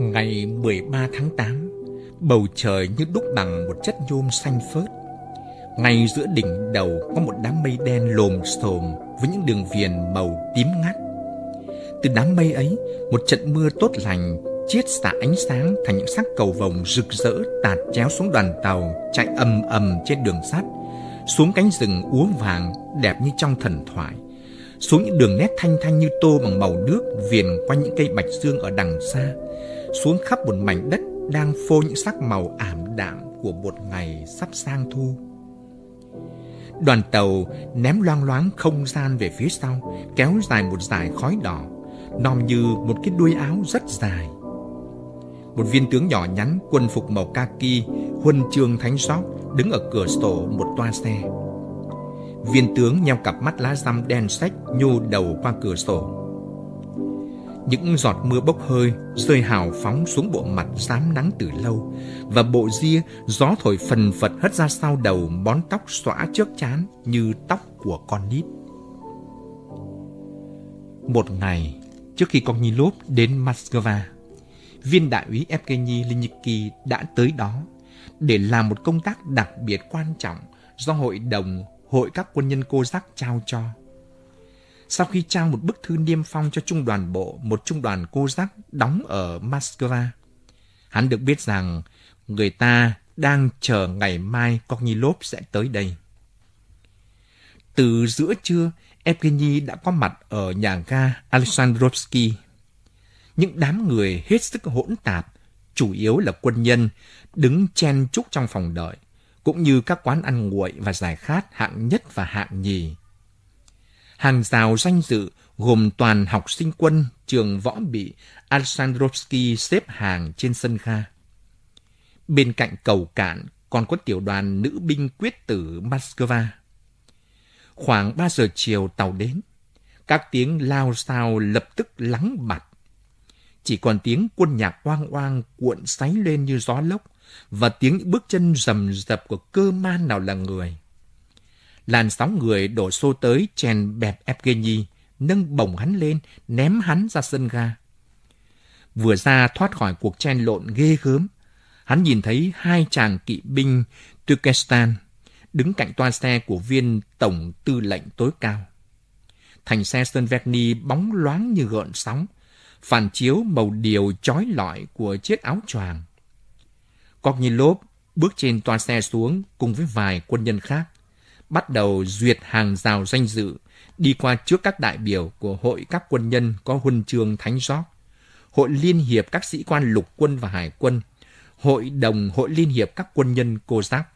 Ngày 13 tháng 8, bầu trời như đúc bằng một chất nhôm xanh phớt. Ngay giữa đỉnh đầu có một đám mây đen lồm xồm với những đường viền màu tím ngắt. Từ đám mây ấy, một trận mưa tốt lành chiết xả ánh sáng thành những sắc cầu vồng rực rỡ tạt chéo xuống đoàn tàu chạy ầm ầm trên đường sắt, xuống cánh rừng úa vàng đẹp như trong thần thoại, xuống những đường nét thanh thanh như tô bằng màu nước viền quanh những cây bạch dương ở đằng xa xuống khắp một mảnh đất đang phô những sắc màu ảm đạm của một ngày sắp sang thu. Đoàn tàu ném loang loáng không gian về phía sau, kéo dài một dải khói đỏ, nòm như một cái đuôi áo rất dài. Một viên tướng nhỏ nhắn quân phục màu kaki, huân chương thánh sót, đứng ở cửa sổ một toa xe. Viên tướng nheo cặp mắt lá răm đen sách nhô đầu qua cửa sổ, những giọt mưa bốc hơi, rơi hào phóng xuống bộ mặt rám nắng từ lâu, và bộ ria gió thổi phần phật hất ra sau đầu bón tóc xõa trước chán như tóc của con nít. Một ngày trước khi con Nhi lốp đến Moscow, viên đại úy Evgeny Linniki đã tới đó để làm một công tác đặc biệt quan trọng do Hội đồng Hội các quân nhân Cô Giác trao cho sau khi trao một bức thư niêm phong cho trung đoàn bộ một trung đoàn cô giác đóng ở Moscow. Hắn được biết rằng người ta đang chờ ngày mai Kornilov sẽ tới đây. Từ giữa trưa, Evgeny đã có mặt ở nhà ga Alexandrovsky. Những đám người hết sức hỗn tạp, chủ yếu là quân nhân, đứng chen chúc trong phòng đợi, cũng như các quán ăn nguội và giải khát hạng nhất và hạng nhì hàng rào danh dự gồm toàn học sinh quân trường võ bị Alexandrovsky xếp hàng trên sân ga. Bên cạnh cầu cạn còn có tiểu đoàn nữ binh quyết tử Moscow. Khoảng 3 giờ chiều tàu đến, các tiếng lao sao lập tức lắng bặt. Chỉ còn tiếng quân nhạc oang oang cuộn sáy lên như gió lốc và tiếng bước chân rầm rập của cơ man nào là người. Làn sóng người đổ xô tới chèn bẹp Evgeny, nâng bổng hắn lên, ném hắn ra sân ga. Vừa ra thoát khỏi cuộc chen lộn ghê gớm, hắn nhìn thấy hai chàng kỵ binh Turkestan đứng cạnh toa xe của viên tổng tư lệnh tối cao. Thành xe Stonvegny bóng loáng như gợn sóng, phản chiếu màu điều chói lọi của chiếc áo choàng. Kognilov bước trên toa xe xuống cùng với vài quân nhân khác bắt đầu duyệt hàng rào danh dự, đi qua trước các đại biểu của Hội các quân nhân có huân chương Thánh Giót, Hội Liên hiệp các sĩ quan lục quân và hải quân, Hội đồng Hội Liên hiệp các quân nhân Cô Giáp.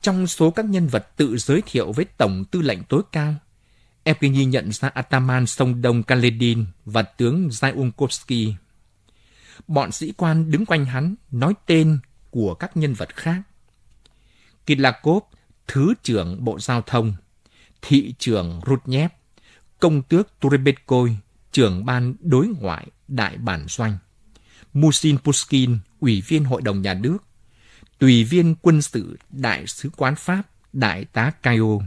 Trong số các nhân vật tự giới thiệu với Tổng tư lệnh tối cao, Evgeny nhận ra Ataman sông Đông Kaledin và tướng Zayunkovsky. Bọn sĩ quan đứng quanh hắn nói tên của các nhân vật khác Kilakov, Thứ trưởng Bộ Giao thông, Thị trưởng Rutnyev, Công tước Turebetkoi, trưởng ban đối ngoại Đại bản doanh, Musin Puskin, Ủy viên Hội đồng Nhà nước, Tùy viên quân sự Đại sứ quán Pháp, Đại tá Kaio,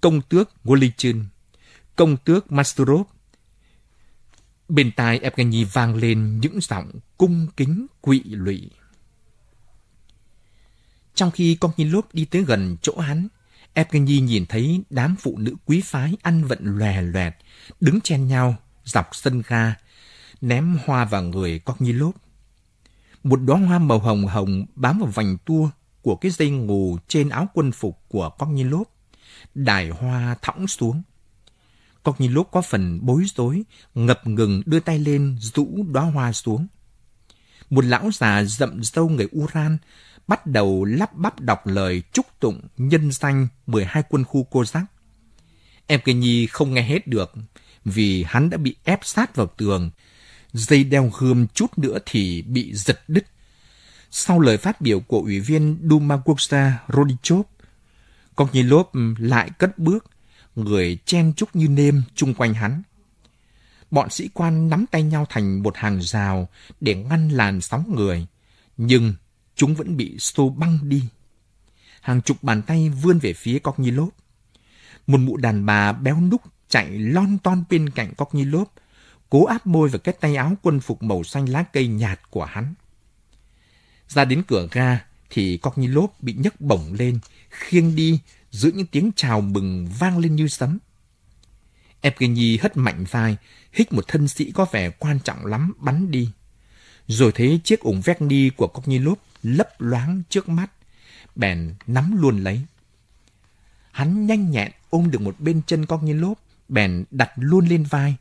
Công tước Golichin, Công tước Masterov. Bên tai Evgeny vang lên những giọng cung kính quỵ lụy. Trong khi con lốp đi tới gần chỗ hắn, Evgeny nhìn thấy đám phụ nữ quý phái ăn vận lòe loẹt, đứng chen nhau, dọc sân ga, ném hoa vào người con lốp. Một đóa hoa màu hồng hồng bám vào vành tua của cái dây ngù trên áo quân phục của con lốp, Đài hoa thõng xuống. Con lốp có phần bối rối, ngập ngừng đưa tay lên rũ đóa hoa xuống một lão già rậm râu người Uran bắt đầu lắp bắp đọc lời chúc tụng nhân danh 12 quân khu cô giác. Em cây nhi không nghe hết được, vì hắn đã bị ép sát vào tường. Dây đeo gươm chút nữa thì bị giật đứt. Sau lời phát biểu của Ủy viên Duma Quốc gia Rodichov, Kognilov lại cất bước, người chen chúc như nêm chung quanh hắn. Bọn sĩ quan nắm tay nhau thành một hàng rào để ngăn làn sóng người, nhưng chúng vẫn bị xô băng đi. Hàng chục bàn tay vươn về phía lốp. Một mụ đàn bà béo núc chạy lon ton bên cạnh lốp, cố áp môi vào cái tay áo quân phục màu xanh lá cây nhạt của hắn. Ra đến cửa ga thì lốp bị nhấc bổng lên, khiêng đi giữa những tiếng chào mừng vang lên như sấm. Evgeny hất mạnh vai, hít một thân sĩ có vẻ quan trọng lắm bắn đi. Rồi thấy chiếc ủng vét đi của lốp lấp loáng trước mắt, bèn nắm luôn lấy. Hắn nhanh nhẹn ôm được một bên chân con nghiên lốp, bèn đặt luôn lên vai.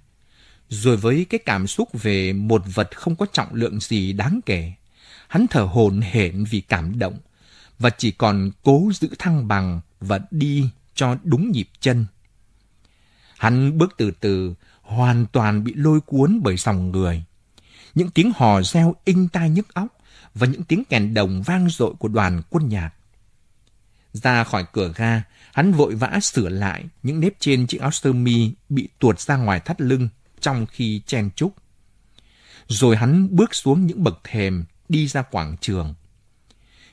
Rồi với cái cảm xúc về một vật không có trọng lượng gì đáng kể, hắn thở hổn hển vì cảm động và chỉ còn cố giữ thăng bằng và đi cho đúng nhịp chân. Hắn bước từ từ, hoàn toàn bị lôi cuốn bởi dòng người. Những tiếng hò reo inh tai nhức óc, và những tiếng kèn đồng vang dội của đoàn quân nhạc. Ra khỏi cửa ga, hắn vội vã sửa lại những nếp trên chiếc áo sơ mi bị tuột ra ngoài thắt lưng trong khi chen chúc. Rồi hắn bước xuống những bậc thềm đi ra quảng trường.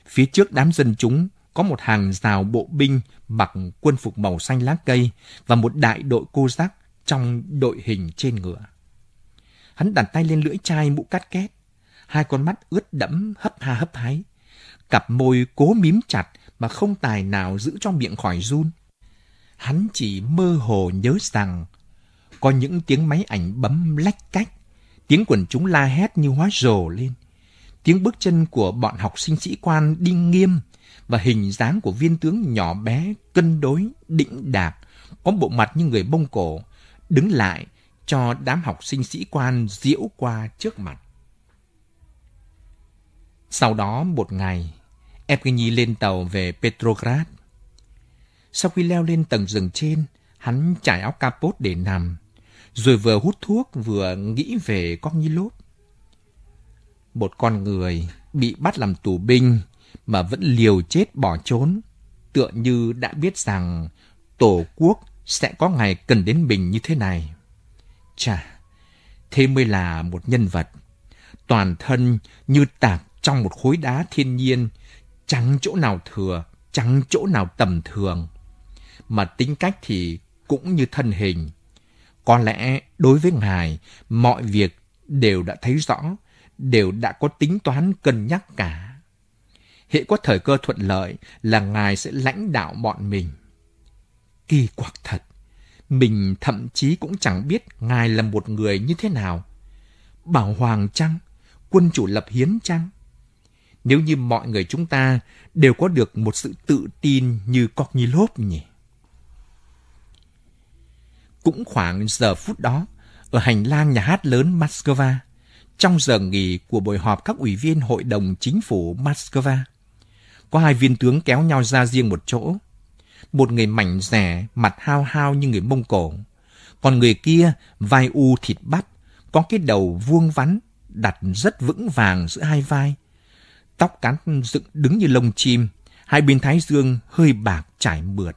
Phía trước đám dân chúng có một hàng rào bộ binh mặc quân phục màu xanh lá cây và một đại đội cô giác trong đội hình trên ngựa. Hắn đặt tay lên lưỡi chai mũ cắt két hai con mắt ướt đẫm hấp ha hấp hái, Cặp môi cố mím chặt mà không tài nào giữ cho miệng khỏi run. Hắn chỉ mơ hồ nhớ rằng có những tiếng máy ảnh bấm lách cách, tiếng quần chúng la hét như hóa rồ lên. Tiếng bước chân của bọn học sinh sĩ quan đi nghiêm và hình dáng của viên tướng nhỏ bé cân đối, đĩnh đạc, có bộ mặt như người bông cổ, đứng lại cho đám học sinh sĩ quan diễu qua trước mặt. Sau đó một ngày, Evgeny lên tàu về Petrograd. Sau khi leo lên tầng rừng trên, hắn trải áo capot để nằm, rồi vừa hút thuốc vừa nghĩ về con nhi Kornilov. Một con người bị bắt làm tù binh mà vẫn liều chết bỏ trốn, tựa như đã biết rằng Tổ quốc sẽ có ngày cần đến mình như thế này. Chà, thế mới là một nhân vật, toàn thân như tạc trong một khối đá thiên nhiên, chẳng chỗ nào thừa, chẳng chỗ nào tầm thường. Mà tính cách thì cũng như thân hình. Có lẽ đối với ngài, mọi việc đều đã thấy rõ, đều đã có tính toán cân nhắc cả. Hệ có thời cơ thuận lợi là ngài sẽ lãnh đạo bọn mình. Kỳ quặc thật, mình thậm chí cũng chẳng biết ngài là một người như thế nào. Bảo Hoàng chăng? Quân chủ lập hiến chăng? nếu như mọi người chúng ta đều có được một sự tự tin như Kornilov nhỉ? Cũng khoảng giờ phút đó, ở hành lang nhà hát lớn Moscow, trong giờ nghỉ của buổi họp các ủy viên Hội đồng Chính phủ Moscow, có hai viên tướng kéo nhau ra riêng một chỗ. Một người mảnh rẻ, mặt hao hao như người Mông Cổ, còn người kia vai u thịt bắp, có cái đầu vuông vắn, đặt rất vững vàng giữa hai vai, tóc cắn dựng đứng như lông chim, hai bên thái dương hơi bạc trải mượt,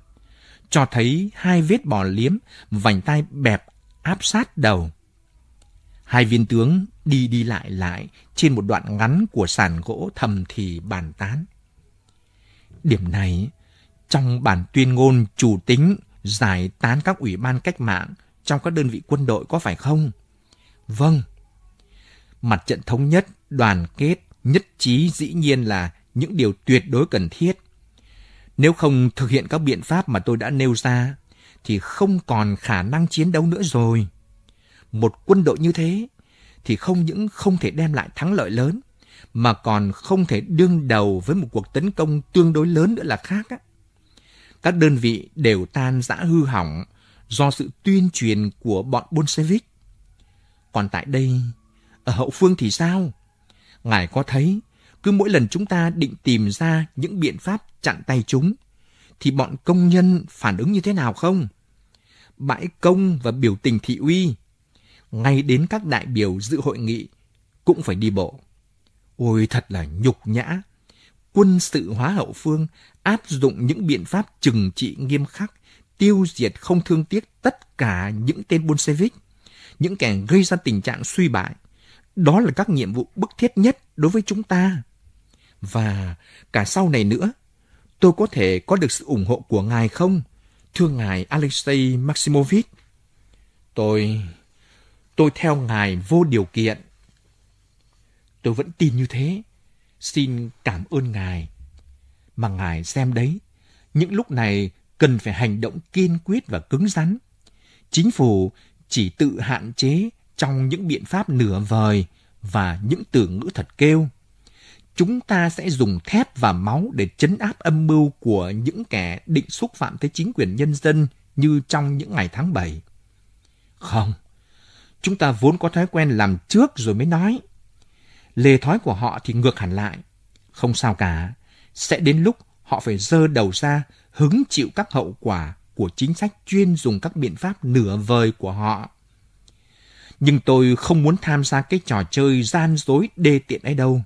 cho thấy hai vết bò liếm, vành tay bẹp áp sát đầu. Hai viên tướng đi đi lại lại trên một đoạn ngắn của sàn gỗ thầm thì bàn tán. Điểm này, trong bản tuyên ngôn chủ tính giải tán các ủy ban cách mạng trong các đơn vị quân đội có phải không? Vâng. Mặt trận thống nhất, đoàn kết, nhất trí dĩ nhiên là những điều tuyệt đối cần thiết. Nếu không thực hiện các biện pháp mà tôi đã nêu ra, thì không còn khả năng chiến đấu nữa rồi. Một quân đội như thế thì không những không thể đem lại thắng lợi lớn, mà còn không thể đương đầu với một cuộc tấn công tương đối lớn nữa là khác. Các đơn vị đều tan rã hư hỏng do sự tuyên truyền của bọn Bolshevik. Còn tại đây, ở hậu phương thì sao? Ngài có thấy, cứ mỗi lần chúng ta định tìm ra những biện pháp chặn tay chúng, thì bọn công nhân phản ứng như thế nào không? Bãi công và biểu tình thị uy, ngay đến các đại biểu dự hội nghị cũng phải đi bộ. Ôi thật là nhục nhã. Quân sự hóa hậu phương áp dụng những biện pháp trừng trị nghiêm khắc, tiêu diệt không thương tiếc tất cả những tên Bolshevik, những kẻ gây ra tình trạng suy bại, đó là các nhiệm vụ bức thiết nhất đối với chúng ta. Và cả sau này nữa, tôi có thể có được sự ủng hộ của ngài không? Thưa ngài Alexei Maximovich. Tôi... tôi theo ngài vô điều kiện. Tôi vẫn tin như thế. Xin cảm ơn ngài. Mà ngài xem đấy, những lúc này cần phải hành động kiên quyết và cứng rắn. Chính phủ chỉ tự hạn chế trong những biện pháp nửa vời và những từ ngữ thật kêu. Chúng ta sẽ dùng thép và máu để chấn áp âm mưu của những kẻ định xúc phạm tới chính quyền nhân dân như trong những ngày tháng 7. Không, chúng ta vốn có thói quen làm trước rồi mới nói. Lề thói của họ thì ngược hẳn lại. Không sao cả, sẽ đến lúc họ phải dơ đầu ra hứng chịu các hậu quả của chính sách chuyên dùng các biện pháp nửa vời của họ. Nhưng tôi không muốn tham gia cái trò chơi gian dối đê tiện ấy đâu.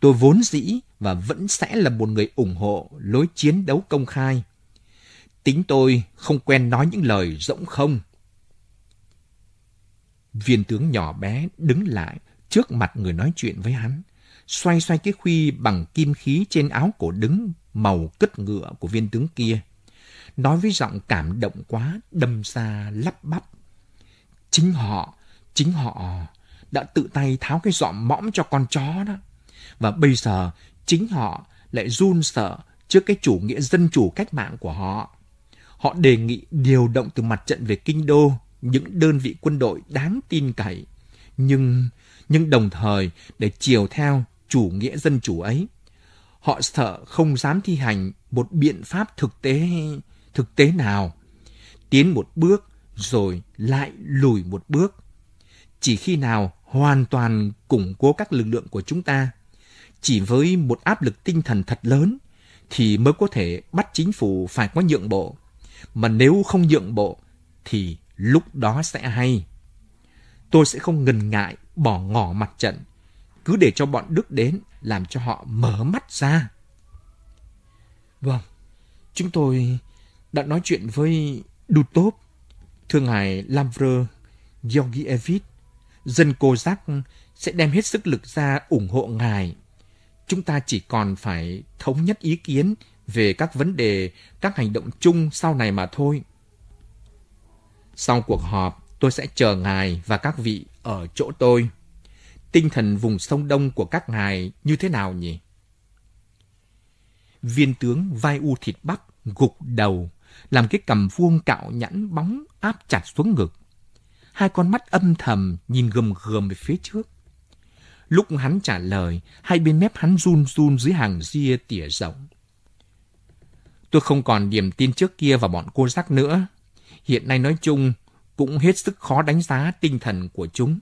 Tôi vốn dĩ và vẫn sẽ là một người ủng hộ lối chiến đấu công khai. Tính tôi không quen nói những lời rỗng không. Viên tướng nhỏ bé đứng lại trước mặt người nói chuyện với hắn, xoay xoay cái khuy bằng kim khí trên áo cổ đứng màu cất ngựa của viên tướng kia. Nói với giọng cảm động quá, đâm ra lắp bắp. Chính họ, chính họ đã tự tay tháo cái giọm mõm cho con chó đó. Và bây giờ, chính họ lại run sợ trước cái chủ nghĩa dân chủ cách mạng của họ. Họ đề nghị điều động từ mặt trận về kinh đô những đơn vị quân đội đáng tin cậy, nhưng nhưng đồng thời để chiều theo chủ nghĩa dân chủ ấy. Họ sợ không dám thi hành một biện pháp thực tế thực tế nào. Tiến một bước rồi lại lùi một bước. Chỉ khi nào hoàn toàn củng cố các lực lượng của chúng ta, chỉ với một áp lực tinh thần thật lớn, thì mới có thể bắt chính phủ phải có nhượng bộ. Mà nếu không nhượng bộ, thì lúc đó sẽ hay. Tôi sẽ không ngần ngại bỏ ngỏ mặt trận, cứ để cho bọn Đức đến làm cho họ mở mắt ra. Vâng, chúng tôi đã nói chuyện với Đu Tốp thưa ngài Lamvre Georgievich, dân cô giác sẽ đem hết sức lực ra ủng hộ ngài. Chúng ta chỉ còn phải thống nhất ý kiến về các vấn đề, các hành động chung sau này mà thôi. Sau cuộc họp, tôi sẽ chờ ngài và các vị ở chỗ tôi. Tinh thần vùng sông Đông của các ngài như thế nào nhỉ? Viên tướng vai u thịt bắp gục đầu làm cái cầm vuông cạo nhẵn bóng áp chặt xuống ngực. Hai con mắt âm thầm nhìn gầm gầm về phía trước. Lúc hắn trả lời, hai bên mép hắn run run dưới hàng ria tỉa rộng. Tôi không còn niềm tin trước kia vào bọn cô giác nữa. Hiện nay nói chung, cũng hết sức khó đánh giá tinh thần của chúng.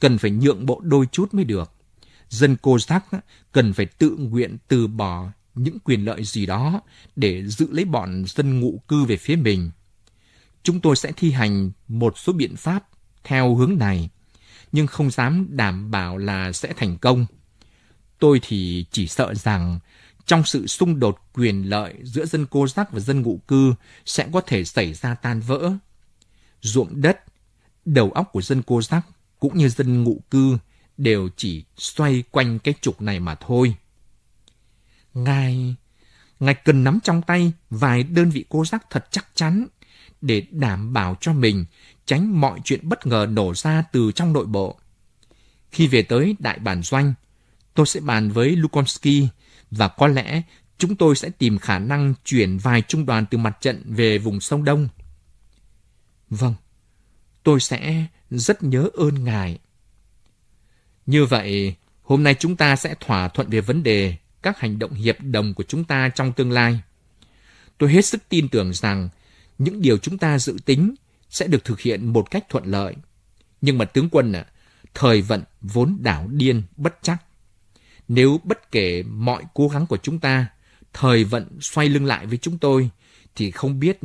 Cần phải nhượng bộ đôi chút mới được. Dân cô giác cần phải tự nguyện từ bỏ những quyền lợi gì đó để giữ lấy bọn dân ngụ cư về phía mình. Chúng tôi sẽ thi hành một số biện pháp theo hướng này, nhưng không dám đảm bảo là sẽ thành công. Tôi thì chỉ sợ rằng trong sự xung đột quyền lợi giữa dân cô giác và dân ngụ cư sẽ có thể xảy ra tan vỡ. Ruộng đất, đầu óc của dân cô giác cũng như dân ngụ cư đều chỉ xoay quanh cái trục này mà thôi. Ngài, Ngài cần nắm trong tay vài đơn vị cô giác thật chắc chắn để đảm bảo cho mình tránh mọi chuyện bất ngờ nổ ra từ trong nội bộ. Khi về tới đại bản doanh, tôi sẽ bàn với Lukomsky và có lẽ chúng tôi sẽ tìm khả năng chuyển vài trung đoàn từ mặt trận về vùng sông Đông. Vâng, tôi sẽ rất nhớ ơn ngài. Như vậy, hôm nay chúng ta sẽ thỏa thuận về vấn đề các hành động hiệp đồng của chúng ta trong tương lai. Tôi hết sức tin tưởng rằng những điều chúng ta dự tính sẽ được thực hiện một cách thuận lợi. Nhưng mà tướng quân ạ, à, thời vận vốn đảo điên bất chắc. Nếu bất kể mọi cố gắng của chúng ta, thời vận xoay lưng lại với chúng tôi, thì không biết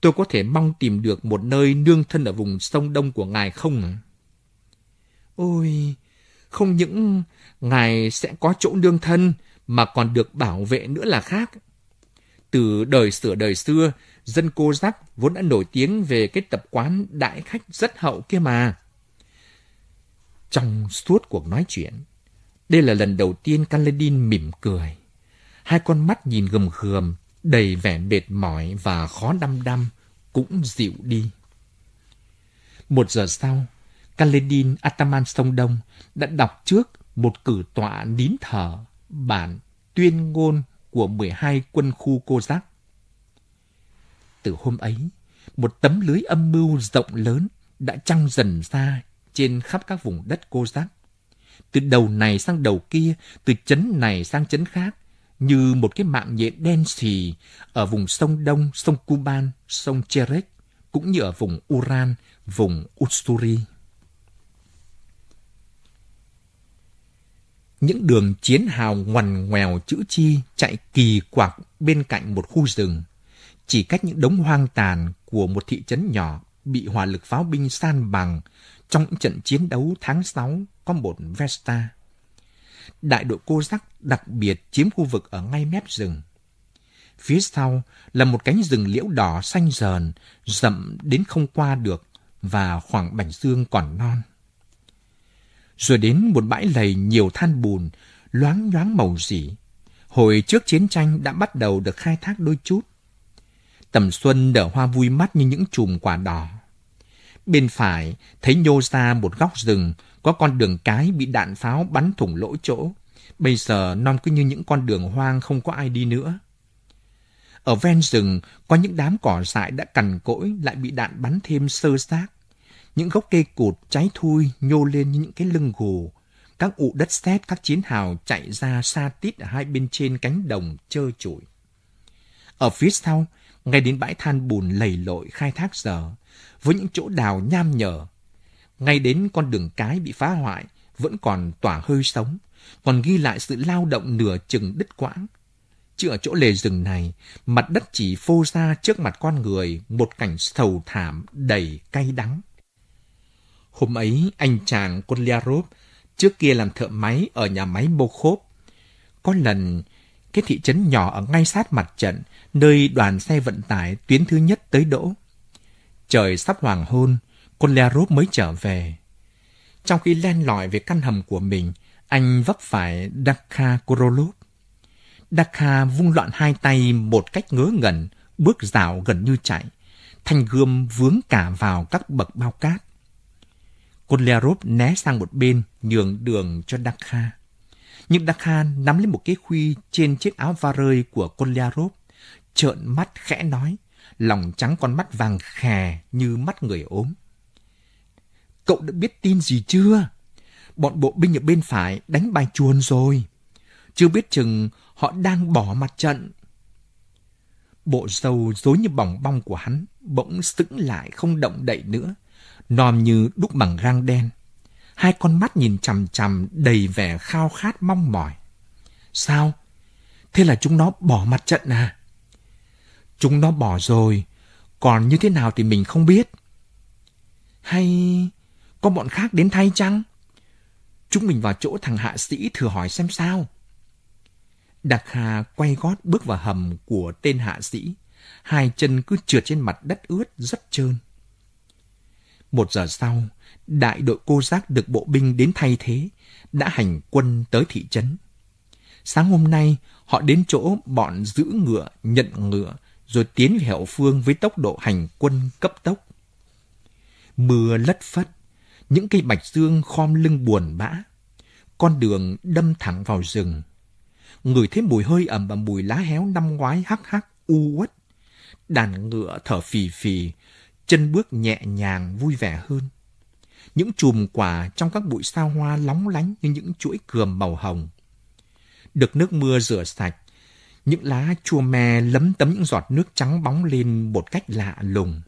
tôi có thể mong tìm được một nơi nương thân ở vùng sông đông của ngài không à? Ôi, không những ngài sẽ có chỗ nương thân, mà còn được bảo vệ nữa là khác. Từ đời sửa đời xưa, dân cô giác vốn đã nổi tiếng về cái tập quán đại khách rất hậu kia mà. Trong suốt cuộc nói chuyện, đây là lần đầu tiên Canledin mỉm cười. Hai con mắt nhìn gầm gườm, đầy vẻ mệt mỏi và khó đăm đăm, cũng dịu đi. Một giờ sau, Kaledin Ataman Sông Đông đã đọc trước một cử tọa nín thở bản tuyên ngôn của 12 quân khu cô giác. Từ hôm ấy, một tấm lưới âm mưu rộng lớn đã trăng dần ra trên khắp các vùng đất cô giác. Từ đầu này sang đầu kia, từ chấn này sang chấn khác, như một cái mạng nhện đen xì ở vùng sông Đông, sông Cuban, sông Cherek, cũng như ở vùng Uran, vùng Utsuri. những đường chiến hào ngoằn ngoèo chữ chi chạy kỳ quặc bên cạnh một khu rừng, chỉ cách những đống hoang tàn của một thị trấn nhỏ bị hỏa lực pháo binh san bằng trong trận chiến đấu tháng 6 có một Vesta. Đại đội cô giác đặc biệt chiếm khu vực ở ngay mép rừng. Phía sau là một cánh rừng liễu đỏ xanh dờn, rậm đến không qua được và khoảng bảnh xương còn non rồi đến một bãi lầy nhiều than bùn, loáng loáng màu rỉ. Hồi trước chiến tranh đã bắt đầu được khai thác đôi chút. Tầm xuân nở hoa vui mắt như những chùm quả đỏ. Bên phải, thấy nhô ra một góc rừng, có con đường cái bị đạn pháo bắn thủng lỗ chỗ. Bây giờ non cứ như những con đường hoang không có ai đi nữa. Ở ven rừng, có những đám cỏ dại đã cằn cỗi lại bị đạn bắn thêm sơ xác những gốc cây cụt cháy thui nhô lên như những cái lưng gù. Các ụ đất sét các chiến hào chạy ra xa tít ở hai bên trên cánh đồng trơ trụi. Ở phía sau, ngay đến bãi than bùn lầy lội khai thác giờ, với những chỗ đào nham nhở. Ngay đến con đường cái bị phá hoại vẫn còn tỏa hơi sống, còn ghi lại sự lao động nửa chừng đứt quãng. Chứ ở chỗ lề rừng này, mặt đất chỉ phô ra trước mặt con người một cảnh sầu thảm đầy cay đắng. Hôm ấy, anh chàng Kolyarov trước kia làm thợ máy ở nhà máy bô khốp Có lần, cái thị trấn nhỏ ở ngay sát mặt trận, nơi đoàn xe vận tải tuyến thứ nhất tới đỗ. Trời sắp hoàng hôn, Kolyarov mới trở về. Trong khi len lỏi về căn hầm của mình, anh vấp phải Dakha Korolov. Dakha vung loạn hai tay một cách ngớ ngẩn, bước rào gần như chạy. Thanh gươm vướng cả vào các bậc bao cát. Kolyarov né sang một bên, nhường đường cho Dakha. Nhưng Dakha nắm lấy một cái khuy trên chiếc áo va rơi của Kolyarov, trợn mắt khẽ nói, lòng trắng con mắt vàng khè như mắt người ốm. Cậu đã biết tin gì chưa? Bọn bộ binh ở bên phải đánh bài chuồn rồi. Chưa biết chừng họ đang bỏ mặt trận. Bộ dâu dối như bỏng bong của hắn bỗng sững lại không động đậy nữa nòm như đúc bằng răng đen. Hai con mắt nhìn chằm chằm đầy vẻ khao khát mong mỏi. Sao? Thế là chúng nó bỏ mặt trận à? Chúng nó bỏ rồi, còn như thế nào thì mình không biết. Hay có bọn khác đến thay chăng? Chúng mình vào chỗ thằng hạ sĩ thử hỏi xem sao. Đặc Hà quay gót bước vào hầm của tên hạ sĩ. Hai chân cứ trượt trên mặt đất ướt rất trơn. Một giờ sau, đại đội cô giác được bộ binh đến thay thế, đã hành quân tới thị trấn. Sáng hôm nay, họ đến chỗ bọn giữ ngựa, nhận ngựa, rồi tiến về hậu phương với tốc độ hành quân cấp tốc. Mưa lất phất, những cây bạch dương khom lưng buồn bã. Con đường đâm thẳng vào rừng. Người thấy mùi hơi ẩm và mùi lá héo năm ngoái hắc hắc u uất. Đàn ngựa thở phì phì, chân bước nhẹ nhàng vui vẻ hơn. Những chùm quả trong các bụi sao hoa lóng lánh như những chuỗi cườm màu hồng. Được nước mưa rửa sạch, những lá chua me lấm tấm những giọt nước trắng bóng lên một cách lạ lùng.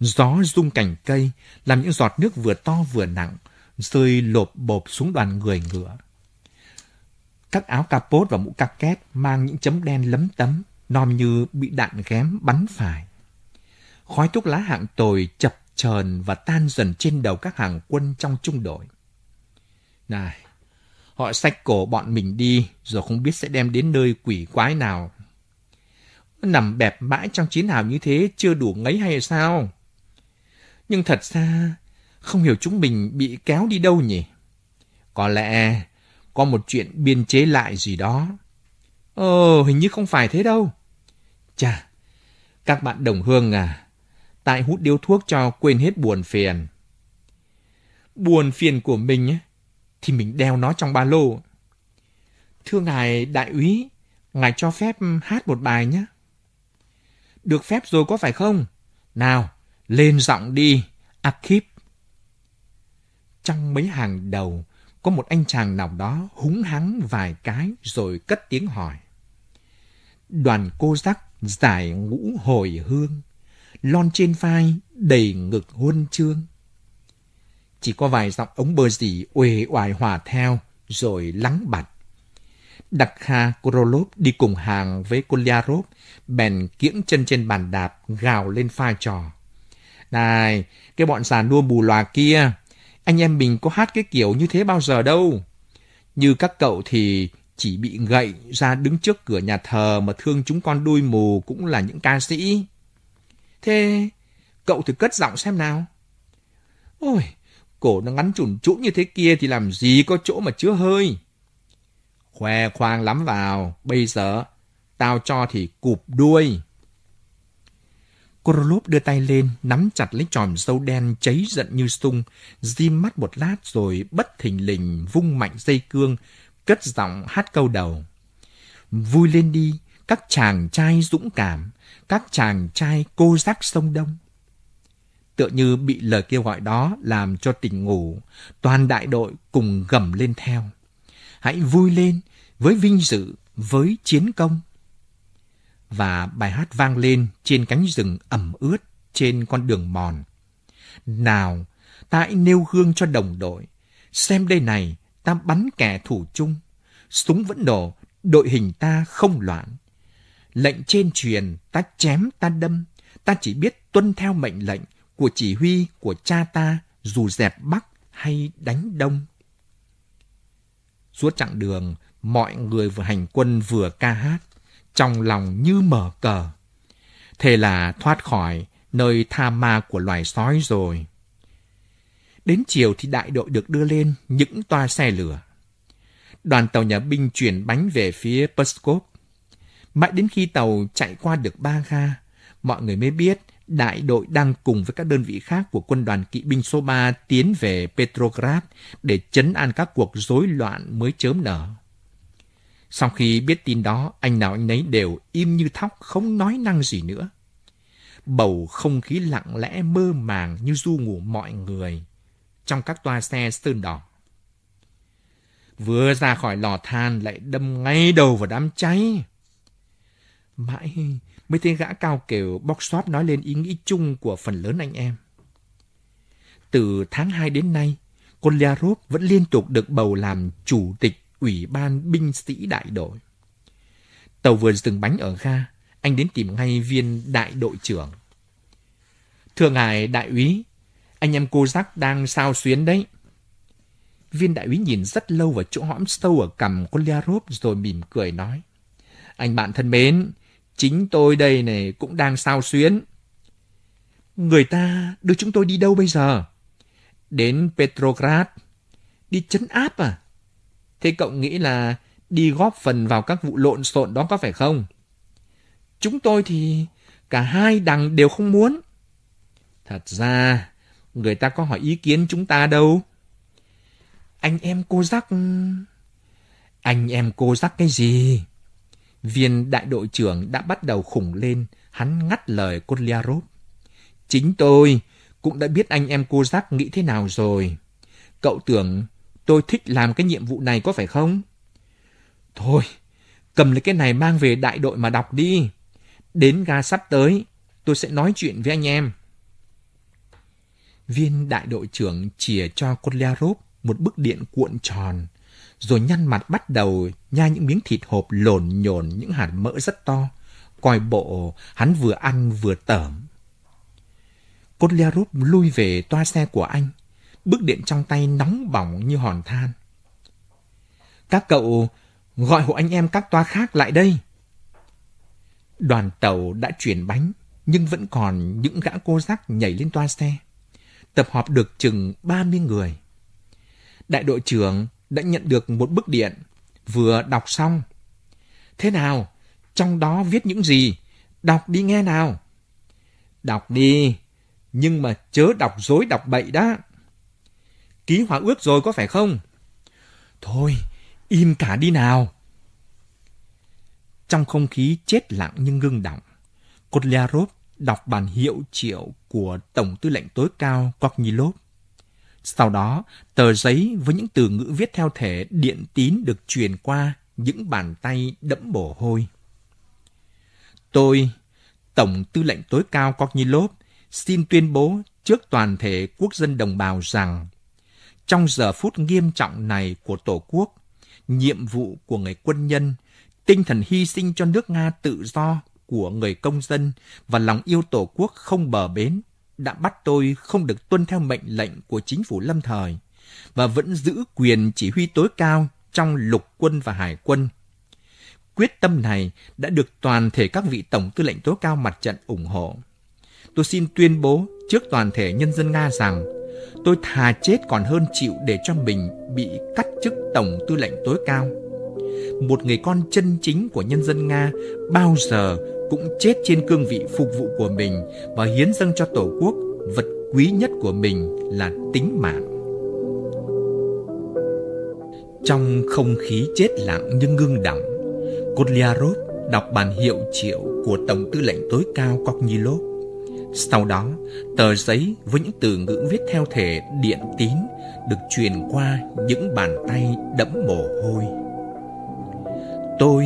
Gió rung cành cây, làm những giọt nước vừa to vừa nặng, rơi lộp bộp xuống đoàn người ngựa. Các áo capot và mũ cà két mang những chấm đen lấm tấm, nom như bị đạn ghém bắn phải. Khói thuốc lá hạng tồi chập chờn và tan dần trên đầu các hàng quân trong trung đội. Này, họ sách cổ bọn mình đi rồi không biết sẽ đem đến nơi quỷ quái nào. Nằm bẹp mãi trong chiến hào như thế chưa đủ ngấy hay sao? Nhưng thật ra, không hiểu chúng mình bị kéo đi đâu nhỉ? Có lẽ có một chuyện biên chế lại gì đó. Ờ, hình như không phải thế đâu. Chà, các bạn đồng hương à, Tại hút điếu thuốc cho quên hết buồn phiền. Buồn phiền của mình thì mình đeo nó trong ba lô. Thưa ngài đại úy, ngài cho phép hát một bài nhé. Được phép rồi có phải không? Nào, lên giọng đi, Akip. Trong mấy hàng đầu, có một anh chàng nào đó húng hắng vài cái rồi cất tiếng hỏi. Đoàn cô giác giải ngũ hồi hương lon trên vai đầy ngực huân chương. Chỉ có vài giọng ống bơ dỉ uể oải hòa theo, rồi lắng bặt. Đặc Kha Korolov đi cùng hàng với Kolyarov, bèn kiễng chân trên bàn đạp, gào lên pha trò. Này, cái bọn già đua bù lòa kia, anh em mình có hát cái kiểu như thế bao giờ đâu. Như các cậu thì chỉ bị gậy ra đứng trước cửa nhà thờ mà thương chúng con đuôi mù cũng là những ca sĩ. Thế cậu thử cất giọng xem nào. Ôi, cổ nó ngắn chùn chũn như thế kia thì làm gì có chỗ mà chứa hơi. Khoe khoang lắm vào, bây giờ tao cho thì cụp đuôi. Korolov đưa tay lên, nắm chặt lấy tròm dâu đen cháy giận như sung, dim mắt một lát rồi bất thình lình vung mạnh dây cương, cất giọng hát câu đầu. Vui lên đi, các chàng trai dũng cảm, các chàng trai cô giác sông Đông. Tựa như bị lời kêu gọi đó làm cho tỉnh ngủ, toàn đại đội cùng gầm lên theo. Hãy vui lên với vinh dự, với chiến công. Và bài hát vang lên trên cánh rừng ẩm ướt, trên con đường mòn. Nào, ta hãy nêu gương cho đồng đội. Xem đây này, ta bắn kẻ thủ chung. Súng vẫn nổ, đội hình ta không loạn. Lệnh trên truyền, ta chém, ta đâm, ta chỉ biết tuân theo mệnh lệnh của chỉ huy của cha ta dù dẹp Bắc hay đánh Đông. Suốt chặng đường, mọi người vừa hành quân vừa ca hát, trong lòng như mở cờ. Thế là thoát khỏi nơi tha ma của loài sói rồi. Đến chiều thì đại đội được đưa lên những toa xe lửa. Đoàn tàu nhà binh chuyển bánh về phía Pskov Mãi đến khi tàu chạy qua được ba ga, mọi người mới biết đại đội đang cùng với các đơn vị khác của quân đoàn kỵ binh số 3 tiến về Petrograd để chấn an các cuộc rối loạn mới chớm nở. Sau khi biết tin đó, anh nào anh nấy đều im như thóc, không nói năng gì nữa. Bầu không khí lặng lẽ mơ màng như du ngủ mọi người trong các toa xe sơn đỏ. Vừa ra khỏi lò than lại đâm ngay đầu vào đám cháy. Mãi mới thấy gã cao kiểu bóc xóp nói lên ý nghĩ chung của phần lớn anh em. Từ tháng 2 đến nay, Kolyarov vẫn liên tục được bầu làm chủ tịch Ủy ban binh sĩ đại đội. Tàu vừa dừng bánh ở ga, anh đến tìm ngay viên đại đội trưởng. Thưa ngài đại úy, anh em cô giác đang sao xuyến đấy. Viên đại úy nhìn rất lâu vào chỗ hõm sâu ở cằm Kolyarov rồi mỉm cười nói. Anh bạn thân mến, Chính tôi đây này cũng đang sao xuyến. Người ta đưa chúng tôi đi đâu bây giờ? Đến Petrograd. Đi chấn áp à? Thế cậu nghĩ là đi góp phần vào các vụ lộn xộn đó có phải không? Chúng tôi thì cả hai đằng đều không muốn. Thật ra, người ta có hỏi ý kiến chúng ta đâu. Anh em cô giác... Anh em cô giác cái gì? Viên đại đội trưởng đã bắt đầu khủng lên, hắn ngắt lời Koliarov. Chính tôi cũng đã biết anh em cô giác nghĩ thế nào rồi. Cậu tưởng tôi thích làm cái nhiệm vụ này có phải không? Thôi, cầm lấy cái này mang về đại đội mà đọc đi. Đến ga sắp tới, tôi sẽ nói chuyện với anh em. Viên đại đội trưởng chìa cho Koliarov một bức điện cuộn tròn, rồi nhăn mặt bắt đầu nhai những miếng thịt hộp lổn nhổn những hạt mỡ rất to. Coi bộ, hắn vừa ăn vừa tởm. Kotliarup lui về toa xe của anh, bước điện trong tay nóng bỏng như hòn than. Các cậu gọi hộ anh em các toa khác lại đây. Đoàn tàu đã chuyển bánh, nhưng vẫn còn những gã cô giác nhảy lên toa xe. Tập họp được chừng 30 người. Đại đội trưởng đã nhận được một bức điện, vừa đọc xong. Thế nào? Trong đó viết những gì? Đọc đi nghe nào. Đọc đi, nhưng mà chớ đọc dối đọc bậy đó. Ký hòa ước rồi có phải không? Thôi, im cả đi nào. Trong không khí chết lặng nhưng ngưng động, Kotliarov đọc bản hiệu triệu của Tổng tư lệnh tối cao Kornilov sau đó, tờ giấy với những từ ngữ viết theo thể điện tín được truyền qua những bàn tay đẫm mồ hôi. Tôi, Tổng Tư lệnh Tối cao Kornilov, xin tuyên bố trước toàn thể quốc dân đồng bào rằng trong giờ phút nghiêm trọng này của Tổ quốc, nhiệm vụ của người quân nhân, tinh thần hy sinh cho nước Nga tự do của người công dân và lòng yêu Tổ quốc không bờ bến đã bắt tôi không được tuân theo mệnh lệnh của chính phủ lâm thời và vẫn giữ quyền chỉ huy tối cao trong lục quân và hải quân. Quyết tâm này đã được toàn thể các vị tổng tư lệnh tối cao mặt trận ủng hộ. Tôi xin tuyên bố trước toàn thể nhân dân Nga rằng tôi thà chết còn hơn chịu để cho mình bị cắt chức tổng tư lệnh tối cao. Một người con chân chính của nhân dân Nga bao giờ cũng chết trên cương vị phục vụ của mình và hiến dâng cho Tổ quốc vật quý nhất của mình là tính mạng. Trong không khí chết lặng nhưng ngưng đọng, Kotliarov đọc bản hiệu triệu của Tổng tư lệnh tối cao Kornilov. Sau đó, tờ giấy với những từ ngữ viết theo thể điện tín được truyền qua những bàn tay đẫm mồ hôi. Tôi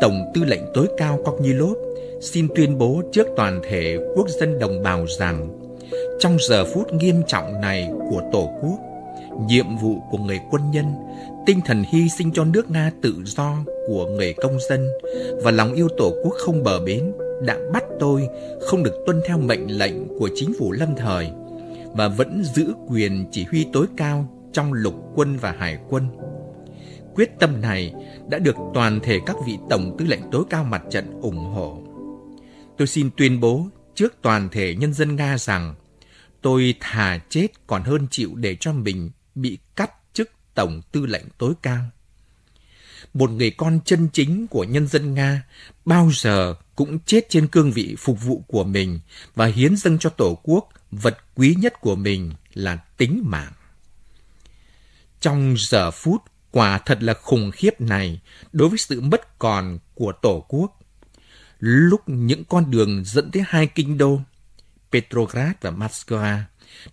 Tổng tư lệnh tối cao Kornilov xin tuyên bố trước toàn thể quốc dân đồng bào rằng trong giờ phút nghiêm trọng này của Tổ quốc, nhiệm vụ của người quân nhân, tinh thần hy sinh cho nước Nga tự do của người công dân và lòng yêu Tổ quốc không bờ bến đã bắt tôi không được tuân theo mệnh lệnh của chính phủ lâm thời và vẫn giữ quyền chỉ huy tối cao trong lục quân và hải quân quyết tâm này đã được toàn thể các vị tổng tư lệnh tối cao mặt trận ủng hộ. Tôi xin tuyên bố trước toàn thể nhân dân Nga rằng tôi thà chết còn hơn chịu để cho mình bị cắt chức tổng tư lệnh tối cao. Một người con chân chính của nhân dân Nga bao giờ cũng chết trên cương vị phục vụ của mình và hiến dâng cho Tổ quốc vật quý nhất của mình là tính mạng. Trong giờ phút Quả thật là khủng khiếp này đối với sự mất còn của Tổ quốc. Lúc những con đường dẫn tới hai kinh đô, Petrograd và Moscow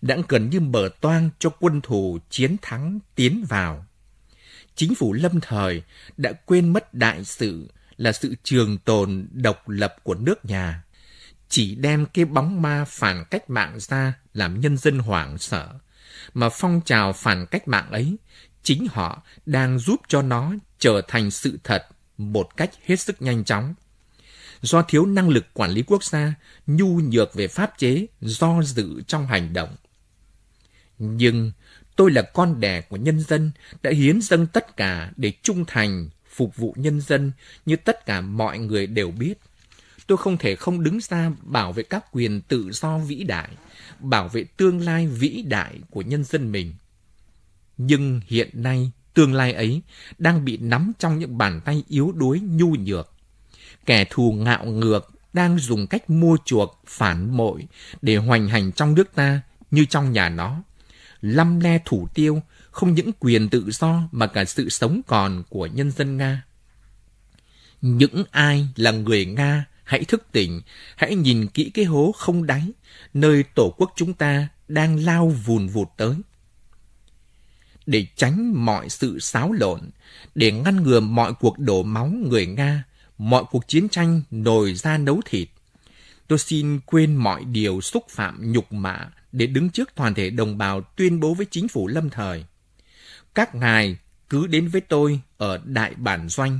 đã gần như mở toang cho quân thù chiến thắng tiến vào. Chính phủ lâm thời đã quên mất đại sự là sự trường tồn độc lập của nước nhà, chỉ đem cái bóng ma phản cách mạng ra làm nhân dân hoảng sợ, mà phong trào phản cách mạng ấy chính họ đang giúp cho nó trở thành sự thật một cách hết sức nhanh chóng. Do thiếu năng lực quản lý quốc gia, nhu nhược về pháp chế, do dự trong hành động. Nhưng tôi là con đẻ của nhân dân, đã hiến dâng tất cả để trung thành, phục vụ nhân dân như tất cả mọi người đều biết. Tôi không thể không đứng ra bảo vệ các quyền tự do vĩ đại, bảo vệ tương lai vĩ đại của nhân dân mình nhưng hiện nay, tương lai ấy đang bị nắm trong những bàn tay yếu đuối nhu nhược. Kẻ thù ngạo ngược đang dùng cách mua chuộc, phản bội để hoành hành trong nước ta như trong nhà nó. Lăm le thủ tiêu không những quyền tự do mà cả sự sống còn của nhân dân Nga. Những ai là người Nga hãy thức tỉnh, hãy nhìn kỹ cái hố không đáy, nơi tổ quốc chúng ta đang lao vùn vụt tới để tránh mọi sự xáo lộn, để ngăn ngừa mọi cuộc đổ máu người Nga, mọi cuộc chiến tranh nồi ra nấu thịt. Tôi xin quên mọi điều xúc phạm nhục mạ để đứng trước toàn thể đồng bào tuyên bố với chính phủ lâm thời. Các ngài cứ đến với tôi ở đại bản doanh.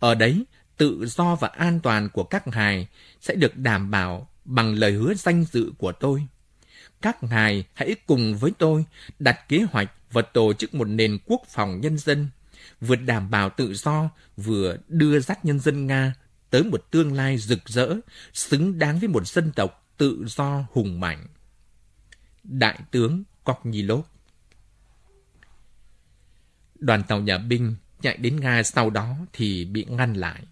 Ở đấy, tự do và an toàn của các ngài sẽ được đảm bảo bằng lời hứa danh dự của tôi. Các ngài hãy cùng với tôi đặt kế hoạch và tổ chức một nền quốc phòng nhân dân, vừa đảm bảo tự do, vừa đưa dắt nhân dân Nga tới một tương lai rực rỡ, xứng đáng với một dân tộc tự do hùng mạnh. Đại tướng Koknilov Đoàn tàu nhà binh chạy đến Nga sau đó thì bị ngăn lại.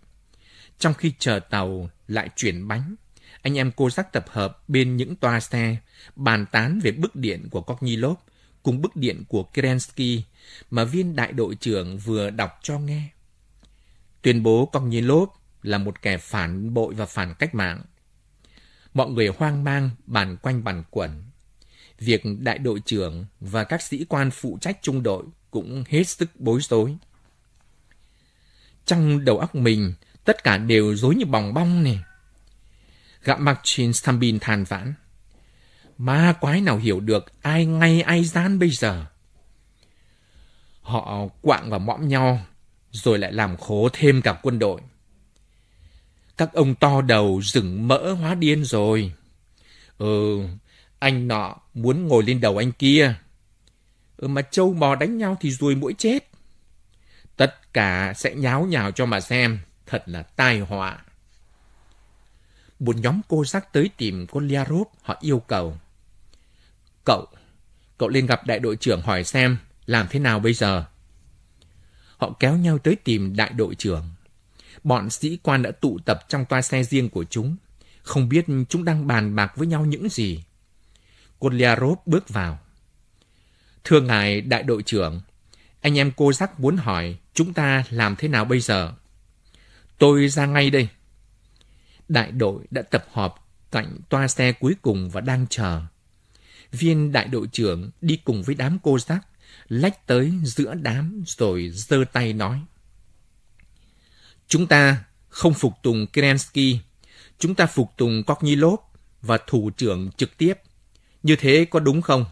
Trong khi chờ tàu lại chuyển bánh, anh em cô giác tập hợp bên những toa xe, bàn tán về bức điện của Koknilov cùng bức điện của Kerensky mà viên đại đội trưởng vừa đọc cho nghe. Tuyên bố Konilov là một kẻ phản bội và phản cách mạng. Mọi người hoang mang bàn quanh bàn quẩn. Việc đại đội trưởng và các sĩ quan phụ trách trung đội cũng hết sức bối rối. Trong đầu óc mình, tất cả đều rối như bòng bong nè. này. mặt trên Stambin than vãn. Ma quái nào hiểu được ai ngay ai gian bây giờ. Họ quạng và mõm nhau, rồi lại làm khổ thêm cả quân đội. Các ông to đầu rừng mỡ hóa điên rồi. Ừ, anh nọ muốn ngồi lên đầu anh kia. Ừ, mà trâu bò đánh nhau thì ruồi mũi chết. Tất cả sẽ nháo nhào cho mà xem, thật là tai họa. Một nhóm cô giác tới tìm con Liarop, họ yêu cầu. Cậu, cậu lên gặp đại đội trưởng hỏi xem làm thế nào bây giờ. Họ kéo nhau tới tìm đại đội trưởng. Bọn sĩ quan đã tụ tập trong toa xe riêng của chúng. Không biết chúng đang bàn bạc với nhau những gì. Koliarov bước vào. Thưa ngài đại đội trưởng, anh em cô giác muốn hỏi chúng ta làm thế nào bây giờ? Tôi ra ngay đây. Đại đội đã tập họp cạnh toa xe cuối cùng và đang chờ viên đại đội trưởng đi cùng với đám cô giác, lách tới giữa đám rồi giơ tay nói. Chúng ta không phục tùng Kerensky, chúng ta phục tùng Kornilov và thủ trưởng trực tiếp. Như thế có đúng không?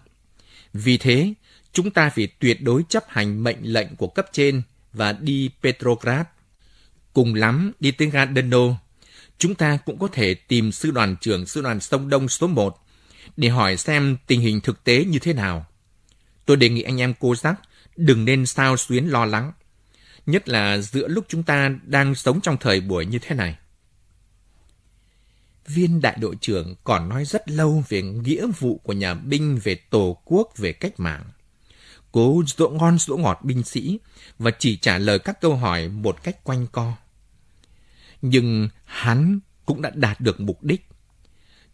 Vì thế, chúng ta phải tuyệt đối chấp hành mệnh lệnh của cấp trên và đi Petrograd. Cùng lắm đi tới Gardeno, chúng ta cũng có thể tìm sư đoàn trưởng sư đoàn sông Đông số 1 để hỏi xem tình hình thực tế như thế nào. Tôi đề nghị anh em cô giác đừng nên sao xuyến lo lắng, nhất là giữa lúc chúng ta đang sống trong thời buổi như thế này. Viên đại đội trưởng còn nói rất lâu về nghĩa vụ của nhà binh về tổ quốc, về cách mạng. Cố dỗ ngon dỗ ngọt binh sĩ và chỉ trả lời các câu hỏi một cách quanh co. Nhưng hắn cũng đã đạt được mục đích.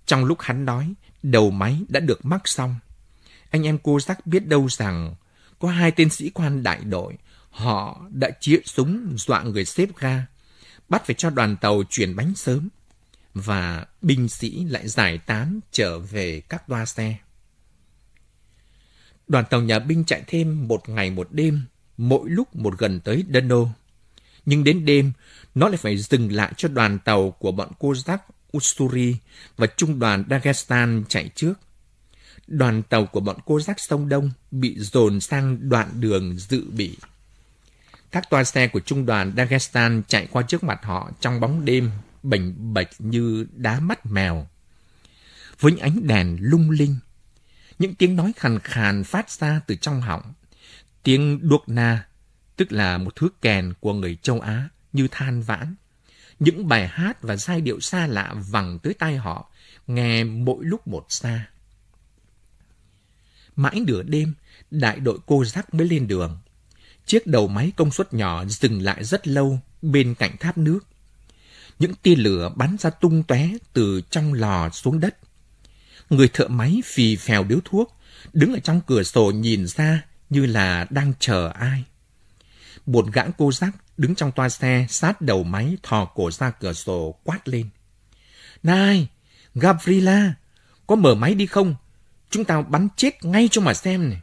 Trong lúc hắn nói, đầu máy đã được mắc xong. Anh em cô giác biết đâu rằng có hai tên sĩ quan đại đội, họ đã chĩa súng dọa người xếp ga, bắt phải cho đoàn tàu chuyển bánh sớm. Và binh sĩ lại giải tán trở về các toa xe. Đoàn tàu nhà binh chạy thêm một ngày một đêm, mỗi lúc một gần tới Đơn Đô. Nhưng đến đêm, nó lại phải dừng lại cho đoàn tàu của bọn cô giác Usturi và trung đoàn Dagestan chạy trước. Đoàn tàu của bọn cô giác sông Đông bị dồn sang đoạn đường dự bị. Các toa xe của trung đoàn Dagestan chạy qua trước mặt họ trong bóng đêm bềnh bạch như đá mắt mèo. Với những ánh đèn lung linh, những tiếng nói khàn khàn phát ra từ trong họng. Tiếng đuộc na, tức là một thứ kèn của người châu Á như than vãn những bài hát và giai điệu xa lạ vẳng tới tai họ, nghe mỗi lúc một xa. Mãi nửa đêm, đại đội cô giác mới lên đường. Chiếc đầu máy công suất nhỏ dừng lại rất lâu bên cạnh tháp nước. Những tia lửa bắn ra tung tóe từ trong lò xuống đất. Người thợ máy phì phèo điếu thuốc, đứng ở trong cửa sổ nhìn ra như là đang chờ ai. Bột gã cô giác đứng trong toa xe sát đầu máy thò cổ ra cửa sổ quát lên. Này, Gavrila, có mở máy đi không? Chúng tao bắn chết ngay cho mà xem này.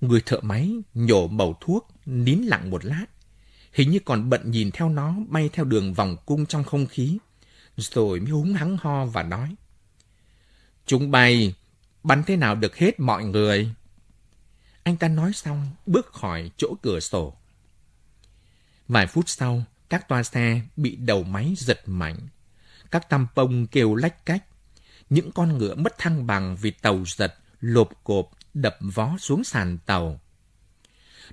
Người thợ máy nhổ màu thuốc, nín lặng một lát. Hình như còn bận nhìn theo nó bay theo đường vòng cung trong không khí. Rồi mới húng hắng ho và nói. Chúng bay, bắn thế nào được hết mọi người? Anh ta nói xong, bước khỏi chỗ cửa sổ. Vài phút sau, các toa xe bị đầu máy giật mạnh. Các tam bông kêu lách cách. Những con ngựa mất thăng bằng vì tàu giật, lộp cộp, đập vó xuống sàn tàu.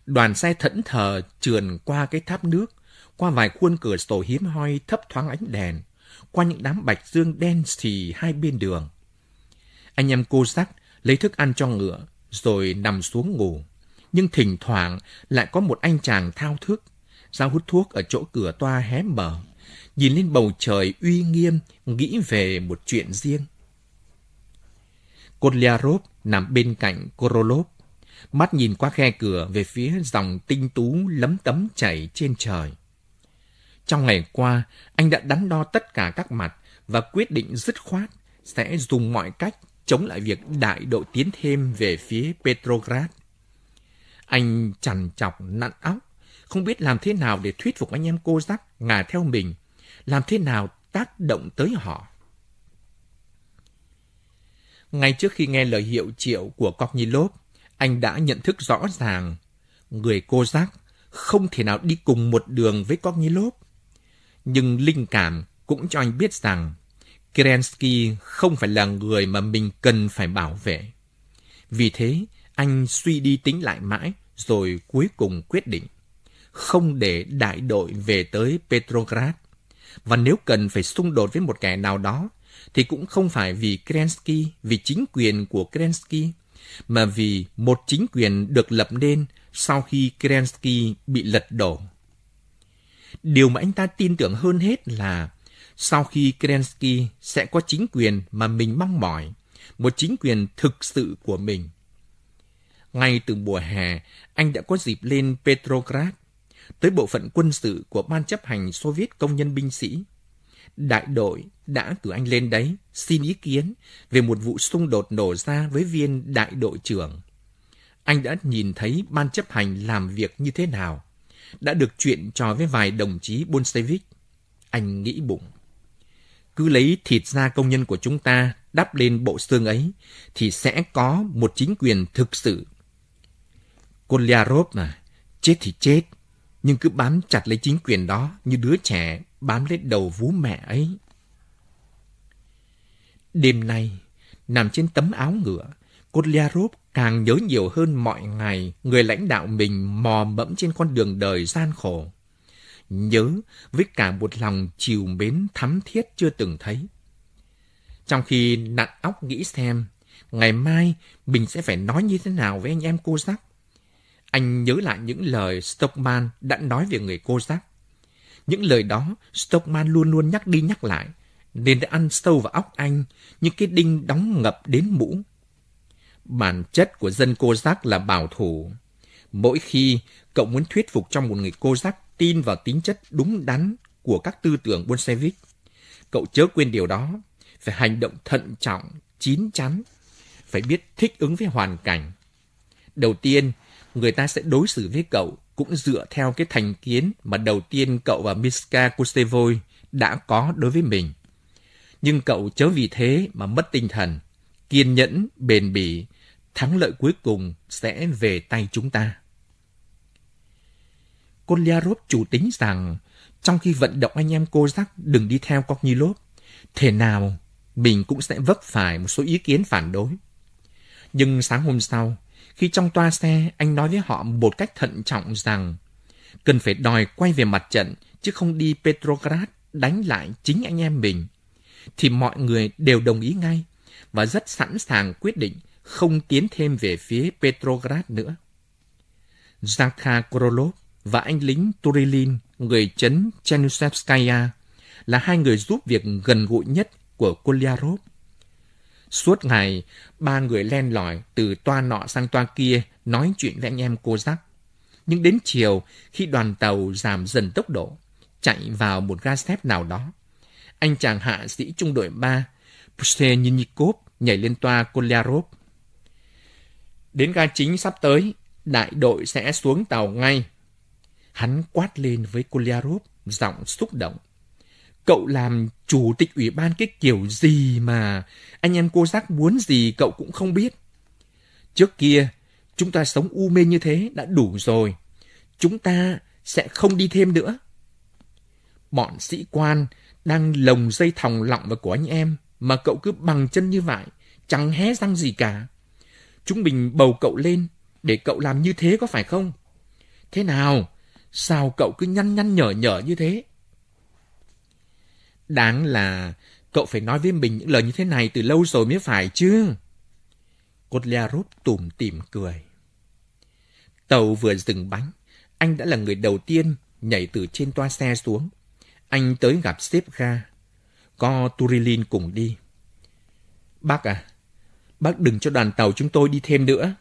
Đoàn xe thẫn thờ trườn qua cái tháp nước, qua vài khuôn cửa sổ hiếm hoi thấp thoáng ánh đèn, qua những đám bạch dương đen xì hai bên đường. Anh em cô sắc lấy thức ăn cho ngựa, rồi nằm xuống ngủ. Nhưng thỉnh thoảng lại có một anh chàng thao thức Giao hút thuốc ở chỗ cửa toa hé mở, nhìn lên bầu trời uy nghiêm, nghĩ về một chuyện riêng. Kotliarov nằm bên cạnh Korolov, mắt nhìn qua khe cửa về phía dòng tinh tú lấm tấm chảy trên trời. Trong ngày qua, anh đã đắn đo tất cả các mặt và quyết định dứt khoát sẽ dùng mọi cách chống lại việc đại đội tiến thêm về phía Petrograd. Anh chằn chọc nặn óc không biết làm thế nào để thuyết phục anh em cô giác ngả theo mình, làm thế nào tác động tới họ. Ngay trước khi nghe lời hiệu triệu của Kognilov, anh đã nhận thức rõ ràng người cô giác không thể nào đi cùng một đường với Kognilov. Nhưng linh cảm cũng cho anh biết rằng Kerensky không phải là người mà mình cần phải bảo vệ. Vì thế, anh suy đi tính lại mãi rồi cuối cùng quyết định không để đại đội về tới Petrograd. Và nếu cần phải xung đột với một kẻ nào đó, thì cũng không phải vì Kerensky, vì chính quyền của Kerensky, mà vì một chính quyền được lập nên sau khi Kerensky bị lật đổ. Điều mà anh ta tin tưởng hơn hết là sau khi Kerensky sẽ có chính quyền mà mình mong mỏi, một chính quyền thực sự của mình. Ngay từ mùa hè, anh đã có dịp lên Petrograd tới bộ phận quân sự của Ban chấp hành Soviet Công nhân binh sĩ. Đại đội đã cử anh lên đấy xin ý kiến về một vụ xung đột nổ ra với viên đại đội trưởng. Anh đã nhìn thấy ban chấp hành làm việc như thế nào, đã được chuyện trò với vài đồng chí Bolshevik. Anh nghĩ bụng. Cứ lấy thịt da công nhân của chúng ta đắp lên bộ xương ấy, thì sẽ có một chính quyền thực sự. Kolyarov mà, chết thì chết, nhưng cứ bám chặt lấy chính quyền đó như đứa trẻ bám lấy đầu vú mẹ ấy. Đêm nay, nằm trên tấm áo ngựa, Kotliarov càng nhớ nhiều hơn mọi ngày người lãnh đạo mình mò mẫm trên con đường đời gian khổ. Nhớ với cả một lòng chiều mến thắm thiết chưa từng thấy. Trong khi nặng óc nghĩ xem, ngày mai mình sẽ phải nói như thế nào với anh em cô giác anh nhớ lại những lời Stockman đã nói về người cô giác. Những lời đó Stockman luôn luôn nhắc đi nhắc lại, nên đã ăn sâu vào óc anh như cái đinh đóng ngập đến mũ. Bản chất của dân cô giác là bảo thủ. Mỗi khi cậu muốn thuyết phục trong một người cô giác tin vào tính chất đúng đắn của các tư tưởng Bolshevik, cậu chớ quên điều đó, phải hành động thận trọng, chín chắn, phải biết thích ứng với hoàn cảnh. Đầu tiên, người ta sẽ đối xử với cậu cũng dựa theo cái thành kiến mà đầu tiên cậu và Miska Kustevoi đã có đối với mình. Nhưng cậu chớ vì thế mà mất tinh thần, kiên nhẫn, bền bỉ, thắng lợi cuối cùng sẽ về tay chúng ta. Kolyarov chủ tính rằng trong khi vận động anh em cô giác đừng đi theo Kognilov, thế nào mình cũng sẽ vấp phải một số ý kiến phản đối. Nhưng sáng hôm sau, khi trong toa xe, anh nói với họ một cách thận trọng rằng cần phải đòi quay về mặt trận chứ không đi Petrograd đánh lại chính anh em mình. Thì mọi người đều đồng ý ngay và rất sẵn sàng quyết định không tiến thêm về phía Petrograd nữa. Zakha Krolov và anh lính Turilin, người chấn Chernusevskaya, là hai người giúp việc gần gũi nhất của Kolyarov Suốt ngày, ba người len lỏi từ toa nọ sang toa kia nói chuyện với anh em cô giác. Nhưng đến chiều, khi đoàn tàu giảm dần tốc độ, chạy vào một ga xếp nào đó, anh chàng hạ sĩ trung đội 3, Pusenikov nhảy lên toa Kolyarov. Đến ga chính sắp tới, đại đội sẽ xuống tàu ngay. Hắn quát lên với Kolyarov, giọng xúc động. Cậu làm chủ tịch ủy ban cái kiểu gì mà anh em cô giác muốn gì cậu cũng không biết. Trước kia, chúng ta sống u mê như thế đã đủ rồi. Chúng ta sẽ không đi thêm nữa. Bọn sĩ quan đang lồng dây thòng lọng vào của anh em mà cậu cứ bằng chân như vậy, chẳng hé răng gì cả. Chúng mình bầu cậu lên để cậu làm như thế có phải không? Thế nào? Sao cậu cứ nhăn nhăn nhở nhở như thế? Đáng là cậu phải nói với mình những lời như thế này từ lâu rồi mới phải chứ. Kotliarov tủm tỉm cười. Tàu vừa dừng bánh, anh đã là người đầu tiên nhảy từ trên toa xe xuống. Anh tới gặp sếp ga. Có Turilin cùng đi. Bác à, bác đừng cho đoàn tàu chúng tôi đi thêm nữa.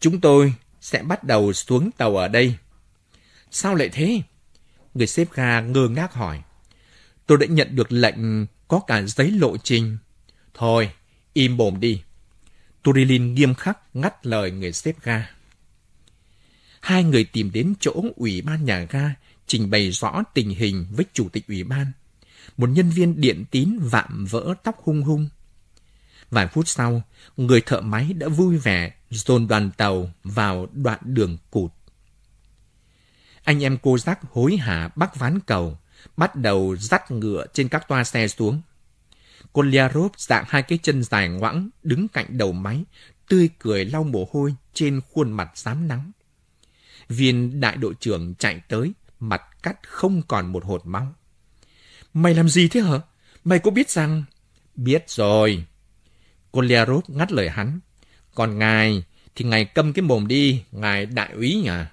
Chúng tôi sẽ bắt đầu xuống tàu ở đây. Sao lại thế? Người sếp ga ngơ ngác hỏi. Tôi đã nhận được lệnh có cả giấy lộ trình. Thôi, im bồm đi. Turilin nghiêm khắc ngắt lời người xếp ga. Hai người tìm đến chỗ ủy ban nhà ga trình bày rõ tình hình với chủ tịch ủy ban. Một nhân viên điện tín vạm vỡ tóc hung hung. Vài phút sau, người thợ máy đã vui vẻ dồn đoàn tàu vào đoạn đường cụt. Anh em cô giác hối hả bắc ván cầu, bắt đầu dắt ngựa trên các toa xe xuống. Kolyarov dạng hai cái chân dài ngoãng đứng cạnh đầu máy, tươi cười lau mồ hôi trên khuôn mặt dám nắng. Viên đại đội trưởng chạy tới, mặt cắt không còn một hột máu. Mày làm gì thế hả? Mày có biết rằng... Biết rồi. Kolyarov ngắt lời hắn. Còn ngài thì ngài câm cái mồm đi, ngài đại úy nhà.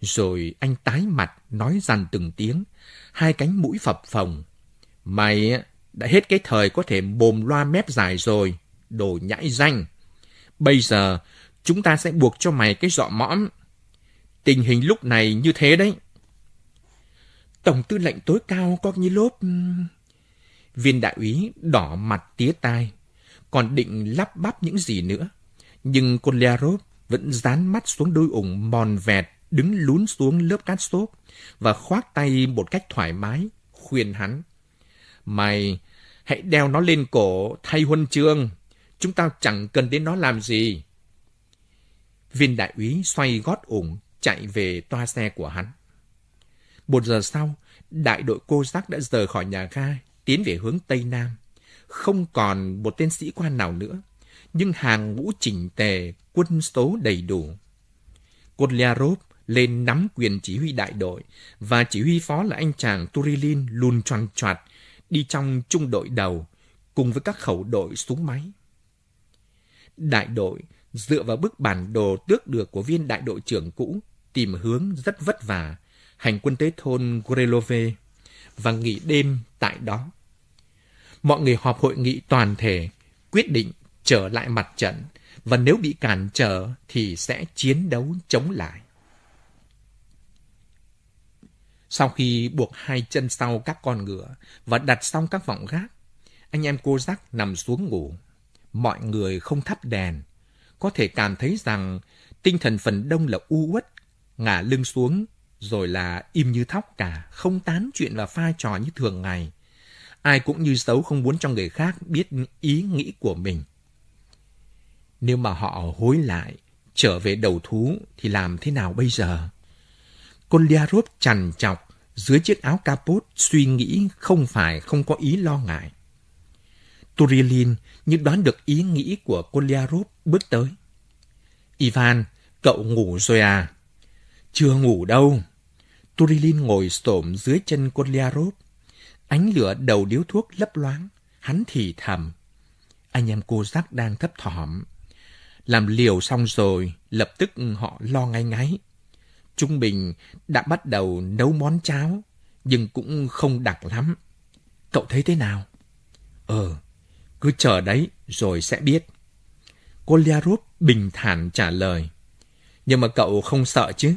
Rồi anh tái mặt, nói dằn từng tiếng, hai cánh mũi phập phồng. Mày đã hết cái thời có thể mồm loa mép dài rồi, đồ nhãi danh. Bây giờ, chúng ta sẽ buộc cho mày cái dọ mõm. Tình hình lúc này như thế đấy. Tổng tư lệnh tối cao có như lốp Viên đại úy đỏ mặt tía tai, còn định lắp bắp những gì nữa. Nhưng Kolyarov vẫn dán mắt xuống đôi ủng mòn vẹt đứng lún xuống lớp cát xốp và khoác tay một cách thoải mái, khuyên hắn. Mày hãy đeo nó lên cổ thay huân chương, chúng tao chẳng cần đến nó làm gì. Viên đại úy xoay gót ủng, chạy về toa xe của hắn. Một giờ sau, đại đội cô giác đã rời khỏi nhà ga, tiến về hướng Tây Nam. Không còn một tên sĩ quan nào nữa, nhưng hàng ngũ chỉnh tề, quân số đầy đủ. Cột lên nắm quyền chỉ huy đại đội và chỉ huy phó là anh chàng Turilin lùn choăn choạt đi trong trung đội đầu cùng với các khẩu đội súng máy. Đại đội dựa vào bức bản đồ tước được của viên đại đội trưởng cũ tìm hướng rất vất vả hành quân tới thôn Grelove và nghỉ đêm tại đó. Mọi người họp hội nghị toàn thể quyết định trở lại mặt trận và nếu bị cản trở thì sẽ chiến đấu chống lại. Sau khi buộc hai chân sau các con ngựa và đặt xong các vọng gác, anh em cô giác nằm xuống ngủ. Mọi người không thắp đèn, có thể cảm thấy rằng tinh thần phần đông là u uất, ngả lưng xuống, rồi là im như thóc cả, không tán chuyện và pha trò như thường ngày. Ai cũng như xấu không muốn cho người khác biết ý nghĩ của mình. Nếu mà họ hối lại, trở về đầu thú thì làm thế nào bây giờ? Kolyarov chằn chọc dưới chiếc áo capot suy nghĩ không phải không có ý lo ngại. Turilin như đoán được ý nghĩ của Kolyarov bước tới. Ivan, cậu ngủ rồi à? Chưa ngủ đâu. Turilin ngồi xổm dưới chân Kolyarov. Ánh lửa đầu điếu thuốc lấp loáng, hắn thì thầm. Anh em cô giác đang thấp thỏm. Làm liều xong rồi, lập tức họ lo ngay ngáy. Chúng mình đã bắt đầu nấu món cháo, nhưng cũng không đặc lắm. Cậu thấy thế nào? Ờ, cứ chờ đấy rồi sẽ biết. Cô Liarov bình thản trả lời. Nhưng mà cậu không sợ chứ?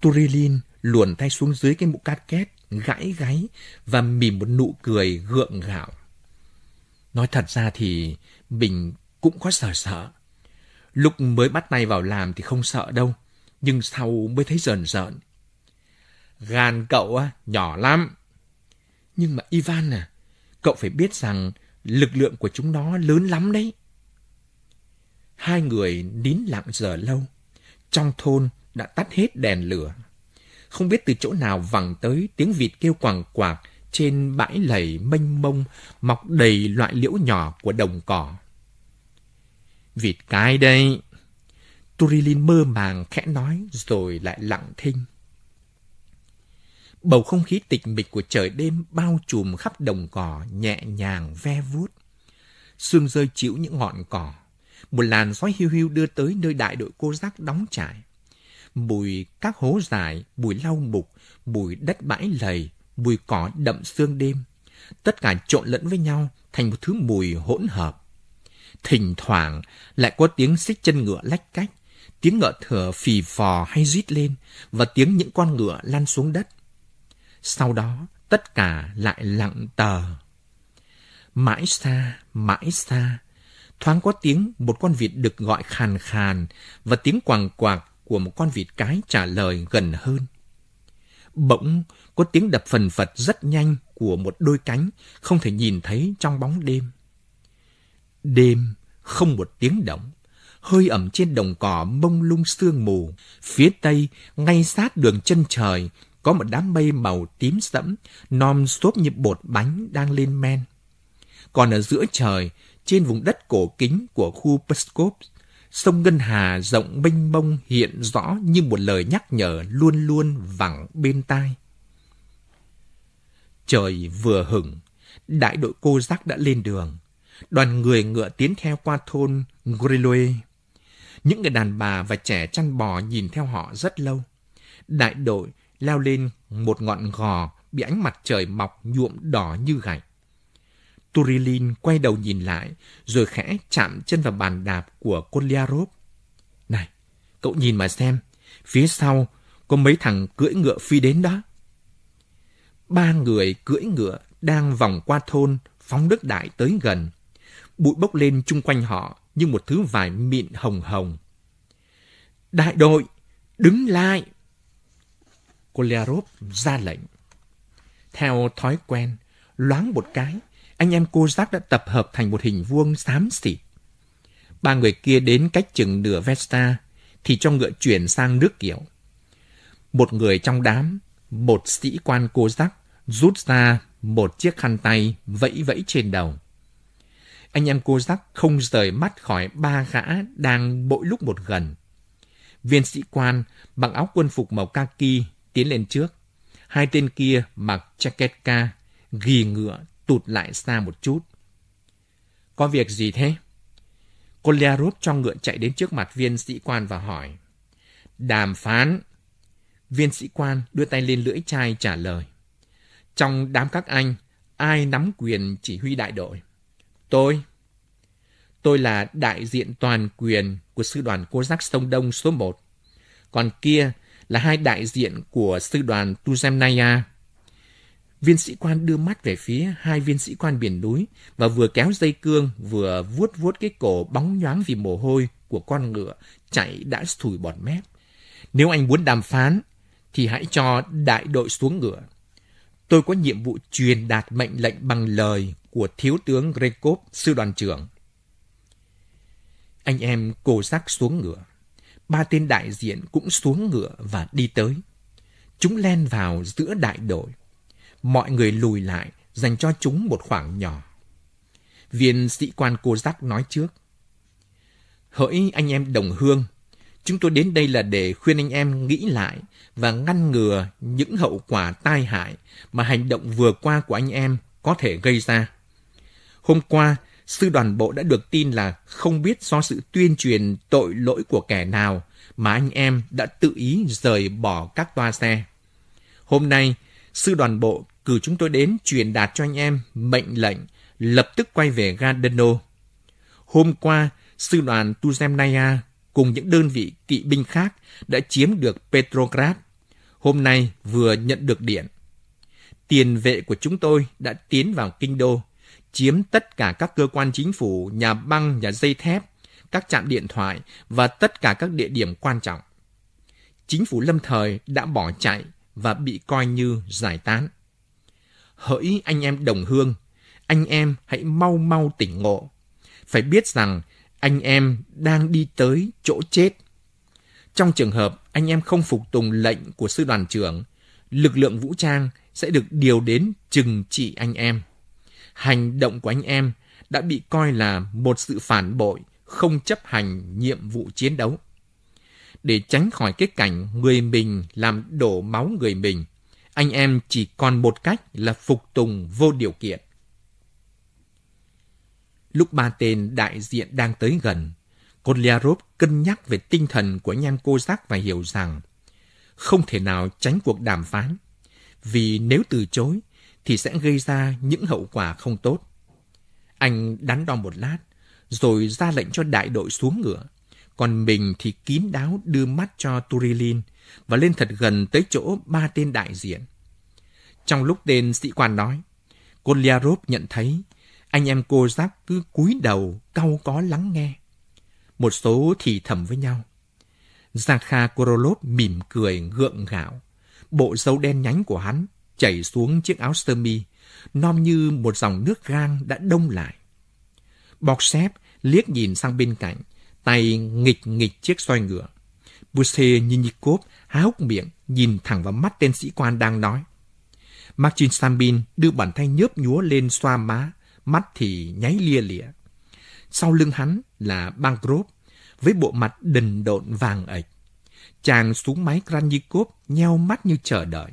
Turilin luồn tay xuống dưới cái mũ cát két, gãi gáy và mỉm một nụ cười gượng gạo. Nói thật ra thì mình cũng có sợ sợ. Lúc mới bắt tay vào làm thì không sợ đâu nhưng sau mới thấy rờn rợn. Gan cậu á, nhỏ lắm. Nhưng mà Ivan à, cậu phải biết rằng lực lượng của chúng nó lớn lắm đấy. Hai người nín lặng giờ lâu. Trong thôn đã tắt hết đèn lửa. Không biết từ chỗ nào vẳng tới tiếng vịt kêu quàng quạc trên bãi lầy mênh mông mọc đầy loại liễu nhỏ của đồng cỏ. Vịt cái đây, Turilin mơ màng khẽ nói rồi lại lặng thinh. Bầu không khí tịch mịch của trời đêm bao trùm khắp đồng cỏ nhẹ nhàng ve vuốt. Sương rơi chiếu những ngọn cỏ. Một làn gió hiu hiu đưa tới nơi đại đội cô giác đóng trại. Bùi các hố dài, bùi lau mục, bùi đất bãi lầy, bùi cỏ đậm sương đêm. Tất cả trộn lẫn với nhau thành một thứ mùi hỗn hợp. Thỉnh thoảng lại có tiếng xích chân ngựa lách cách tiếng ngựa thở phì phò hay rít lên và tiếng những con ngựa lăn xuống đất. Sau đó, tất cả lại lặng tờ. Mãi xa, mãi xa, thoáng có tiếng một con vịt được gọi khàn khàn và tiếng quàng quạc của một con vịt cái trả lời gần hơn. Bỗng có tiếng đập phần phật rất nhanh của một đôi cánh không thể nhìn thấy trong bóng đêm. Đêm không một tiếng động hơi ẩm trên đồng cỏ mông lung sương mù. Phía tây, ngay sát đường chân trời, có một đám mây màu tím sẫm, nom xốp như bột bánh đang lên men. Còn ở giữa trời, trên vùng đất cổ kính của khu Pskov, sông Ngân Hà rộng mênh mông hiện rõ như một lời nhắc nhở luôn luôn vẳng bên tai. Trời vừa hửng, đại đội cô giác đã lên đường. Đoàn người ngựa tiến theo qua thôn Griloe. Những người đàn bà và trẻ chăn bò nhìn theo họ rất lâu. Đại đội leo lên một ngọn gò bị ánh mặt trời mọc nhuộm đỏ như gạch. Turilin quay đầu nhìn lại, rồi khẽ chạm chân vào bàn đạp của Kolyarov. Này, cậu nhìn mà xem, phía sau có mấy thằng cưỡi ngựa phi đến đó. Ba người cưỡi ngựa đang vòng qua thôn, phóng đức đại tới gần. Bụi bốc lên chung quanh họ, như một thứ vải mịn hồng hồng. Đại đội, đứng lại! Kolyarov ra lệnh. Theo thói quen, loáng một cái, anh em cô giác đã tập hợp thành một hình vuông xám xịt. Ba người kia đến cách chừng nửa Vesta, thì cho ngựa chuyển sang nước kiểu. Một người trong đám, một sĩ quan cô giác rút ra một chiếc khăn tay vẫy vẫy trên đầu anh em cô giác không rời mắt khỏi ba gã đang mỗi lúc một gần. Viên sĩ quan mặc áo quân phục màu kaki tiến lên trước. Hai tên kia mặc jacket ca, ghi ngựa tụt lại xa một chút. Có việc gì thế? Cô Lea rốt cho ngựa chạy đến trước mặt viên sĩ quan và hỏi. Đàm phán. Viên sĩ quan đưa tay lên lưỡi chai trả lời. Trong đám các anh, ai nắm quyền chỉ huy đại đội? Tôi? Tôi là đại diện toàn quyền của sư đoàn Cô Giác Sông Đông số 1. Còn kia là hai đại diện của sư đoàn Tuzemnaya. Viên sĩ quan đưa mắt về phía hai viên sĩ quan biển núi và vừa kéo dây cương vừa vuốt vuốt cái cổ bóng nhoáng vì mồ hôi của con ngựa chạy đã thủi bọt mép. Nếu anh muốn đàm phán thì hãy cho đại đội xuống ngựa. Tôi có nhiệm vụ truyền đạt mệnh lệnh bằng lời của Thiếu tướng Grekov, sư đoàn trưởng. Anh em cổ sắc xuống ngựa. Ba tên đại diện cũng xuống ngựa và đi tới. Chúng len vào giữa đại đội. Mọi người lùi lại, dành cho chúng một khoảng nhỏ. Viên sĩ quan cô giác nói trước. Hỡi anh em đồng hương, chúng tôi đến đây là để khuyên anh em nghĩ lại và ngăn ngừa những hậu quả tai hại mà hành động vừa qua của anh em có thể gây ra. Hôm qua, sư đoàn bộ đã được tin là không biết do sự tuyên truyền tội lỗi của kẻ nào mà anh em đã tự ý rời bỏ các toa xe. Hôm nay, sư đoàn bộ cử chúng tôi đến truyền đạt cho anh em mệnh lệnh lập tức quay về Gardeno. Hôm qua, sư đoàn Tuzemnaya cùng những đơn vị kỵ binh khác đã chiếm được Petrograd. Hôm nay vừa nhận được điện. Tiền vệ của chúng tôi đã tiến vào kinh đô chiếm tất cả các cơ quan chính phủ, nhà băng, nhà dây thép, các trạm điện thoại và tất cả các địa điểm quan trọng. Chính phủ lâm thời đã bỏ chạy và bị coi như giải tán. Hỡi anh em đồng hương, anh em hãy mau mau tỉnh ngộ. Phải biết rằng anh em đang đi tới chỗ chết. Trong trường hợp anh em không phục tùng lệnh của sư đoàn trưởng, lực lượng vũ trang sẽ được điều đến trừng trị anh em hành động của anh em đã bị coi là một sự phản bội không chấp hành nhiệm vụ chiến đấu. Để tránh khỏi cái cảnh người mình làm đổ máu người mình, anh em chỉ còn một cách là phục tùng vô điều kiện. Lúc ba tên đại diện đang tới gần, Kolyarov cân nhắc về tinh thần của anh em cô giác và hiểu rằng không thể nào tránh cuộc đàm phán. Vì nếu từ chối, thì sẽ gây ra những hậu quả không tốt. Anh đắn đo một lát, rồi ra lệnh cho đại đội xuống ngựa. Còn mình thì kín đáo đưa mắt cho Turilin và lên thật gần tới chỗ ba tên đại diện. Trong lúc tên sĩ quan nói, Kolyarov nhận thấy anh em cô giác cứ cúi đầu cau có lắng nghe. Một số thì thầm với nhau. Zakha Korolov mỉm cười gượng gạo. Bộ dâu đen nhánh của hắn chảy xuống chiếc áo sơ mi, non như một dòng nước gang đã đông lại. Bọc xếp liếc nhìn sang bên cạnh, tay nghịch nghịch chiếc xoay ngựa. Buse Nyinikov há hốc miệng, nhìn thẳng vào mắt tên sĩ quan đang nói. Martin Sambin đưa bàn tay nhớp nhúa lên xoa má, mắt thì nháy lia lịa. Sau lưng hắn là Bangrop, với bộ mặt đần độn vàng ệch. Chàng xuống máy Kranikov nheo mắt như chờ đợi.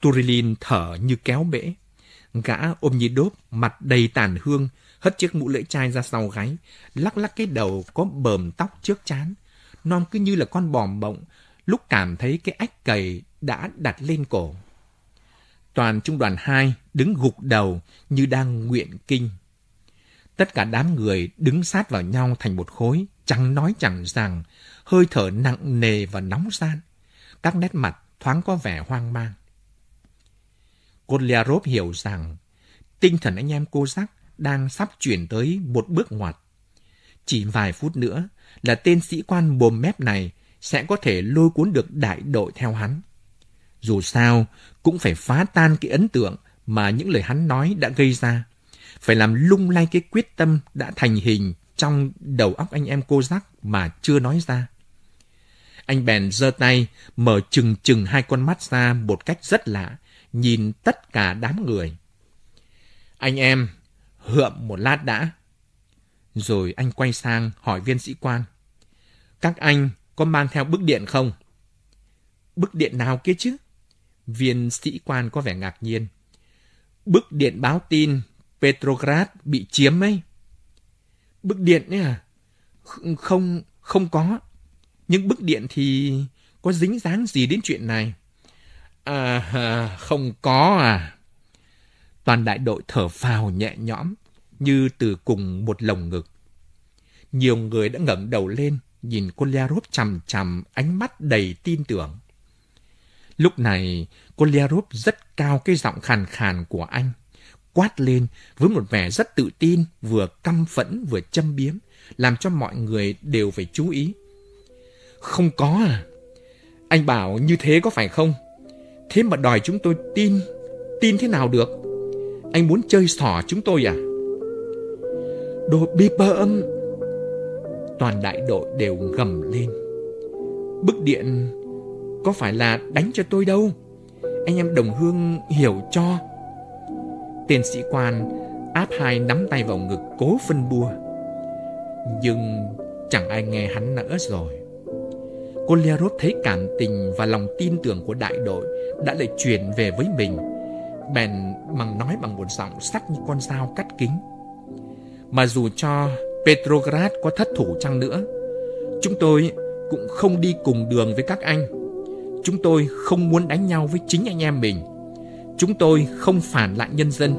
Turilin thở như kéo bể. Gã ôm nhị đốp, mặt đầy tàn hương, hất chiếc mũ lưỡi chai ra sau gáy, lắc lắc cái đầu có bờm tóc trước chán. Non cứ như là con bòm bộng, lúc cảm thấy cái ách cầy đã đặt lên cổ. Toàn trung đoàn 2 đứng gục đầu như đang nguyện kinh. Tất cả đám người đứng sát vào nhau thành một khối, chẳng nói chẳng rằng, hơi thở nặng nề và nóng gian. Các nét mặt thoáng có vẻ hoang mang. Kolyarov hiểu rằng tinh thần anh em cô giác đang sắp chuyển tới một bước ngoặt. Chỉ vài phút nữa là tên sĩ quan bồm mép này sẽ có thể lôi cuốn được đại đội theo hắn. Dù sao, cũng phải phá tan cái ấn tượng mà những lời hắn nói đã gây ra. Phải làm lung lay cái quyết tâm đã thành hình trong đầu óc anh em cô giác mà chưa nói ra. Anh bèn giơ tay, mở chừng chừng hai con mắt ra một cách rất lạ, nhìn tất cả đám người. Anh em, hượm một lát đã. Rồi anh quay sang hỏi viên sĩ quan. Các anh có mang theo bức điện không? Bức điện nào kia chứ? Viên sĩ quan có vẻ ngạc nhiên. Bức điện báo tin Petrograd bị chiếm ấy. Bức điện ấy à? Không, không có. Nhưng bức điện thì có dính dáng gì đến chuyện này? À, không có à. Toàn đại đội thở phào nhẹ nhõm, như từ cùng một lồng ngực. Nhiều người đã ngẩng đầu lên, nhìn cô Liarop chằm chằm ánh mắt đầy tin tưởng. Lúc này, cô Liarop rất cao cái giọng khàn khàn của anh, quát lên với một vẻ rất tự tin, vừa căm phẫn vừa châm biếm, làm cho mọi người đều phải chú ý. Không có à? Anh bảo như thế có phải không? Thế mà đòi chúng tôi tin, tin thế nào được? Anh muốn chơi xỏ chúng tôi à? Đồ bi bơ âm. Toàn đại đội đều gầm lên. Bức điện có phải là đánh cho tôi đâu. Anh em đồng hương hiểu cho. tiền sĩ quan áp hai nắm tay vào ngực cố phân bua. Nhưng chẳng ai nghe hắn nữa rồi. Kolyarov thấy cảm tình và lòng tin tưởng của đại đội đã lại chuyển về với mình. Bèn bằng nói bằng một giọng sắc như con dao cắt kính. Mà dù cho Petrograd có thất thủ chăng nữa, chúng tôi cũng không đi cùng đường với các anh. Chúng tôi không muốn đánh nhau với chính anh em mình. Chúng tôi không phản lại nhân dân.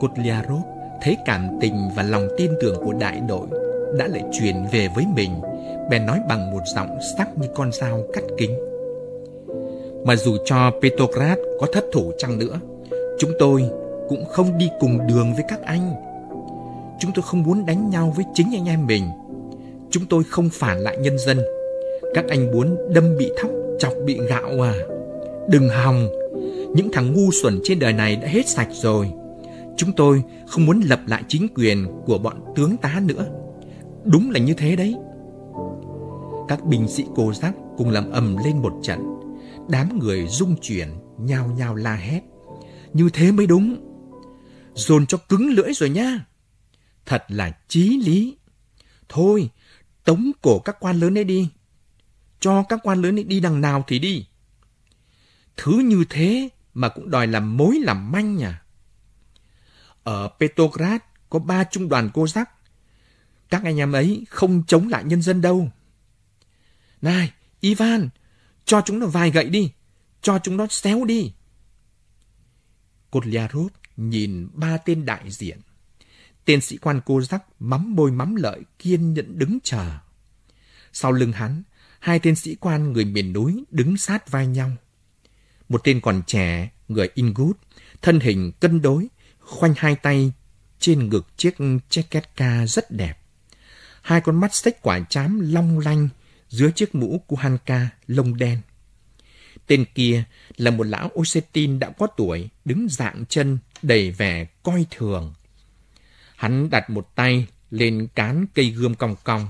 Kotliarov thấy cảm tình và lòng tin tưởng của đại đội đã lại chuyển về với mình bèn nói bằng một giọng sắc như con dao cắt kính. Mà dù cho Petrograd có thất thủ chăng nữa, chúng tôi cũng không đi cùng đường với các anh. Chúng tôi không muốn đánh nhau với chính anh em mình. Chúng tôi không phản lại nhân dân. Các anh muốn đâm bị thóc, chọc bị gạo à? Đừng hòng, những thằng ngu xuẩn trên đời này đã hết sạch rồi. Chúng tôi không muốn lập lại chính quyền của bọn tướng tá nữa. Đúng là như thế đấy các binh sĩ cô giác cùng làm ầm lên một trận. Đám người rung chuyển, nhao nhao la hét. Như thế mới đúng. Dồn cho cứng lưỡi rồi nha. Thật là chí lý. Thôi, tống cổ các quan lớn ấy đi. Cho các quan lớn ấy đi đằng nào thì đi. Thứ như thế mà cũng đòi làm mối làm manh nhỉ. Ở Petrograd có ba trung đoàn cô giác. Các anh em ấy không chống lại nhân dân đâu. Này, Ivan, cho chúng nó vài gậy đi, cho chúng nó xéo đi. Kotlyarov nhìn ba tên đại diện. Tên sĩ quan cô rắc mắm bôi mắm lợi kiên nhẫn đứng chờ. Sau lưng hắn, hai tên sĩ quan người miền núi đứng sát vai nhau. Một tên còn trẻ, người Ingut, thân hình cân đối, khoanh hai tay trên ngực chiếc jacket ca rất đẹp. Hai con mắt xách quả chám long lanh dưới chiếc mũ Kuhanka lông đen. Tên kia là một lão Osetin đã có tuổi, đứng dạng chân, đầy vẻ coi thường. Hắn đặt một tay lên cán cây gươm cong cong,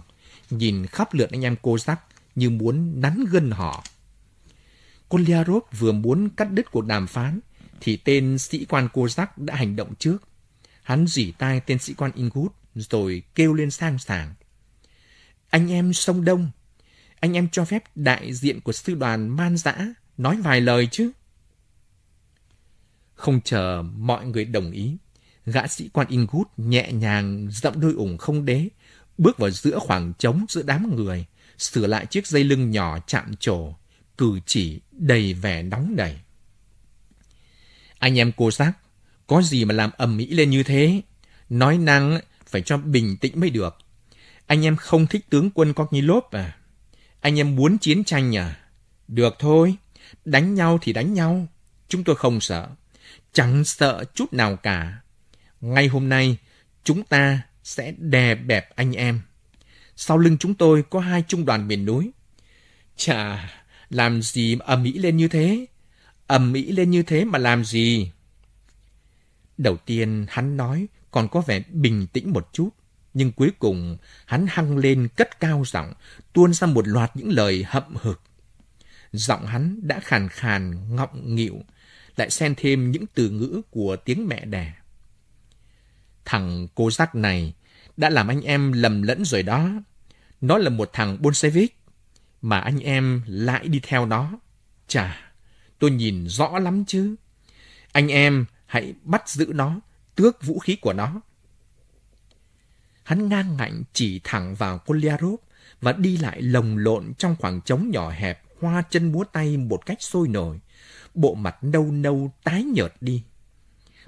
nhìn khắp lượt anh em cô giác như muốn nắn gân họ. Kolyarov vừa muốn cắt đứt cuộc đàm phán, thì tên sĩ quan cô giác đã hành động trước. Hắn dỉ tay tên sĩ quan Ingut rồi kêu lên sang sảng. Anh em sông Đông, anh em cho phép đại diện của sư đoàn man dã nói vài lời chứ. Không chờ mọi người đồng ý, gã sĩ quan Ingut nhẹ nhàng dậm đôi ủng không đế, bước vào giữa khoảng trống giữa đám người, sửa lại chiếc dây lưng nhỏ chạm trổ, cử chỉ đầy vẻ nóng nảy. Anh em cô giác, có gì mà làm ầm ĩ lên như thế? Nói năng phải cho bình tĩnh mới được. Anh em không thích tướng quân Kognilov à? Anh em muốn chiến tranh à? Được thôi, đánh nhau thì đánh nhau. Chúng tôi không sợ. Chẳng sợ chút nào cả. Ngay hôm nay, chúng ta sẽ đè bẹp anh em. Sau lưng chúng tôi có hai trung đoàn miền núi. Chà, làm gì ầm ĩ lên như thế? Ầm ĩ lên như thế mà làm gì? Đầu tiên hắn nói còn có vẻ bình tĩnh một chút, nhưng cuối cùng hắn hăng lên cất cao giọng, tuôn ra một loạt những lời hậm hực. Giọng hắn đã khàn khàn, ngọng nghịu, lại xen thêm những từ ngữ của tiếng mẹ đẻ. Thằng cô giác này đã làm anh em lầm lẫn rồi đó. Nó là một thằng Bolshevik, mà anh em lại đi theo nó. Chà, tôi nhìn rõ lắm chứ. Anh em hãy bắt giữ nó, tước vũ khí của nó, hắn ngang ngạnh chỉ thẳng vào Kolyarov và đi lại lồng lộn trong khoảng trống nhỏ hẹp, hoa chân búa tay một cách sôi nổi. Bộ mặt nâu nâu tái nhợt đi.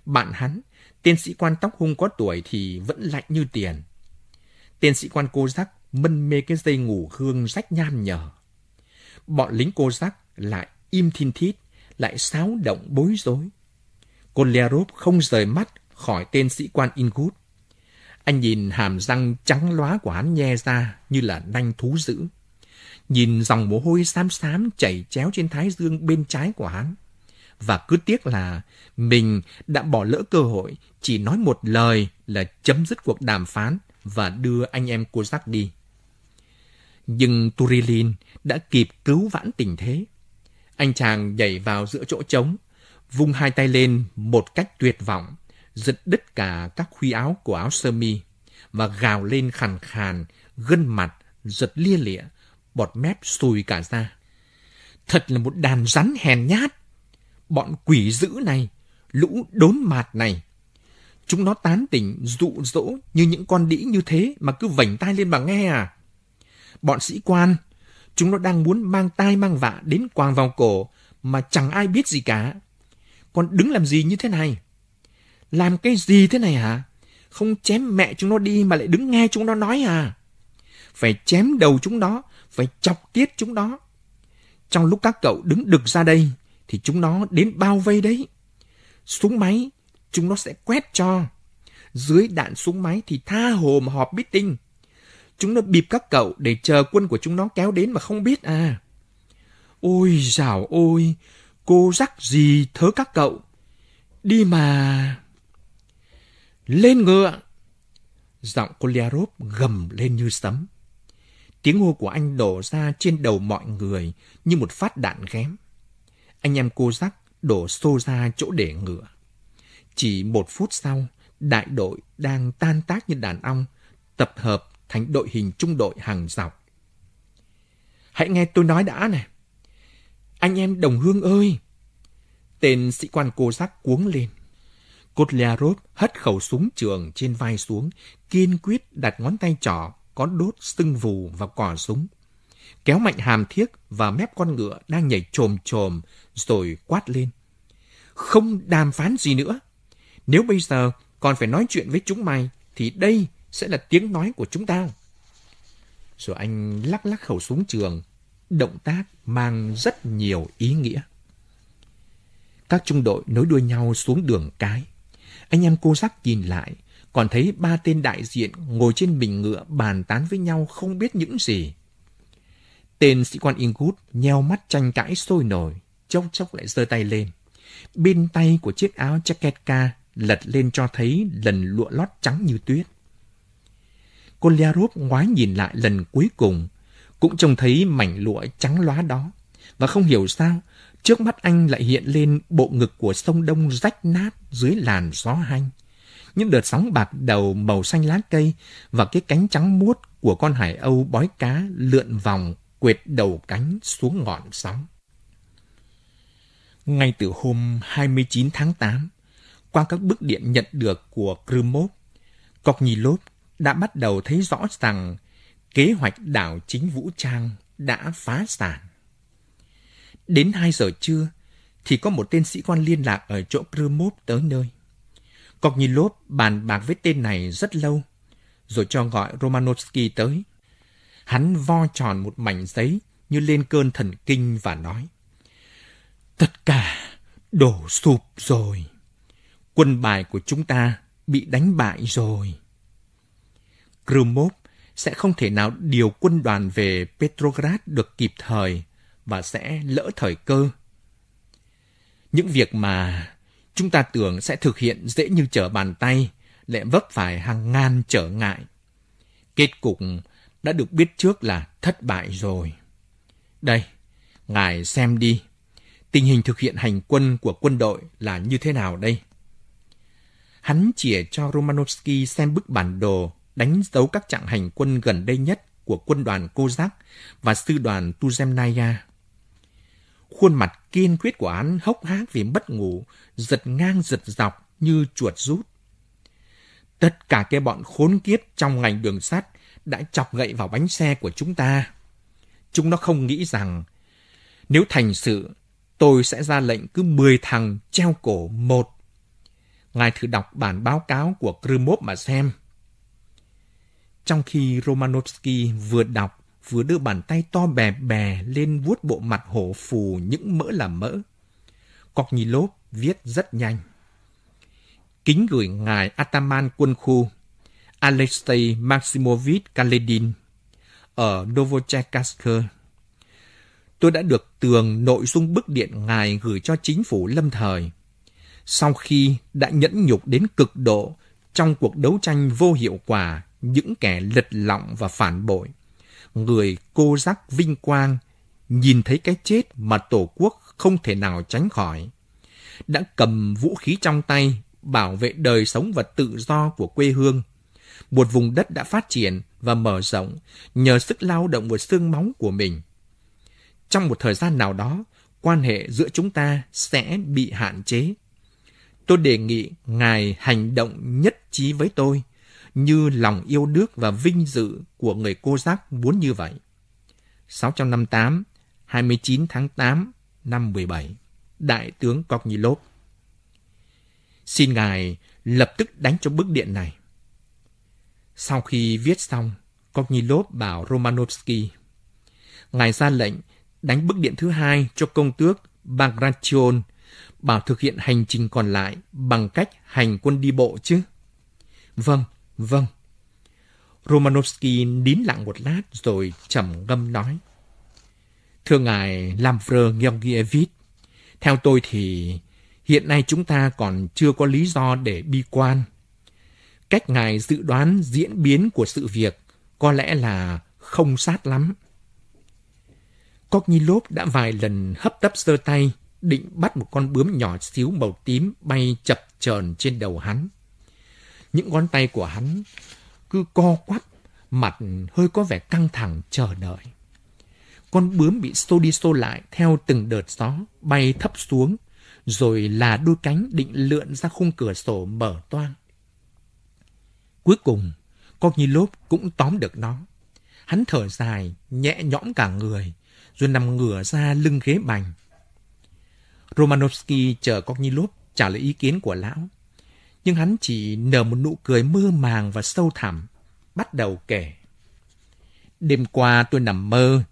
Bạn hắn, tên sĩ quan tóc hung có tuổi thì vẫn lạnh như tiền. Tên sĩ quan cô giác mân mê cái dây ngủ hương rách nham nhở. Bọn lính cô giác lại im thiên thít, lại sáo động bối rối. Kolyarov không rời mắt khỏi tên sĩ quan Ingut anh nhìn hàm răng trắng lóa của hắn nhe ra như là nanh thú dữ. Nhìn dòng mồ hôi xám xám chảy chéo trên thái dương bên trái của hắn. Và cứ tiếc là mình đã bỏ lỡ cơ hội chỉ nói một lời là chấm dứt cuộc đàm phán và đưa anh em cô Giác đi. Nhưng Turilin đã kịp cứu vãn tình thế. Anh chàng nhảy vào giữa chỗ trống, vung hai tay lên một cách tuyệt vọng giật đứt cả các khuy áo của áo sơ mi và gào lên khàn khàn, gân mặt, giật lia lịa, bọt mép sùi cả ra. Thật là một đàn rắn hèn nhát. Bọn quỷ dữ này, lũ đốn mạt này. Chúng nó tán tỉnh, dụ dỗ như những con đĩ như thế mà cứ vảnh tai lên mà nghe à. Bọn sĩ quan, chúng nó đang muốn mang tai mang vạ đến quàng vào cổ mà chẳng ai biết gì cả. Còn đứng làm gì như thế này? Làm cái gì thế này hả? Không chém mẹ chúng nó đi mà lại đứng nghe chúng nó nói à? Phải chém đầu chúng nó, phải chọc tiết chúng nó. Trong lúc các cậu đứng đực ra đây, thì chúng nó đến bao vây đấy. Súng máy, chúng nó sẽ quét cho. Dưới đạn súng máy thì tha hồ mà họp tinh. Chúng nó bịp các cậu để chờ quân của chúng nó kéo đến mà không biết à. Ôi dào ôi, cô rắc gì thớ các cậu. Đi mà... Lên ngựa! Giọng cô gầm lên như sấm. Tiếng hô của anh đổ ra trên đầu mọi người như một phát đạn ghém. Anh em cô giác đổ xô ra chỗ để ngựa. Chỉ một phút sau, đại đội đang tan tác như đàn ong, tập hợp thành đội hình trung đội hàng dọc. Hãy nghe tôi nói đã này. Anh em đồng hương ơi! Tên sĩ quan cô giác cuống lên. Kotlyarov hất khẩu súng trường trên vai xuống, kiên quyết đặt ngón tay trỏ có đốt sưng vù vào cỏ súng. Kéo mạnh hàm thiếc và mép con ngựa đang nhảy trồm trồm rồi quát lên. Không đàm phán gì nữa. Nếu bây giờ còn phải nói chuyện với chúng mày thì đây sẽ là tiếng nói của chúng ta." Rồi anh lắc lắc khẩu súng trường, động tác mang rất nhiều ý nghĩa. Các trung đội nối đuôi nhau xuống đường cái anh em cô giác nhìn lại, còn thấy ba tên đại diện ngồi trên bình ngựa bàn tán với nhau không biết những gì. Tên sĩ quan Ingut nheo mắt tranh cãi sôi nổi, chốc chốc lại giơ tay lên. Bên tay của chiếc áo jacket ca lật lên cho thấy lần lụa lót trắng như tuyết. Cô Liarov ngoái nhìn lại lần cuối cùng, cũng trông thấy mảnh lụa trắng lóa đó, và không hiểu sao Trước mắt anh lại hiện lên bộ ngực của sông Đông rách nát dưới làn gió hanh. Những đợt sóng bạc đầu màu xanh lá cây và cái cánh trắng muốt của con hải âu bói cá lượn vòng quệt đầu cánh xuống ngọn sóng. Ngay từ hôm 29 tháng 8, qua các bức điện nhận được của Krumov, Koknilov đã bắt đầu thấy rõ rằng kế hoạch đảo chính vũ trang đã phá sản. Đến 2 giờ trưa, thì có một tên sĩ quan liên lạc ở chỗ Krumov tới nơi. Kognilov bàn bạc với tên này rất lâu, rồi cho gọi Romanovsky tới. Hắn vo tròn một mảnh giấy như lên cơn thần kinh và nói. Tất cả đổ sụp rồi. Quân bài của chúng ta bị đánh bại rồi. Krumov sẽ không thể nào điều quân đoàn về Petrograd được kịp thời và sẽ lỡ thời cơ. Những việc mà chúng ta tưởng sẽ thực hiện dễ như trở bàn tay lại vấp phải hàng ngàn trở ngại. Kết cục đã được biết trước là thất bại rồi. Đây, ngài xem đi, tình hình thực hiện hành quân của quân đội là như thế nào đây? Hắn chỉ cho Romanovsky xem bức bản đồ đánh dấu các trạng hành quân gần đây nhất của quân đoàn Kozak và sư đoàn Tuzemnaya. Khuôn mặt kiên quyết của hắn hốc hác vì mất ngủ, giật ngang giật dọc như chuột rút. Tất cả cái bọn khốn kiếp trong ngành đường sắt đã chọc gậy vào bánh xe của chúng ta. Chúng nó không nghĩ rằng nếu thành sự, tôi sẽ ra lệnh cứ 10 thằng treo cổ một. Ngài thử đọc bản báo cáo của Krumov mà xem. Trong khi Romanovsky vừa đọc, vừa đưa bàn tay to bè bè lên vuốt bộ mặt hổ phù những mỡ là mỡ. Cọc nhì lốp viết rất nhanh. Kính gửi ngài Ataman quân khu Alexei Maximovich Kaledin ở Novocherkassk. Tôi đã được tường nội dung bức điện ngài gửi cho chính phủ lâm thời. Sau khi đã nhẫn nhục đến cực độ trong cuộc đấu tranh vô hiệu quả những kẻ lật lọng và phản bội người cô giác vinh quang, nhìn thấy cái chết mà Tổ quốc không thể nào tránh khỏi. Đã cầm vũ khí trong tay, bảo vệ đời sống và tự do của quê hương. Một vùng đất đã phát triển và mở rộng nhờ sức lao động và xương móng của mình. Trong một thời gian nào đó, quan hệ giữa chúng ta sẽ bị hạn chế. Tôi đề nghị Ngài hành động nhất trí với tôi – như lòng yêu nước và vinh dự của người cô giác muốn như vậy. 658, 29 tháng 8 năm 17, Đại tướng Kognilov. Xin Ngài lập tức đánh cho bức điện này. Sau khi viết xong, Kognilov bảo Romanovsky. Ngài ra lệnh đánh bức điện thứ hai cho công tước Bagration bảo thực hiện hành trình còn lại bằng cách hành quân đi bộ chứ. Vâng, Vâng. Romanovsky nín lặng một lát rồi trầm ngâm nói. Thưa ngài Lamfrơ Georgievich, theo tôi thì hiện nay chúng ta còn chưa có lý do để bi quan. Cách ngài dự đoán diễn biến của sự việc có lẽ là không sát lắm. Kognilov đã vài lần hấp tấp giơ tay, định bắt một con bướm nhỏ xíu màu tím bay chập chờn trên đầu hắn. Những ngón tay của hắn cứ co quắp, mặt hơi có vẻ căng thẳng chờ đợi. Con bướm bị xô đi xô lại theo từng đợt gió, bay thấp xuống, rồi là đôi cánh định lượn ra khung cửa sổ mở toang. Cuối cùng, con nhi lốp cũng tóm được nó. Hắn thở dài, nhẹ nhõm cả người, rồi nằm ngửa ra lưng ghế bành. Romanovsky chờ con lốp trả lời ý kiến của lão nhưng hắn chỉ nở một nụ cười mơ màng và sâu thẳm, bắt đầu kể. Đêm qua tôi nằm mơ,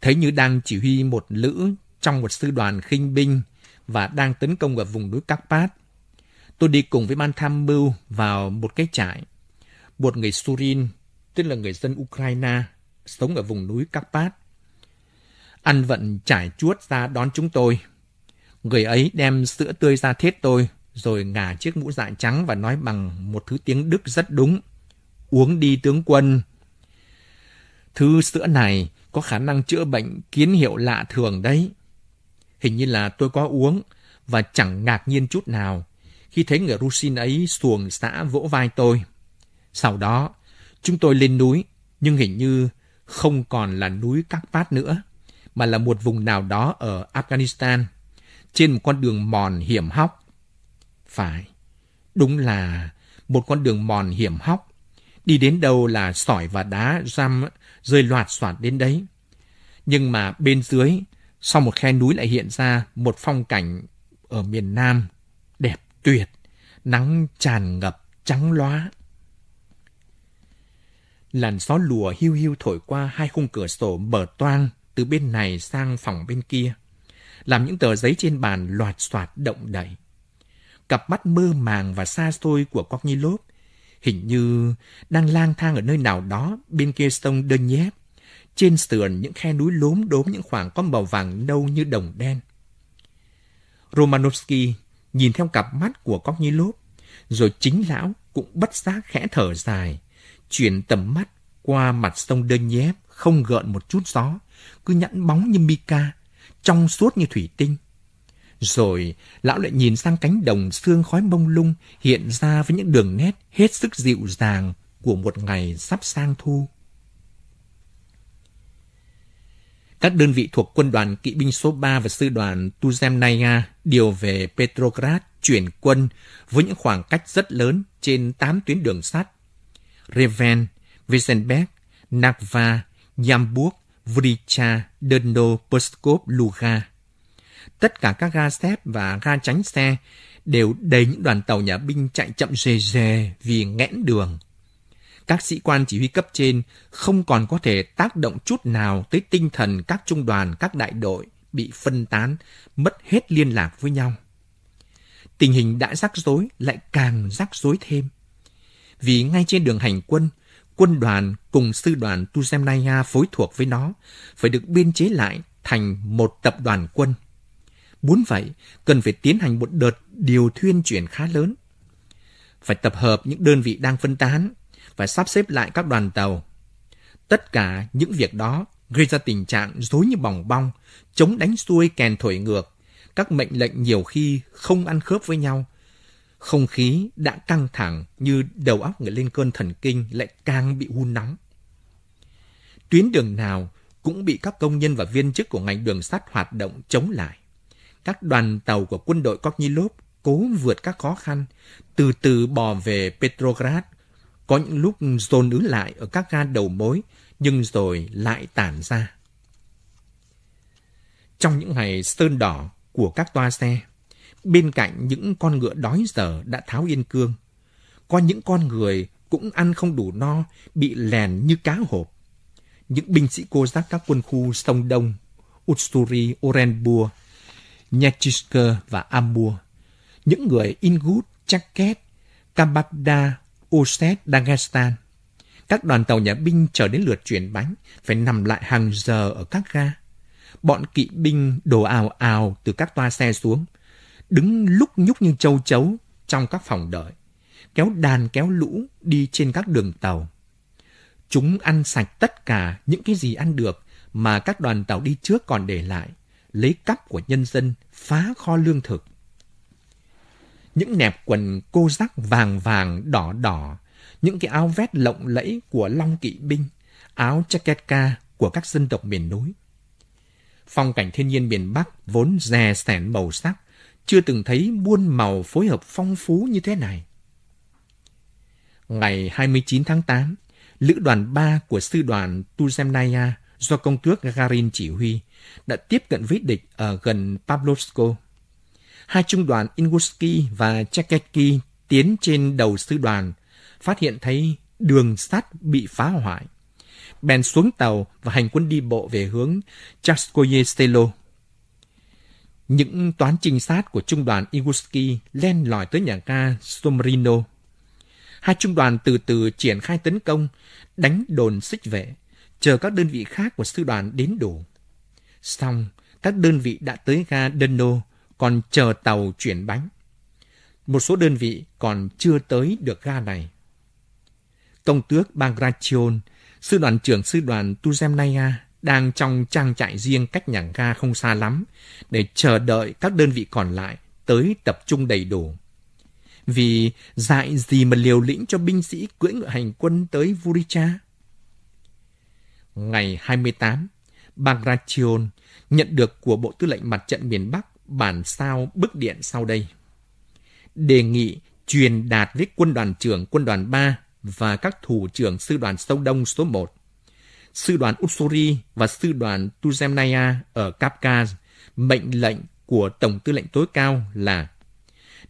thấy như đang chỉ huy một lữ trong một sư đoàn khinh binh và đang tấn công ở vùng núi Các Pát. Tôi đi cùng với ban tham mưu vào một cái trại. Một người Surin, tức là người dân Ukraine, sống ở vùng núi Các Pát. Ăn vận trải chuốt ra đón chúng tôi. Người ấy đem sữa tươi ra thiết tôi rồi ngả chiếc mũ dạ trắng và nói bằng một thứ tiếng Đức rất đúng. Uống đi tướng quân. Thứ sữa này có khả năng chữa bệnh kiến hiệu lạ thường đấy. Hình như là tôi có uống và chẳng ngạc nhiên chút nào khi thấy người Rusin ấy xuồng xã vỗ vai tôi. Sau đó, chúng tôi lên núi, nhưng hình như không còn là núi Các Pát nữa, mà là một vùng nào đó ở Afghanistan, trên một con đường mòn hiểm hóc phải. Đúng là một con đường mòn hiểm hóc. Đi đến đâu là sỏi và đá răm rơi loạt xoạt đến đấy. Nhưng mà bên dưới, sau một khe núi lại hiện ra một phong cảnh ở miền Nam đẹp tuyệt, nắng tràn ngập trắng loá. Làn gió lùa hiu hiu thổi qua hai khung cửa sổ mở toang từ bên này sang phòng bên kia, làm những tờ giấy trên bàn loạt xoạt động đậy cặp mắt mơ màng và xa xôi của Kornilov hình như đang lang thang ở nơi nào đó bên kia sông Đơn Nhép. Trên sườn những khe núi lốm đốm những khoảng có màu vàng nâu như đồng đen. Romanovsky nhìn theo cặp mắt của Kornilov, rồi chính lão cũng bất giác khẽ thở dài, chuyển tầm mắt qua mặt sông Đơn Nhép không gợn một chút gió, cứ nhẵn bóng như mica, trong suốt như thủy tinh. Rồi lão lại nhìn sang cánh đồng xương khói mông lung hiện ra với những đường nét hết sức dịu dàng của một ngày sắp sang thu. Các đơn vị thuộc quân đoàn kỵ binh số 3 và sư đoàn Tuzemnaya điều về Petrograd chuyển quân với những khoảng cách rất lớn trên 8 tuyến đường sắt. Reven, Wiesenberg, Nakva, Yamburg, Vricha, Dno, Pskov, Luga tất cả các ga xếp và ga tránh xe đều đầy những đoàn tàu nhà binh chạy chậm rề rề vì nghẽn đường. Các sĩ quan chỉ huy cấp trên không còn có thể tác động chút nào tới tinh thần các trung đoàn, các đại đội bị phân tán, mất hết liên lạc với nhau. Tình hình đã rắc rối lại càng rắc rối thêm. Vì ngay trên đường hành quân, quân đoàn cùng sư đoàn Tuzemnaya phối thuộc với nó phải được biên chế lại thành một tập đoàn quân – Muốn vậy, cần phải tiến hành một đợt điều thuyên chuyển khá lớn. Phải tập hợp những đơn vị đang phân tán phải sắp xếp lại các đoàn tàu. Tất cả những việc đó gây ra tình trạng rối như bòng bong, chống đánh xuôi kèn thổi ngược. Các mệnh lệnh nhiều khi không ăn khớp với nhau. Không khí đã căng thẳng như đầu óc người lên cơn thần kinh lại càng bị hun nóng. Tuyến đường nào cũng bị các công nhân và viên chức của ngành đường sắt hoạt động chống lại các đoàn tàu của quân đội Kornilov cố vượt các khó khăn, từ từ bò về Petrograd. Có những lúc dồn ứ lại ở các ga đầu mối, nhưng rồi lại tản ra. Trong những ngày sơn đỏ của các toa xe, bên cạnh những con ngựa đói dở đã tháo yên cương, có những con người cũng ăn không đủ no, bị lèn như cá hộp. Những binh sĩ cô giác các quân khu sông Đông, Utsuri, Orenburg Nyachiska và Amur. Những người Ingut, Chaket, Kambabda, Oset, Dagestan. Các đoàn tàu nhà binh chờ đến lượt chuyển bánh, phải nằm lại hàng giờ ở các ga. Bọn kỵ binh đổ ào ào từ các toa xe xuống, đứng lúc nhúc như châu chấu trong các phòng đợi, kéo đàn kéo lũ đi trên các đường tàu. Chúng ăn sạch tất cả những cái gì ăn được mà các đoàn tàu đi trước còn để lại – lấy cắp của nhân dân, phá kho lương thực. Những nẹp quần cô giác vàng vàng đỏ đỏ, những cái áo vét lộng lẫy của long kỵ binh, áo jacket của các dân tộc miền núi. Phong cảnh thiên nhiên miền Bắc vốn rè sẻn màu sắc, chưa từng thấy muôn màu phối hợp phong phú như thế này. Ngày 29 tháng 8, Lữ đoàn 3 của sư đoàn Tuzemnaya do công tước garin chỉ huy đã tiếp cận với địch ở gần Pavlovsko. Hai trung đoàn Inguski và Chaketki tiến trên đầu sư đoàn, phát hiện thấy đường sắt bị phá hoại. Bèn xuống tàu và hành quân đi bộ về hướng Chaskoye Stelo. Những toán trinh sát của trung đoàn Inguski len lỏi tới nhà ga Somrino. Hai trung đoàn từ từ triển khai tấn công, đánh đồn xích vệ, chờ các đơn vị khác của sư đoàn đến đủ. Xong, các đơn vị đã tới ga Denno còn chờ tàu chuyển bánh. Một số đơn vị còn chưa tới được ga này. Tông tước Bagration, sư đoàn trưởng sư đoàn Tuzemnaya đang trong trang trại riêng cách nhà ga không xa lắm để chờ đợi các đơn vị còn lại tới tập trung đầy đủ. Vì dạy gì mà liều lĩnh cho binh sĩ cưỡi ngựa hành quân tới Vuricha? Ngày 28, Bagration nhận được của Bộ Tư lệnh Mặt trận miền Bắc bản sao bức điện sau đây. Đề nghị truyền đạt với quân đoàn trưởng quân đoàn 3 và các thủ trưởng sư đoàn Sâu Đông số 1, sư đoàn Ussuri và sư đoàn Tuzemnaya ở Kapkaz mệnh lệnh của Tổng tư lệnh tối cao là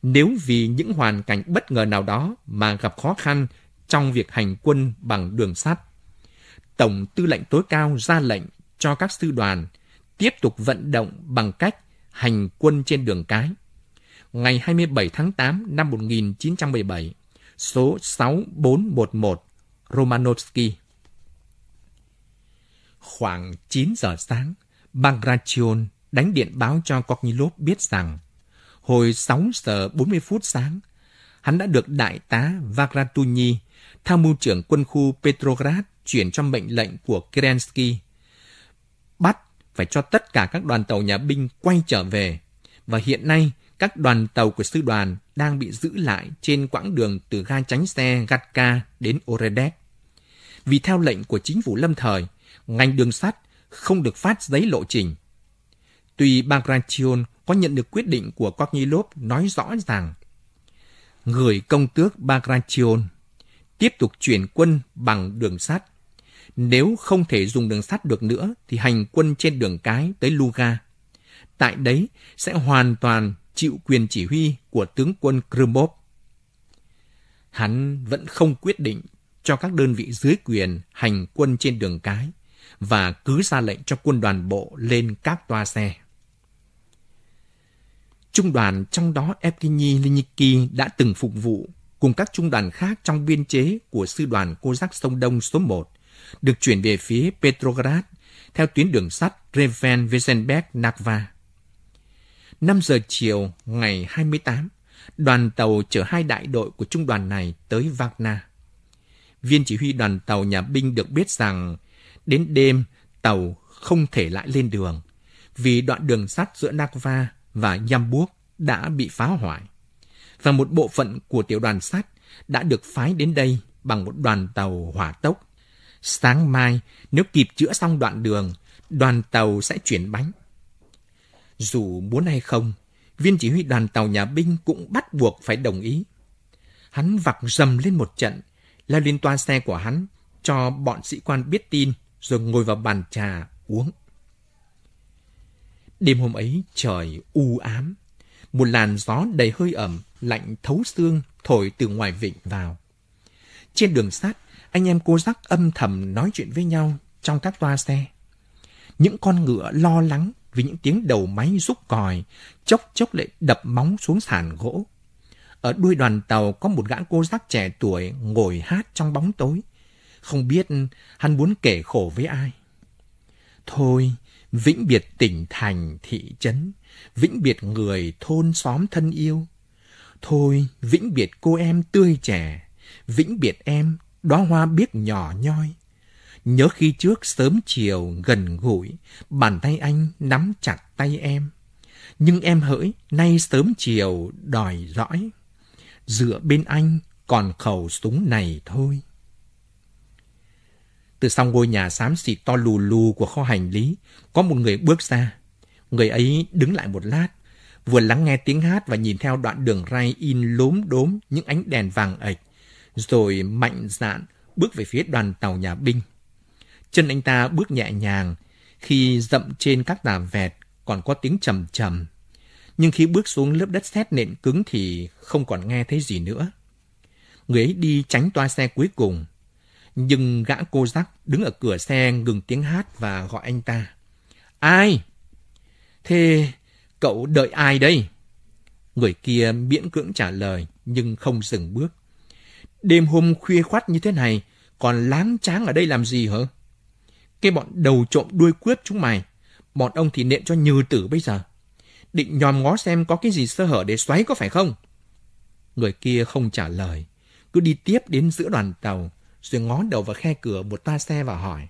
nếu vì những hoàn cảnh bất ngờ nào đó mà gặp khó khăn trong việc hành quân bằng đường sắt, Tổng tư lệnh tối cao ra lệnh cho các sư đoàn tiếp tục vận động bằng cách hành quân trên đường cái. Ngày 27 tháng 8 năm 1917, số 6411 Romanovsky. Khoảng 9 giờ sáng, Bagration đánh điện báo cho Kornilov biết rằng hồi 6 giờ 40 phút sáng, hắn đã được đại tá Vagratuni, tham mưu trưởng quân khu Petrograd chuyển cho mệnh lệnh của Kerensky bắt phải cho tất cả các đoàn tàu nhà binh quay trở về. Và hiện nay, các đoàn tàu của sư đoàn đang bị giữ lại trên quãng đường từ ga tránh xe Gatka đến Oredek. Vì theo lệnh của chính phủ lâm thời, ngành đường sắt không được phát giấy lộ trình. Tuy Bagration có nhận được quyết định của Kornilov nói rõ rằng người công tước Bagration tiếp tục chuyển quân bằng đường sắt nếu không thể dùng đường sắt được nữa thì hành quân trên đường cái tới Luga. Tại đấy sẽ hoàn toàn chịu quyền chỉ huy của tướng quân Krumov. Hắn vẫn không quyết định cho các đơn vị dưới quyền hành quân trên đường cái và cứ ra lệnh cho quân đoàn bộ lên các toa xe. Trung đoàn trong đó Evgeny Linniki đã từng phục vụ cùng các trung đoàn khác trong biên chế của sư đoàn Cô Giác Sông Đông số 1 được chuyển về phía Petrograd theo tuyến đường sắt reven wesenberg nakva 5 giờ chiều ngày 28, đoàn tàu chở hai đại đội của trung đoàn này tới Vagna. Viên chỉ huy đoàn tàu nhà binh được biết rằng đến đêm tàu không thể lại lên đường vì đoạn đường sắt giữa Nakva và Yamburg đã bị phá hoại. Và một bộ phận của tiểu đoàn sắt đã được phái đến đây bằng một đoàn tàu hỏa tốc Sáng mai, nếu kịp chữa xong đoạn đường, đoàn tàu sẽ chuyển bánh. Dù muốn hay không, viên chỉ huy đoàn tàu nhà binh cũng bắt buộc phải đồng ý. Hắn vặc dầm lên một trận, leo lên toa xe của hắn, cho bọn sĩ quan biết tin, rồi ngồi vào bàn trà uống. Đêm hôm ấy trời u ám, một làn gió đầy hơi ẩm, lạnh thấu xương thổi từ ngoài vịnh vào. Trên đường sắt, anh em cô giác âm thầm nói chuyện với nhau trong các toa xe. Những con ngựa lo lắng vì những tiếng đầu máy rút còi, chốc chốc lại đập móng xuống sàn gỗ. Ở đuôi đoàn tàu có một gã cô giác trẻ tuổi ngồi hát trong bóng tối. Không biết hắn muốn kể khổ với ai. Thôi, vĩnh biệt tỉnh thành, thị trấn, vĩnh biệt người thôn xóm thân yêu. Thôi, vĩnh biệt cô em tươi trẻ, vĩnh biệt em đóa hoa biết nhỏ nhoi. Nhớ khi trước sớm chiều gần gũi, bàn tay anh nắm chặt tay em. Nhưng em hỡi, nay sớm chiều đòi dõi. Dựa bên anh còn khẩu súng này thôi. Từ sau ngôi nhà xám xịt to lù lù của kho hành lý, có một người bước ra. Người ấy đứng lại một lát, vừa lắng nghe tiếng hát và nhìn theo đoạn đường ray in lốm đốm những ánh đèn vàng ạch rồi mạnh dạn bước về phía đoàn tàu nhà binh. Chân anh ta bước nhẹ nhàng, khi dậm trên các tà vẹt còn có tiếng trầm trầm. Nhưng khi bước xuống lớp đất sét nện cứng thì không còn nghe thấy gì nữa. Người ấy đi tránh toa xe cuối cùng. Nhưng gã cô giác đứng ở cửa xe ngừng tiếng hát và gọi anh ta. Ai? Thế cậu đợi ai đây? Người kia miễn cưỡng trả lời nhưng không dừng bước. Đêm hôm khuya khoát như thế này, còn láng tráng ở đây làm gì hả? Cái bọn đầu trộm đuôi cướp chúng mày, bọn ông thì nện cho như tử bây giờ. Định nhòm ngó xem có cái gì sơ hở để xoáy có phải không? Người kia không trả lời, cứ đi tiếp đến giữa đoàn tàu, rồi ngó đầu vào khe cửa một toa xe và hỏi.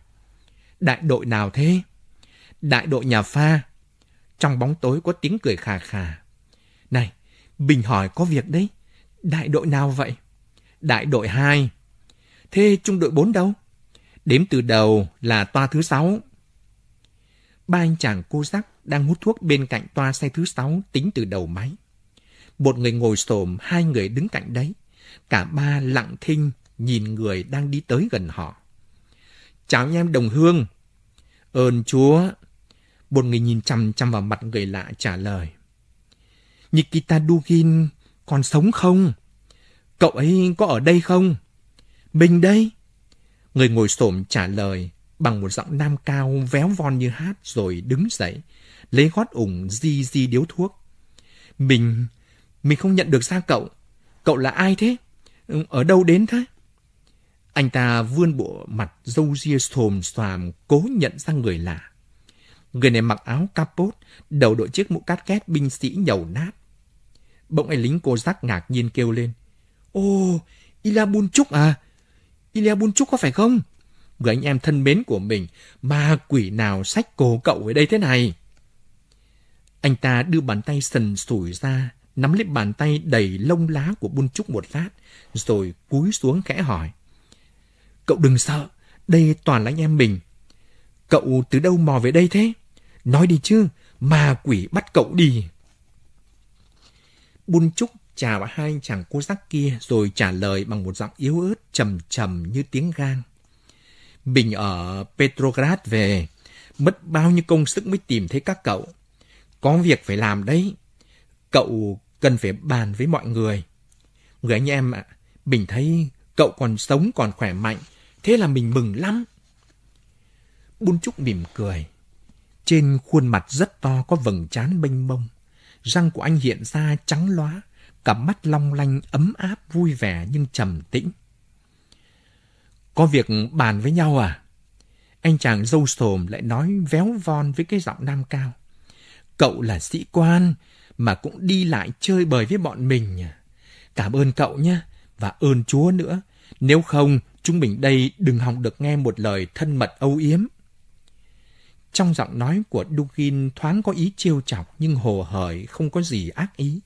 Đại đội nào thế? Đại đội nhà pha. Trong bóng tối có tiếng cười khà khà. Này, Bình hỏi có việc đấy. Đại đội nào vậy? đại đội 2. Thế trung đội 4 đâu? Đếm từ đầu là toa thứ 6. Ba anh chàng cô giác đang hút thuốc bên cạnh toa xe thứ 6 tính từ đầu máy. Một người ngồi xổm, hai người đứng cạnh đấy. Cả ba lặng thinh nhìn người đang đi tới gần họ. Chào anh em đồng hương. Ơn Chúa. Một người nhìn chằm chằm vào mặt người lạ trả lời. Nikita Dugin còn sống không? Cậu ấy có ở đây không? bình đây. Người ngồi xổm trả lời bằng một giọng nam cao véo von như hát rồi đứng dậy, lấy gót ủng di di điếu thuốc. Mình, mình không nhận được ra cậu. Cậu là ai thế? Ở đâu đến thế? Anh ta vươn bộ mặt râu ria xồm xoàm cố nhận ra người lạ. Người này mặc áo capot, đầu đội chiếc mũ cát két binh sĩ nhầu nát. Bỗng anh lính cô giác ngạc nhiên kêu lên. Ồ, Ila Bunchuk à? Ila Bunchuk có phải không? Người anh em thân mến của mình, ma quỷ nào sách cổ cậu ở đây thế này? Anh ta đưa bàn tay sần sủi ra, nắm lấy bàn tay đầy lông lá của Bunchuk một lát, rồi cúi xuống khẽ hỏi. Cậu đừng sợ, đây toàn là anh em mình. Cậu từ đâu mò về đây thế? Nói đi chứ, ma quỷ bắt cậu đi. Bun Trúc chào hai chàng cô giác kia rồi trả lời bằng một giọng yếu ớt trầm trầm như tiếng gan. Mình ở Petrograd về, mất bao nhiêu công sức mới tìm thấy các cậu. Có việc phải làm đấy. Cậu cần phải bàn với mọi người. Người anh em ạ, à, mình thấy cậu còn sống còn khỏe mạnh, thế là mình mừng lắm. Bun Trúc mỉm cười. Trên khuôn mặt rất to có vầng trán bênh mông. Răng của anh hiện ra trắng loá, cặp mắt long lanh ấm áp vui vẻ nhưng trầm tĩnh. Có việc bàn với nhau à? Anh chàng dâu sồm lại nói véo von với cái giọng nam cao. Cậu là sĩ quan mà cũng đi lại chơi bời với bọn mình. Cảm ơn cậu nhé và ơn Chúa nữa. Nếu không, chúng mình đây đừng hòng được nghe một lời thân mật âu yếm. Trong giọng nói của Dugin thoáng có ý trêu chọc nhưng hồ hởi không có gì ác ý.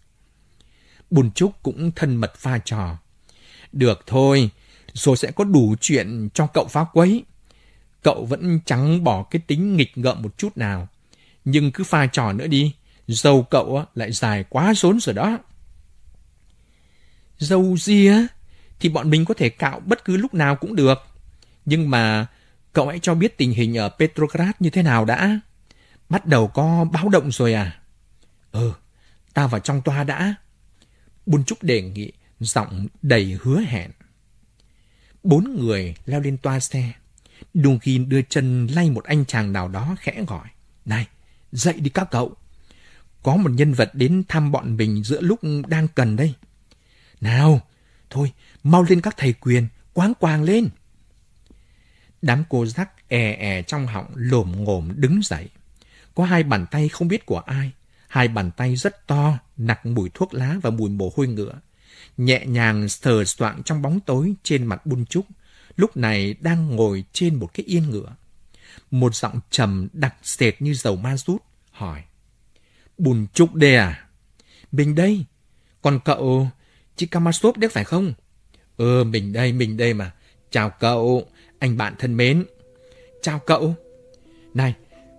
Bùn Trúc cũng thân mật pha trò. Được thôi, rồi sẽ có đủ chuyện cho cậu phá quấy. Cậu vẫn chẳng bỏ cái tính nghịch ngợm một chút nào. Nhưng cứ pha trò nữa đi, dâu cậu lại dài quá rốn rồi đó. Dâu gì á? thì bọn mình có thể cạo bất cứ lúc nào cũng được. Nhưng mà cậu hãy cho biết tình hình ở Petrograd như thế nào đã. Bắt đầu có báo động rồi à? Ừ, tao vào trong toa đã. Bun Trúc đề nghị, giọng đầy hứa hẹn. Bốn người leo lên toa xe. Đùng Ghin đưa chân lay một anh chàng nào đó khẽ gọi. Này, dậy đi các cậu. Có một nhân vật đến thăm bọn mình giữa lúc đang cần đây. Nào, thôi, mau lên các thầy quyền, quáng quàng lên. Đám cô rắc è e è e trong họng lồm ngồm đứng dậy. Có hai bàn tay không biết của ai Hai bàn tay rất to, nặc mùi thuốc lá và mùi mồ hôi ngựa. Nhẹ nhàng sờ soạng trong bóng tối trên mặt bun trúc, lúc này đang ngồi trên một cái yên ngựa. Một giọng trầm đặc sệt như dầu ma rút, hỏi. Bùn trúc đây à? Mình đây. Còn cậu, chị Kamasop đấy phải không? Ừ, mình đây, mình đây mà. Chào cậu, anh bạn thân mến. Chào cậu. Này,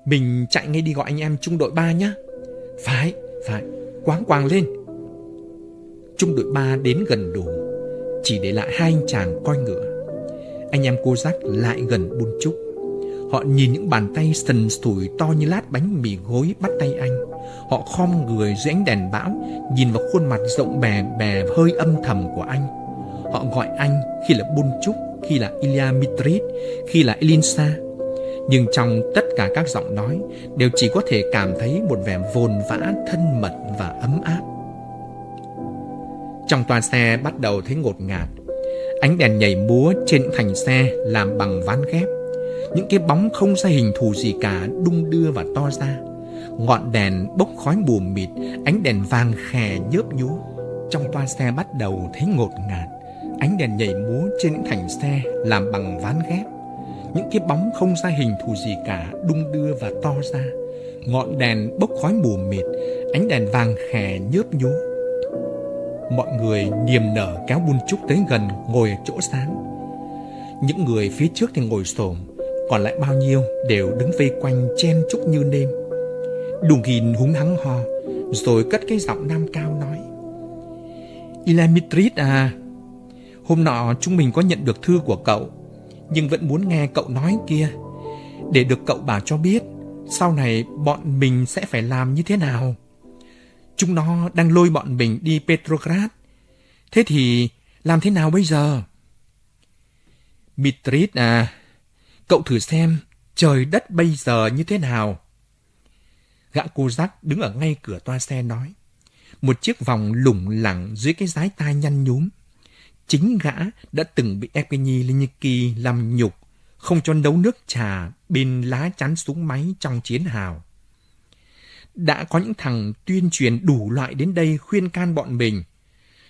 mình chạy ngay đi gọi anh em trung đội 3 nhé. Phải, phải, quáng quàng lên Trung đội ba đến gần đủ Chỉ để lại hai anh chàng coi ngựa Anh em cô giác lại gần buôn trúc Họ nhìn những bàn tay sần sủi to như lát bánh mì gối bắt tay anh Họ khom người dưới ánh đèn bão Nhìn vào khuôn mặt rộng bè bè hơi âm thầm của anh Họ gọi anh khi là Bôn Trúc, khi là Ilya Mitrit, khi là Elinsa nhưng trong tất cả các giọng nói đều chỉ có thể cảm thấy một vẻ vồn vã thân mật và ấm áp. Trong toa xe bắt đầu thấy ngột ngạt. Ánh đèn nhảy múa trên thành xe làm bằng ván ghép. Những cái bóng không ra hình thù gì cả đung đưa và to ra. Ngọn đèn bốc khói mù mịt, ánh đèn vàng khè nhớp nhúa. Trong toa xe bắt đầu thấy ngột ngạt. Ánh đèn nhảy múa trên những thành xe làm bằng ván ghép những cái bóng không ra hình thù gì cả đung đưa và to ra ngọn đèn bốc khói mù mịt ánh đèn vàng khè nhớp nhố mọi người niềm nở kéo buôn trúc tới gần ngồi chỗ sáng những người phía trước thì ngồi xổm còn lại bao nhiêu đều đứng vây quanh chen trúc như nêm đùng gìn húng hắng ho rồi cất cái giọng nam cao nói ilamitrit à hôm nọ chúng mình có nhận được thư của cậu nhưng vẫn muốn nghe cậu nói kia để được cậu bảo cho biết sau này bọn mình sẽ phải làm như thế nào chúng nó đang lôi bọn mình đi petrograd thế thì làm thế nào bây giờ mitrit à cậu thử xem trời đất bây giờ như thế nào gã cô giác đứng ở ngay cửa toa xe nói một chiếc vòng lủng lẳng dưới cái dái tai nhăn nhúm chính gã đã từng bị Evgeny Liniky làm nhục, không cho nấu nước trà bên lá chắn súng máy trong chiến hào. Đã có những thằng tuyên truyền đủ loại đến đây khuyên can bọn mình.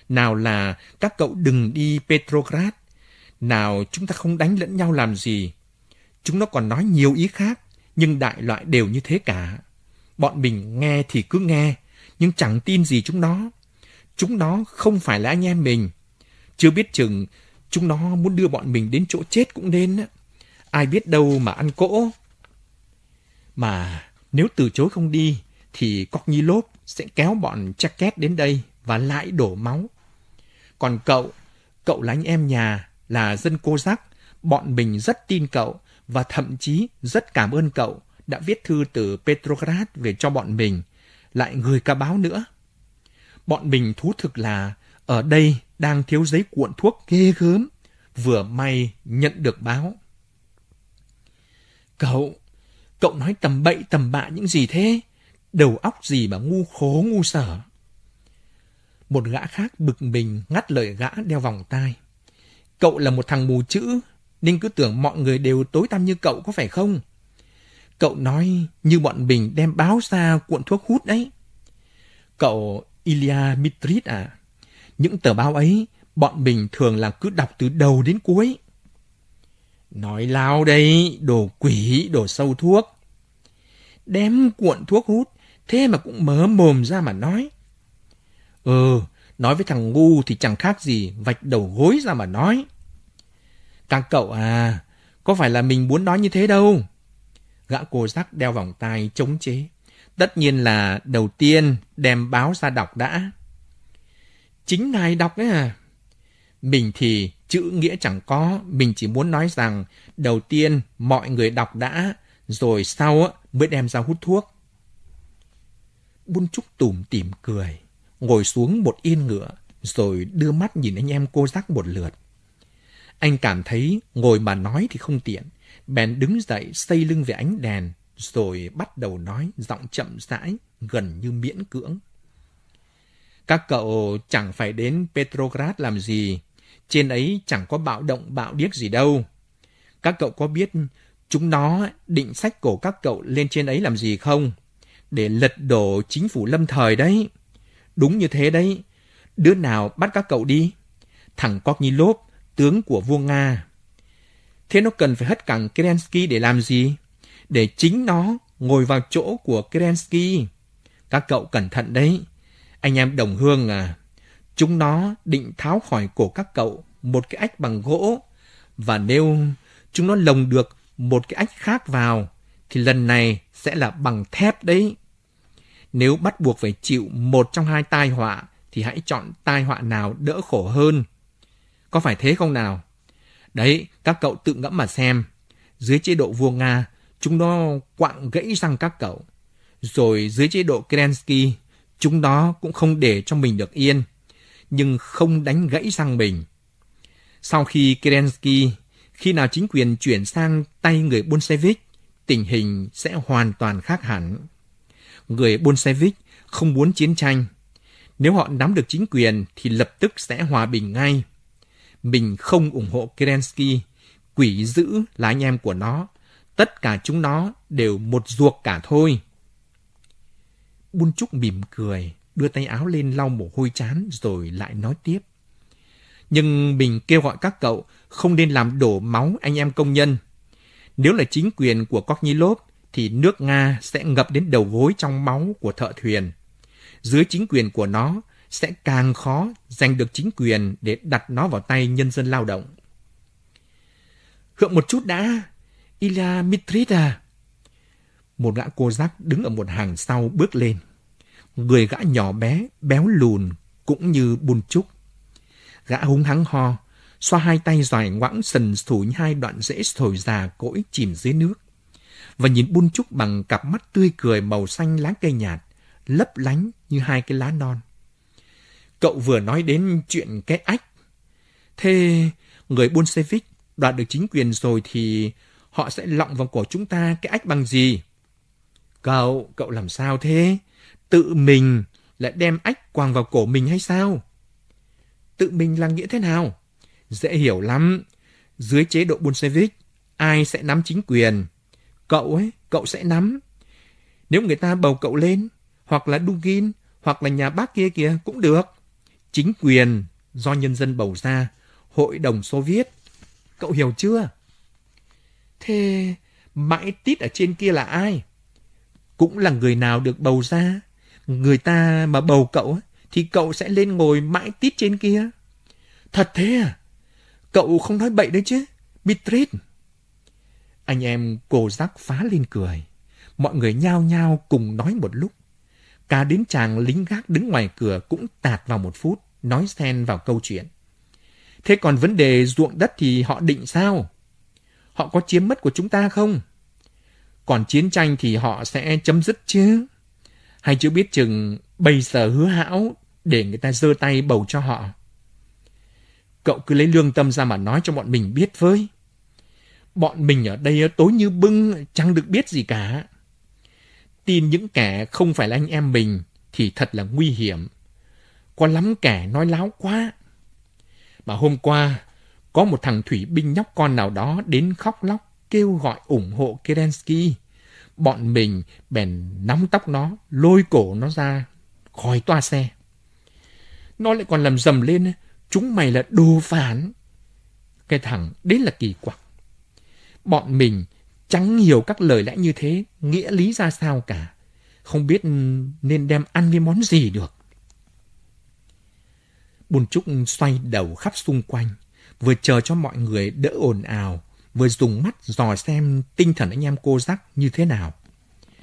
Nào là các cậu đừng đi Petrograd, nào chúng ta không đánh lẫn nhau làm gì. Chúng nó còn nói nhiều ý khác, nhưng đại loại đều như thế cả. Bọn mình nghe thì cứ nghe, nhưng chẳng tin gì chúng nó. Chúng nó không phải là anh em mình, chưa biết chừng chúng nó muốn đưa bọn mình đến chỗ chết cũng nên. Ai biết đâu mà ăn cỗ. Mà nếu từ chối không đi thì Cóc Nhi Lốp sẽ kéo bọn Jacket đến đây và lại đổ máu. Còn cậu, cậu là anh em nhà, là dân cô giác. Bọn mình rất tin cậu và thậm chí rất cảm ơn cậu đã viết thư từ Petrograd về cho bọn mình, lại gửi cả báo nữa. Bọn mình thú thực là ở đây đang thiếu giấy cuộn thuốc ghê gớm, vừa may nhận được báo. Cậu, cậu nói tầm bậy tầm bạ những gì thế? Đầu óc gì mà ngu khố ngu sở? Một gã khác bực mình ngắt lời gã đeo vòng tai. Cậu là một thằng mù chữ, nên cứ tưởng mọi người đều tối tăm như cậu có phải không? Cậu nói như bọn mình đem báo ra cuộn thuốc hút đấy. Cậu Ilya Mitrit à? Những tờ báo ấy, bọn mình thường là cứ đọc từ đầu đến cuối. Nói lao đây, đồ quỷ, đồ sâu thuốc. đem cuộn thuốc hút, thế mà cũng mớ mồm ra mà nói. Ừ, nói với thằng ngu thì chẳng khác gì vạch đầu gối ra mà nói. Các cậu à, có phải là mình muốn nói như thế đâu. Gã cô giác đeo vòng tay chống chế. Tất nhiên là đầu tiên đem báo ra đọc đã. Chính ngài đọc ấy à? Mình thì chữ nghĩa chẳng có, mình chỉ muốn nói rằng đầu tiên mọi người đọc đã, rồi sau mới đem ra hút thuốc. Bun Trúc tủm tỉm cười, ngồi xuống một yên ngựa, rồi đưa mắt nhìn anh em cô giác một lượt. Anh cảm thấy ngồi mà nói thì không tiện, bèn đứng dậy xây lưng về ánh đèn, rồi bắt đầu nói giọng chậm rãi, gần như miễn cưỡng. Các cậu chẳng phải đến Petrograd làm gì, trên ấy chẳng có bạo động bạo điếc gì đâu. Các cậu có biết chúng nó định sách cổ các cậu lên trên ấy làm gì không? Để lật đổ chính phủ lâm thời đấy. Đúng như thế đấy. Đứa nào bắt các cậu đi? Thằng Kognilov, tướng của vua Nga. Thế nó cần phải hất cẳng Kerensky để làm gì? Để chính nó ngồi vào chỗ của Kerensky. Các cậu cẩn thận đấy. Anh em đồng hương à, chúng nó định tháo khỏi cổ các cậu một cái ách bằng gỗ và nếu chúng nó lồng được một cái ách khác vào thì lần này sẽ là bằng thép đấy. Nếu bắt buộc phải chịu một trong hai tai họa thì hãy chọn tai họa nào đỡ khổ hơn. Có phải thế không nào? Đấy, các cậu tự ngẫm mà xem. Dưới chế độ vua Nga, chúng nó quạng gãy răng các cậu. Rồi dưới chế độ Kerensky, Chúng nó cũng không để cho mình được yên, nhưng không đánh gãy răng mình. Sau khi Kerensky, khi nào chính quyền chuyển sang tay người Bolshevik, tình hình sẽ hoàn toàn khác hẳn. Người Bolshevik không muốn chiến tranh. Nếu họ nắm được chính quyền thì lập tức sẽ hòa bình ngay. Mình không ủng hộ Kerensky, quỷ dữ là anh em của nó. Tất cả chúng nó đều một ruột cả thôi. Bun Trúc mỉm cười, đưa tay áo lên lau mồ hôi chán rồi lại nói tiếp. Nhưng mình kêu gọi các cậu không nên làm đổ máu anh em công nhân. Nếu là chính quyền của Koknilov thì nước Nga sẽ ngập đến đầu gối trong máu của thợ thuyền. Dưới chính quyền của nó sẽ càng khó giành được chính quyền để đặt nó vào tay nhân dân lao động. Hượng một chút đã, Ila Mitrita. Một gã cô giác đứng ở một hàng sau bước lên. Người gã nhỏ bé, béo lùn, cũng như bùn trúc. Gã húng hắng ho, xoa hai tay dài ngoãng sần sủi hai đoạn rễ thổi già cỗi chìm dưới nước. Và nhìn bun trúc bằng cặp mắt tươi cười màu xanh lá cây nhạt, lấp lánh như hai cái lá non. Cậu vừa nói đến chuyện cái ách. Thế người Bolshevik đoạt được chính quyền rồi thì họ sẽ lọng vào cổ chúng ta cái ách bằng gì? Cậu, cậu làm sao thế? Tự mình lại đem ách quàng vào cổ mình hay sao? Tự mình là nghĩa thế nào? Dễ hiểu lắm. Dưới chế độ Bolshevik, ai sẽ nắm chính quyền? Cậu ấy, cậu sẽ nắm. Nếu người ta bầu cậu lên, hoặc là Dugin, hoặc là nhà bác kia kia cũng được. Chính quyền do nhân dân bầu ra, Hội đồng Xô Viết. Cậu hiểu chưa? Thế mãi tít ở trên kia là ai? cũng là người nào được bầu ra. Người ta mà bầu cậu thì cậu sẽ lên ngồi mãi tít trên kia. Thật thế à? Cậu không nói bậy đấy chứ, Beatrice. Anh em cô giác phá lên cười. Mọi người nhao nhao cùng nói một lúc. Cả đến chàng lính gác đứng ngoài cửa cũng tạt vào một phút, nói xen vào câu chuyện. Thế còn vấn đề ruộng đất thì họ định sao? Họ có chiếm mất của chúng ta không? còn chiến tranh thì họ sẽ chấm dứt chứ. Hay chưa biết chừng bây giờ hứa hão để người ta giơ tay bầu cho họ. Cậu cứ lấy lương tâm ra mà nói cho bọn mình biết với. Bọn mình ở đây tối như bưng, chẳng được biết gì cả. Tin những kẻ không phải là anh em mình thì thật là nguy hiểm. Có lắm kẻ nói láo quá. Mà hôm qua, có một thằng thủy binh nhóc con nào đó đến khóc lóc kêu gọi ủng hộ Kerensky. Bọn mình bèn nắm tóc nó, lôi cổ nó ra khỏi toa xe. Nó lại còn làm dầm lên, chúng mày là đồ phản. Cái thằng đấy là kỳ quặc. Bọn mình chẳng hiểu các lời lẽ như thế, nghĩa lý ra sao cả. Không biết nên đem ăn với món gì được. Bùn Trúc xoay đầu khắp xung quanh, vừa chờ cho mọi người đỡ ồn ào, vừa dùng mắt dò xem tinh thần anh em cô giác như thế nào.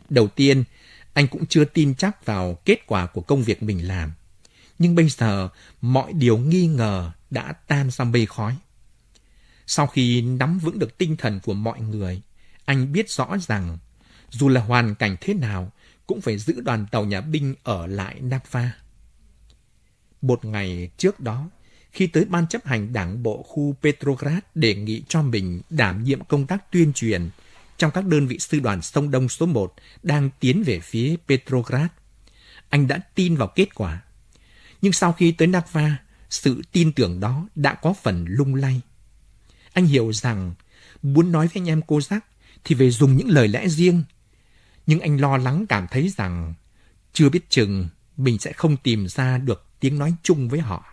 Đầu tiên, anh cũng chưa tin chắc vào kết quả của công việc mình làm. Nhưng bây giờ, mọi điều nghi ngờ đã tan sang bê khói. Sau khi nắm vững được tinh thần của mọi người, anh biết rõ rằng, dù là hoàn cảnh thế nào, cũng phải giữ đoàn tàu nhà binh ở lại Nam Một ngày trước đó, khi tới ban chấp hành đảng bộ khu Petrograd đề nghị cho mình đảm nhiệm công tác tuyên truyền trong các đơn vị sư đoàn sông Đông số 1 đang tiến về phía Petrograd. Anh đã tin vào kết quả. Nhưng sau khi tới Nakva, sự tin tưởng đó đã có phần lung lay. Anh hiểu rằng muốn nói với anh em cô giác thì về dùng những lời lẽ riêng. Nhưng anh lo lắng cảm thấy rằng chưa biết chừng mình sẽ không tìm ra được tiếng nói chung với họ.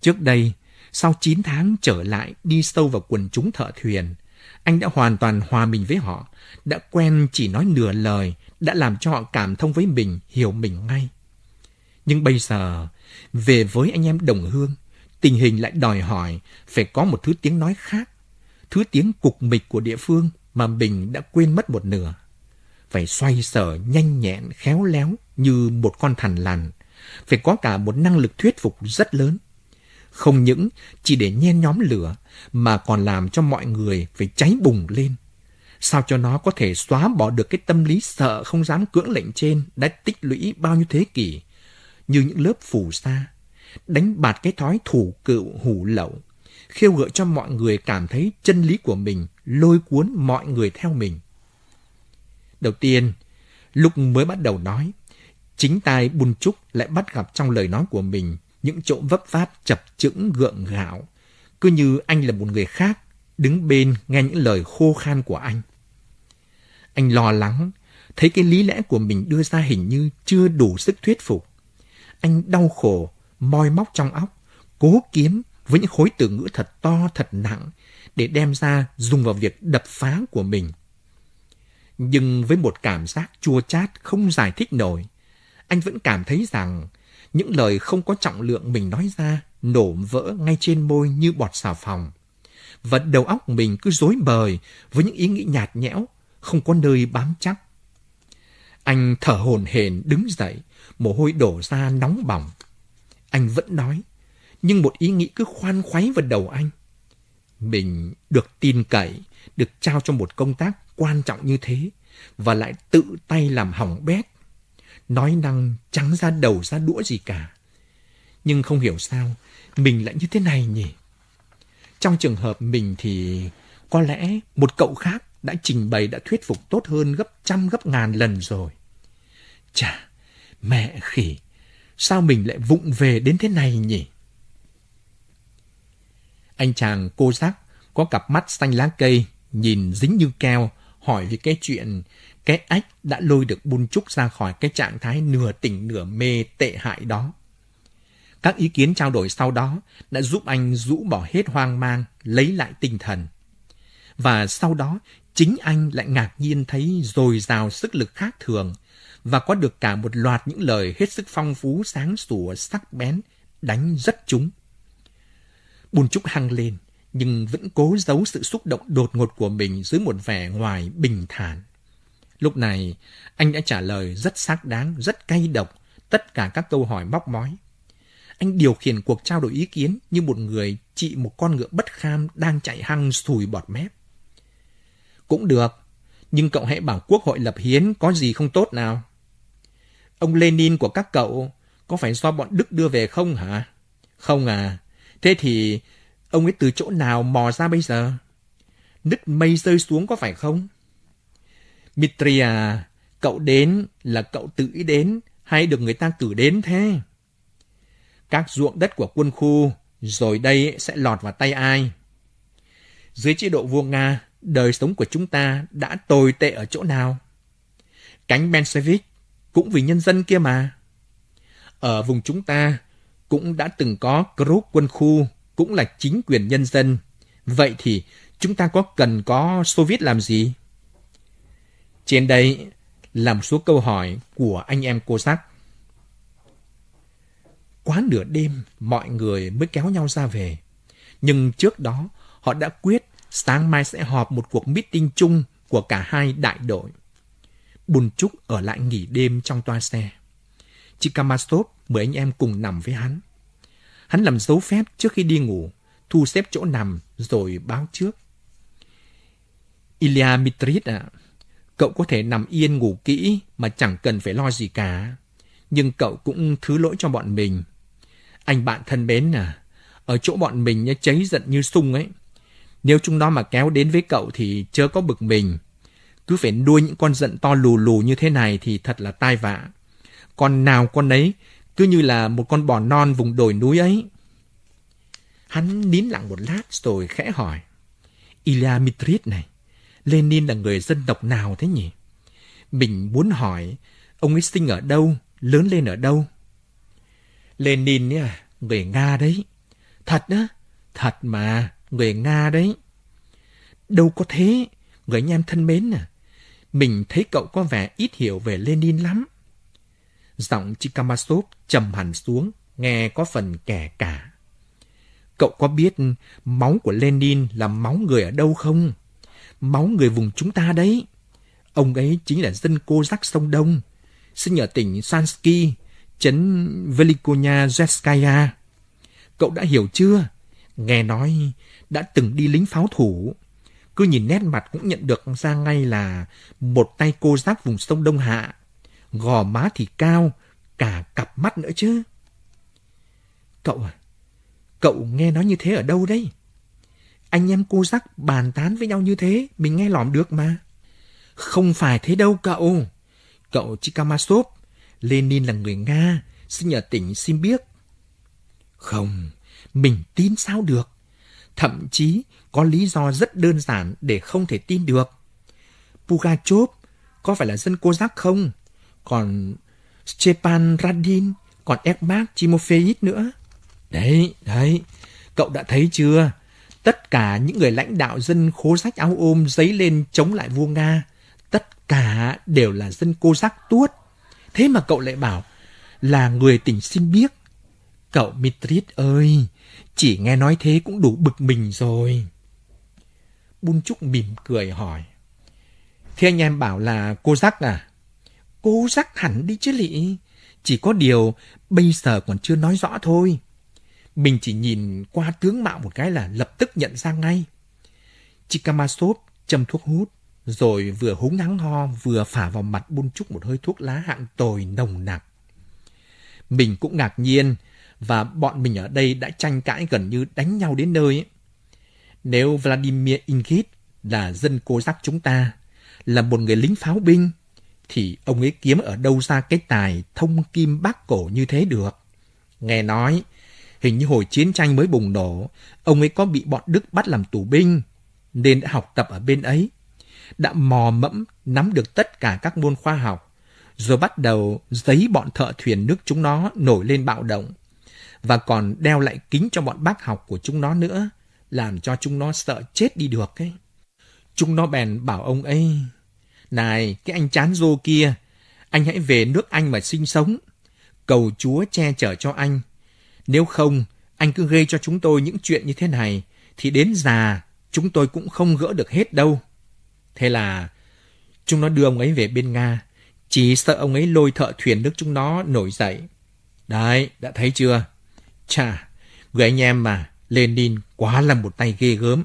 Trước đây, sau 9 tháng trở lại đi sâu vào quần chúng thợ thuyền, anh đã hoàn toàn hòa mình với họ, đã quen chỉ nói nửa lời, đã làm cho họ cảm thông với mình, hiểu mình ngay. Nhưng bây giờ, về với anh em đồng hương, tình hình lại đòi hỏi phải có một thứ tiếng nói khác, thứ tiếng cục mịch của địa phương mà mình đã quên mất một nửa. Phải xoay sở nhanh nhẹn, khéo léo như một con thằn lằn, phải có cả một năng lực thuyết phục rất lớn – không những chỉ để nhen nhóm lửa mà còn làm cho mọi người phải cháy bùng lên. Sao cho nó có thể xóa bỏ được cái tâm lý sợ không dám cưỡng lệnh trên đã tích lũy bao nhiêu thế kỷ, như những lớp phủ sa, đánh bạt cái thói thủ cựu hủ lậu, khiêu gợi cho mọi người cảm thấy chân lý của mình lôi cuốn mọi người theo mình. Đầu tiên, lúc mới bắt đầu nói, chính tai Bùn Trúc lại bắt gặp trong lời nói của mình những chỗ vấp váp chập chững gượng gạo, cứ như anh là một người khác, đứng bên nghe những lời khô khan của anh. Anh lo lắng, thấy cái lý lẽ của mình đưa ra hình như chưa đủ sức thuyết phục. Anh đau khổ, moi móc trong óc, cố kiếm với những khối từ ngữ thật to, thật nặng để đem ra dùng vào việc đập phá của mình. Nhưng với một cảm giác chua chát không giải thích nổi, anh vẫn cảm thấy rằng những lời không có trọng lượng mình nói ra nổ vỡ ngay trên môi như bọt xà phòng. Và đầu óc mình cứ rối bời với những ý nghĩ nhạt nhẽo, không có nơi bám chắc. Anh thở hổn hển đứng dậy, mồ hôi đổ ra nóng bỏng. Anh vẫn nói, nhưng một ý nghĩ cứ khoan khoáy vào đầu anh. Mình được tin cậy, được trao cho một công tác quan trọng như thế, và lại tự tay làm hỏng bét nói năng trắng ra đầu ra đũa gì cả. Nhưng không hiểu sao, mình lại như thế này nhỉ? Trong trường hợp mình thì có lẽ một cậu khác đã trình bày đã thuyết phục tốt hơn gấp trăm gấp ngàn lần rồi. Chà, mẹ khỉ, sao mình lại vụng về đến thế này nhỉ? Anh chàng cô giác có cặp mắt xanh lá cây, nhìn dính như keo, hỏi về cái chuyện cái ách đã lôi được Bun chúc ra khỏi cái trạng thái nửa tỉnh nửa mê tệ hại đó. Các ý kiến trao đổi sau đó đã giúp anh rũ bỏ hết hoang mang, lấy lại tinh thần. Và sau đó, chính anh lại ngạc nhiên thấy dồi dào sức lực khác thường và có được cả một loạt những lời hết sức phong phú, sáng sủa, sắc bén, đánh rất trúng. Bùn Trúc hăng lên, nhưng vẫn cố giấu sự xúc động đột ngột của mình dưới một vẻ ngoài bình thản. Lúc này, anh đã trả lời rất xác đáng, rất cay độc tất cả các câu hỏi móc mói. Anh điều khiển cuộc trao đổi ý kiến như một người trị một con ngựa bất kham đang chạy hăng sùi bọt mép. Cũng được, nhưng cậu hãy bảo quốc hội lập hiến có gì không tốt nào. Ông Lenin của các cậu có phải do bọn Đức đưa về không hả? Không à, thế thì ông ấy từ chỗ nào mò ra bây giờ? Nứt mây rơi xuống có phải không? Mitri cậu đến là cậu tự ý đến hay được người ta cử đến thế? Các ruộng đất của quân khu rồi đây sẽ lọt vào tay ai? Dưới chế độ vua Nga, đời sống của chúng ta đã tồi tệ ở chỗ nào? Cánh Bensevich cũng vì nhân dân kia mà. Ở vùng chúng ta cũng đã từng có group quân khu cũng là chính quyền nhân dân. Vậy thì chúng ta có cần có Soviet làm gì? Trên đây là một số câu hỏi của anh em cô sắc. Quá nửa đêm, mọi người mới kéo nhau ra về. Nhưng trước đó, họ đã quyết sáng mai sẽ họp một cuộc meeting chung của cả hai đại đội. Bùn Trúc ở lại nghỉ đêm trong toa xe. Chị Chikamastop mời anh em cùng nằm với hắn. Hắn làm dấu phép trước khi đi ngủ, thu xếp chỗ nằm rồi báo trước. Ilya Mitrit ạ, à, Cậu có thể nằm yên ngủ kỹ mà chẳng cần phải lo gì cả. Nhưng cậu cũng thứ lỗi cho bọn mình. Anh bạn thân mến à, ở chỗ bọn mình nhá cháy giận như sung ấy. Nếu chúng nó mà kéo đến với cậu thì chớ có bực mình. Cứ phải nuôi những con giận to lù lù như thế này thì thật là tai vạ. Con nào con ấy cứ như là một con bò non vùng đồi núi ấy. Hắn nín lặng một lát rồi khẽ hỏi. Ilya Mitrit này, Lenin là người dân tộc nào thế nhỉ? Mình muốn hỏi, ông ấy sinh ở đâu, lớn lên ở đâu? Lenin ấy à, người Nga đấy. Thật á, thật mà, người Nga đấy. Đâu có thế, người anh em thân mến à. Mình thấy cậu có vẻ ít hiểu về Lenin lắm. Giọng Chikamasov trầm hẳn xuống, nghe có phần kẻ cả. Cậu có biết máu của Lenin là máu người ở đâu không? máu người vùng chúng ta đấy. Ông ấy chính là dân cô giác sông Đông, sinh ở tỉnh Sansky, trấn Velikonya Zeskaya. Cậu đã hiểu chưa? Nghe nói đã từng đi lính pháo thủ. Cứ nhìn nét mặt cũng nhận được ra ngay là một tay cô giác vùng sông Đông Hạ. Gò má thì cao, cả cặp mắt nữa chứ. Cậu à, cậu nghe nói như thế ở đâu đấy? Anh em cô giác bàn tán với nhau như thế, mình nghe lỏm được mà. Không phải thế đâu cậu. Cậu Chikamasov, Lenin là người Nga, sinh ở tỉnh Simbirsk. Không, mình tin sao được. Thậm chí có lý do rất đơn giản để không thể tin được. Pugachov có phải là dân cô giác không? Còn Stepan Radin, còn Ekmak timofeyit nữa. Đấy, đấy, cậu đã thấy chưa? Tất cả những người lãnh đạo dân khố rách áo ôm giấy lên chống lại vua Nga. Tất cả đều là dân cô giác tuốt. Thế mà cậu lại bảo là người tỉnh xin biết. Cậu Mitrit ơi, chỉ nghe nói thế cũng đủ bực mình rồi. Bun Trúc mỉm cười hỏi. Thế anh em bảo là cô giác à? Cô giác hẳn đi chứ lị. Chỉ có điều bây giờ còn chưa nói rõ thôi. Mình chỉ nhìn qua tướng mạo một cái là lập tức nhận ra ngay. Chikamasov châm thuốc hút, rồi vừa húng nắng ho vừa phả vào mặt bun trúc một hơi thuốc lá hạng tồi nồng nặc. Mình cũng ngạc nhiên, và bọn mình ở đây đã tranh cãi gần như đánh nhau đến nơi. Nếu Vladimir Ingrid là dân cô giác chúng ta, là một người lính pháo binh, thì ông ấy kiếm ở đâu ra cái tài thông kim bác cổ như thế được. Nghe nói, Hình như hồi chiến tranh mới bùng nổ, ông ấy có bị bọn Đức bắt làm tù binh, nên đã học tập ở bên ấy. Đã mò mẫm nắm được tất cả các môn khoa học, rồi bắt đầu giấy bọn thợ thuyền nước chúng nó nổi lên bạo động, và còn đeo lại kính cho bọn bác học của chúng nó nữa, làm cho chúng nó sợ chết đi được ấy. Chúng nó bèn bảo ông ấy, Này, cái anh chán rô kia, anh hãy về nước Anh mà sinh sống. Cầu Chúa che chở cho anh, nếu không, anh cứ gây cho chúng tôi những chuyện như thế này, thì đến già chúng tôi cũng không gỡ được hết đâu. Thế là chúng nó đưa ông ấy về bên Nga, chỉ sợ ông ấy lôi thợ thuyền nước chúng nó nổi dậy. Đấy, đã thấy chưa? Chà, người anh em mà, Lenin quá là một tay ghê gớm.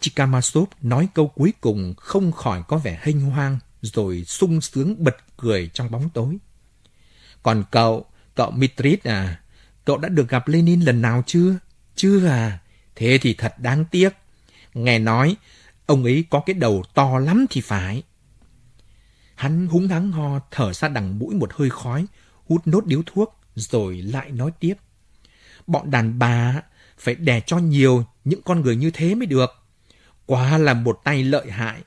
Chikamasov nói câu cuối cùng không khỏi có vẻ hênh hoang, rồi sung sướng bật cười trong bóng tối. Còn cậu, Cậu Mitrit à, cậu đã được gặp Lenin lần nào chưa? Chưa à, thế thì thật đáng tiếc. Nghe nói, ông ấy có cái đầu to lắm thì phải. Hắn húng hắng ho thở ra đằng mũi một hơi khói, hút nốt điếu thuốc, rồi lại nói tiếp. Bọn đàn bà phải đè cho nhiều những con người như thế mới được. Quá là một tay lợi hại.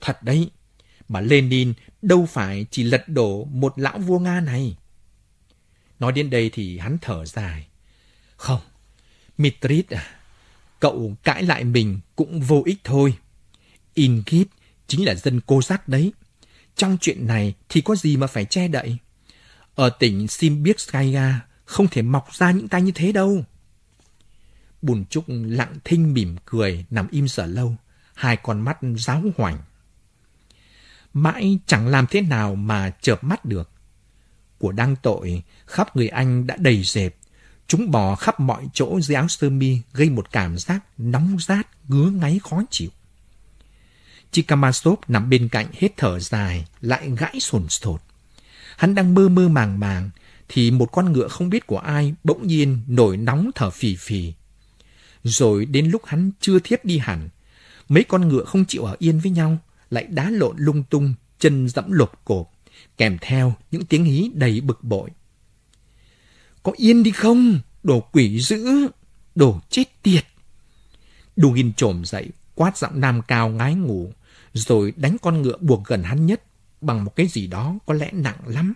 Thật đấy, mà Lenin đâu phải chỉ lật đổ một lão vua Nga này. Nói đến đây thì hắn thở dài. Không, Mitrit à, cậu cãi lại mình cũng vô ích thôi. Ingrid chính là dân cô giác đấy. Trong chuyện này thì có gì mà phải che đậy. Ở tỉnh Simbirskaya không thể mọc ra những tay như thế đâu. Bùn Trúc lặng thinh mỉm cười nằm im sở lâu, hai con mắt ráo hoành. Mãi chẳng làm thế nào mà chợp mắt được của đang tội khắp người anh đã đầy dẹp. Chúng bò khắp mọi chỗ dưới áo sơ mi gây một cảm giác nóng rát, ngứa ngáy khó chịu. Chikamasov nằm bên cạnh hết thở dài, lại gãi sồn sột. Hắn đang mơ mơ màng màng, thì một con ngựa không biết của ai bỗng nhiên nổi nóng thở phì phì. Rồi đến lúc hắn chưa thiếp đi hẳn, mấy con ngựa không chịu ở yên với nhau, lại đá lộn lung tung, chân dẫm lột cột kèm theo những tiếng hí đầy bực bội. Có yên đi không? Đồ quỷ dữ! Đồ chết tiệt! Dugin trồm dậy, quát giọng nam cao ngái ngủ, rồi đánh con ngựa buộc gần hắn nhất bằng một cái gì đó có lẽ nặng lắm.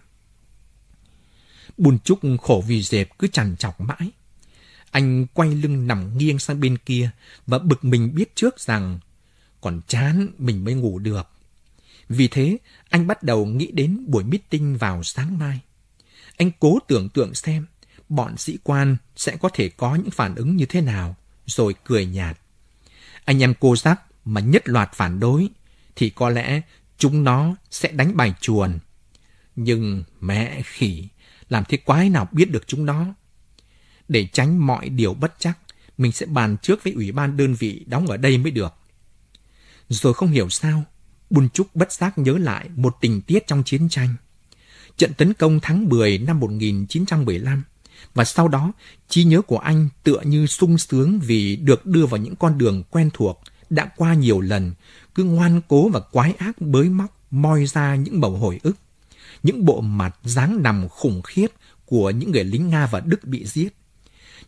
Bùn Trúc khổ vì dẹp cứ chằn chọc mãi. Anh quay lưng nằm nghiêng sang bên kia và bực mình biết trước rằng còn chán mình mới ngủ được. Vì thế, anh bắt đầu nghĩ đến buổi meeting vào sáng mai. Anh cố tưởng tượng xem bọn sĩ quan sẽ có thể có những phản ứng như thế nào, rồi cười nhạt. Anh em cô giác mà nhất loạt phản đối, thì có lẽ chúng nó sẽ đánh bài chuồn. Nhưng mẹ khỉ, làm thế quái nào biết được chúng nó. Để tránh mọi điều bất chắc, mình sẽ bàn trước với ủy ban đơn vị đóng ở đây mới được. Rồi không hiểu sao, Bun Trúc bất giác nhớ lại một tình tiết trong chiến tranh. Trận tấn công tháng 10 năm 1915 và sau đó trí nhớ của anh tựa như sung sướng vì được đưa vào những con đường quen thuộc đã qua nhiều lần, cứ ngoan cố và quái ác bới móc moi ra những bầu hồi ức, những bộ mặt dáng nằm khủng khiếp của những người lính Nga và Đức bị giết,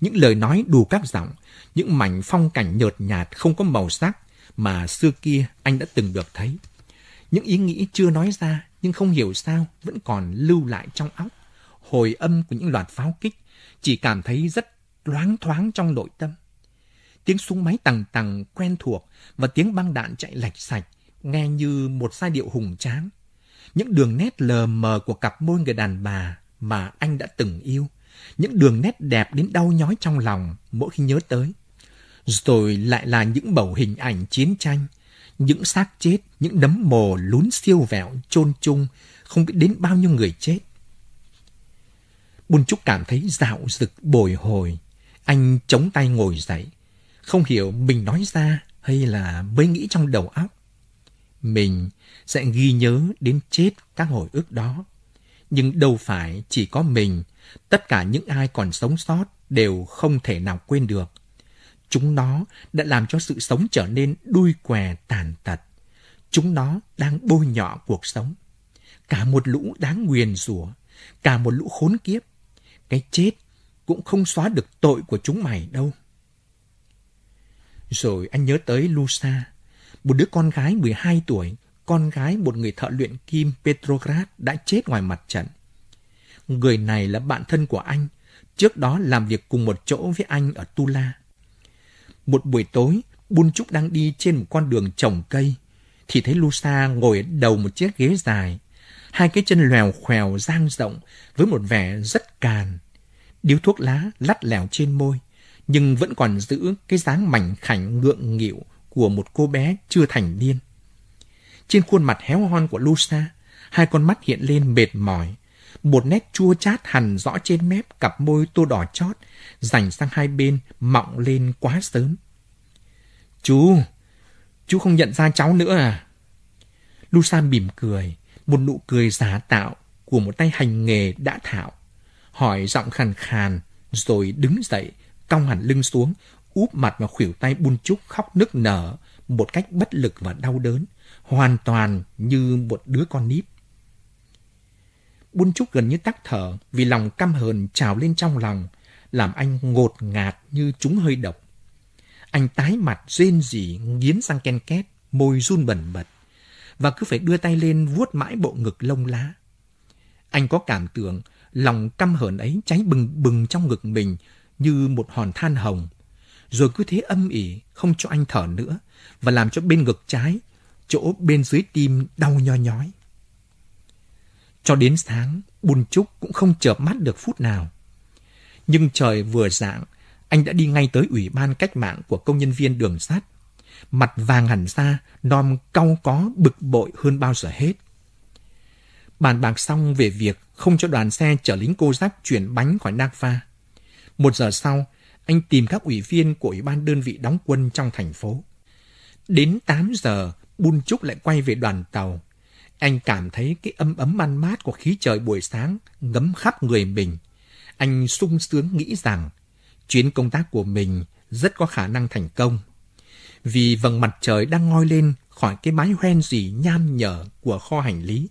những lời nói đủ các giọng, những mảnh phong cảnh nhợt nhạt không có màu sắc mà xưa kia anh đã từng được thấy. Những ý nghĩ chưa nói ra nhưng không hiểu sao vẫn còn lưu lại trong óc. Hồi âm của những loạt pháo kích chỉ cảm thấy rất loáng thoáng trong nội tâm. Tiếng súng máy tằng tằng quen thuộc và tiếng băng đạn chạy lạch sạch nghe như một giai điệu hùng tráng. Những đường nét lờ mờ của cặp môi người đàn bà mà anh đã từng yêu. Những đường nét đẹp đến đau nhói trong lòng mỗi khi nhớ tới. Rồi lại là những bầu hình ảnh chiến tranh những xác chết, những đấm mồ lún siêu vẹo chôn chung, không biết đến bao nhiêu người chết. Bùn Trúc cảm thấy dạo rực bồi hồi. Anh chống tay ngồi dậy. Không hiểu mình nói ra hay là mới nghĩ trong đầu óc. Mình sẽ ghi nhớ đến chết các hồi ức đó. Nhưng đâu phải chỉ có mình, tất cả những ai còn sống sót đều không thể nào quên được. Chúng nó đã làm cho sự sống trở nên đuôi què tàn tật. Chúng nó đang bôi nhọ cuộc sống. Cả một lũ đáng nguyền rủa, cả một lũ khốn kiếp. Cái chết cũng không xóa được tội của chúng mày đâu. Rồi anh nhớ tới Lusa, một đứa con gái 12 tuổi, con gái một người thợ luyện kim Petrograd đã chết ngoài mặt trận. Người này là bạn thân của anh, trước đó làm việc cùng một chỗ với anh ở Tula. Một buổi tối, Bun Trúc đang đi trên một con đường trồng cây, thì thấy Lusa ngồi đầu một chiếc ghế dài, hai cái chân lèo khèo dang rộng với một vẻ rất càn. Điếu thuốc lá lắt lẻo trên môi, nhưng vẫn còn giữ cái dáng mảnh khảnh ngượng nghịu của một cô bé chưa thành niên. Trên khuôn mặt héo hon của Lusa, hai con mắt hiện lên mệt mỏi, một nét chua chát hằn rõ trên mép cặp môi tô đỏ chót, dành sang hai bên, mọng lên quá sớm. Chú, chú không nhận ra cháu nữa à? Lusa mỉm cười, một nụ cười giả tạo của một tay hành nghề đã thạo. Hỏi giọng khàn khàn, rồi đứng dậy, cong hẳn lưng xuống, úp mặt vào khuỷu tay buôn trúc khóc nức nở, một cách bất lực và đau đớn, hoàn toàn như một đứa con nít. Buôn Trúc gần như tắc thở vì lòng căm hờn trào lên trong lòng, làm anh ngột ngạt như chúng hơi độc. Anh tái mặt rên rỉ, nghiến răng ken két, môi run bẩn bật và cứ phải đưa tay lên vuốt mãi bộ ngực lông lá. Anh có cảm tưởng lòng căm hờn ấy cháy bừng bừng trong ngực mình như một hòn than hồng. Rồi cứ thế âm ỉ, không cho anh thở nữa và làm cho bên ngực trái, chỗ bên dưới tim đau nhoi nhói. Cho đến sáng, Bùn Trúc cũng không chợp mắt được phút nào. Nhưng trời vừa dạng, anh đã đi ngay tới Ủy ban Cách mạng của công nhân viên đường sắt. Mặt vàng hẳn ra, Nom cau có bực bội hơn bao giờ hết. Bàn bạc xong về việc không cho đoàn xe chở lính cô giác chuyển bánh khỏi Nakva. Một giờ sau, anh tìm các ủy viên của Ủy ban đơn vị đóng quân trong thành phố. Đến 8 giờ, Bun Trúc lại quay về đoàn tàu anh cảm thấy cái âm ấm man mát của khí trời buổi sáng ngấm khắp người mình. Anh sung sướng nghĩ rằng chuyến công tác của mình rất có khả năng thành công. Vì vầng mặt trời đang ngoi lên khỏi cái mái hoen gì nham nhở của kho hành lý.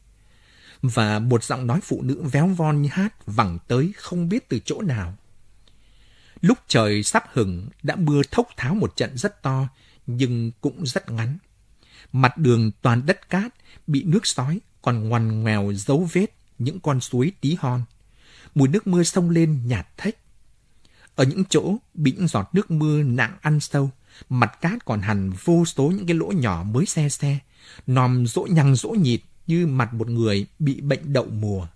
Và một giọng nói phụ nữ véo von như hát vẳng tới không biết từ chỗ nào. Lúc trời sắp hừng đã mưa thốc tháo một trận rất to, nhưng cũng rất ngắn. Mặt đường toàn đất cát, bị nước sói, còn ngoằn ngoèo dấu vết những con suối tí hon. Mùi nước mưa sông lên nhạt thách. Ở những chỗ bị những giọt nước mưa nặng ăn sâu, mặt cát còn hẳn vô số những cái lỗ nhỏ mới xe xe, nòm rỗ nhăng rỗ nhịt như mặt một người bị bệnh đậu mùa.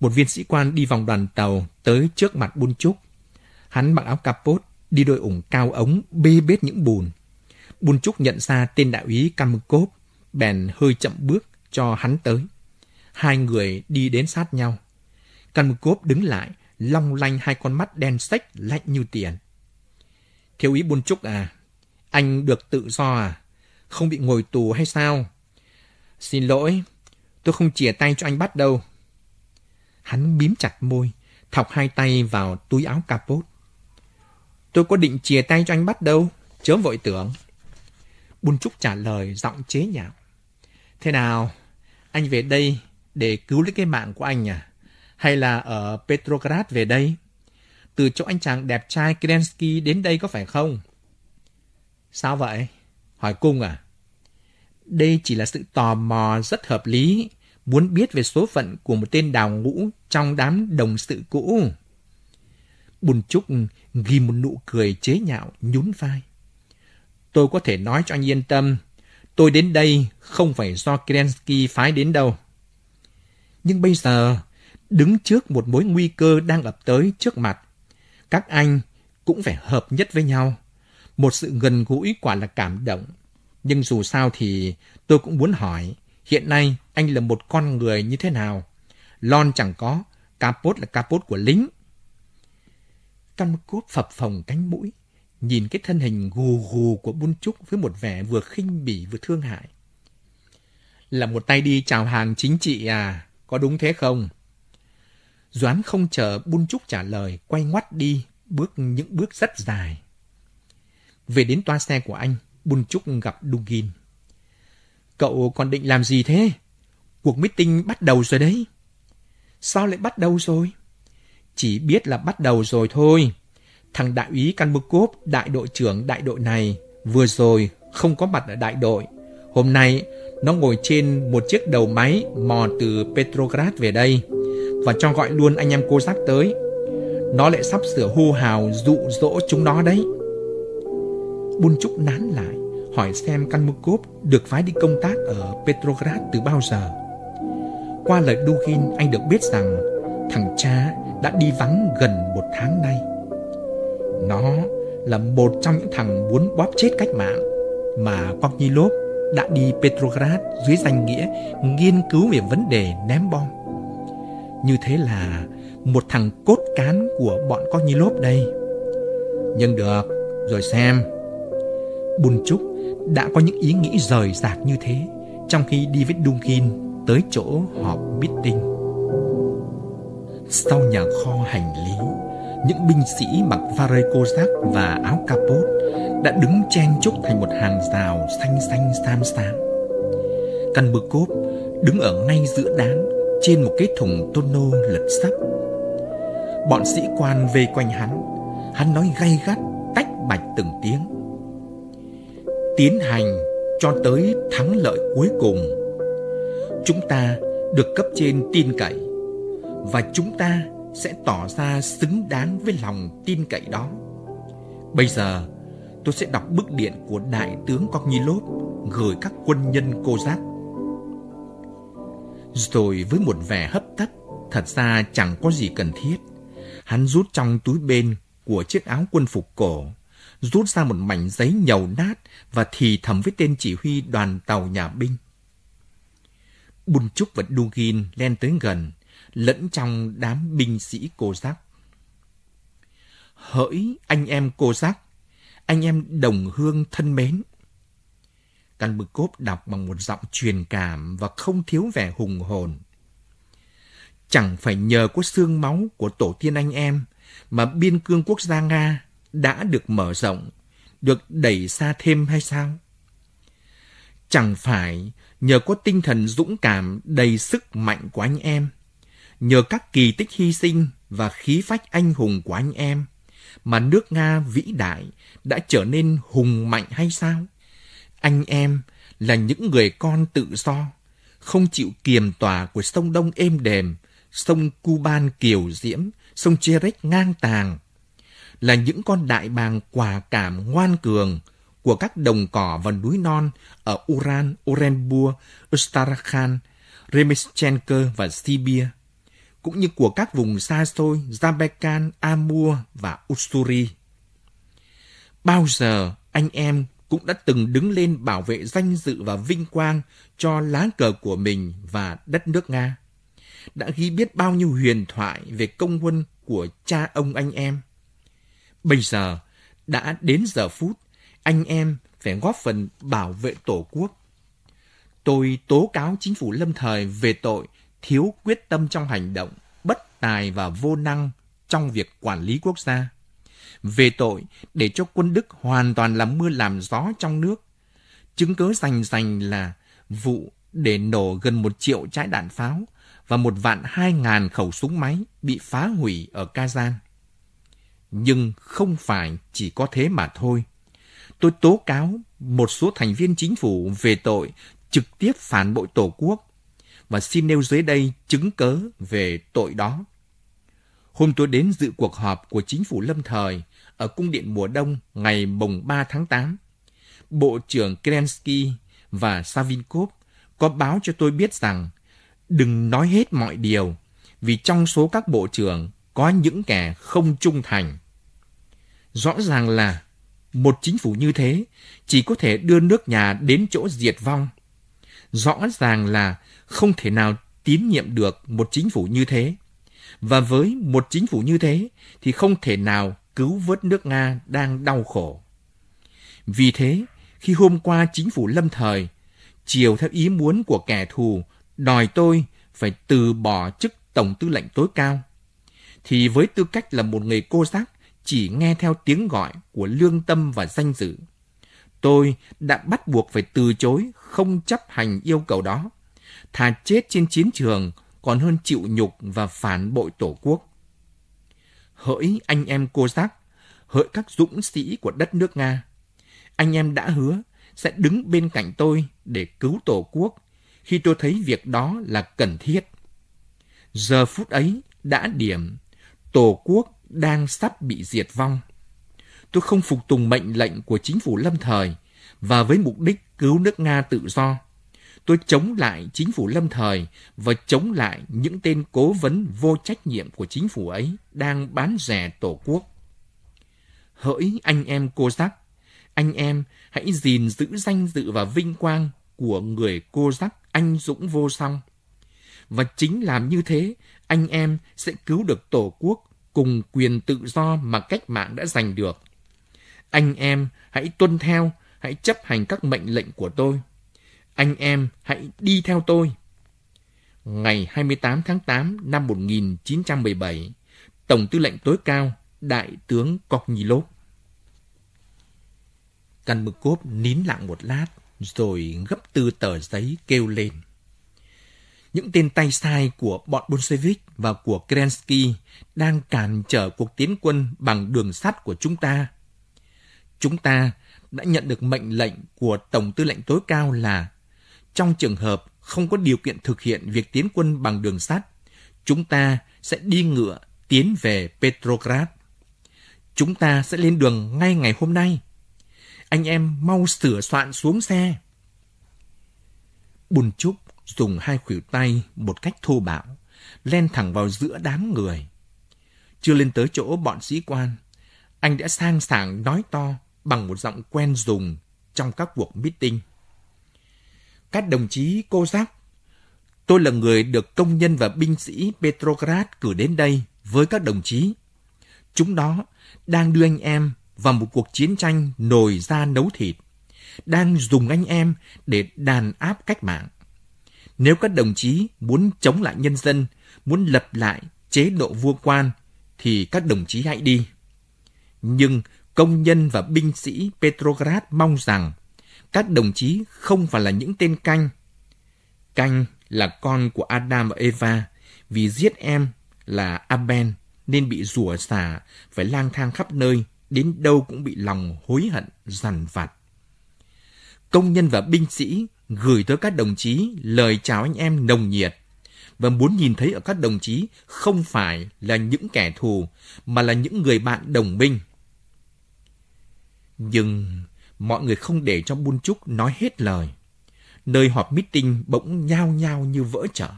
Một viên sĩ quan đi vòng đoàn tàu tới trước mặt buôn trúc. Hắn mặc áo capot, đi đôi ủng cao ống bê bết những bùn. Bun Trúc nhận ra tên đại úy Kamukov, bèn hơi chậm bước cho hắn tới. Hai người đi đến sát nhau. Kamukov đứng lại, long lanh hai con mắt đen sách lạnh như tiền. Thiếu úy Bun Trúc à, anh được tự do à? Không bị ngồi tù hay sao? Xin lỗi, tôi không chìa tay cho anh bắt đâu. Hắn bím chặt môi, thọc hai tay vào túi áo capot. Tôi có định chìa tay cho anh bắt đâu, chớ vội tưởng. Bun Trúc trả lời giọng chế nhạo. Thế nào, anh về đây để cứu lấy cái mạng của anh à? Hay là ở Petrograd về đây? Từ chỗ anh chàng đẹp trai Kerensky đến đây có phải không? Sao vậy? Hỏi cung à? Đây chỉ là sự tò mò rất hợp lý, muốn biết về số phận của một tên đào ngũ trong đám đồng sự cũ. Bùn Trúc ghi một nụ cười chế nhạo nhún vai tôi có thể nói cho anh yên tâm, tôi đến đây không phải do Kerensky phái đến đâu. Nhưng bây giờ, đứng trước một mối nguy cơ đang ập tới trước mặt, các anh cũng phải hợp nhất với nhau. Một sự gần gũi quả là cảm động. Nhưng dù sao thì tôi cũng muốn hỏi, hiện nay anh là một con người như thế nào? Lon chẳng có, capot là capot của lính. Căn cốt phập phồng cánh mũi, nhìn cái thân hình gù gù của Bun Trúc với một vẻ vừa khinh bỉ vừa thương hại. Là một tay đi chào hàng chính trị à, có đúng thế không? Doán không chờ Bun Trúc trả lời, quay ngoắt đi, bước những bước rất dài. Về đến toa xe của anh, Bun Trúc gặp Dugin. Cậu còn định làm gì thế? Cuộc meeting bắt đầu rồi đấy. Sao lại bắt đầu rồi? Chỉ biết là bắt đầu rồi thôi. Thằng đại úy Kanbukov, đại đội trưởng đại đội này, vừa rồi không có mặt ở đại đội. Hôm nay, nó ngồi trên một chiếc đầu máy mò từ Petrograd về đây và cho gọi luôn anh em cô giác tới. Nó lại sắp sửa hô hào dụ dỗ chúng nó đấy. Bun Trúc nán lại, hỏi xem Kanmukov được phái đi công tác ở Petrograd từ bao giờ. Qua lời Dugin, anh được biết rằng thằng cha đã đi vắng gần một tháng nay. Nó là một trong những thằng muốn bóp chết cách mạng mà Kornilov đã đi Petrograd dưới danh nghĩa nghiên cứu về vấn đề ném bom. Như thế là một thằng cốt cán của bọn Kornilov đây. Nhưng được, rồi xem. Bùn Trúc đã có những ý nghĩ rời rạc như thế trong khi đi với Dunkin tới chỗ họp meeting. Sau nhà kho hành lý, những binh sĩ mặc vare Cossack và áo capot đã đứng chen chúc thành một hàng rào xanh xanh sam sám. Căn bực cốp đứng ở ngay giữa đám trên một cái thùng tonô lật sắp. Bọn sĩ quan vây quanh hắn, hắn nói gay gắt, tách bạch từng tiếng. Tiến hành cho tới thắng lợi cuối cùng. Chúng ta được cấp trên tin cậy và chúng ta sẽ tỏ ra xứng đáng với lòng tin cậy đó. Bây giờ, tôi sẽ đọc bức điện của Đại tướng Cognilov gửi các quân nhân cô giác. Rồi với một vẻ hấp tấp, thật ra chẳng có gì cần thiết. Hắn rút trong túi bên của chiếc áo quân phục cổ, rút ra một mảnh giấy nhầu nát và thì thầm với tên chỉ huy đoàn tàu nhà binh. Bun Trúc và Dugin len tới gần, lẫn trong đám binh sĩ cô giác. Hỡi anh em cô giác, anh em đồng hương thân mến. Căn bực cốp đọc bằng một giọng truyền cảm và không thiếu vẻ hùng hồn. Chẳng phải nhờ có xương máu của tổ tiên anh em mà biên cương quốc gia Nga đã được mở rộng, được đẩy xa thêm hay sao? Chẳng phải nhờ có tinh thần dũng cảm đầy sức mạnh của anh em Nhờ các kỳ tích hy sinh và khí phách anh hùng của anh em mà nước Nga vĩ đại đã trở nên hùng mạnh hay sao? Anh em là những người con tự do, không chịu kiềm tòa của sông Đông êm đềm, sông Cuban kiều diễm, sông Cherek ngang tàng. Là những con đại bàng quả cảm ngoan cường của các đồng cỏ và núi non ở Uran, Orenburg, Ustarakhan, Remeshenko và Sibir cũng như của các vùng xa xôi Zabekan, Amur và Usturi. Bao giờ anh em cũng đã từng đứng lên bảo vệ danh dự và vinh quang cho lá cờ của mình và đất nước Nga. Đã ghi biết bao nhiêu huyền thoại về công huân của cha ông anh em. Bây giờ, đã đến giờ phút, anh em phải góp phần bảo vệ Tổ quốc. Tôi tố cáo chính phủ lâm thời về tội thiếu quyết tâm trong hành động, bất tài và vô năng trong việc quản lý quốc gia. Về tội để cho quân Đức hoàn toàn làm mưa làm gió trong nước. Chứng cứ rành rành là vụ để nổ gần một triệu trái đạn pháo và một vạn hai ngàn khẩu súng máy bị phá hủy ở Kazan. Nhưng không phải chỉ có thế mà thôi. Tôi tố cáo một số thành viên chính phủ về tội trực tiếp phản bội Tổ quốc và xin nêu dưới đây chứng cớ về tội đó. Hôm tôi đến dự cuộc họp của chính phủ lâm thời ở cung điện mùa đông ngày mùng 3 tháng 8. Bộ trưởng Kerensky và Savinkov có báo cho tôi biết rằng đừng nói hết mọi điều vì trong số các bộ trưởng có những kẻ không trung thành. Rõ ràng là một chính phủ như thế chỉ có thể đưa nước nhà đến chỗ diệt vong. Rõ ràng là không thể nào tín nhiệm được một chính phủ như thế. Và với một chính phủ như thế thì không thể nào cứu vớt nước Nga đang đau khổ. Vì thế, khi hôm qua chính phủ lâm thời chiều theo ý muốn của kẻ thù đòi tôi phải từ bỏ chức tổng tư lệnh tối cao thì với tư cách là một người cô giác chỉ nghe theo tiếng gọi của lương tâm và danh dự tôi đã bắt buộc phải từ chối không chấp hành yêu cầu đó thà chết trên chiến trường còn hơn chịu nhục và phản bội tổ quốc. Hỡi anh em cô giác, hỡi các dũng sĩ của đất nước Nga, anh em đã hứa sẽ đứng bên cạnh tôi để cứu tổ quốc khi tôi thấy việc đó là cần thiết. Giờ phút ấy đã điểm, tổ quốc đang sắp bị diệt vong. Tôi không phục tùng mệnh lệnh của chính phủ lâm thời và với mục đích cứu nước Nga tự do Tôi chống lại chính phủ lâm thời và chống lại những tên cố vấn vô trách nhiệm của chính phủ ấy đang bán rẻ tổ quốc. Hỡi anh em cô giác, anh em hãy gìn giữ danh dự và vinh quang của người cô giác anh dũng vô song. Và chính làm như thế, anh em sẽ cứu được tổ quốc cùng quyền tự do mà cách mạng đã giành được. Anh em hãy tuân theo, hãy chấp hành các mệnh lệnh của tôi. Anh em hãy đi theo tôi. Ngày 28 tháng 8 năm 1917, Tổng tư lệnh tối cao Đại tướng Koknilov. Căn mực cốp nín lặng một lát, rồi gấp tư tờ giấy kêu lên. Những tên tay sai của bọn Bolshevik và của Kerensky đang cản trở cuộc tiến quân bằng đường sắt của chúng ta. Chúng ta đã nhận được mệnh lệnh của Tổng tư lệnh tối cao là trong trường hợp không có điều kiện thực hiện việc tiến quân bằng đường sắt, chúng ta sẽ đi ngựa tiến về Petrograd. Chúng ta sẽ lên đường ngay ngày hôm nay. Anh em mau sửa soạn xuống xe. Bùn Trúc dùng hai khuỷu tay một cách thô bạo, len thẳng vào giữa đám người. Chưa lên tới chỗ bọn sĩ quan, anh đã sang sảng nói to bằng một giọng quen dùng trong các cuộc meeting các đồng chí cô giác. Tôi là người được công nhân và binh sĩ Petrograd cử đến đây với các đồng chí. Chúng đó đang đưa anh em vào một cuộc chiến tranh nồi ra nấu thịt, đang dùng anh em để đàn áp cách mạng. Nếu các đồng chí muốn chống lại nhân dân, muốn lập lại chế độ vua quan, thì các đồng chí hãy đi. Nhưng công nhân và binh sĩ Petrograd mong rằng các đồng chí không phải là những tên canh. Canh là con của Adam và Eva, vì giết em là Abel nên bị rủa xả, phải lang thang khắp nơi, đến đâu cũng bị lòng hối hận dằn vặt. Công nhân và binh sĩ gửi tới các đồng chí lời chào anh em nồng nhiệt và muốn nhìn thấy ở các đồng chí không phải là những kẻ thù mà là những người bạn đồng minh. Nhưng mọi người không để cho Bun Chúc nói hết lời. Nơi họp meeting bỗng nhao nhao như vỡ chợ.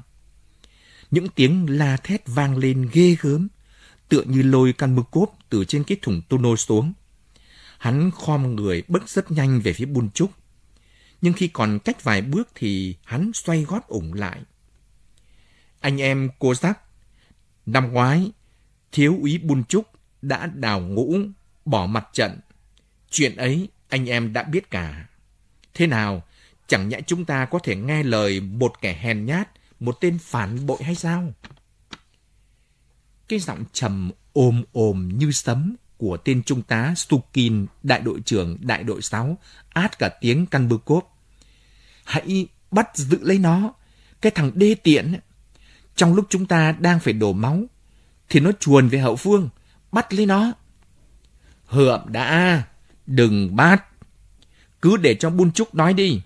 Những tiếng la thét vang lên ghê gớm, tựa như lôi căn mực cốp từ trên cái thùng tono xuống. Hắn khom người bước rất nhanh về phía Bun Chúc, Nhưng khi còn cách vài bước thì hắn xoay gót ủng lại. Anh em cô giác, năm ngoái, thiếu úy Bun Chúc đã đào ngũ, bỏ mặt trận. Chuyện ấy anh em đã biết cả. Thế nào, chẳng nhẽ chúng ta có thể nghe lời một kẻ hèn nhát, một tên phản bội hay sao? Cái giọng trầm ồm ồm như sấm của tên trung tá Stukin, đại đội trưởng đại đội 6, át cả tiếng căn bư cốp. Hãy bắt giữ lấy nó, cái thằng đê tiện. Trong lúc chúng ta đang phải đổ máu, thì nó chuồn về hậu phương, bắt lấy nó. Hượm đã, Đừng bát. Cứ để cho Bun Trúc nói đi.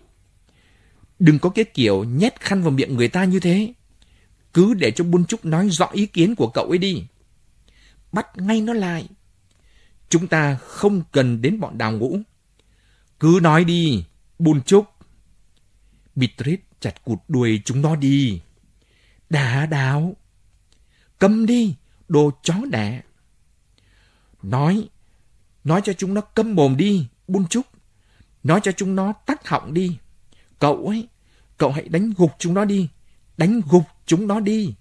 Đừng có cái kiểu nhét khăn vào miệng người ta như thế. Cứ để cho Bun Trúc nói rõ ý kiến của cậu ấy đi. Bắt ngay nó lại. Chúng ta không cần đến bọn đào ngũ. Cứ nói đi, Bun Trúc. Beatrice chặt cụt đuôi chúng nó đi. Đá đảo. Câm đi, đồ chó đẻ. Nói, Nói cho chúng nó câm mồm đi, bun chúc. Nói cho chúng nó tắt họng đi. Cậu ấy, cậu hãy đánh gục chúng nó đi. Đánh gục chúng nó đi.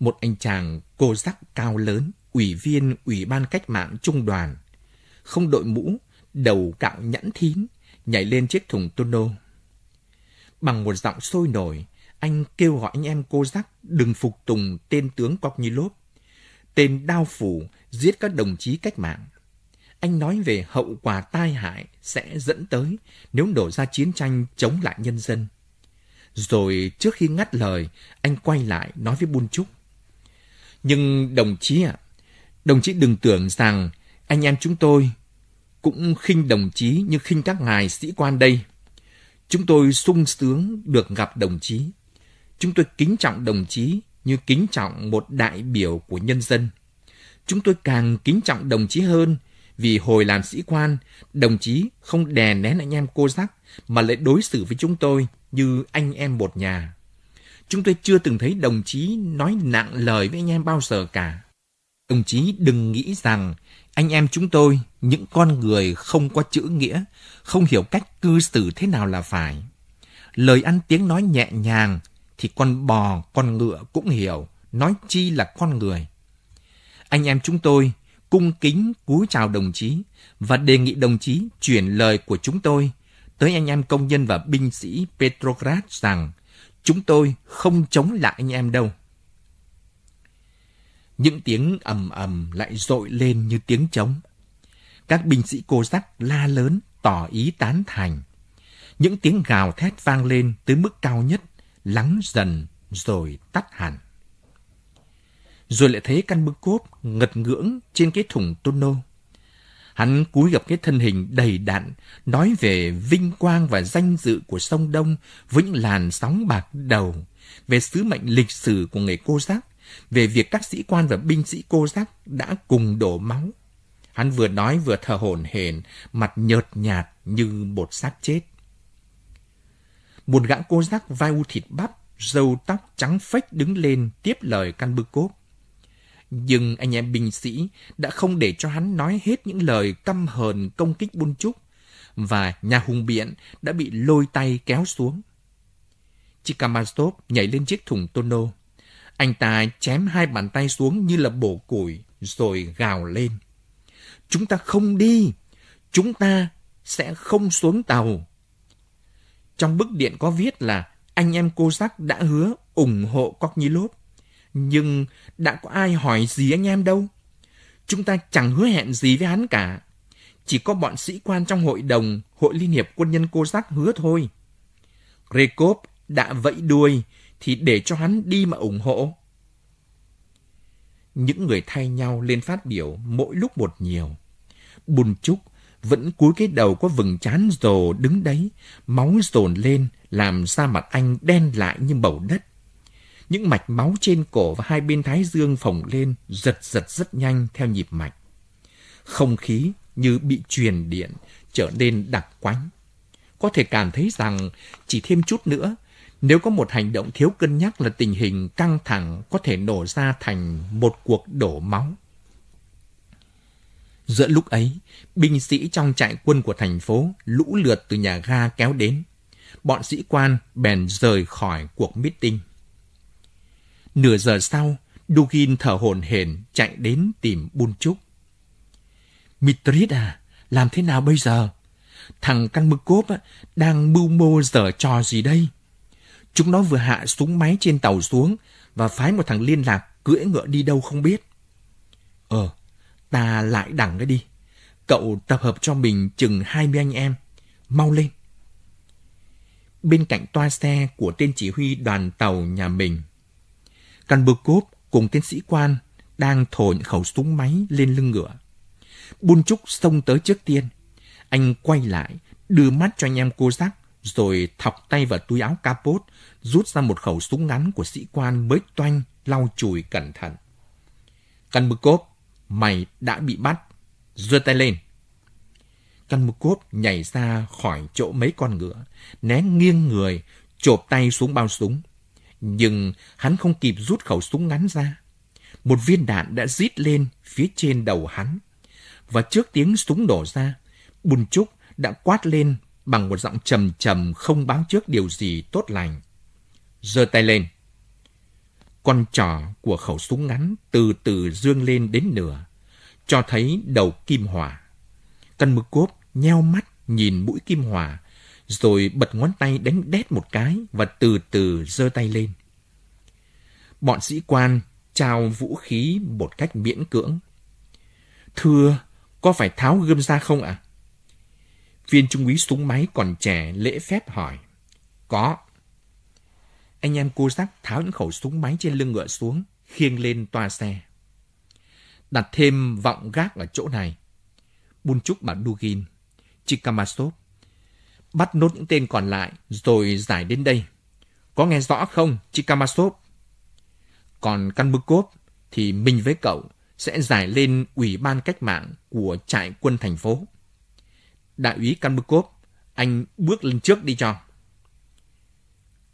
Một anh chàng cô giác cao lớn, ủy viên Ủy ban Cách mạng Trung đoàn. Không đội mũ, đầu cạo nhẵn thín, nhảy lên chiếc thùng tono. Bằng một giọng sôi nổi, anh kêu gọi anh em cô giác đừng phục tùng tên tướng Koknilov. Tên đao phủ giết các đồng chí cách mạng. Anh nói về hậu quả tai hại sẽ dẫn tới nếu đổ ra chiến tranh chống lại nhân dân. Rồi trước khi ngắt lời, anh quay lại nói với Buôn Trúc. Nhưng đồng chí ạ, đồng chí đừng tưởng rằng anh em chúng tôi cũng khinh đồng chí như khinh các ngài sĩ quan đây. Chúng tôi sung sướng được gặp đồng chí. Chúng tôi kính trọng đồng chí như kính trọng một đại biểu của nhân dân chúng tôi càng kính trọng đồng chí hơn vì hồi làm sĩ quan, đồng chí không đè nén anh em cô giác mà lại đối xử với chúng tôi như anh em một nhà. Chúng tôi chưa từng thấy đồng chí nói nặng lời với anh em bao giờ cả. Đồng chí đừng nghĩ rằng anh em chúng tôi, những con người không có chữ nghĩa, không hiểu cách cư xử thế nào là phải. Lời ăn tiếng nói nhẹ nhàng thì con bò, con ngựa cũng hiểu, nói chi là con người. Anh em chúng tôi cung kính cúi chào đồng chí và đề nghị đồng chí chuyển lời của chúng tôi tới anh em công nhân và binh sĩ Petrograd rằng chúng tôi không chống lại anh em đâu. Những tiếng ầm ầm lại dội lên như tiếng trống. Các binh sĩ cô giác la lớn, tỏ ý tán thành. Những tiếng gào thét vang lên tới mức cao nhất, lắng dần rồi tắt hẳn rồi lại thấy căn bưng cốp ngật ngưỡng trên cái thùng tôn nô. Hắn cúi gặp cái thân hình đầy đạn, nói về vinh quang và danh dự của sông Đông với những làn sóng bạc đầu, về sứ mệnh lịch sử của người cô giác, về việc các sĩ quan và binh sĩ cô giác đã cùng đổ máu. Hắn vừa nói vừa thở hổn hển, mặt nhợt nhạt như bột xác chết. Một gã cô giác vai u thịt bắp, râu tóc trắng phách đứng lên tiếp lời căn bư cốp. Nhưng anh em binh sĩ đã không để cho hắn nói hết những lời căm hờn công kích buôn trúc và nhà hùng biện đã bị lôi tay kéo xuống. Chikamazov nhảy lên chiếc thùng tono. Anh ta chém hai bàn tay xuống như là bổ củi rồi gào lên. Chúng ta không đi! Chúng ta sẽ không xuống tàu! Trong bức điện có viết là anh em cô sắc đã hứa ủng hộ Koknilov nhưng đã có ai hỏi gì anh em đâu. Chúng ta chẳng hứa hẹn gì với hắn cả. Chỉ có bọn sĩ quan trong hội đồng, hội liên hiệp quân nhân cô giác hứa thôi. Grekov đã vẫy đuôi thì để cho hắn đi mà ủng hộ. Những người thay nhau lên phát biểu mỗi lúc một nhiều. Bùn Trúc vẫn cúi cái đầu có vừng chán rồ đứng đấy, máu dồn lên làm da mặt anh đen lại như bầu đất. Những mạch máu trên cổ và hai bên thái dương phồng lên, giật giật rất nhanh theo nhịp mạch. Không khí như bị truyền điện, trở nên đặc quánh. Có thể cảm thấy rằng chỉ thêm chút nữa, nếu có một hành động thiếu cân nhắc là tình hình căng thẳng có thể nổ ra thành một cuộc đổ máu. Giữa lúc ấy, binh sĩ trong trại quân của thành phố lũ lượt từ nhà ga kéo đến. Bọn sĩ quan bèn rời khỏi cuộc meeting. Nửa giờ sau, Dugin thở hổn hển chạy đến tìm Bun Trúc. Mitrit à, làm thế nào bây giờ? Thằng căn mực cốp đang mưu mô dở trò gì đây? Chúng nó vừa hạ súng máy trên tàu xuống và phái một thằng liên lạc cưỡi ngựa đi đâu không biết. Ờ, ta lại đẳng cái đi. Cậu tập hợp cho mình chừng hai mươi anh em. Mau lên. Bên cạnh toa xe của tên chỉ huy đoàn tàu nhà mình, Đoàn bờ cùng tiến sĩ quan đang thổ những khẩu súng máy lên lưng ngựa. Bun Trúc xông tới trước tiên. Anh quay lại, đưa mắt cho anh em cô giác, rồi thọc tay vào túi áo capot, rút ra một khẩu súng ngắn của sĩ quan mới toanh, lau chùi cẩn thận. Căn mực mày đã bị bắt. Giơ tay lên. Căn mực nhảy ra khỏi chỗ mấy con ngựa, né nghiêng người, chộp tay xuống bao súng nhưng hắn không kịp rút khẩu súng ngắn ra. Một viên đạn đã rít lên phía trên đầu hắn. Và trước tiếng súng đổ ra, Bùn Trúc đã quát lên bằng một giọng trầm trầm không báo trước điều gì tốt lành. giơ tay lên. Con trỏ của khẩu súng ngắn từ từ dương lên đến nửa, cho thấy đầu kim hỏa. Căn mực cốp nheo mắt nhìn mũi kim hỏa rồi bật ngón tay đánh đét một cái và từ từ giơ tay lên. Bọn sĩ quan trao vũ khí một cách miễn cưỡng. Thưa, có phải tháo gươm ra không ạ? À? Viên trung úy súng máy còn trẻ lễ phép hỏi. Có. Anh em cô giác tháo những khẩu súng máy trên lưng ngựa xuống, khiêng lên toa xe. Đặt thêm vọng gác ở chỗ này. Bunchuk bảo Dugin, Chikamasov, bắt nốt những tên còn lại rồi giải đến đây. Có nghe rõ không, chị Kamasov Còn căn bức cốp thì mình với cậu sẽ giải lên Ủy ban Cách mạng của trại quân thành phố. Đại úy căn bức cốp, anh bước lên trước đi cho.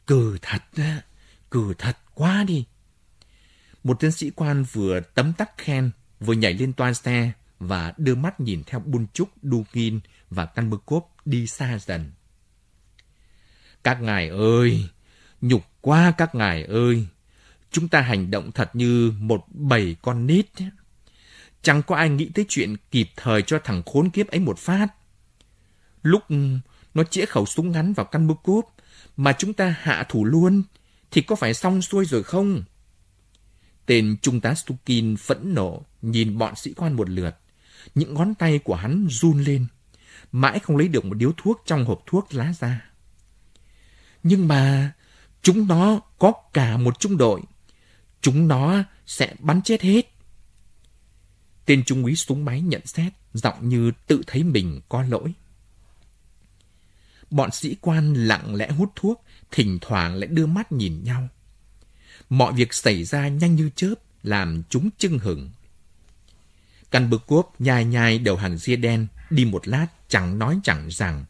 cừ thật, cừ thật quá đi. Một tiến sĩ quan vừa tấm tắc khen, vừa nhảy lên toa xe và đưa mắt nhìn theo Bun Trúc, Dugin và căn bức cốp đi xa dần. Các ngài ơi, nhục quá các ngài ơi, chúng ta hành động thật như một bầy con nít. Chẳng có ai nghĩ tới chuyện kịp thời cho thằng khốn kiếp ấy một phát. Lúc nó chĩa khẩu súng ngắn vào căn bưu cốp mà chúng ta hạ thủ luôn, thì có phải xong xuôi rồi không? Tên Trung tá Stukin phẫn nộ nhìn bọn sĩ quan một lượt. Những ngón tay của hắn run lên mãi không lấy được một điếu thuốc trong hộp thuốc lá ra. Nhưng mà chúng nó có cả một trung đội. Chúng nó sẽ bắn chết hết. Tên trung úy súng máy nhận xét, giọng như tự thấy mình có lỗi. Bọn sĩ quan lặng lẽ hút thuốc, thỉnh thoảng lại đưa mắt nhìn nhau. Mọi việc xảy ra nhanh như chớp, làm chúng chưng hửng. Căn bực cốp nhai nhai đầu hàng ria đen, Đi một lát chẳng nói chẳng rằng.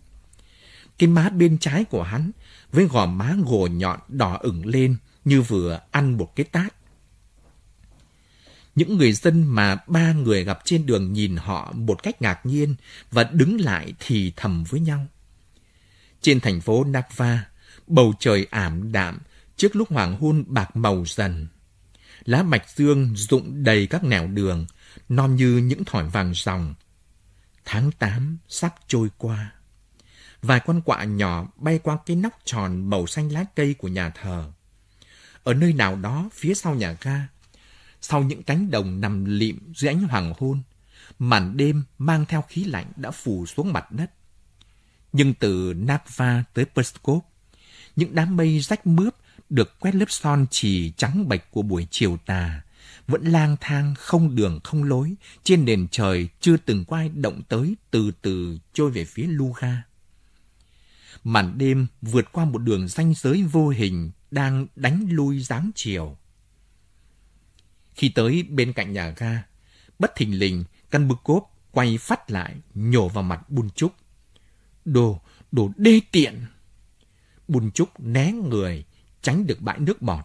Cái má bên trái của hắn với gò má gồ nhọn đỏ ửng lên như vừa ăn một cái tát. Những người dân mà ba người gặp trên đường nhìn họ một cách ngạc nhiên và đứng lại thì thầm với nhau. Trên thành phố Nakva, bầu trời ảm đạm trước lúc hoàng hôn bạc màu dần. Lá mạch dương rụng đầy các nẻo đường, non như những thỏi vàng ròng, Tháng 8 sắp trôi qua. Vài con quạ nhỏ bay qua cái nóc tròn màu xanh lá cây của nhà thờ. Ở nơi nào đó phía sau nhà ga, sau những cánh đồng nằm lịm dưới ánh hoàng hôn, màn đêm mang theo khí lạnh đã phủ xuống mặt đất. Nhưng từ Nakva tới Perskov, những đám mây rách mướp được quét lớp son trì trắng bạch của buổi chiều tà vẫn lang thang không đường không lối trên nền trời chưa từng có ai động tới từ từ trôi về phía Luga. Màn đêm vượt qua một đường ranh giới vô hình đang đánh lui dáng chiều. Khi tới bên cạnh nhà ga, bất thình lình căn bức cốp quay phát lại nhổ vào mặt Bùn Trúc. Đồ, đồ đê tiện! Bùn Trúc né người, tránh được bãi nước bọt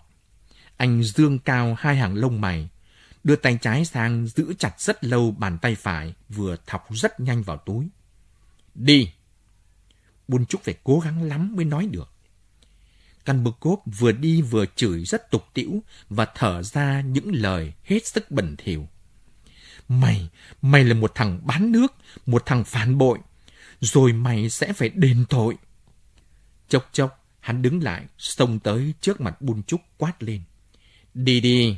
anh dương cao hai hàng lông mày, đưa tay trái sang giữ chặt rất lâu bàn tay phải, vừa thọc rất nhanh vào túi. Đi! Buôn Trúc phải cố gắng lắm mới nói được. Căn bực cốp vừa đi vừa chửi rất tục tĩu và thở ra những lời hết sức bẩn thỉu. Mày, mày là một thằng bán nước, một thằng phản bội, rồi mày sẽ phải đền tội. Chốc chốc, hắn đứng lại, xông tới trước mặt Bun Trúc quát lên. Đi đi,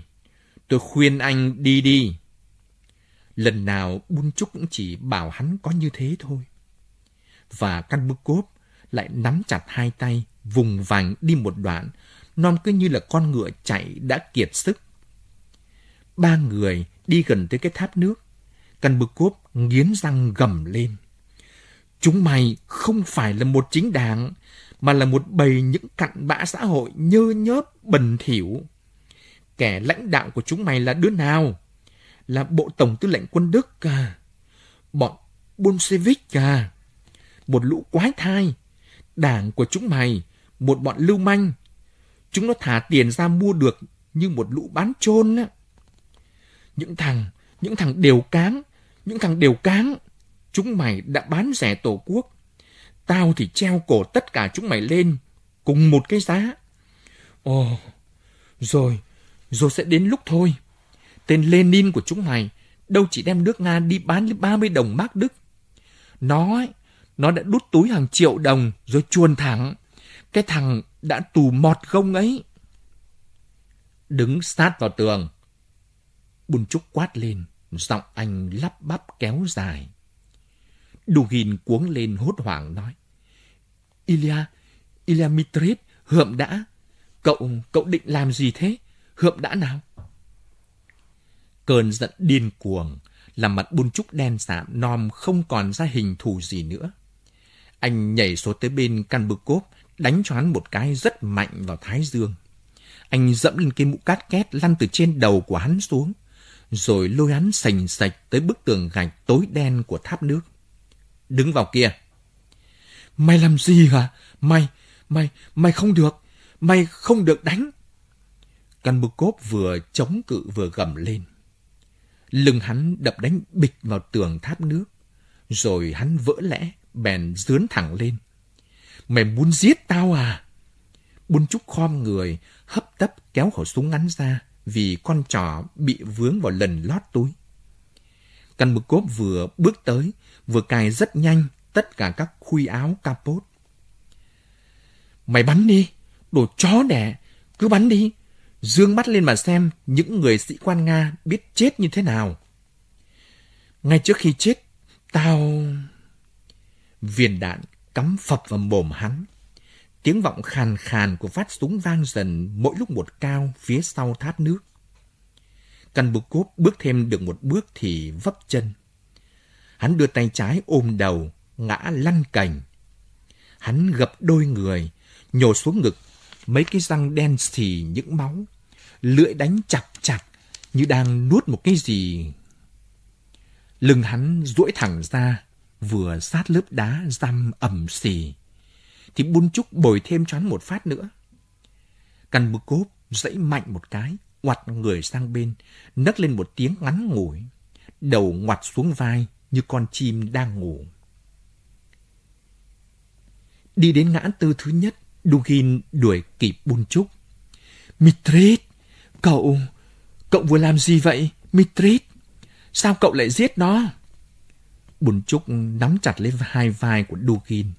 tôi khuyên anh đi đi. Lần nào Bun Trúc cũng chỉ bảo hắn có như thế thôi. Và căn bức cốp lại nắm chặt hai tay, vùng vàng đi một đoạn, non cứ như là con ngựa chạy đã kiệt sức. Ba người đi gần tới cái tháp nước, căn bức cốp nghiến răng gầm lên. Chúng mày không phải là một chính đảng, mà là một bầy những cặn bã xã hội nhơ nhớp bẩn thỉu. Kẻ lãnh đạo của chúng mày là đứa nào? Là Bộ Tổng Tư lệnh Quân Đức à? Bọn Bolshevik à? Một lũ quái thai. Đảng của chúng mày, một bọn lưu manh. Chúng nó thả tiền ra mua được như một lũ bán chôn á. Những thằng, những thằng đều cáng, những thằng đều cáng. Chúng mày đã bán rẻ tổ quốc. Tao thì treo cổ tất cả chúng mày lên, cùng một cái giá. Ồ, rồi, rồi sẽ đến lúc thôi. Tên Lenin của chúng mày đâu chỉ đem nước Nga đi bán lấy 30 đồng mark Đức. Nó ấy, nó đã đút túi hàng triệu đồng rồi chuồn thẳng. Cái thằng đã tù mọt gông ấy. Đứng sát vào tường. Bùn trúc quát lên, giọng anh lắp bắp kéo dài. Dugin cuống lên hốt hoảng nói. Ilya, Ilya Mitrit, hượm đã. Cậu, cậu định làm gì thế? hợp đã nào. Cơn giận điên cuồng, làm mặt bun trúc đen sạm nom không còn ra hình thù gì nữa. Anh nhảy xuống tới bên căn bực cốp, đánh cho hắn một cái rất mạnh vào thái dương. Anh dẫm lên cái mũ cát két lăn từ trên đầu của hắn xuống, rồi lôi hắn sành sạch tới bức tường gạch tối đen của tháp nước. Đứng vào kia! Mày làm gì hả? Mày, mày, mày không được, mày không được đánh. Kanbukov vừa chống cự vừa gầm lên. Lưng hắn đập đánh bịch vào tường tháp nước, rồi hắn vỡ lẽ, bèn dướn thẳng lên. Mày muốn giết tao à? Bun Trúc khom người, hấp tấp kéo khẩu súng ngắn ra vì con trỏ bị vướng vào lần lót túi. Căn bực cốp vừa bước tới, vừa cài rất nhanh tất cả các khuy áo capot. Mày bắn đi, đồ chó đẻ, cứ bắn đi, dương mắt lên mà xem những người sĩ quan Nga biết chết như thế nào. Ngay trước khi chết, tao... Viên đạn cắm phập vào mồm hắn. Tiếng vọng khàn khàn của phát súng vang dần mỗi lúc một cao phía sau tháp nước. Căn bục cốp bước thêm được một bước thì vấp chân. Hắn đưa tay trái ôm đầu, ngã lăn cành. Hắn gập đôi người, nhổ xuống ngực mấy cái răng đen xì những máu lưỡi đánh chặt chặt như đang nuốt một cái gì. Lưng hắn duỗi thẳng ra, vừa sát lớp đá răm ẩm xì. Thì bun trúc bồi thêm cho hắn một phát nữa. Căn bức cốp dãy mạnh một cái, quặt người sang bên, nấc lên một tiếng ngắn ngủi. Đầu ngoặt xuống vai như con chim đang ngủ. Đi đến ngã tư thứ nhất, Dugin đuổi kịp bun trúc. Mitrit! Cậu, cậu vừa làm gì vậy, Mitrit? Sao cậu lại giết nó? Bùn Trúc nắm chặt lên hai vai của Dugin.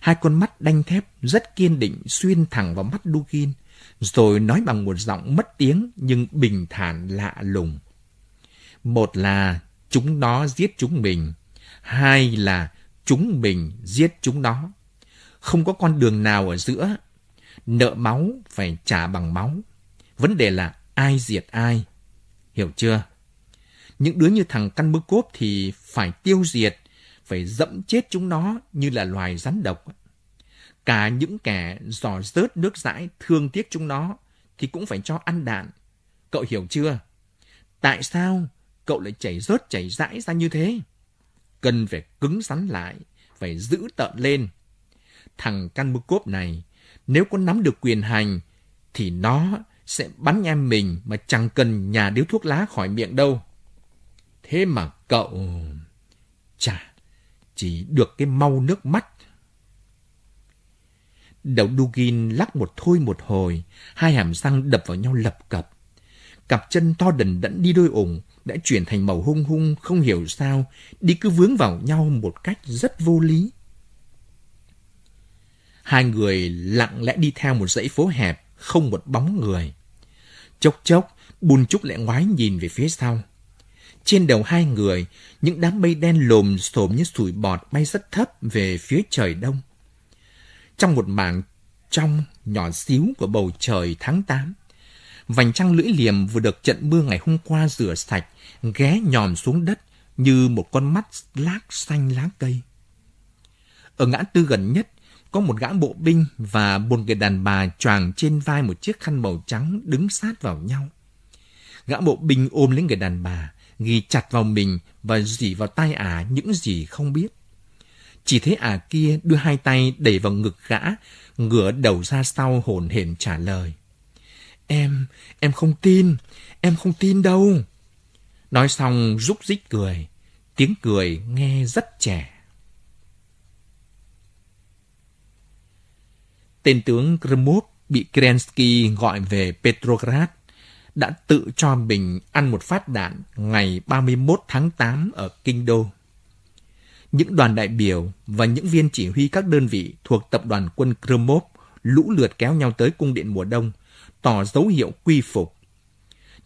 Hai con mắt đanh thép rất kiên định xuyên thẳng vào mắt Dugin, rồi nói bằng một giọng mất tiếng nhưng bình thản lạ lùng. Một là chúng nó giết chúng mình, hai là chúng mình giết chúng nó. Không có con đường nào ở giữa. Nợ máu phải trả bằng máu. Vấn đề là ai diệt ai. Hiểu chưa? Những đứa như thằng căn bướm cốp thì phải tiêu diệt, phải dẫm chết chúng nó như là loài rắn độc. Cả những kẻ giò rớt nước dãi thương tiếc chúng nó thì cũng phải cho ăn đạn. Cậu hiểu chưa? Tại sao cậu lại chảy rớt chảy dãi ra như thế? Cần phải cứng rắn lại, phải giữ tợn lên. Thằng căn bướm cốp này, nếu có nắm được quyền hành, thì nó sẽ bắn em mình mà chẳng cần nhà điếu thuốc lá khỏi miệng đâu. Thế mà cậu... Chà, chỉ được cái mau nước mắt. Đầu Dugin lắc một thôi một hồi, hai hàm răng đập vào nhau lập cập. Cặp chân to đần đẫn đi đôi ủng đã chuyển thành màu hung hung không hiểu sao, đi cứ vướng vào nhau một cách rất vô lý. Hai người lặng lẽ đi theo một dãy phố hẹp, không một bóng người. Chốc chốc, Bùn Trúc lại ngoái nhìn về phía sau. Trên đầu hai người, những đám mây đen lồm xồm như sủi bọt bay rất thấp về phía trời đông. Trong một mảng trong nhỏ xíu của bầu trời tháng 8, vành trăng lưỡi liềm vừa được trận mưa ngày hôm qua rửa sạch, ghé nhòm xuống đất như một con mắt lác xanh lá cây. Ở ngã tư gần nhất, có một gã bộ binh và một người đàn bà choàng trên vai một chiếc khăn màu trắng đứng sát vào nhau. Gã bộ binh ôm lấy người đàn bà, ghi chặt vào mình và dỉ vào tai ả à những gì không biết. Chỉ thấy ả à kia đưa hai tay đẩy vào ngực gã, ngửa đầu ra sau hồn hển trả lời. Em, em không tin, em không tin đâu. Nói xong rúc rích cười, tiếng cười nghe rất trẻ. tên tướng Gromov bị Kerensky gọi về Petrograd đã tự cho mình ăn một phát đạn ngày 31 tháng 8 ở Kinh Đô. Những đoàn đại biểu và những viên chỉ huy các đơn vị thuộc tập đoàn quân Kremov lũ lượt kéo nhau tới cung điện mùa đông, tỏ dấu hiệu quy phục.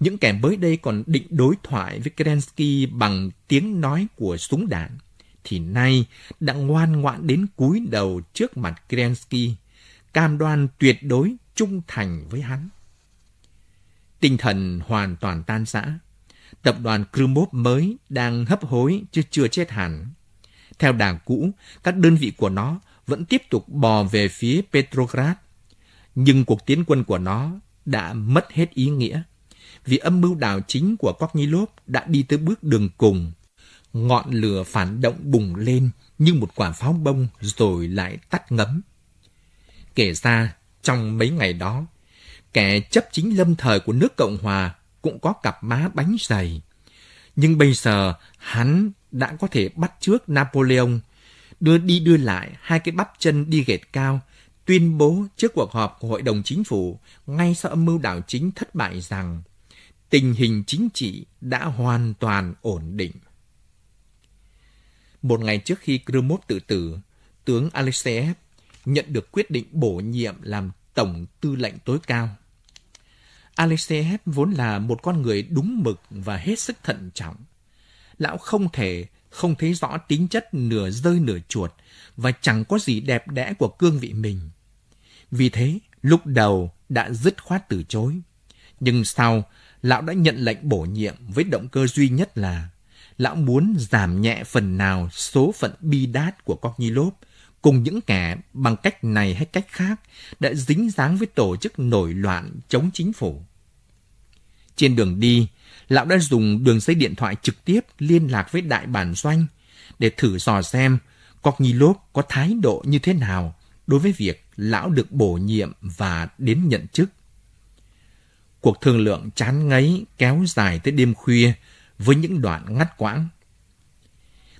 Những kẻ mới đây còn định đối thoại với Kerensky bằng tiếng nói của súng đạn, thì nay đã ngoan ngoãn đến cúi đầu trước mặt Kerensky cam đoan tuyệt đối trung thành với hắn. Tinh thần hoàn toàn tan rã. Tập đoàn Krumov mới đang hấp hối chứ chưa chết hẳn. Theo đảng cũ, các đơn vị của nó vẫn tiếp tục bò về phía Petrograd. Nhưng cuộc tiến quân của nó đã mất hết ý nghĩa. Vì âm mưu đảo chính của Kornilov đã đi tới bước đường cùng. Ngọn lửa phản động bùng lên như một quả pháo bông rồi lại tắt ngấm. Kể ra, trong mấy ngày đó, kẻ chấp chính lâm thời của nước Cộng Hòa cũng có cặp má bánh dày. Nhưng bây giờ, hắn đã có thể bắt trước Napoleon, đưa đi đưa lại hai cái bắp chân đi ghệt cao, tuyên bố trước cuộc họp của Hội đồng Chính phủ ngay sau âm mưu đảo chính thất bại rằng tình hình chính trị đã hoàn toàn ổn định. Một ngày trước khi Krumov tự tử, tướng Alexeev nhận được quyết định bổ nhiệm làm Tổng Tư lệnh tối cao. Alexeyev vốn là một con người đúng mực và hết sức thận trọng. Lão không thể không thấy rõ tính chất nửa rơi nửa chuột và chẳng có gì đẹp đẽ của cương vị mình. Vì thế, lúc đầu đã dứt khoát từ chối. Nhưng sau, lão đã nhận lệnh bổ nhiệm với động cơ duy nhất là lão muốn giảm nhẹ phần nào số phận bi đát của Cognilov cùng những kẻ bằng cách này hay cách khác đã dính dáng với tổ chức nổi loạn chống chính phủ. Trên đường đi, lão đã dùng đường dây điện thoại trực tiếp liên lạc với đại bản doanh để thử dò xem Kornilov có thái độ như thế nào đối với việc lão được bổ nhiệm và đến nhận chức. Cuộc thương lượng chán ngấy kéo dài tới đêm khuya với những đoạn ngắt quãng.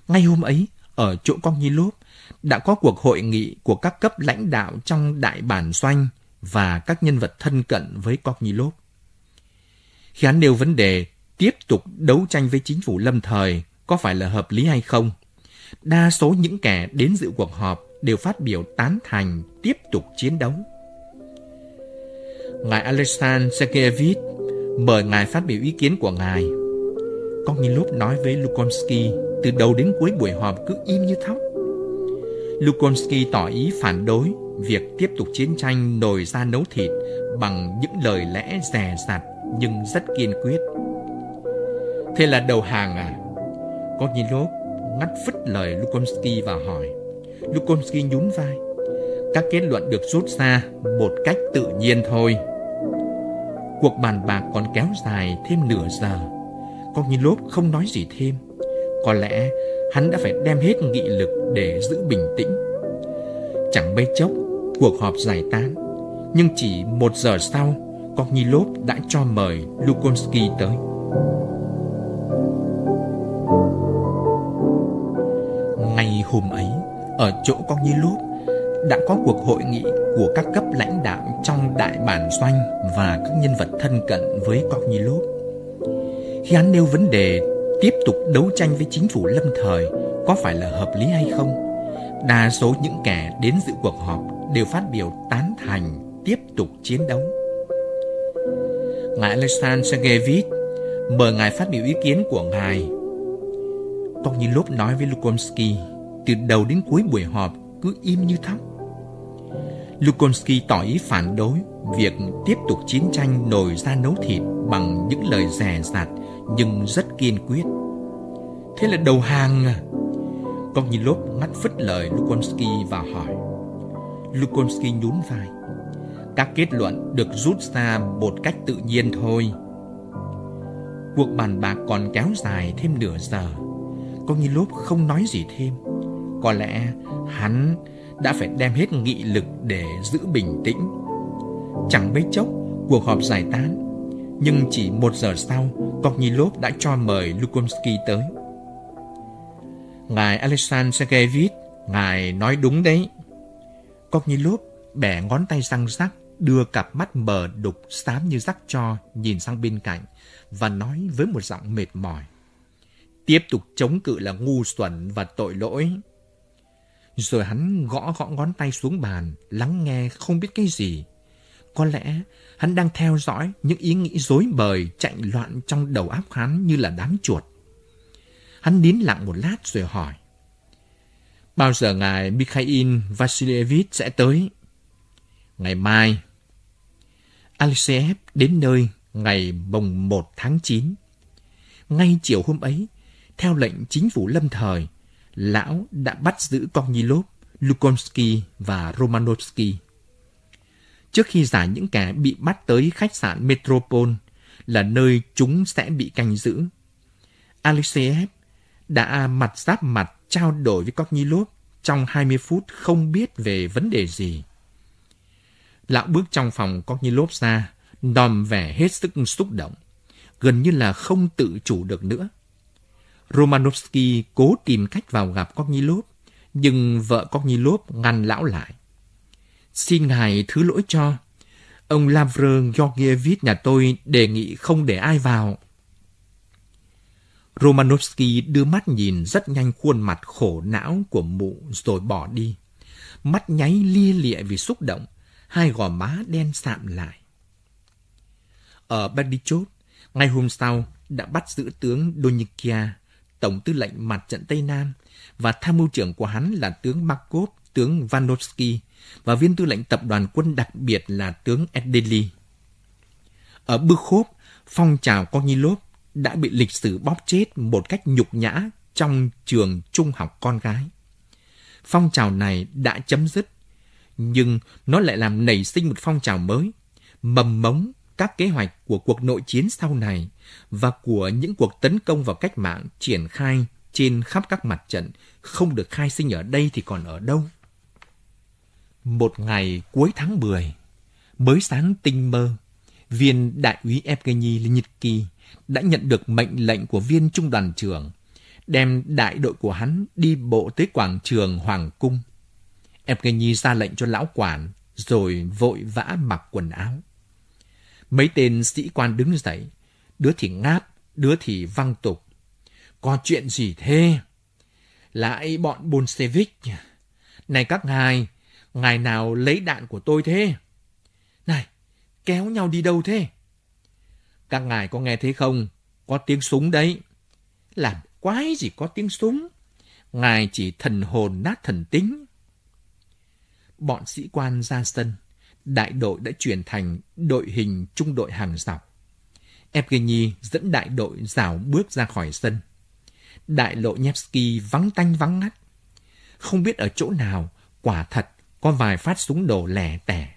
Ngay hôm ấy, ở chỗ Kornilov đã có cuộc hội nghị của các cấp lãnh đạo trong đại bản doanh và các nhân vật thân cận với Kornilov. Khi hắn nêu vấn đề tiếp tục đấu tranh với chính phủ lâm thời có phải là hợp lý hay không, đa số những kẻ đến dự cuộc họp đều phát biểu tán thành tiếp tục chiến đấu. Ngài Alexander Sergeyevich mời ngài phát biểu ý kiến của ngài. Kornilov nói với Lukomsky từ đầu đến cuối buổi họp cứ im như thóc. Lukonsky tỏ ý phản đối việc tiếp tục chiến tranh nồi ra nấu thịt bằng những lời lẽ rè rặt nhưng rất kiên quyết. Thế là đầu hàng à? nhìn lốp ngắt vứt lời Lukonsky và hỏi. Lukonsky nhún vai. Các kết luận được rút ra một cách tự nhiên thôi. Cuộc bàn bạc còn kéo dài thêm nửa giờ. nhìn lốp không nói gì thêm. Có lẽ hắn đã phải đem hết nghị lực để giữ bình tĩnh. Chẳng bấy chốc, cuộc họp giải tán. Nhưng chỉ một giờ sau, Kognilov đã cho mời Lukonsky tới. Ngày hôm ấy, ở chỗ Kognilov đã có cuộc hội nghị của các cấp lãnh đạo trong đại bản doanh và các nhân vật thân cận với Kognilov. Khi hắn nêu vấn đề tiếp tục đấu tranh với chính phủ lâm thời có phải là hợp lý hay không. Đa số những kẻ đến dự cuộc họp đều phát biểu tán thành tiếp tục chiến đấu. Ngài Alexander Sergeyevich mời ngài phát biểu ý kiến của ngài. lốp nói với Lukomsky, từ đầu đến cuối buổi họp cứ im như thóc. Lukomsky tỏ ý phản đối việc tiếp tục chiến tranh nổi ra nấu thịt bằng những lời rẻ rạt nhưng rất kiên quyết. Thế là đầu hàng à? lốp ngắt phứt lời Lukonsky và hỏi. Lukonsky nhún vai. Các kết luận được rút ra một cách tự nhiên thôi. Cuộc bàn bạc còn kéo dài thêm nửa giờ. Con lốp không nói gì thêm. Có lẽ hắn đã phải đem hết nghị lực để giữ bình tĩnh. Chẳng mấy chốc, cuộc họp giải tán nhưng chỉ một giờ sau, Kornilov đã cho mời Lukomsky tới. Ngài Alexander Sergeyevich, ngài nói đúng đấy. Kornilov bẻ ngón tay răng rắc, đưa cặp mắt mờ đục xám như rắc cho nhìn sang bên cạnh và nói với một giọng mệt mỏi. Tiếp tục chống cự là ngu xuẩn và tội lỗi. Rồi hắn gõ gõ ngón tay xuống bàn, lắng nghe không biết cái gì. Có lẽ Hắn đang theo dõi những ý nghĩ rối bời chạy loạn trong đầu óc hắn như là đám chuột. Hắn nín lặng một lát rồi hỏi. Bao giờ ngài Mikhail Vasilievich sẽ tới? Ngày mai. Alexeyev đến nơi ngày mùng 1 tháng 9. Ngay chiều hôm ấy, theo lệnh chính phủ lâm thời, lão đã bắt giữ Kornilov, Lukomsky và Romanovsky trước khi giải những kẻ bị bắt tới khách sạn Metropole là nơi chúng sẽ bị canh giữ. Alexeyev đã mặt giáp mặt trao đổi với Kornilov trong 20 phút không biết về vấn đề gì. Lão bước trong phòng Kornilov ra, đòm vẻ hết sức xúc động, gần như là không tự chủ được nữa. Romanovsky cố tìm cách vào gặp Kornilov, nhưng vợ Kornilov ngăn lão lại. Xin ngài thứ lỗi cho. Ông Lavrơ Georgievich nhà tôi đề nghị không để ai vào. Romanovsky đưa mắt nhìn rất nhanh khuôn mặt khổ não của mụ rồi bỏ đi. Mắt nháy lia lịa vì xúc động, hai gò má đen sạm lại. Ở Badichot, ngay hôm sau đã bắt giữ tướng Donikia, tổng tư lệnh mặt trận Tây Nam, và tham mưu trưởng của hắn là tướng Markov, tướng Vanovsky, và viên tư lệnh tập đoàn quân đặc biệt là tướng Edeli. Ở bước Khốp, phong trào Konilov đã bị lịch sử bóp chết một cách nhục nhã trong trường trung học con gái. Phong trào này đã chấm dứt, nhưng nó lại làm nảy sinh một phong trào mới, mầm mống các kế hoạch của cuộc nội chiến sau này và của những cuộc tấn công vào cách mạng triển khai trên khắp các mặt trận không được khai sinh ở đây thì còn ở đâu? Một ngày cuối tháng 10, mới sáng tinh mơ, viên đại úy Evgeny Linnitsky đã nhận được mệnh lệnh của viên trung đoàn trưởng đem đại đội của hắn đi bộ tới quảng trường Hoàng Cung. Evgeny ra lệnh cho lão quản, rồi vội vã mặc quần áo. Mấy tên sĩ quan đứng dậy, đứa thì ngáp, đứa thì văng tục. Có chuyện gì thế? Lại bọn Bolshevik. Này các ngài, Ngày nào lấy đạn của tôi thế? Này, kéo nhau đi đâu thế? Các ngài có nghe thấy không? Có tiếng súng đấy. Làm quái gì có tiếng súng? Ngài chỉ thần hồn nát thần tính. Bọn sĩ quan ra sân, đại đội đã chuyển thành đội hình trung đội hàng dọc. Evgeny dẫn đại đội rào bước ra khỏi sân. Đại lộ Nevsky vắng tanh vắng ngắt. Không biết ở chỗ nào, quả thật có vài phát súng đổ lẻ tẻ.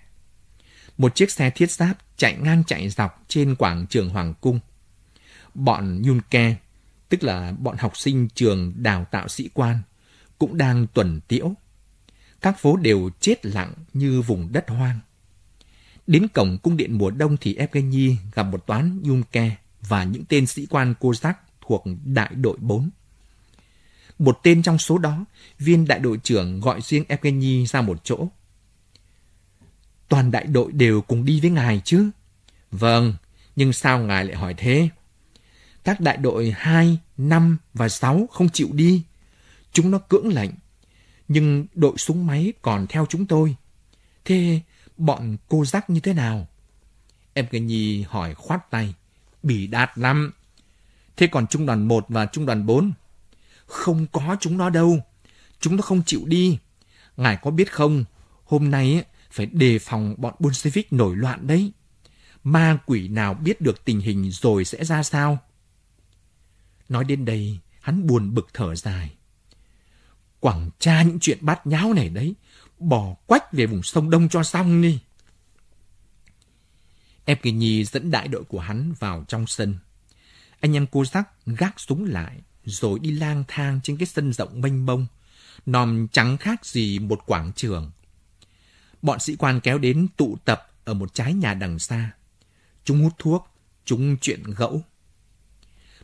Một chiếc xe thiết giáp chạy ngang chạy dọc trên quảng trường Hoàng Cung. Bọn Yunke, tức là bọn học sinh trường đào tạo sĩ quan, cũng đang tuần tiễu. Các phố đều chết lặng như vùng đất hoang. Đến cổng cung điện mùa đông thì Evgeny gặp một toán Yunke và những tên sĩ quan Cossack thuộc đại đội 4. Một tên trong số đó, viên đại đội trưởng gọi riêng Evgeny ra một chỗ. Toàn đại đội đều cùng đi với ngài chứ? Vâng, nhưng sao ngài lại hỏi thế? Các đại đội 2, 5 và 6 không chịu đi. Chúng nó cưỡng lệnh. Nhưng đội súng máy còn theo chúng tôi. Thế bọn cô giác như thế nào? Em cái nhi hỏi khoát tay. Bỉ đạt lắm. Thế còn trung đoàn 1 và trung đoàn 4? Không có chúng nó đâu. Chúng nó không chịu đi. Ngài có biết không, hôm nay phải đề phòng bọn Bolshevik nổi loạn đấy. Ma quỷ nào biết được tình hình rồi sẽ ra sao? Nói đến đây, hắn buồn bực thở dài. Quảng tra những chuyện bát nháo này đấy, bỏ quách về vùng sông Đông cho xong đi. em kỳ nhi dẫn đại đội của hắn vào trong sân. Anh em cô giác gác súng lại, rồi đi lang thang trên cái sân rộng mênh mông, nòm trắng khác gì một quảng trường. Bọn sĩ quan kéo đến tụ tập ở một trái nhà đằng xa. Chúng hút thuốc, chúng chuyện gẫu.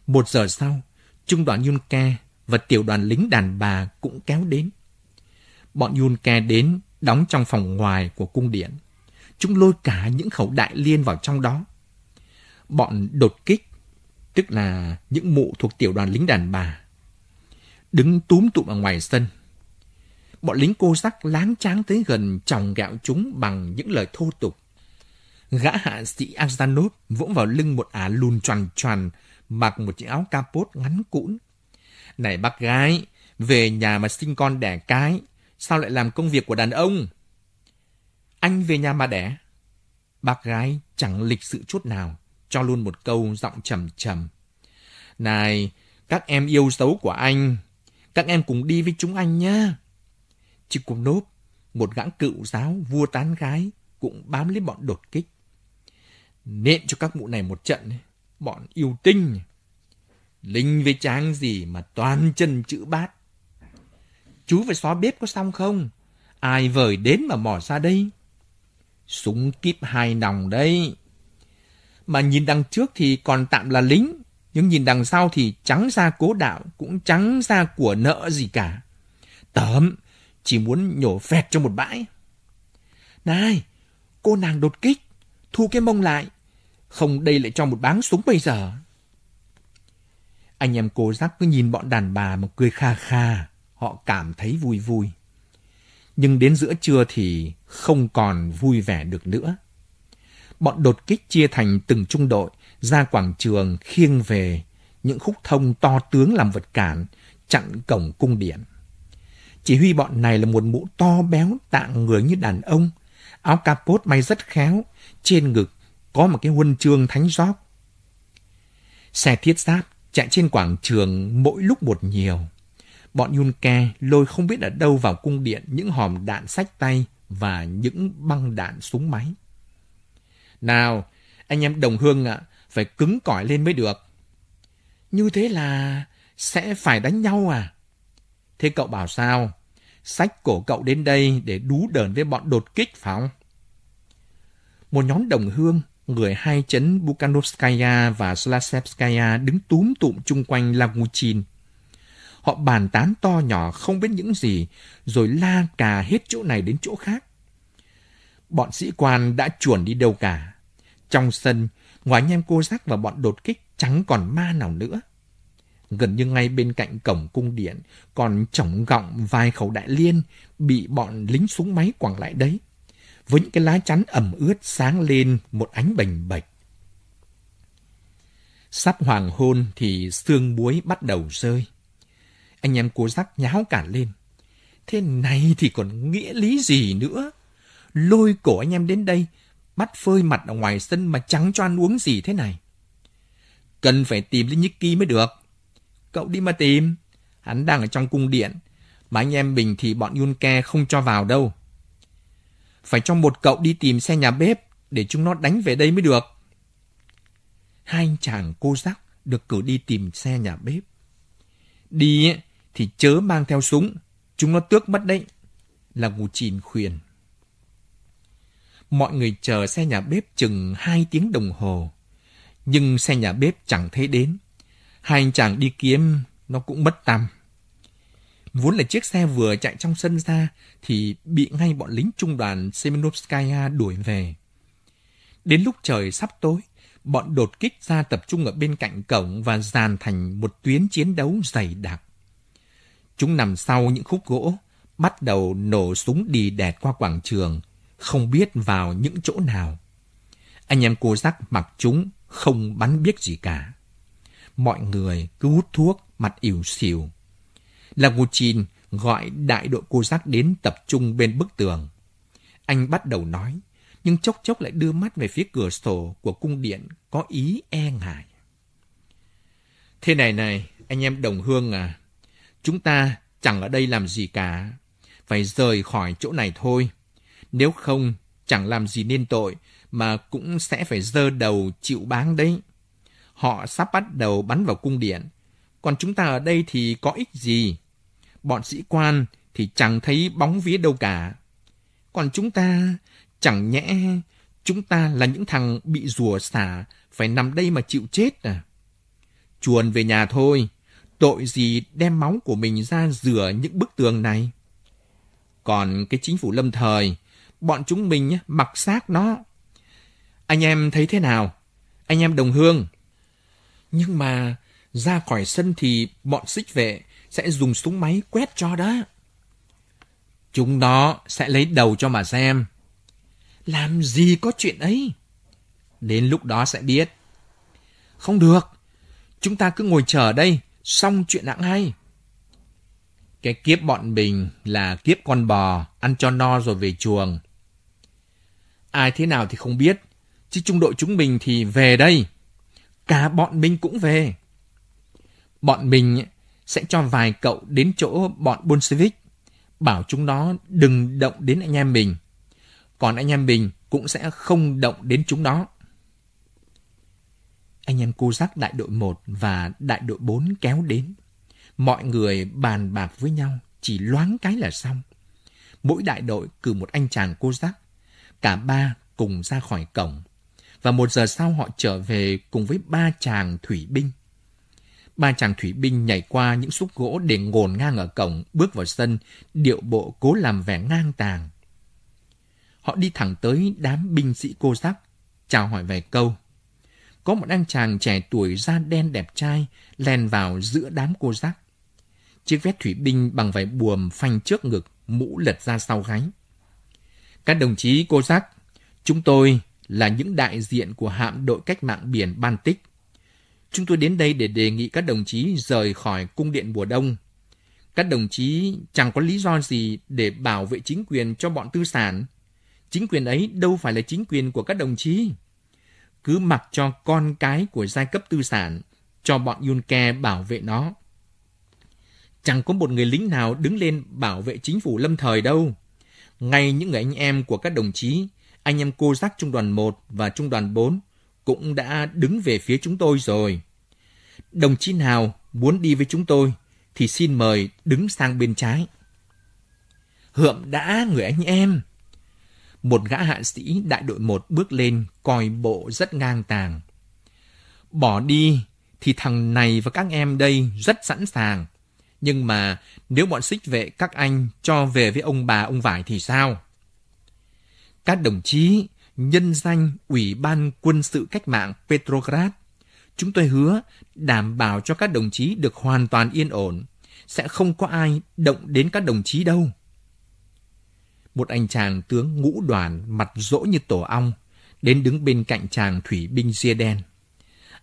Một giờ sau, trung đoàn Yunke và tiểu đoàn lính đàn bà cũng kéo đến. Bọn Yunke đến đóng trong phòng ngoài của cung điện. Chúng lôi cả những khẩu đại liên vào trong đó. Bọn đột kích tức là những mụ thuộc tiểu đoàn lính đàn bà, đứng túm tụm ở ngoài sân. Bọn lính cô sắc láng tráng tới gần chồng gạo chúng bằng những lời thô tục. Gã hạ sĩ Azanov vỗ vào lưng một ả lùn tròn tròn, mặc một chiếc áo capot ngắn cũn. Này bác gái, về nhà mà sinh con đẻ cái, sao lại làm công việc của đàn ông? Anh về nhà mà đẻ. Bác gái chẳng lịch sự chút nào cho luôn một câu giọng trầm trầm. Này, các em yêu dấu của anh, các em cùng đi với chúng anh nhá. Chị cùng nốp, một gã cựu giáo vua tán gái cũng bám lấy bọn đột kích. Nện cho các mụ này một trận, bọn yêu tinh. Linh với tráng gì mà toàn chân chữ bát. Chú phải xóa bếp có xong không? Ai vời đến mà mò ra đây? Súng kíp hai nòng đây mà nhìn đằng trước thì còn tạm là lính, nhưng nhìn đằng sau thì trắng ra cố đạo, cũng trắng ra của nợ gì cả. tớm chỉ muốn nhổ phẹt cho một bãi. Này, cô nàng đột kích, thu cái mông lại, không đây lại cho một báng súng bây giờ. Anh em cô giác cứ nhìn bọn đàn bà mà cười kha kha, họ cảm thấy vui vui. Nhưng đến giữa trưa thì không còn vui vẻ được nữa bọn đột kích chia thành từng trung đội ra quảng trường khiêng về những khúc thông to tướng làm vật cản, chặn cổng cung điện. Chỉ huy bọn này là một mũ to béo tạng người như đàn ông, áo capot may rất khéo, trên ngực có một cái huân chương thánh gióp. Xe thiết giáp chạy trên quảng trường mỗi lúc một nhiều. Bọn Yunke lôi không biết ở đâu vào cung điện những hòm đạn sách tay và những băng đạn súng máy. Nào, anh em đồng hương ạ, phải cứng cỏi lên mới được. Như thế là sẽ phải đánh nhau à? Thế cậu bảo sao? Sách cổ cậu đến đây để đú đờn với bọn đột kích phải Một nhóm đồng hương, người hai chấn Bukhanovskaya và Slasevskaya đứng túm tụm chung quanh Laguchin. Họ bàn tán to nhỏ không biết những gì, rồi la cà hết chỗ này đến chỗ khác bọn sĩ quan đã chuồn đi đâu cả. Trong sân, ngoài anh em cô giác và bọn đột kích chẳng còn ma nào nữa. Gần như ngay bên cạnh cổng cung điện còn trỏng gọng vài khẩu đại liên bị bọn lính súng máy quẳng lại đấy. Với những cái lá chắn ẩm ướt sáng lên một ánh bềnh bạch Sắp hoàng hôn thì sương muối bắt đầu rơi. Anh em cô giác nháo cả lên. Thế này thì còn nghĩa lý gì nữa? lôi cổ anh em đến đây, bắt phơi mặt ở ngoài sân mà chẳng cho ăn uống gì thế này. Cần phải tìm lý Linh Nicky mới được. Cậu đi mà tìm. Hắn đang ở trong cung điện, mà anh em mình thì bọn Yunke không cho vào đâu. Phải cho một cậu đi tìm xe nhà bếp để chúng nó đánh về đây mới được. Hai anh chàng cô giác được cử đi tìm xe nhà bếp. Đi thì chớ mang theo súng, chúng nó tước mất đấy. Là ngù chìn khuyên mọi người chờ xe nhà bếp chừng hai tiếng đồng hồ. Nhưng xe nhà bếp chẳng thấy đến. Hai anh chàng đi kiếm, nó cũng mất tăm. Vốn là chiếc xe vừa chạy trong sân ra, thì bị ngay bọn lính trung đoàn Semenovskaya đuổi về. Đến lúc trời sắp tối, bọn đột kích ra tập trung ở bên cạnh cổng và dàn thành một tuyến chiến đấu dày đặc. Chúng nằm sau những khúc gỗ, bắt đầu nổ súng đi đẹt qua quảng trường, không biết vào những chỗ nào. Anh em cô giác mặc chúng không bắn biết gì cả. Mọi người cứ hút thuốc, mặt ỉu xìu. Laguchin gọi đại đội cô giác đến tập trung bên bức tường. Anh bắt đầu nói, nhưng chốc chốc lại đưa mắt về phía cửa sổ của cung điện có ý e ngại. Thế này này, anh em đồng hương à, chúng ta chẳng ở đây làm gì cả, phải rời khỏi chỗ này thôi. Nếu không, chẳng làm gì nên tội, mà cũng sẽ phải dơ đầu chịu bán đấy. Họ sắp bắt đầu bắn vào cung điện, còn chúng ta ở đây thì có ích gì? Bọn sĩ quan thì chẳng thấy bóng vía đâu cả. Còn chúng ta, chẳng nhẽ chúng ta là những thằng bị rùa xả, phải nằm đây mà chịu chết à? Chuồn về nhà thôi, tội gì đem máu của mình ra rửa những bức tường này. Còn cái chính phủ lâm thời bọn chúng mình mặc xác nó. Anh em thấy thế nào? Anh em đồng hương. Nhưng mà ra khỏi sân thì bọn xích vệ sẽ dùng súng máy quét cho đó. Chúng nó sẽ lấy đầu cho mà xem. Làm gì có chuyện ấy? Đến lúc đó sẽ biết. Không được. Chúng ta cứ ngồi chờ đây, xong chuyện nặng hay. Cái kiếp bọn mình là kiếp con bò, ăn cho no rồi về chuồng ai thế nào thì không biết. Chứ trung đội chúng mình thì về đây. Cả bọn mình cũng về. Bọn mình sẽ cho vài cậu đến chỗ bọn Bolshevik. Bảo chúng nó đừng động đến anh em mình. Còn anh em mình cũng sẽ không động đến chúng nó. Anh em cô giác đại đội 1 và đại đội 4 kéo đến. Mọi người bàn bạc với nhau, chỉ loáng cái là xong. Mỗi đại đội cử một anh chàng cô giác Cả ba cùng ra khỏi cổng. Và một giờ sau họ trở về cùng với ba chàng thủy binh. Ba chàng thủy binh nhảy qua những xúc gỗ để ngồn ngang ở cổng, bước vào sân, điệu bộ cố làm vẻ ngang tàng. Họ đi thẳng tới đám binh sĩ cô giác, chào hỏi vài câu. Có một anh chàng trẻ tuổi da đen đẹp trai lèn vào giữa đám cô giác. Chiếc vét thủy binh bằng vải buồm phanh trước ngực, mũ lật ra sau gáy. Các đồng chí cô giác, chúng tôi là những đại diện của hạm đội cách mạng biển Baltic. Chúng tôi đến đây để đề nghị các đồng chí rời khỏi cung điện mùa đông. Các đồng chí chẳng có lý do gì để bảo vệ chính quyền cho bọn tư sản. Chính quyền ấy đâu phải là chính quyền của các đồng chí. Cứ mặc cho con cái của giai cấp tư sản, cho bọn Yunke bảo vệ nó. Chẳng có một người lính nào đứng lên bảo vệ chính phủ lâm thời đâu ngay những người anh em của các đồng chí, anh em cô giác trung đoàn 1 và trung đoàn 4 cũng đã đứng về phía chúng tôi rồi. Đồng chí nào muốn đi với chúng tôi thì xin mời đứng sang bên trái. Hượm đã người anh em. Một gã hạ sĩ đại đội 1 bước lên coi bộ rất ngang tàng. Bỏ đi thì thằng này và các em đây rất sẵn sàng. Nhưng mà nếu bọn xích vệ các anh cho về với ông bà ông Vải thì sao? Các đồng chí, nhân danh Ủy ban Quân sự Cách mạng Petrograd, chúng tôi hứa đảm bảo cho các đồng chí được hoàn toàn yên ổn, sẽ không có ai động đến các đồng chí đâu. Một anh chàng tướng ngũ đoàn mặt rỗ như tổ ong, đến đứng bên cạnh chàng thủy binh ria đen.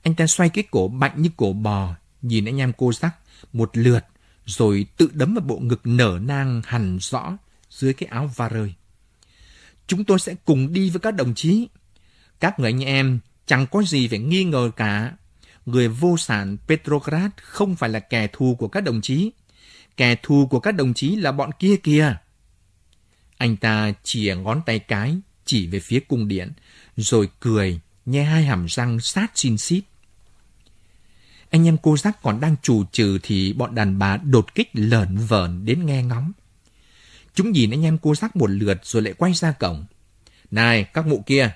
Anh ta xoay cái cổ mạnh như cổ bò, nhìn anh em cô sắc một lượt rồi tự đấm vào bộ ngực nở nang hằn rõ dưới cái áo va rơi. Chúng tôi sẽ cùng đi với các đồng chí. Các người anh em chẳng có gì phải nghi ngờ cả. Người vô sản Petrograd không phải là kẻ thù của các đồng chí. Kẻ thù của các đồng chí là bọn kia kìa. Anh ta chìa ngón tay cái chỉ về phía cung điện, rồi cười, nhe hai hàm răng sát xin xít anh em cô giác còn đang chủ trừ thì bọn đàn bà đột kích lởn vởn đến nghe ngóng. Chúng nhìn anh em cô giác một lượt rồi lại quay ra cổng. Này, các mụ kia,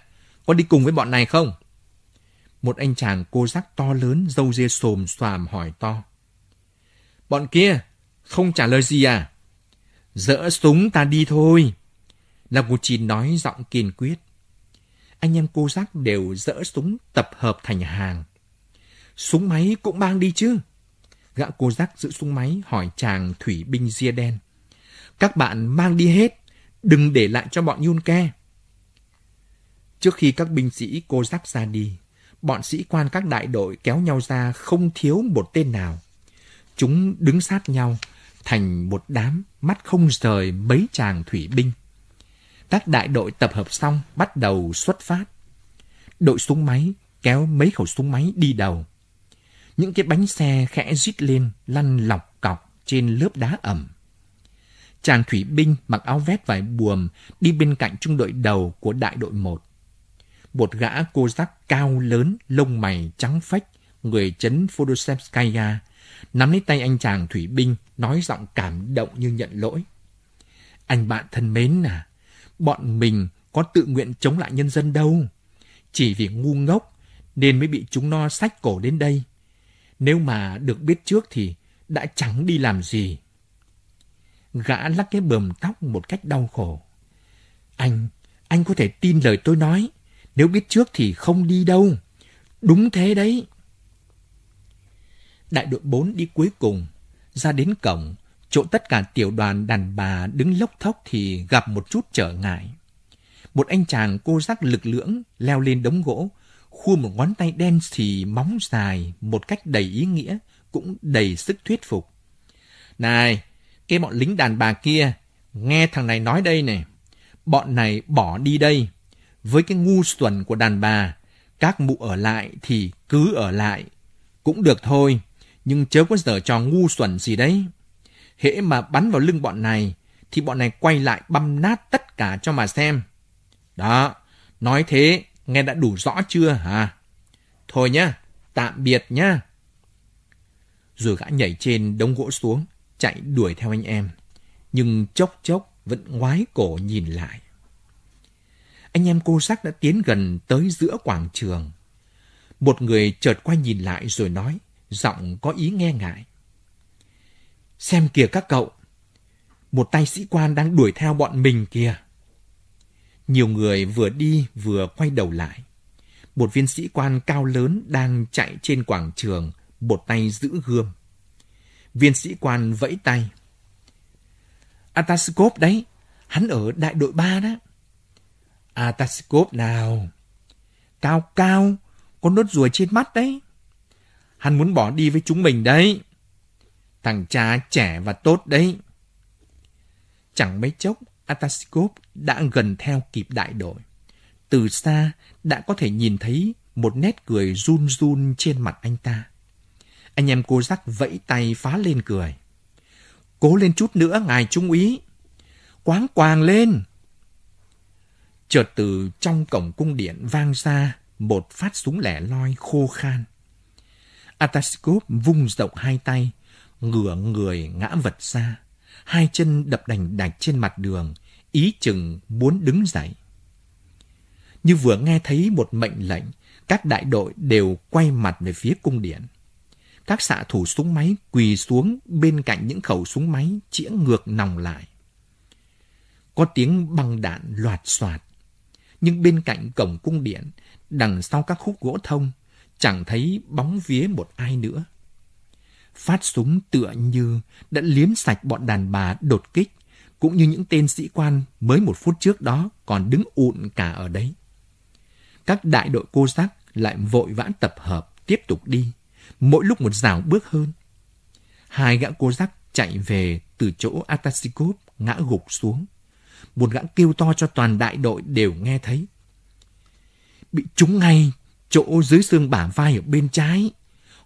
có đi cùng với bọn này không? Một anh chàng cô giác to lớn, dâu dê xồm xoàm hỏi to. Bọn kia, không trả lời gì à? Dỡ súng ta đi thôi. Là cô chín nói giọng kiên quyết. Anh em cô giác đều dỡ súng tập hợp thành hàng Súng máy cũng mang đi chứ? Gã cô giác giữ súng máy hỏi chàng thủy binh ria đen. Các bạn mang đi hết, đừng để lại cho bọn nhun Ke. Trước khi các binh sĩ cô giác ra đi, bọn sĩ quan các đại đội kéo nhau ra không thiếu một tên nào. Chúng đứng sát nhau, thành một đám, mắt không rời mấy chàng thủy binh. Các đại đội tập hợp xong bắt đầu xuất phát. Đội súng máy kéo mấy khẩu súng máy đi đầu. Những cái bánh xe khẽ rít lên, lăn lọc cọc trên lớp đá ẩm. Chàng thủy binh mặc áo vét vải buồm đi bên cạnh trung đội đầu của đại đội một. Một gã cô giác cao lớn, lông mày trắng phách, người chấn Fodosevskaya, nắm lấy tay anh chàng thủy binh, nói giọng cảm động như nhận lỗi. Anh bạn thân mến à, bọn mình có tự nguyện chống lại nhân dân đâu. Chỉ vì ngu ngốc nên mới bị chúng nó sách cổ đến đây. Nếu mà được biết trước thì đã chẳng đi làm gì. Gã lắc cái bờm tóc một cách đau khổ. Anh, anh có thể tin lời tôi nói. Nếu biết trước thì không đi đâu. Đúng thế đấy. Đại đội 4 đi cuối cùng, ra đến cổng, chỗ tất cả tiểu đoàn đàn bà đứng lốc thốc thì gặp một chút trở ngại. Một anh chàng cô giác lực lưỡng leo lên đống gỗ, Khua một ngón tay đen xì móng dài một cách đầy ý nghĩa, cũng đầy sức thuyết phục. Này, cái bọn lính đàn bà kia, nghe thằng này nói đây này. Bọn này bỏ đi đây. Với cái ngu xuẩn của đàn bà, các mụ ở lại thì cứ ở lại. Cũng được thôi, nhưng chớ có giờ trò ngu xuẩn gì đấy. Hễ mà bắn vào lưng bọn này, thì bọn này quay lại băm nát tất cả cho mà xem. Đó, nói thế nghe đã đủ rõ chưa hả? Thôi nhá, tạm biệt nhá. Rồi gã nhảy trên đống gỗ xuống, chạy đuổi theo anh em. Nhưng chốc chốc vẫn ngoái cổ nhìn lại. Anh em cô sắc đã tiến gần tới giữa quảng trường. Một người chợt quay nhìn lại rồi nói, giọng có ý nghe ngại. Xem kìa các cậu, một tay sĩ quan đang đuổi theo bọn mình kìa. Nhiều người vừa đi vừa quay đầu lại. Một viên sĩ quan cao lớn đang chạy trên quảng trường, một tay giữ gươm. Viên sĩ quan vẫy tay. Ataskop đấy, hắn ở đại đội 3 đó. Ataskop nào? Cao cao, có nốt ruồi trên mắt đấy. Hắn muốn bỏ đi với chúng mình đấy. Thằng cha trẻ và tốt đấy. Chẳng mấy chốc, Ataskop đã gần theo kịp đại đội. Từ xa đã có thể nhìn thấy một nét cười run run trên mặt anh ta. Anh em cô giác vẫy tay phá lên cười. Cố lên chút nữa ngài trung úy. Quáng quàng lên. Chợt từ trong cổng cung điện vang ra một phát súng lẻ loi khô khan. Ataskop vung rộng hai tay, ngửa người ngã vật ra hai chân đập đành đạch trên mặt đường, ý chừng muốn đứng dậy. Như vừa nghe thấy một mệnh lệnh, các đại đội đều quay mặt về phía cung điện. Các xạ thủ súng máy quỳ xuống bên cạnh những khẩu súng máy chĩa ngược nòng lại. Có tiếng băng đạn loạt soạt. Nhưng bên cạnh cổng cung điện, đằng sau các khúc gỗ thông, chẳng thấy bóng vía một ai nữa. Phát súng tựa như đã liếm sạch bọn đàn bà đột kích, cũng như những tên sĩ quan mới một phút trước đó còn đứng ụn cả ở đấy. Các đại đội cô giác lại vội vã tập hợp, tiếp tục đi, mỗi lúc một rào bước hơn. Hai gã cô giác chạy về từ chỗ Atasikop ngã gục xuống. Một gã kêu to cho toàn đại đội đều nghe thấy. Bị trúng ngay chỗ dưới xương bả vai ở bên trái.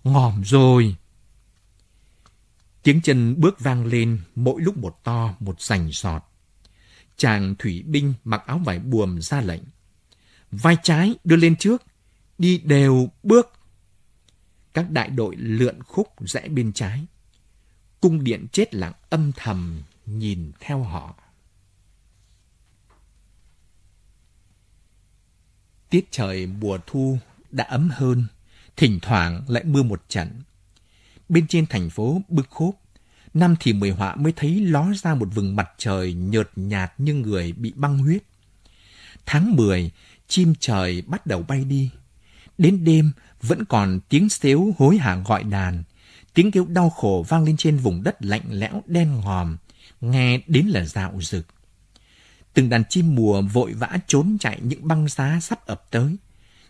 Ngòm rồi, Tiếng chân bước vang lên mỗi lúc một to một sành sọt. Chàng thủy binh mặc áo vải buồm ra lệnh. Vai trái đưa lên trước, đi đều bước. Các đại đội lượn khúc rẽ bên trái. Cung điện chết lặng âm thầm nhìn theo họ. Tiết trời mùa thu đã ấm hơn, thỉnh thoảng lại mưa một trận bên trên thành phố bức khốp, năm thì mười họa mới thấy ló ra một vừng mặt trời nhợt nhạt như người bị băng huyết. Tháng 10, chim trời bắt đầu bay đi. Đến đêm, vẫn còn tiếng xếu hối hả gọi đàn. Tiếng kêu đau khổ vang lên trên vùng đất lạnh lẽo đen ngòm, nghe đến là dạo rực. Từng đàn chim mùa vội vã trốn chạy những băng giá sắp ập tới.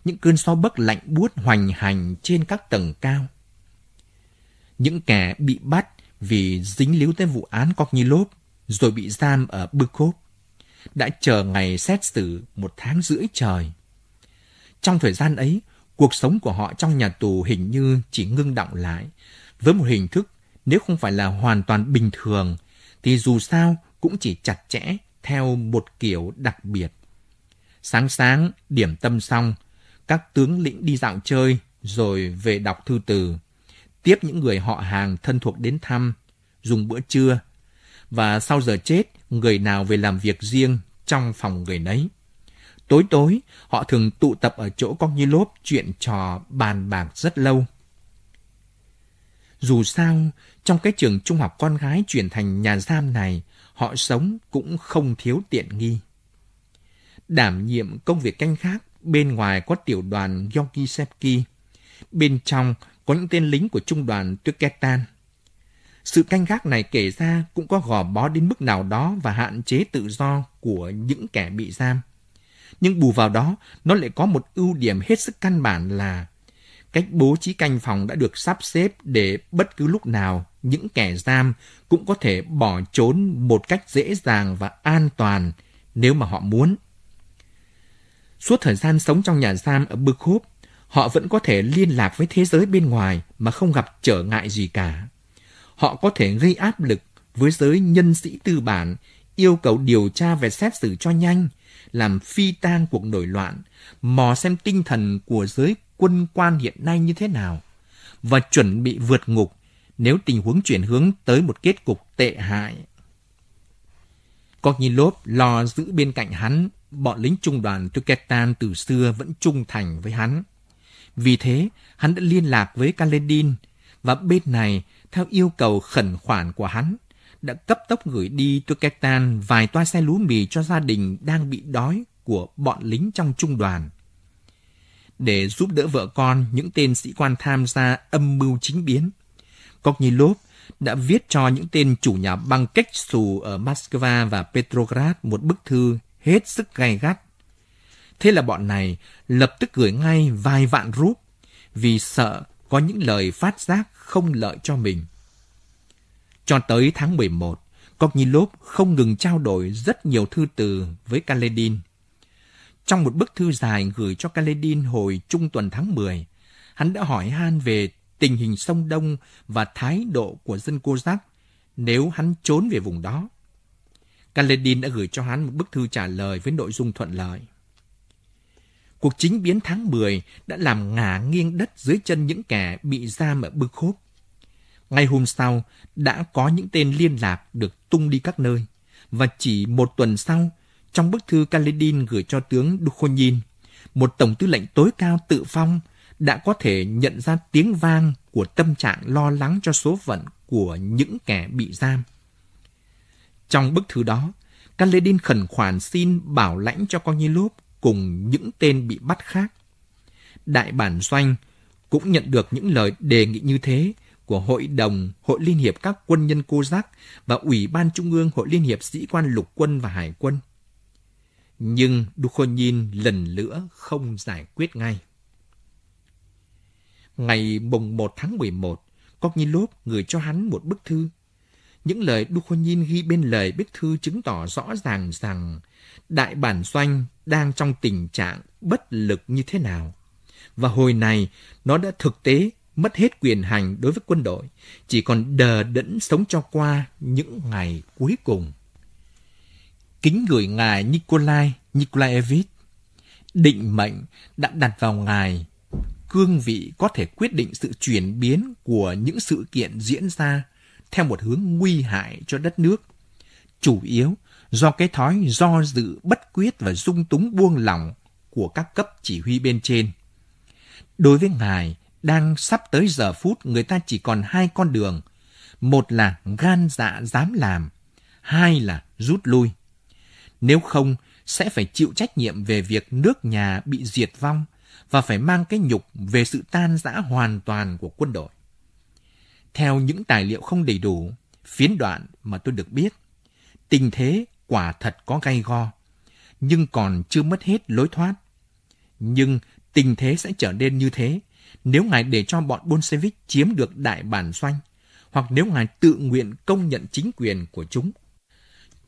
Những cơn so bấc lạnh buốt hoành hành trên các tầng cao những kẻ bị bắt vì dính líu tới vụ án Kognilov rồi bị giam ở Bukov đã chờ ngày xét xử một tháng rưỡi trời. Trong thời gian ấy, cuộc sống của họ trong nhà tù hình như chỉ ngưng động lại, với một hình thức nếu không phải là hoàn toàn bình thường, thì dù sao cũng chỉ chặt chẽ theo một kiểu đặc biệt. Sáng sáng, điểm tâm xong, các tướng lĩnh đi dạo chơi rồi về đọc thư từ tiếp những người họ hàng thân thuộc đến thăm, dùng bữa trưa. Và sau giờ chết, người nào về làm việc riêng trong phòng người nấy. Tối tối, họ thường tụ tập ở chỗ con nhi lốp chuyện trò bàn bạc rất lâu. Dù sao, trong cái trường trung học con gái chuyển thành nhà giam này, họ sống cũng không thiếu tiện nghi. Đảm nhiệm công việc canh khác, bên ngoài có tiểu đoàn Yogisepki, bên trong có những tên lính của trung đoàn Turketan. Sự canh gác này kể ra cũng có gò bó đến mức nào đó và hạn chế tự do của những kẻ bị giam. Nhưng bù vào đó, nó lại có một ưu điểm hết sức căn bản là cách bố trí canh phòng đã được sắp xếp để bất cứ lúc nào những kẻ giam cũng có thể bỏ trốn một cách dễ dàng và an toàn nếu mà họ muốn. Suốt thời gian sống trong nhà giam ở Bực Hốp, họ vẫn có thể liên lạc với thế giới bên ngoài mà không gặp trở ngại gì cả. Họ có thể gây áp lực với giới nhân sĩ tư bản, yêu cầu điều tra về xét xử cho nhanh, làm phi tang cuộc nổi loạn, mò xem tinh thần của giới quân quan hiện nay như thế nào, và chuẩn bị vượt ngục nếu tình huống chuyển hướng tới một kết cục tệ hại. Kognilov lo giữ bên cạnh hắn, bọn lính trung đoàn Tuketan từ xưa vẫn trung thành với hắn. Vì thế, hắn đã liên lạc với Kaledin và bên này, theo yêu cầu khẩn khoản của hắn, đã cấp tốc gửi đi Turkestan vài toa xe lúa mì cho gia đình đang bị đói của bọn lính trong trung đoàn. Để giúp đỡ vợ con, những tên sĩ quan tham gia âm mưu chính biến, Kognilov đã viết cho những tên chủ nhà băng cách xù ở Moscow và Petrograd một bức thư hết sức gay gắt Thế là bọn này lập tức gửi ngay vài vạn rúp vì sợ có những lời phát giác không lợi cho mình. Cho tới tháng 11, Kognilov không ngừng trao đổi rất nhiều thư từ với Kaledin. Trong một bức thư dài gửi cho Kaledin hồi trung tuần tháng 10, hắn đã hỏi han về tình hình sông Đông và thái độ của dân Cosac nếu hắn trốn về vùng đó. Kaledin đã gửi cho hắn một bức thư trả lời với nội dung thuận lợi cuộc chính biến tháng 10 đã làm ngả nghiêng đất dưới chân những kẻ bị giam ở bức khốp. Ngay hôm sau, đã có những tên liên lạc được tung đi các nơi. Và chỉ một tuần sau, trong bức thư Kaledin gửi cho tướng Dukhonin, một tổng tư lệnh tối cao tự phong đã có thể nhận ra tiếng vang của tâm trạng lo lắng cho số phận của những kẻ bị giam. Trong bức thư đó, Kaledin khẩn khoản xin bảo lãnh cho Konilov cùng những tên bị bắt khác. Đại bản doanh cũng nhận được những lời đề nghị như thế của Hội đồng Hội Liên hiệp các quân nhân Cô Giác và Ủy ban Trung ương Hội Liên hiệp Sĩ quan Lục quân và Hải quân. Nhưng Dukhonin lần nữa không giải quyết ngay. Ngày mùng 1 tháng 11, Kognilov gửi cho hắn một bức thư. Những lời Dukhonin ghi bên lời bức thư chứng tỏ rõ ràng rằng đại bản doanh đang trong tình trạng bất lực như thế nào. Và hồi này, nó đã thực tế mất hết quyền hành đối với quân đội, chỉ còn đờ đẫn sống cho qua những ngày cuối cùng. Kính gửi ngài Nikolai Nikolaevich, định mệnh đã đặt vào ngài cương vị có thể quyết định sự chuyển biến của những sự kiện diễn ra theo một hướng nguy hại cho đất nước, chủ yếu do cái thói do dự bất quyết và dung túng buông lỏng của các cấp chỉ huy bên trên. Đối với ngài, đang sắp tới giờ phút người ta chỉ còn hai con đường. Một là gan dạ dám làm, hai là rút lui. Nếu không, sẽ phải chịu trách nhiệm về việc nước nhà bị diệt vong và phải mang cái nhục về sự tan rã hoàn toàn của quân đội. Theo những tài liệu không đầy đủ, phiến đoạn mà tôi được biết, tình thế quả thật có gay go, nhưng còn chưa mất hết lối thoát. Nhưng tình thế sẽ trở nên như thế nếu ngài để cho bọn Bolshevik chiếm được đại bản doanh, hoặc nếu ngài tự nguyện công nhận chính quyền của chúng.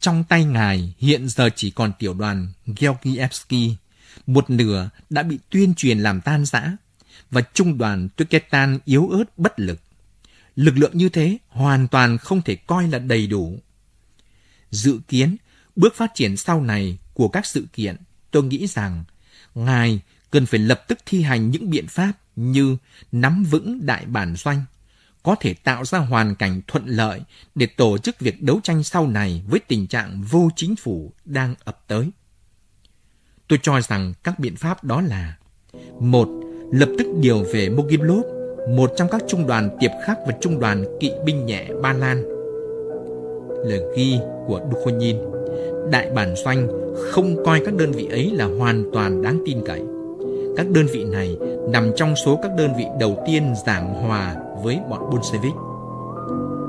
Trong tay ngài hiện giờ chỉ còn tiểu đoàn Georgievsky, một nửa đã bị tuyên truyền làm tan rã, và trung đoàn Tuketan yếu ớt bất lực. Lực lượng như thế hoàn toàn không thể coi là đầy đủ. Dự kiến bước phát triển sau này của các sự kiện, tôi nghĩ rằng Ngài cần phải lập tức thi hành những biện pháp như nắm vững đại bản doanh, có thể tạo ra hoàn cảnh thuận lợi để tổ chức việc đấu tranh sau này với tình trạng vô chính phủ đang ập tới. Tôi cho rằng các biện pháp đó là một Lập tức điều về Mogilov, một trong các trung đoàn tiệp khắc và trung đoàn kỵ binh nhẹ Ba Lan. Lời ghi của Dukhonin Đại Bản Doanh không coi các đơn vị ấy là hoàn toàn đáng tin cậy. Các đơn vị này nằm trong số các đơn vị đầu tiên giảng hòa với bọn Bolshevik.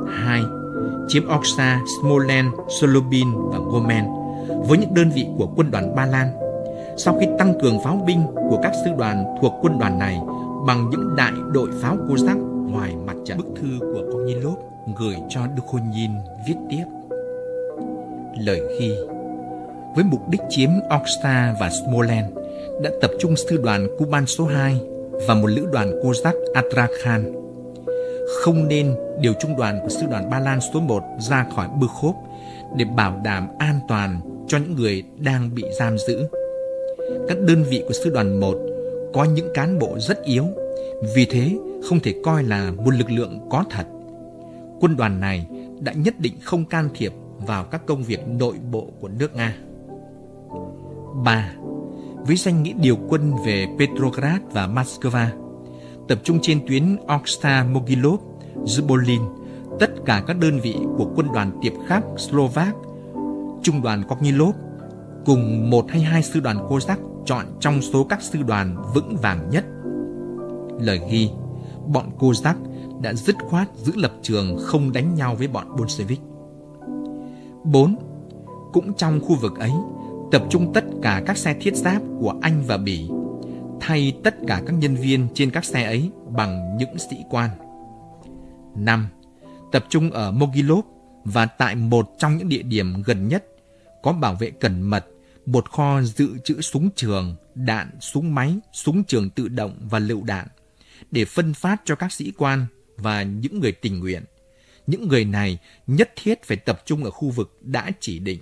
Hai, Chiếm Oksa, Smolensk, Solobin và Gomen với những đơn vị của quân đoàn Ba Lan. Sau khi tăng cường pháo binh của các sư đoàn thuộc quân đoàn này bằng những đại đội pháo cô giác ngoài mặt trận. Bức thư của Konilov gửi cho Dukhonyin viết tiếp lời khi. Với mục đích chiếm Oksta và Smolensk, đã tập trung sư đoàn Kuban số 2 và một lữ đoàn Kozak Atrakhan. Không nên điều trung đoàn của sư đoàn Ba Lan số 1 ra khỏi bư khốp để bảo đảm an toàn cho những người đang bị giam giữ. Các đơn vị của sư đoàn 1 có những cán bộ rất yếu, vì thế không thể coi là một lực lượng có thật. Quân đoàn này đã nhất định không can thiệp vào các công việc nội bộ của nước Nga. 3. với danh nghĩa điều quân về Petrograd và Moscow, tập trung trên tuyến Oksta Mogilov, Zubolin, tất cả các đơn vị của quân đoàn tiệp khắc Slovak, trung đoàn Kognilov, cùng một hay hai sư đoàn Cossack chọn trong số các sư đoàn vững vàng nhất. Lời ghi, bọn Cossack đã dứt khoát giữ lập trường không đánh nhau với bọn Bolshevik. 4. Cũng trong khu vực ấy, tập trung tất cả các xe thiết giáp của Anh và Bỉ, thay tất cả các nhân viên trên các xe ấy bằng những sĩ quan. 5. Tập trung ở Mogilov và tại một trong những địa điểm gần nhất có bảo vệ cẩn mật, một kho dự trữ súng trường, đạn, súng máy, súng trường tự động và lựu đạn để phân phát cho các sĩ quan và những người tình nguyện những người này nhất thiết phải tập trung ở khu vực đã chỉ định.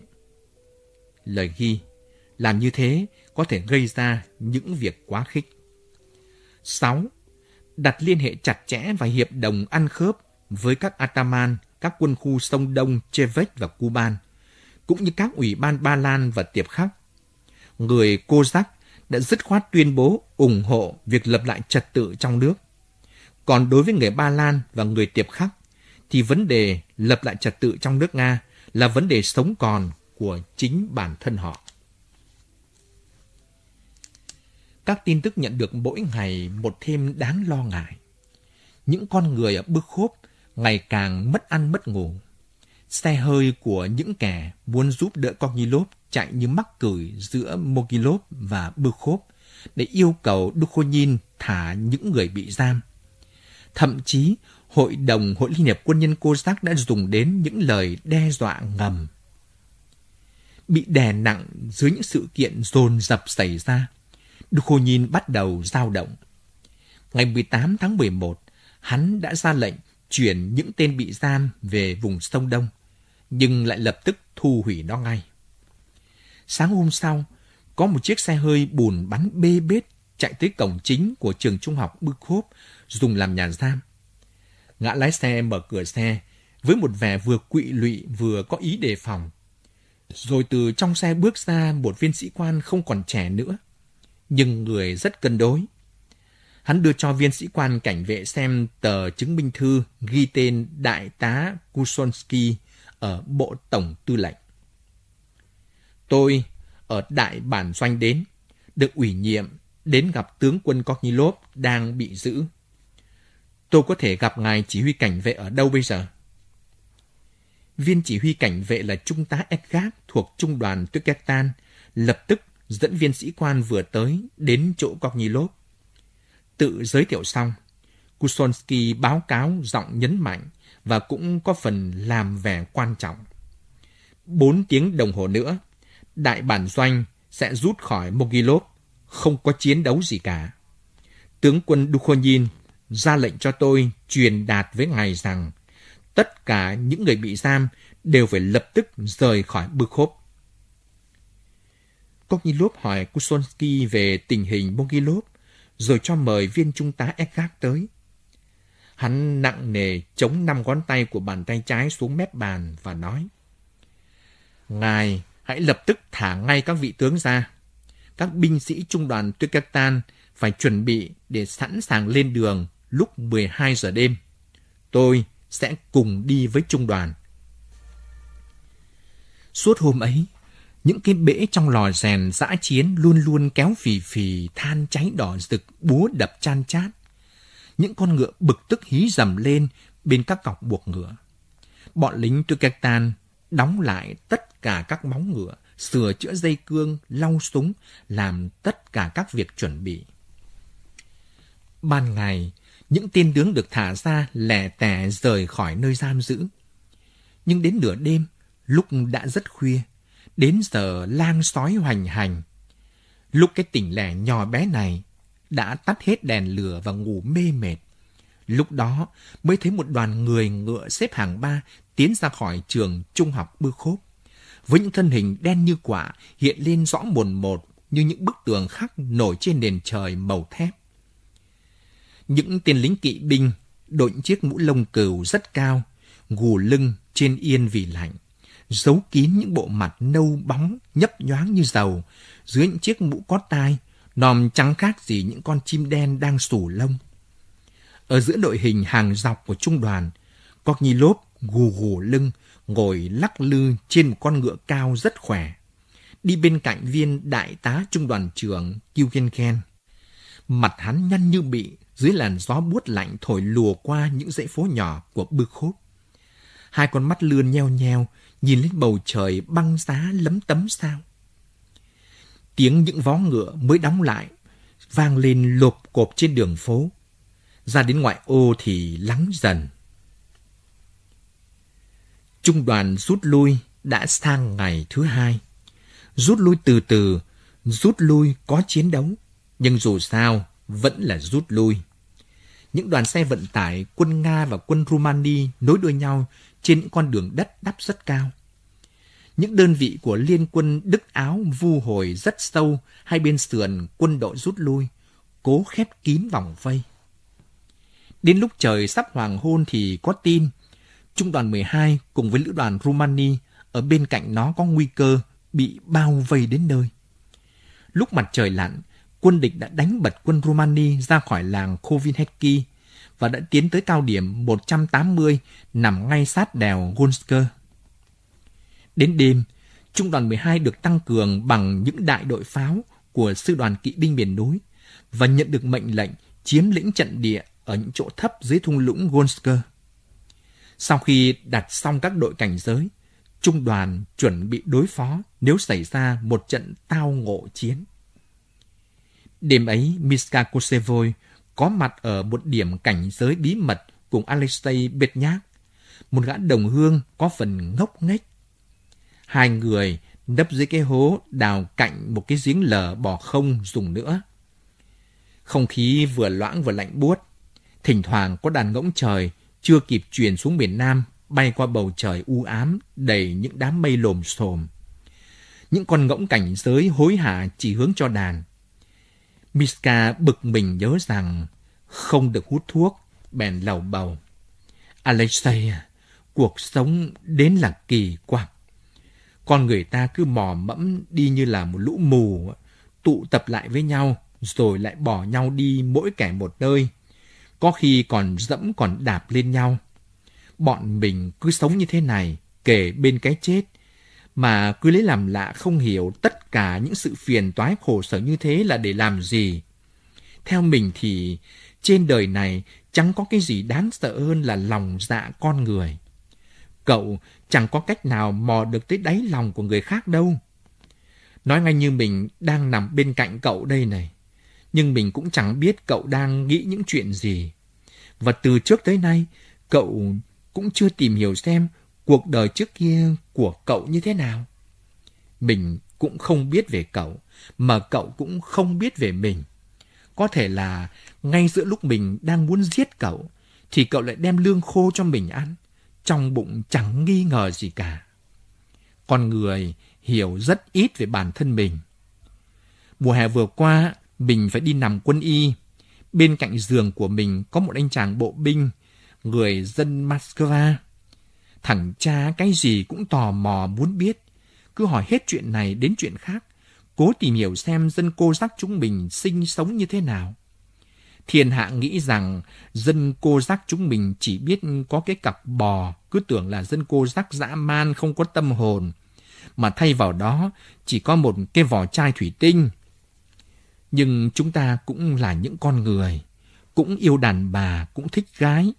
Lời ghi, làm như thế có thể gây ra những việc quá khích. 6. Đặt liên hệ chặt chẽ và hiệp đồng ăn khớp với các Ataman, các quân khu sông Đông, Chevek và Kuban, cũng như các ủy ban Ba Lan và Tiệp Khắc. Người Cosac đã dứt khoát tuyên bố ủng hộ việc lập lại trật tự trong nước. Còn đối với người Ba Lan và người Tiệp Khắc, thì vấn đề lập lại trật tự trong nước Nga là vấn đề sống còn của chính bản thân họ. Các tin tức nhận được mỗi ngày một thêm đáng lo ngại. Những con người ở bức khốp ngày càng mất ăn mất ngủ. Xe hơi của những kẻ muốn giúp đỡ con Nilov chạy như mắc cửi giữa Mogilov và Bức Khốp để yêu cầu Dukhonin thả những người bị giam. Thậm chí, Hội đồng Hội Liên hiệp Quân nhân cô giác đã dùng đến những lời đe dọa ngầm. Bị đè nặng dưới những sự kiện dồn dập xảy ra, Dukhonin bắt đầu dao động. Ngày 18 tháng 11, hắn đã ra lệnh chuyển những tên bị giam về vùng sông Đông, nhưng lại lập tức thu hủy nó ngay. Sáng hôm sau, có một chiếc xe hơi bùn bắn bê bết chạy tới cổng chính của trường trung học Bức Khốp dùng làm nhà giam – Gã lái xe mở cửa xe với một vẻ vừa quỵ lụy vừa có ý đề phòng. Rồi từ trong xe bước ra một viên sĩ quan không còn trẻ nữa, nhưng người rất cân đối. Hắn đưa cho viên sĩ quan cảnh vệ xem tờ chứng minh thư ghi tên Đại tá Kusonsky ở Bộ Tổng Tư lệnh. Tôi ở Đại Bản Doanh đến, được ủy nhiệm đến gặp tướng quân Kornilov đang bị giữ Tôi có thể gặp ngài chỉ huy cảnh vệ ở đâu bây giờ? Viên chỉ huy cảnh vệ là trung tá Edgar thuộc trung đoàn Tykektan, lập tức dẫn viên sĩ quan vừa tới đến chỗ Kognilov. Tự giới thiệu xong, Kusonsky báo cáo giọng nhấn mạnh và cũng có phần làm vẻ quan trọng. Bốn tiếng đồng hồ nữa, đại bản doanh sẽ rút khỏi Mogilov, không có chiến đấu gì cả. Tướng quân Dukhonin ra lệnh cho tôi truyền đạt với ngài rằng tất cả những người bị giam đều phải lập tức rời khỏi bưu khốp. Kognilov hỏi Kusonsky về tình hình Bogilov, rồi cho mời viên trung tá Eckhart tới. Hắn nặng nề chống năm ngón tay của bàn tay trái xuống mép bàn và nói. Ngài hãy lập tức thả ngay các vị tướng ra. Các binh sĩ trung đoàn Tuyết Cát Tan phải chuẩn bị để sẵn sàng lên đường lúc 12 giờ đêm. Tôi sẽ cùng đi với trung đoàn. Suốt hôm ấy, những cái bể trong lò rèn dã chiến luôn luôn kéo phì phì than cháy đỏ rực búa đập chan chát. Những con ngựa bực tức hí dầm lên bên các cọc buộc ngựa. Bọn lính Turkestan đóng lại tất cả các móng ngựa, sửa chữa dây cương, lau súng, làm tất cả các việc chuẩn bị. Ban ngày, những tên tướng được thả ra lẻ tẻ rời khỏi nơi giam giữ. Nhưng đến nửa đêm, lúc đã rất khuya, đến giờ lang sói hoành hành. Lúc cái tỉnh lẻ nhỏ bé này đã tắt hết đèn lửa và ngủ mê mệt. Lúc đó mới thấy một đoàn người ngựa xếp hàng ba tiến ra khỏi trường trung học bư khốp. Với những thân hình đen như quả hiện lên rõ mồn một như những bức tường khắc nổi trên nền trời màu thép. Những tên lính kỵ binh đội chiếc mũ lông cừu rất cao, gù lưng trên yên vì lạnh, giấu kín những bộ mặt nâu bóng nhấp nhoáng như dầu dưới những chiếc mũ có tai, nòm trắng khác gì những con chim đen đang sù lông. Ở giữa đội hình hàng dọc của trung đoàn, Cóc Nhi Lốp gù gù lưng ngồi lắc lư trên một con ngựa cao rất khỏe. Đi bên cạnh viên đại tá trung đoàn trưởng Kiêu Kiên Ken. Mặt hắn nhăn như bị dưới làn gió buốt lạnh thổi lùa qua những dãy phố nhỏ của bư khốt. Hai con mắt lươn nheo nheo, nhìn lên bầu trời băng giá lấm tấm sao. Tiếng những vó ngựa mới đóng lại, vang lên lộp cộp trên đường phố. Ra đến ngoại ô thì lắng dần. Trung đoàn rút lui đã sang ngày thứ hai. Rút lui từ từ, rút lui có chiến đấu, nhưng dù sao vẫn là rút lui những đoàn xe vận tải quân Nga và quân Rumani nối đuôi nhau trên những con đường đất đắp rất cao. Những đơn vị của liên quân Đức Áo vu hồi rất sâu hai bên sườn quân đội rút lui, cố khép kín vòng vây. Đến lúc trời sắp hoàng hôn thì có tin, trung đoàn 12 cùng với lữ đoàn Rumani ở bên cạnh nó có nguy cơ bị bao vây đến nơi. Lúc mặt trời lặn, quân địch đã đánh bật quân Rumani ra khỏi làng Kovinheki và đã tiến tới cao điểm 180 nằm ngay sát đèo Gonsker. Đến đêm, trung đoàn 12 được tăng cường bằng những đại đội pháo của sư đoàn kỵ binh miền núi và nhận được mệnh lệnh chiếm lĩnh trận địa ở những chỗ thấp dưới thung lũng Gonsker. Sau khi đặt xong các đội cảnh giới, trung đoàn chuẩn bị đối phó nếu xảy ra một trận tao ngộ chiến. Đêm ấy, Miska Kosevoi có mặt ở một điểm cảnh giới bí mật cùng Alexei Betnyak, một gã đồng hương có phần ngốc nghếch. Hai người nấp dưới cái hố đào cạnh một cái giếng lở bỏ không dùng nữa. Không khí vừa loãng vừa lạnh buốt, thỉnh thoảng có đàn ngỗng trời chưa kịp truyền xuống miền Nam bay qua bầu trời u ám đầy những đám mây lồm xồm. Những con ngỗng cảnh giới hối hả chỉ hướng cho đàn. Miska bực mình nhớ rằng không được hút thuốc, bèn lầu bầu. Alexei cuộc sống đến là kỳ quặc. Con người ta cứ mò mẫm đi như là một lũ mù, tụ tập lại với nhau, rồi lại bỏ nhau đi mỗi kẻ một nơi. Có khi còn dẫm còn đạp lên nhau. Bọn mình cứ sống như thế này, kể bên cái chết, mà cứ lấy làm lạ không hiểu tất cả những sự phiền toái khổ sở như thế là để làm gì. Theo mình thì trên đời này chẳng có cái gì đáng sợ hơn là lòng dạ con người. Cậu chẳng có cách nào mò được tới đáy lòng của người khác đâu. Nói ngay như mình đang nằm bên cạnh cậu đây này. Nhưng mình cũng chẳng biết cậu đang nghĩ những chuyện gì. Và từ trước tới nay, cậu cũng chưa tìm hiểu xem cuộc đời trước kia của cậu như thế nào. Mình cũng không biết về cậu, mà cậu cũng không biết về mình. Có thể là ngay giữa lúc mình đang muốn giết cậu, thì cậu lại đem lương khô cho mình ăn. Trong bụng chẳng nghi ngờ gì cả. Con người hiểu rất ít về bản thân mình. Mùa hè vừa qua, mình phải đi nằm quân y. Bên cạnh giường của mình có một anh chàng bộ binh, người dân Moscow Thằng cha cái gì cũng tò mò muốn biết, cứ hỏi hết chuyện này đến chuyện khác, cố tìm hiểu xem dân cô giác chúng mình sinh sống như thế nào. Thiên hạ nghĩ rằng dân cô giác chúng mình chỉ biết có cái cặp bò, cứ tưởng là dân cô giác dã man không có tâm hồn, mà thay vào đó chỉ có một cái vỏ chai thủy tinh. Nhưng chúng ta cũng là những con người, cũng yêu đàn bà, cũng thích gái.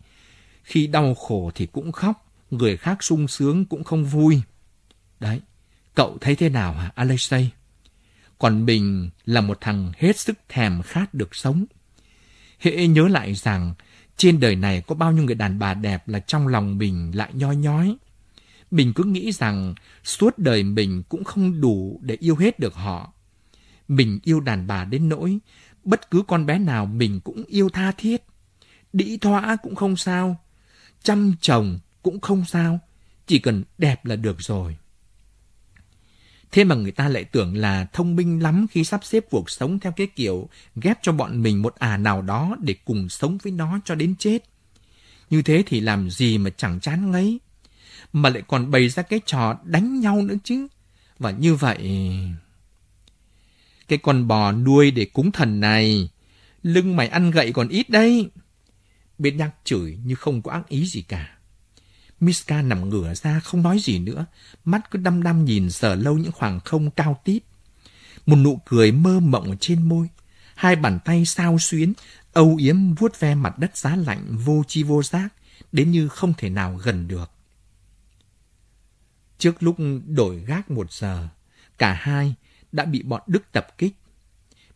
Khi đau khổ thì cũng khóc, người khác sung sướng cũng không vui. Đấy, cậu thấy thế nào hả Alexei? Còn mình là một thằng hết sức thèm khát được sống. Hễ nhớ lại rằng trên đời này có bao nhiêu người đàn bà đẹp là trong lòng mình lại nhoi nhói. Mình cứ nghĩ rằng suốt đời mình cũng không đủ để yêu hết được họ. Mình yêu đàn bà đến nỗi bất cứ con bé nào mình cũng yêu tha thiết. Đĩ thoa cũng không sao. Chăm chồng cũng không sao, chỉ cần đẹp là được rồi. Thế mà người ta lại tưởng là thông minh lắm khi sắp xếp cuộc sống theo cái kiểu ghép cho bọn mình một à nào đó để cùng sống với nó cho đến chết. Như thế thì làm gì mà chẳng chán ngấy. Mà lại còn bày ra cái trò đánh nhau nữa chứ. Và như vậy... Cái con bò nuôi để cúng thần này, lưng mày ăn gậy còn ít đây. biết nhắc chửi như không có ác ý gì cả. Miska nằm ngửa ra không nói gì nữa, mắt cứ đăm đăm nhìn sờ lâu những khoảng không cao tít. Một nụ cười mơ mộng trên môi, hai bàn tay sao xuyến, âu yếm vuốt ve mặt đất giá lạnh vô chi vô giác, đến như không thể nào gần được. Trước lúc đổi gác một giờ, cả hai đã bị bọn Đức tập kích.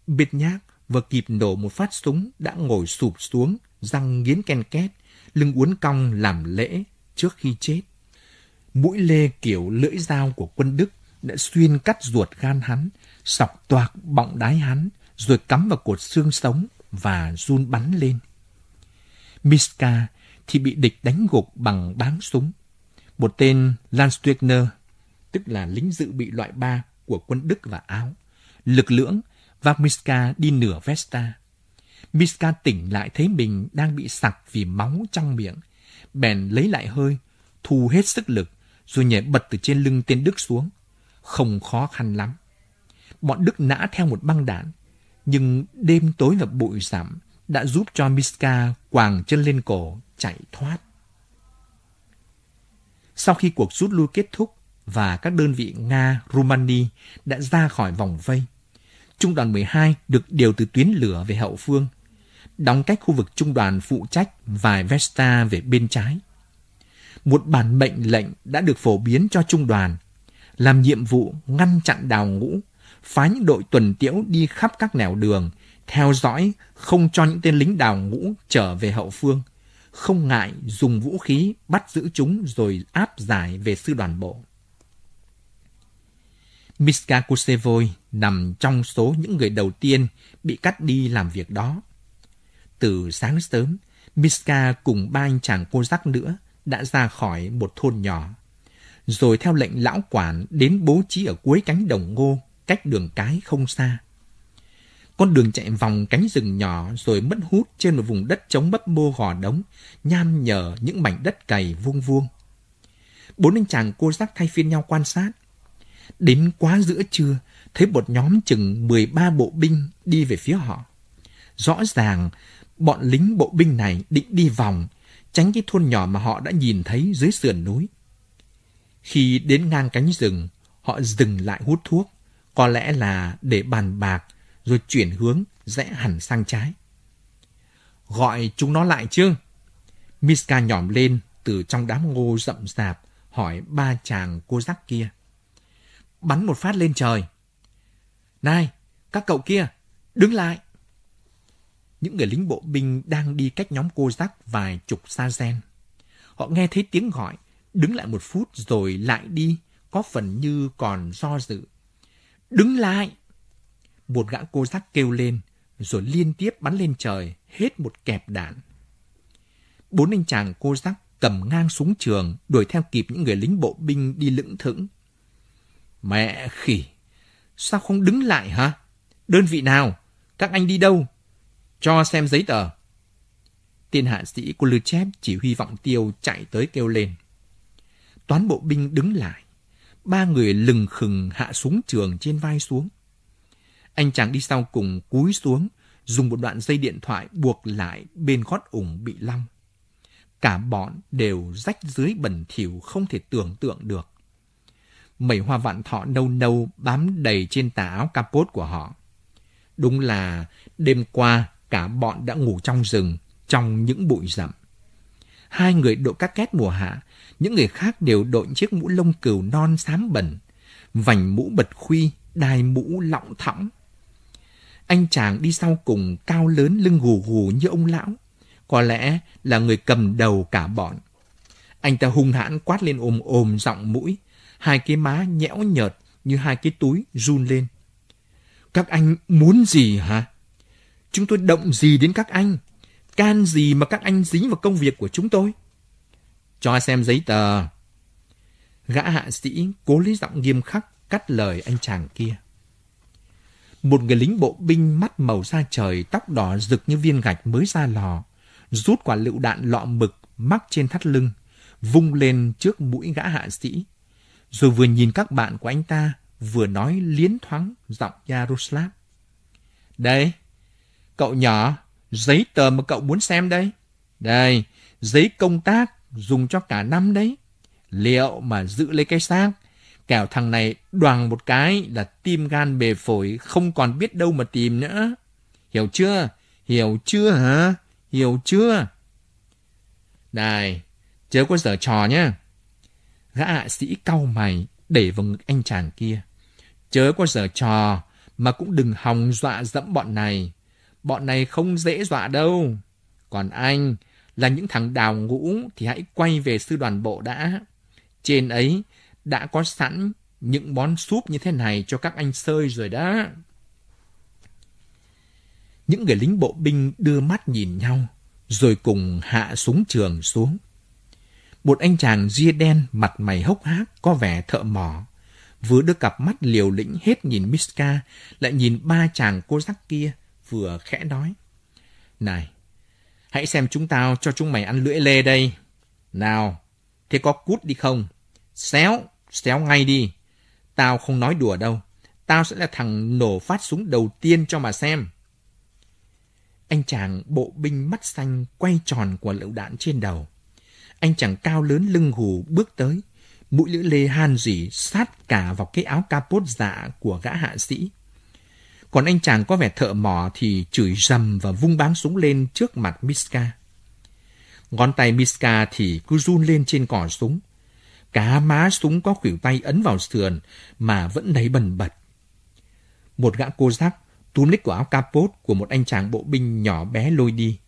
Biệt nhác vừa kịp nổ một phát súng đã ngồi sụp xuống, răng nghiến ken két, lưng uốn cong làm lễ trước khi chết. Mũi lê kiểu lưỡi dao của quân Đức đã xuyên cắt ruột gan hắn, sọc toạc bọng đái hắn, rồi cắm vào cột xương sống và run bắn lên. Miska thì bị địch đánh gục bằng báng súng. Một tên Landstuegner, tức là lính dự bị loại ba của quân Đức và Áo, lực lưỡng và Miska đi nửa Vesta. Miska tỉnh lại thấy mình đang bị sặc vì máu trong miệng bèn lấy lại hơi, thu hết sức lực, rồi nhảy bật từ trên lưng tên Đức xuống. Không khó khăn lắm. Bọn Đức nã theo một băng đạn, nhưng đêm tối và bụi giảm đã giúp cho Miska quàng chân lên cổ, chạy thoát. Sau khi cuộc rút lui kết thúc và các đơn vị Nga, Rumani đã ra khỏi vòng vây, Trung đoàn 12 được điều từ tuyến lửa về hậu phương đóng cách khu vực trung đoàn phụ trách vài Vesta về bên trái. Một bản mệnh lệnh đã được phổ biến cho trung đoàn, làm nhiệm vụ ngăn chặn đào ngũ, phá những đội tuần tiễu đi khắp các nẻo đường, theo dõi không cho những tên lính đào ngũ trở về hậu phương, không ngại dùng vũ khí bắt giữ chúng rồi áp giải về sư đoàn bộ. Miska Kusevoi nằm trong số những người đầu tiên bị cắt đi làm việc đó. Từ sáng sớm, Miska cùng ba anh chàng cô giác nữa đã ra khỏi một thôn nhỏ. Rồi theo lệnh lão quản đến bố trí ở cuối cánh đồng ngô, cách đường cái không xa. Con đường chạy vòng cánh rừng nhỏ rồi mất hút trên một vùng đất trống bấp bô gò đống, nham nhở những mảnh đất cày vuông vuông. Bốn anh chàng cô giác thay phiên nhau quan sát. Đến quá giữa trưa, thấy một nhóm chừng 13 bộ binh đi về phía họ. Rõ ràng bọn lính bộ binh này định đi vòng, tránh cái thôn nhỏ mà họ đã nhìn thấy dưới sườn núi. Khi đến ngang cánh rừng, họ dừng lại hút thuốc, có lẽ là để bàn bạc rồi chuyển hướng rẽ hẳn sang trái. Gọi chúng nó lại chứ? Miska nhỏm lên từ trong đám ngô rậm rạp hỏi ba chàng cô giác kia. Bắn một phát lên trời. Này, các cậu kia, đứng lại những người lính bộ binh đang đi cách nhóm cô giác vài chục sa gen. Họ nghe thấy tiếng gọi, đứng lại một phút rồi lại đi, có phần như còn do dự. Đứng lại! Một gã cô giác kêu lên, rồi liên tiếp bắn lên trời, hết một kẹp đạn. Bốn anh chàng cô giác cầm ngang súng trường, đuổi theo kịp những người lính bộ binh đi lững thững. Mẹ khỉ! Sao không đứng lại hả? Đơn vị nào? Các anh đi đâu? Cho xem giấy tờ. Tiên hạ sĩ của chỉ huy vọng tiêu chạy tới kêu lên. Toán bộ binh đứng lại. Ba người lừng khừng hạ xuống trường trên vai xuống. Anh chàng đi sau cùng cúi xuống, dùng một đoạn dây điện thoại buộc lại bên gót ủng bị long. Cả bọn đều rách dưới bẩn thỉu không thể tưởng tượng được. Mẩy hoa vạn thọ nâu nâu bám đầy trên tà áo capot của họ. Đúng là đêm qua cả bọn đã ngủ trong rừng, trong những bụi rậm. Hai người đội các két mùa hạ, những người khác đều đội chiếc mũ lông cừu non xám bẩn, vành mũ bật khuy, đai mũ lọng thõng. Anh chàng đi sau cùng cao lớn lưng gù gù như ông lão, có lẽ là người cầm đầu cả bọn. Anh ta hung hãn quát lên ồm ồm giọng mũi, hai cái má nhẽo nhợt như hai cái túi run lên. Các anh muốn gì hả? Chúng tôi động gì đến các anh? Can gì mà các anh dính vào công việc của chúng tôi? Cho xem giấy tờ. Gã hạ sĩ cố lấy giọng nghiêm khắc cắt lời anh chàng kia. Một người lính bộ binh mắt màu da trời, tóc đỏ rực như viên gạch mới ra lò, rút quả lựu đạn lọ mực mắc trên thắt lưng, vung lên trước mũi gã hạ sĩ. Rồi vừa nhìn các bạn của anh ta, vừa nói liến thoáng giọng Yaroslav. Đây, Cậu nhỏ, giấy tờ mà cậu muốn xem đây. Đây, giấy công tác dùng cho cả năm đấy. Liệu mà giữ lấy cái xác, kẻo thằng này đoàn một cái là tim gan bề phổi không còn biết đâu mà tìm nữa. Hiểu chưa? Hiểu chưa hả? Hiểu chưa? Này, chớ có giở trò nhá. Gã ạ sĩ cau mày đẩy vào ngực anh chàng kia. Chớ có giở trò mà cũng đừng hòng dọa dẫm bọn này bọn này không dễ dọa đâu. Còn anh, là những thằng đào ngũ thì hãy quay về sư đoàn bộ đã. Trên ấy đã có sẵn những món súp như thế này cho các anh sơi rồi đã. Những người lính bộ binh đưa mắt nhìn nhau, rồi cùng hạ súng trường xuống. Một anh chàng ria đen mặt mày hốc hác có vẻ thợ mỏ, vừa đưa cặp mắt liều lĩnh hết nhìn Miska lại nhìn ba chàng cô giác kia vừa khẽ nói. Này, hãy xem chúng tao cho chúng mày ăn lưỡi lê đây. Nào, thế có cút đi không? Xéo, xéo ngay đi. Tao không nói đùa đâu. Tao sẽ là thằng nổ phát súng đầu tiên cho mà xem. Anh chàng bộ binh mắt xanh quay tròn quả lựu đạn trên đầu. Anh chàng cao lớn lưng hù bước tới. Mũi lưỡi lê han rỉ sát cả vào cái áo capot dạ của gã hạ sĩ còn anh chàng có vẻ thợ mỏ thì chửi rầm và vung báng súng lên trước mặt Miska. Ngón tay Miska thì cứ run lên trên cỏ súng. Cá má súng có khuỷu tay ấn vào sườn mà vẫn đầy bần bật. Một gã cô giác túm lấy của áo capot của một anh chàng bộ binh nhỏ bé lôi đi,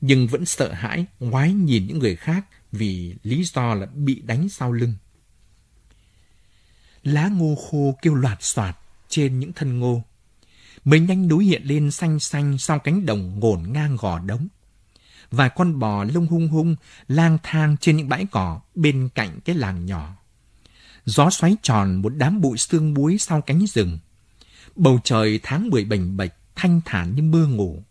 nhưng vẫn sợ hãi ngoái nhìn những người khác vì lý do là bị đánh sau lưng. Lá ngô khô kêu loạt xoạt trên những thân ngô Mấy nhanh núi hiện lên xanh xanh sau cánh đồng ngổn ngang gò đống. Vài con bò lông hung hung lang thang trên những bãi cỏ bên cạnh cái làng nhỏ. Gió xoáy tròn một đám bụi sương muối sau cánh rừng. Bầu trời tháng 10 bềnh bạch thanh thản như mưa ngủ.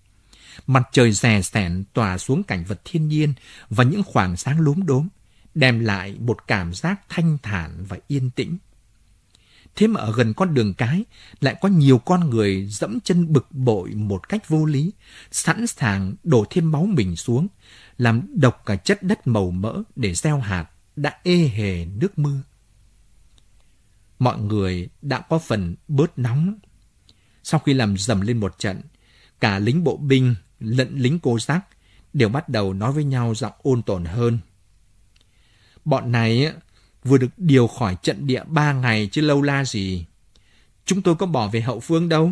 Mặt trời rè sẻn tỏa xuống cảnh vật thiên nhiên và những khoảng sáng lốm đốm, đem lại một cảm giác thanh thản và yên tĩnh. Thế mà ở gần con đường cái lại có nhiều con người dẫm chân bực bội một cách vô lý, sẵn sàng đổ thêm máu mình xuống, làm độc cả chất đất màu mỡ để gieo hạt đã ê hề nước mưa. Mọi người đã có phần bớt nóng. Sau khi làm dầm lên một trận, cả lính bộ binh lẫn lính cô giác đều bắt đầu nói với nhau giọng ôn tồn hơn. Bọn này vừa được điều khỏi trận địa ba ngày chứ lâu la gì. Chúng tôi có bỏ về hậu phương đâu.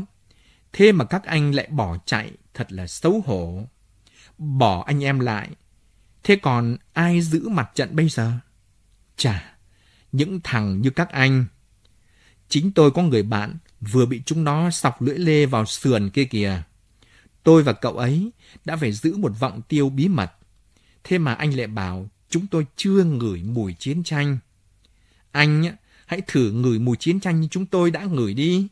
Thế mà các anh lại bỏ chạy, thật là xấu hổ. Bỏ anh em lại. Thế còn ai giữ mặt trận bây giờ? Chà, những thằng như các anh. Chính tôi có người bạn vừa bị chúng nó sọc lưỡi lê vào sườn kia kìa. Tôi và cậu ấy đã phải giữ một vọng tiêu bí mật. Thế mà anh lại bảo chúng tôi chưa ngửi mùi chiến tranh. Anh hãy thử ngửi mùi chiến tranh như chúng tôi đã ngửi đi.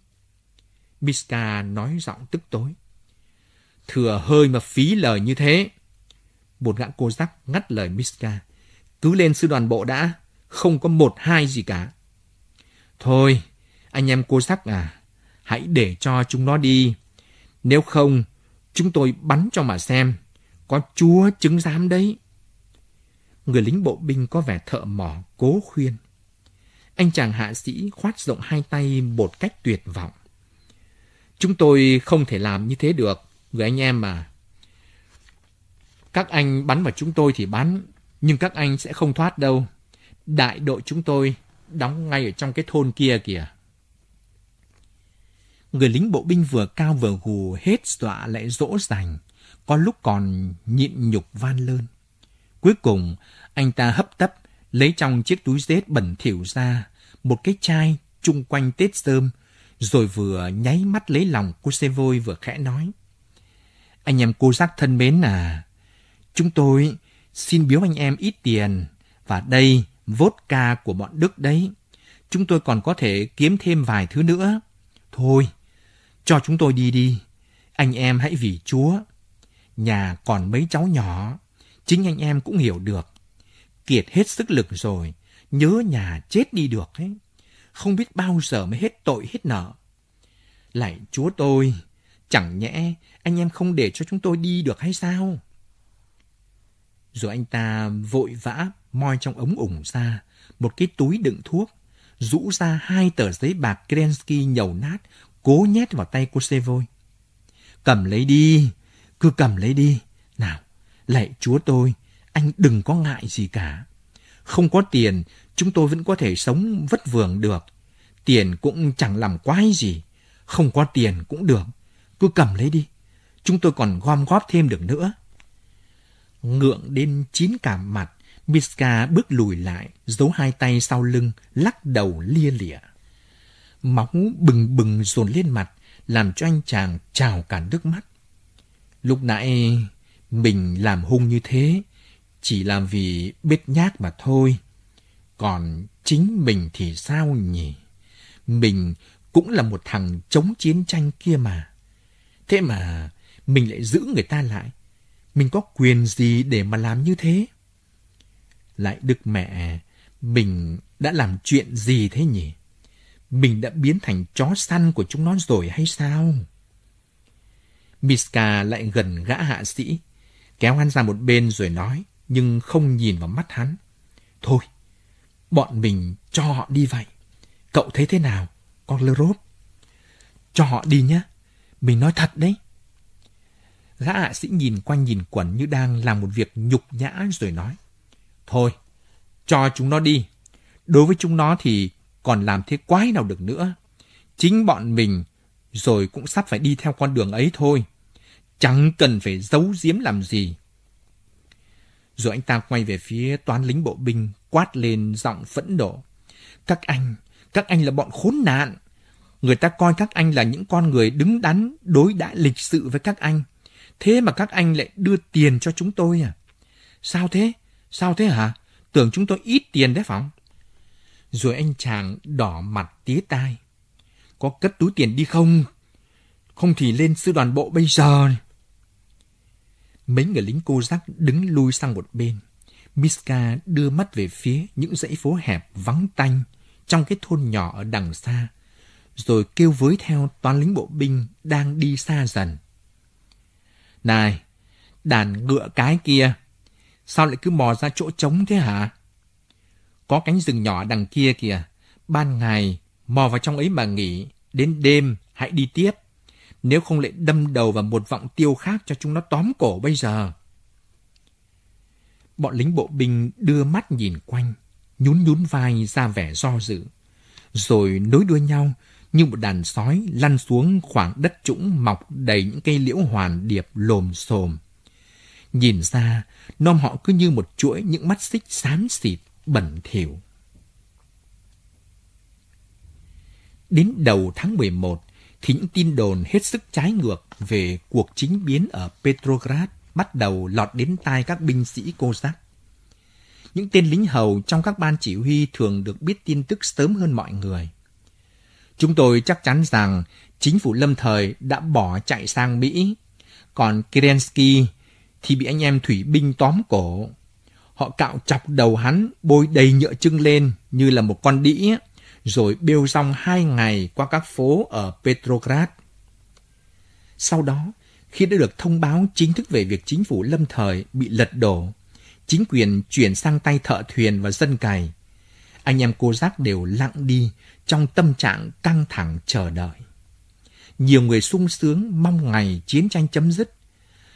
Miska nói giọng tức tối. Thừa hơi mà phí lời như thế. Một gã cô giác ngắt lời Miska. Cứ lên sư đoàn bộ đã, không có một hai gì cả. Thôi, anh em cô giác à, hãy để cho chúng nó đi. Nếu không, chúng tôi bắn cho mà xem. Có chúa chứng giám đấy. Người lính bộ binh có vẻ thợ mỏ cố khuyên. Anh chàng hạ sĩ khoát rộng hai tay một cách tuyệt vọng. Chúng tôi không thể làm như thế được, người anh em mà. Các anh bắn vào chúng tôi thì bắn, nhưng các anh sẽ không thoát đâu. Đại đội chúng tôi đóng ngay ở trong cái thôn kia kìa. Người lính bộ binh vừa cao vừa gù hết dọa lại dỗ dành, có lúc còn nhịn nhục van lơn. Cuối cùng, anh ta hấp tấp lấy trong chiếc túi rết bẩn thỉu ra một cái chai chung quanh tết sơm, rồi vừa nháy mắt lấy lòng cô xe vôi vừa khẽ nói. Anh em cô giác thân mến à, chúng tôi xin biếu anh em ít tiền, và đây vodka của bọn Đức đấy. Chúng tôi còn có thể kiếm thêm vài thứ nữa. Thôi, cho chúng tôi đi đi. Anh em hãy vì Chúa. Nhà còn mấy cháu nhỏ, chính anh em cũng hiểu được kiệt hết sức lực rồi, nhớ nhà chết đi được ấy. Không biết bao giờ mới hết tội hết nợ. Lại chúa tôi, chẳng nhẽ anh em không để cho chúng tôi đi được hay sao? Rồi anh ta vội vã moi trong ống ủng ra một cái túi đựng thuốc, rũ ra hai tờ giấy bạc Kerensky nhầu nát, cố nhét vào tay cô Sevoi. Cầm lấy đi, cứ cầm lấy đi. Nào, lạy chúa tôi, anh đừng có ngại gì cả. Không có tiền, chúng tôi vẫn có thể sống vất vưởng được. Tiền cũng chẳng làm quái gì. Không có tiền cũng được. Cứ cầm lấy đi. Chúng tôi còn gom góp thêm được nữa. Ngượng đến chín cả mặt, Miska bước lùi lại, giấu hai tay sau lưng, lắc đầu lia lịa. Máu bừng bừng dồn lên mặt, làm cho anh chàng trào cả nước mắt. Lúc nãy mình làm hung như thế, chỉ làm vì biết nhát mà thôi. Còn chính mình thì sao nhỉ? Mình cũng là một thằng chống chiến tranh kia mà. Thế mà mình lại giữ người ta lại. Mình có quyền gì để mà làm như thế? Lại đức mẹ, mình đã làm chuyện gì thế nhỉ? Mình đã biến thành chó săn của chúng nó rồi hay sao? Miska lại gần gã hạ sĩ, kéo hắn ra một bên rồi nói nhưng không nhìn vào mắt hắn. Thôi, bọn mình cho họ đi vậy. Cậu thấy thế nào, con lơ rốt? Cho họ đi nhé, mình nói thật đấy. Gã hạ sĩ nhìn quanh nhìn quẩn như đang làm một việc nhục nhã rồi nói. Thôi, cho chúng nó đi. Đối với chúng nó thì còn làm thế quái nào được nữa. Chính bọn mình rồi cũng sắp phải đi theo con đường ấy thôi. Chẳng cần phải giấu giếm làm gì. Rồi anh ta quay về phía toán lính bộ binh, quát lên giọng phẫn nộ. Các anh, các anh là bọn khốn nạn. Người ta coi các anh là những con người đứng đắn, đối đãi lịch sự với các anh. Thế mà các anh lại đưa tiền cho chúng tôi à? Sao thế? Sao thế hả? Tưởng chúng tôi ít tiền đấy phóng. Rồi anh chàng đỏ mặt tía tai. Có cất túi tiền đi không? Không thì lên sư đoàn bộ bây giờ. Mấy người lính cô giác đứng lui sang một bên. Miska đưa mắt về phía những dãy phố hẹp vắng tanh trong cái thôn nhỏ ở đằng xa, rồi kêu với theo toán lính bộ binh đang đi xa dần. Này, đàn ngựa cái kia, sao lại cứ mò ra chỗ trống thế hả? Có cánh rừng nhỏ đằng kia kìa, ban ngày mò vào trong ấy mà nghỉ, đến đêm hãy đi tiếp. Nếu không lại đâm đầu vào một vọng tiêu khác cho chúng nó tóm cổ bây giờ. Bọn lính bộ binh đưa mắt nhìn quanh, nhún nhún vai ra vẻ do dự. Rồi nối đuôi nhau như một đàn sói lăn xuống khoảng đất trũng mọc đầy những cây liễu hoàn điệp lồm xồm. Nhìn xa, nom họ cứ như một chuỗi những mắt xích xám xịt, bẩn thỉu. Đến đầu tháng 11, thì những tin đồn hết sức trái ngược về cuộc chính biến ở Petrograd bắt đầu lọt đến tai các binh sĩ Cossack. Những tên lính hầu trong các ban chỉ huy thường được biết tin tức sớm hơn mọi người. Chúng tôi chắc chắn rằng chính phủ lâm thời đã bỏ chạy sang Mỹ, còn Kerensky thì bị anh em thủy binh tóm cổ. Họ cạo chọc đầu hắn, bôi đầy nhựa trưng lên như là một con đĩ rồi bêu rong hai ngày qua các phố ở Petrograd. Sau đó, khi đã được thông báo chính thức về việc chính phủ lâm thời bị lật đổ, chính quyền chuyển sang tay thợ thuyền và dân cày, anh em cô giác đều lặng đi trong tâm trạng căng thẳng chờ đợi. Nhiều người sung sướng mong ngày chiến tranh chấm dứt,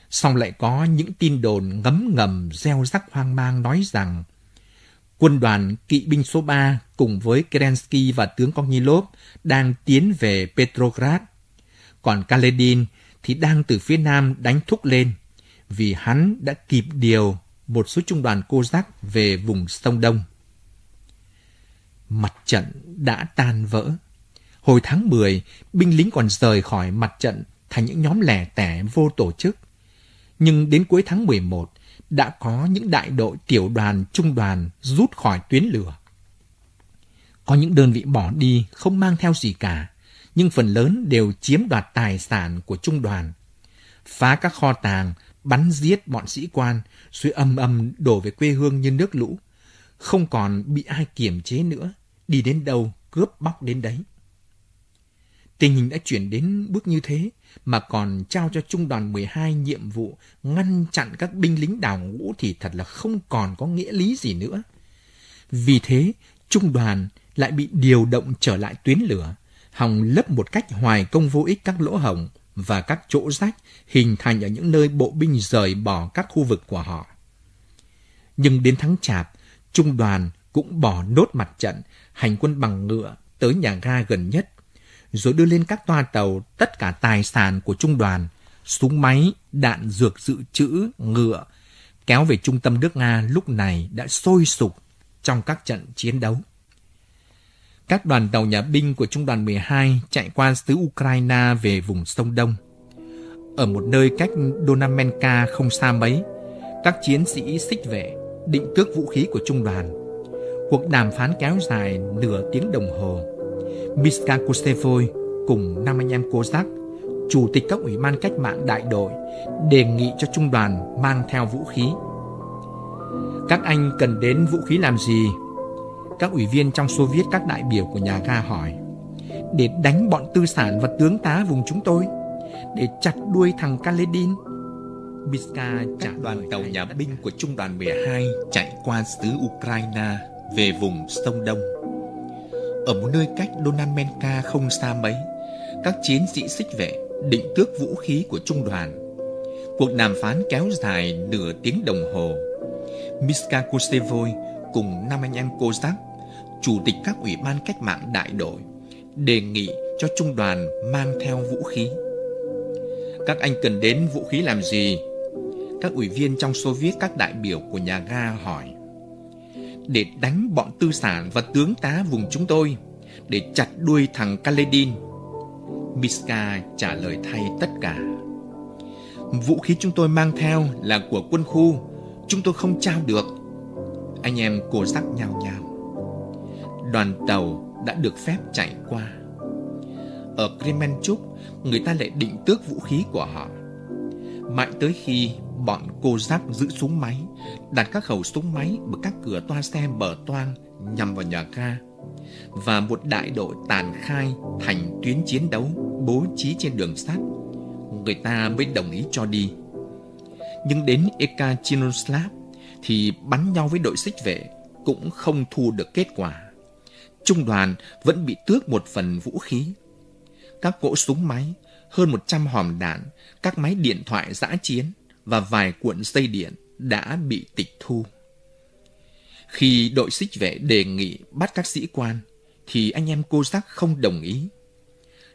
song lại có những tin đồn ngấm ngầm gieo rắc hoang mang nói rằng Quân đoàn kỵ binh số 3 cùng với Kerensky và tướng Kornilov đang tiến về Petrograd. Còn Kaledin thì đang từ phía nam đánh thúc lên vì hắn đã kịp điều một số trung đoàn cô giác về vùng sông Đông. Mặt trận đã tan vỡ. Hồi tháng 10, binh lính còn rời khỏi mặt trận thành những nhóm lẻ tẻ vô tổ chức. Nhưng đến cuối tháng 11, đã có những đại đội tiểu đoàn, trung đoàn rút khỏi tuyến lửa. Có những đơn vị bỏ đi không mang theo gì cả, nhưng phần lớn đều chiếm đoạt tài sản của trung đoàn. Phá các kho tàng, bắn giết bọn sĩ quan, suy âm âm đổ về quê hương như nước lũ. Không còn bị ai kiểm chế nữa, đi đến đâu cướp bóc đến đấy. Tình hình đã chuyển đến bước như thế mà còn trao cho trung đoàn 12 nhiệm vụ ngăn chặn các binh lính đào ngũ thì thật là không còn có nghĩa lý gì nữa. Vì thế, trung đoàn lại bị điều động trở lại tuyến lửa, hòng lấp một cách hoài công vô ích các lỗ hổng và các chỗ rách hình thành ở những nơi bộ binh rời bỏ các khu vực của họ. Nhưng đến tháng chạp, trung đoàn cũng bỏ nốt mặt trận, hành quân bằng ngựa tới nhà ga gần nhất rồi đưa lên các toa tàu tất cả tài sản của trung đoàn, súng máy, đạn dược dự trữ, ngựa, kéo về trung tâm nước Nga lúc này đã sôi sục trong các trận chiến đấu. Các đoàn tàu nhà binh của trung đoàn 12 chạy qua xứ Ukraine về vùng sông Đông. Ở một nơi cách Donamenka không xa mấy, các chiến sĩ xích vệ định cước vũ khí của trung đoàn. Cuộc đàm phán kéo dài nửa tiếng đồng hồ Miska Kustevoy cùng năm anh em 55 Cossack, chủ tịch các ủy ban cách mạng đại đội, đề nghị cho trung đoàn mang theo vũ khí. Các anh cần đến vũ khí làm gì? Các ủy viên trong xô viết các đại biểu của nhà ga hỏi. Để đánh bọn tư sản và tướng tá vùng chúng tôi. Để chặt đuôi thằng Kaledin. Biska trả đoàn tàu nhà binh của trung đoàn 12 chạy qua xứ Ukraine về vùng sông Đông ở một nơi cách Donamenka không xa mấy, các chiến sĩ xích vệ định tước vũ khí của trung đoàn. Cuộc đàm phán kéo dài nửa tiếng đồng hồ. Miska Kosevoy cùng năm anh em Kozak, chủ tịch các ủy ban cách mạng đại đội, đề nghị cho trung đoàn mang theo vũ khí. Các anh cần đến vũ khí làm gì? Các ủy viên trong Soviet các đại biểu của nhà ga hỏi để đánh bọn tư sản và tướng tá vùng chúng tôi để chặt đuôi thằng Kaledin. Miska trả lời thay tất cả. Vũ khí chúng tôi mang theo là của quân khu, chúng tôi không trao được. Anh em cổ rắc nhào nhào. Đoàn tàu đã được phép chạy qua. Ở Kremenchuk, người ta lại định tước vũ khí của họ. Mãi tới khi bọn cô giác giữ súng máy đặt các khẩu súng máy bởi các cửa toa xe bờ toang nhằm vào nhà ga và một đại đội tàn khai thành tuyến chiến đấu bố trí trên đường sắt người ta mới đồng ý cho đi nhưng đến Ekachinoslav thì bắn nhau với đội xích vệ cũng không thu được kết quả trung đoàn vẫn bị tước một phần vũ khí các cỗ súng máy hơn 100 hòm đạn các máy điện thoại giã chiến và vài cuộn dây điện đã bị tịch thu. Khi đội xích vệ đề nghị bắt các sĩ quan, thì anh em cô giác không đồng ý.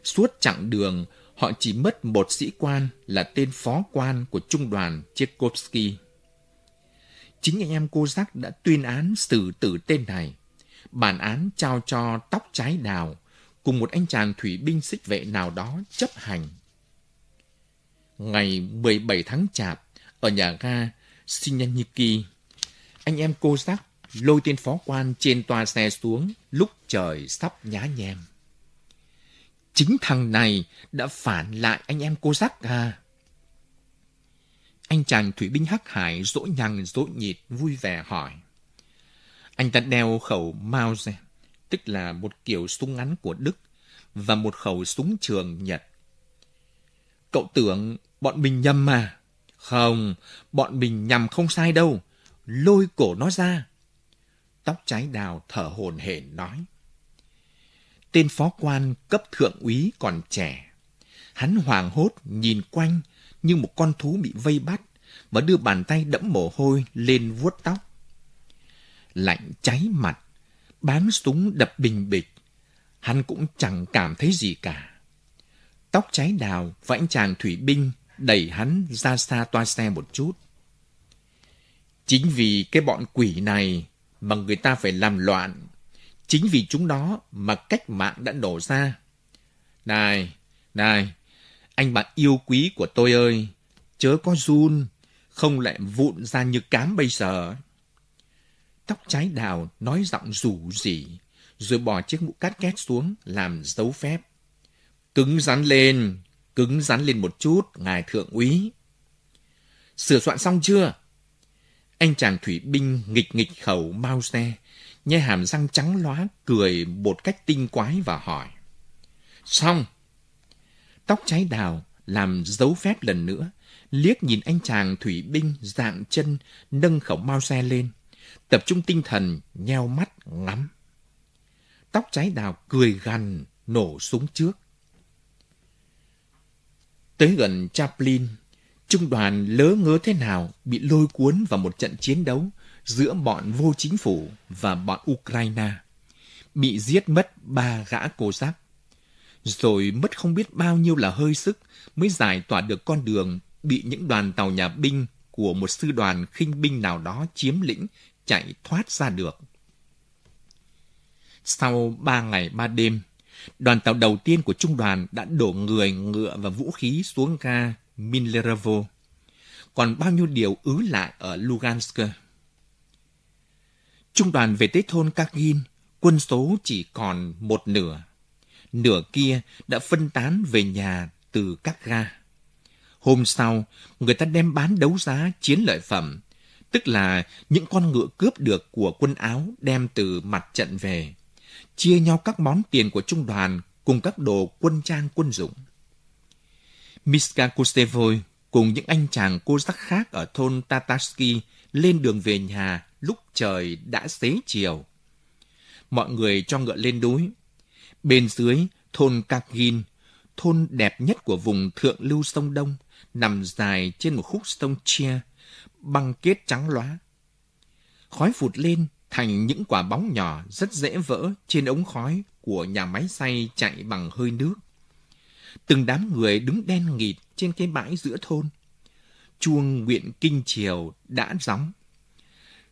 Suốt chặng đường, họ chỉ mất một sĩ quan là tên phó quan của trung đoàn Tchaikovsky. Chính anh em cô giác đã tuyên án xử tử tên này. Bản án trao cho tóc trái đào cùng một anh chàng thủy binh xích vệ nào đó chấp hành. Ngày 17 tháng Chạp, ở nhà ga, Sinyanyiki. Anh em cô giác lôi tên phó quan trên toa xe xuống lúc trời sắp nhá nhem. Chính thằng này đã phản lại anh em cô giác à. Anh chàng thủy binh Hắc Hải dỗ nhằng dỗ nhịt vui vẻ hỏi. Anh ta đeo khẩu Mauser, tức là một kiểu súng ngắn của Đức, và một khẩu súng trường Nhật. Cậu tưởng bọn mình nhầm mà. Không, bọn mình nhằm không sai đâu. Lôi cổ nó ra. Tóc trái đào thở hồn hển nói. Tên phó quan cấp thượng úy còn trẻ. Hắn hoàng hốt nhìn quanh như một con thú bị vây bắt và đưa bàn tay đẫm mồ hôi lên vuốt tóc. Lạnh cháy mặt, báng súng đập bình bịch. Hắn cũng chẳng cảm thấy gì cả. Tóc trái đào và anh chàng thủy binh đẩy hắn ra xa toa xe một chút. Chính vì cái bọn quỷ này mà người ta phải làm loạn. Chính vì chúng nó mà cách mạng đã nổ ra. Này, này, anh bạn yêu quý của tôi ơi, chớ có run, không lại vụn ra như cám bây giờ. Tóc trái đào nói giọng rủ rỉ, rồi bỏ chiếc mũ cát két xuống làm dấu phép. Cứng rắn lên, Cứng rắn lên một chút, ngài thượng úy. Sửa soạn xong chưa? Anh chàng thủy binh nghịch nghịch khẩu bao xe, nhai hàm răng trắng lóa, cười một cách tinh quái và hỏi. Xong! Tóc cháy đào làm dấu phép lần nữa, liếc nhìn anh chàng thủy binh dạng chân nâng khẩu mao xe lên, tập trung tinh thần nheo mắt ngắm. Tóc cháy đào cười gằn nổ súng trước. Tới gần Chaplin, trung đoàn lỡ ngớ thế nào bị lôi cuốn vào một trận chiến đấu giữa bọn vô chính phủ và bọn Ukraine. Bị giết mất ba gã cô giác. Rồi mất không biết bao nhiêu là hơi sức mới giải tỏa được con đường bị những đoàn tàu nhà binh của một sư đoàn khinh binh nào đó chiếm lĩnh chạy thoát ra được. Sau ba ngày ba đêm, đoàn tàu đầu tiên của trung đoàn đã đổ người, ngựa và vũ khí xuống ga Minlerovo. Còn bao nhiêu điều ứ lại ở Lugansk. Trung đoàn về tới thôn Kagin, quân số chỉ còn một nửa. Nửa kia đã phân tán về nhà từ các ga. Hôm sau, người ta đem bán đấu giá chiến lợi phẩm, tức là những con ngựa cướp được của quân áo đem từ mặt trận về chia nhau các món tiền của trung đoàn cùng các đồ quân trang quân dụng. Miska Kustevoy cùng những anh chàng cô giác khác ở thôn Tatarsky lên đường về nhà lúc trời đã xế chiều. Mọi người cho ngựa lên núi. Bên dưới, thôn Kakgin, thôn đẹp nhất của vùng thượng lưu sông Đông, nằm dài trên một khúc sông Chia, băng kết trắng lóa. Khói phụt lên thành những quả bóng nhỏ rất dễ vỡ trên ống khói của nhà máy xay chạy bằng hơi nước. Từng đám người đứng đen nghịt trên cái bãi giữa thôn. Chuông nguyện kinh triều đã gióng.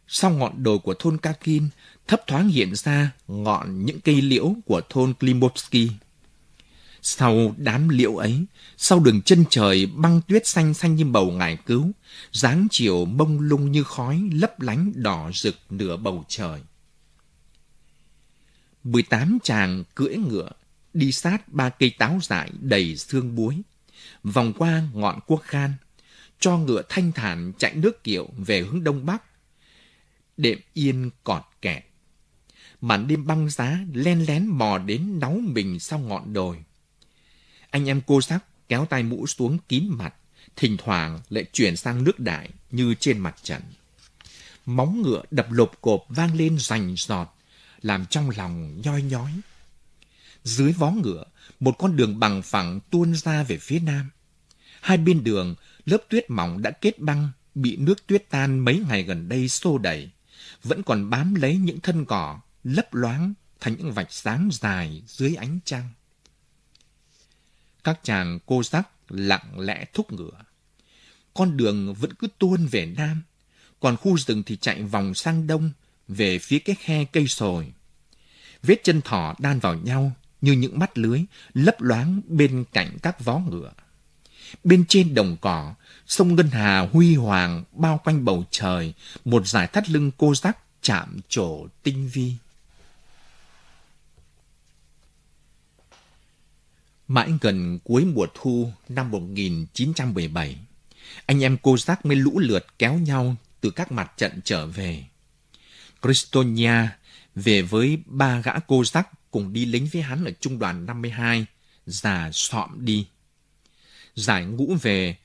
Sau ngọn đồi của thôn Kakin, thấp thoáng hiện ra ngọn những cây liễu của thôn Klimovsky. Sau đám liễu ấy, sau đường chân trời băng tuyết xanh xanh như bầu ngải cứu, dáng chiều mông lung như khói lấp lánh đỏ rực nửa bầu trời. 18 chàng cưỡi ngựa, đi sát ba cây táo dại đầy xương muối, vòng qua ngọn quốc khan, cho ngựa thanh thản chạy nước kiệu về hướng đông bắc. Đệm yên cọt kẹt. Màn đêm băng giá len lén mò đến náu mình sau ngọn đồi. Anh em cô sắc kéo tay mũ xuống kín mặt, thỉnh thoảng lại chuyển sang nước đại như trên mặt trận. Móng ngựa đập lộp cộp vang lên rành giọt, làm trong lòng nhoi nhói. Dưới vó ngựa, một con đường bằng phẳng tuôn ra về phía nam. Hai bên đường, lớp tuyết mỏng đã kết băng, bị nước tuyết tan mấy ngày gần đây xô đẩy, vẫn còn bám lấy những thân cỏ, lấp loáng thành những vạch sáng dài dưới ánh trăng các chàng cô giác lặng lẽ thúc ngựa. Con đường vẫn cứ tuôn về nam, còn khu rừng thì chạy vòng sang đông, về phía cái khe cây sồi. Vết chân thỏ đan vào nhau như những mắt lưới lấp loáng bên cạnh các vó ngựa. Bên trên đồng cỏ, sông Ngân Hà huy hoàng bao quanh bầu trời, một dải thắt lưng cô giác chạm trổ tinh vi. Mãi gần cuối mùa thu năm 1917, anh em cô giác mới lũ lượt kéo nhau từ các mặt trận trở về. Cristonia về với ba gã cô giác cùng đi lính với hắn ở trung đoàn 52, già xọm đi. Giải ngũ về,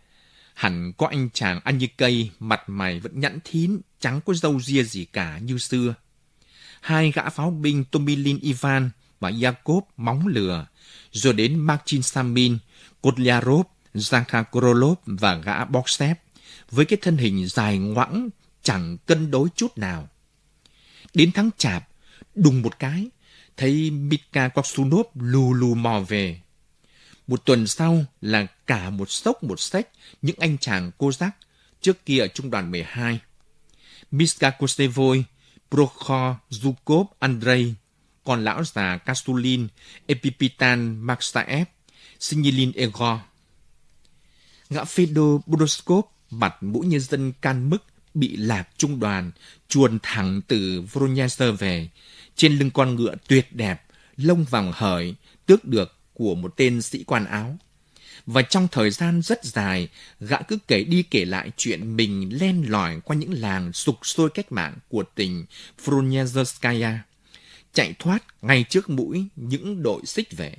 hẳn có anh chàng ăn như cây, mặt mày vẫn nhẵn thín, chẳng có râu ria gì cả như xưa. Hai gã pháo binh Tomilin Ivan và Jacob móng lừa rồi đến Martin Samin, Kotlyarov, Zanka và gã Boksev, với cái thân hình dài ngoẵng, chẳng cân đối chút nào. Đến tháng chạp, đùng một cái, thấy Mitka Koksunov lù lù mò về. Một tuần sau là cả một sốc một sách những anh chàng cô giác trước kia ở trung đoàn 12. Miska Kostevoy, Prokhor, Zhukov, Andrei con lão già Castulin, Epipitan Maxtaev, Sinyilin Egor. Gã Fedo Budoskov, mặt mũi nhân dân can mức, bị lạc trung đoàn, chuồn thẳng từ Voronezh về. Trên lưng con ngựa tuyệt đẹp, lông vòng hởi, tước được của một tên sĩ quan áo. Và trong thời gian rất dài, gã cứ kể đi kể lại chuyện mình len lỏi qua những làng sục sôi cách mạng của tỉnh Frunezerskaya chạy thoát ngay trước mũi những đội xích vệ.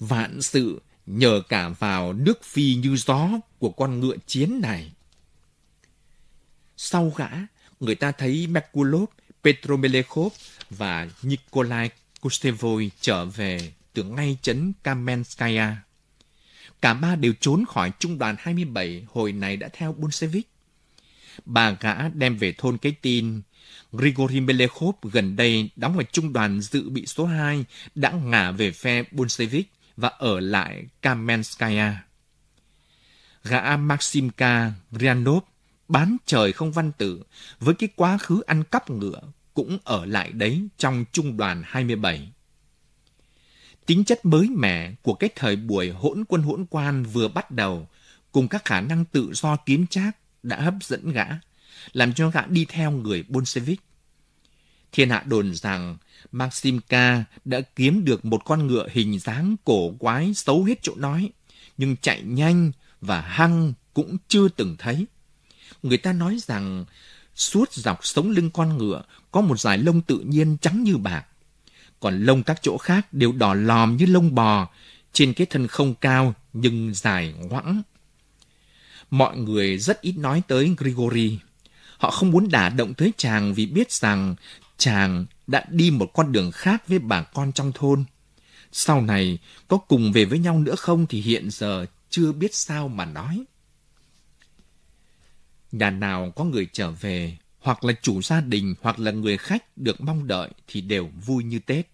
Vạn sự nhờ cả vào nước phi như gió của con ngựa chiến này. Sau gã, người ta thấy Mekulov, Petromelekhov và Nikolai Kustevoy trở về từ ngay trấn Kamenskaya. Cả ba đều trốn khỏi trung đoàn 27 hồi này đã theo Bolshevik. Bà gã đem về thôn cái tin Grigori Melekhov gần đây đóng ở trung đoàn dự bị số 2 đã ngả về phe Bolshevik và ở lại Kamenskaya. Gã Maximka Ryanov bán trời không văn tử với cái quá khứ ăn cắp ngựa cũng ở lại đấy trong trung đoàn 27. Tính chất mới mẻ của cái thời buổi hỗn quân hỗn quan vừa bắt đầu cùng các khả năng tự do kiếm trác đã hấp dẫn gã làm cho gã đi theo người Bolshevik. Thiên hạ đồn rằng Maximka đã kiếm được một con ngựa hình dáng cổ quái xấu hết chỗ nói, nhưng chạy nhanh và hăng cũng chưa từng thấy. Người ta nói rằng suốt dọc sống lưng con ngựa có một dài lông tự nhiên trắng như bạc. Còn lông các chỗ khác đều đỏ lòm như lông bò, trên cái thân không cao nhưng dài ngoẵng. Mọi người rất ít nói tới Grigory. Họ không muốn đả động tới chàng vì biết rằng chàng đã đi một con đường khác với bà con trong thôn. Sau này có cùng về với nhau nữa không thì hiện giờ chưa biết sao mà nói. Nhà nào có người trở về, hoặc là chủ gia đình, hoặc là người khách được mong đợi thì đều vui như Tết.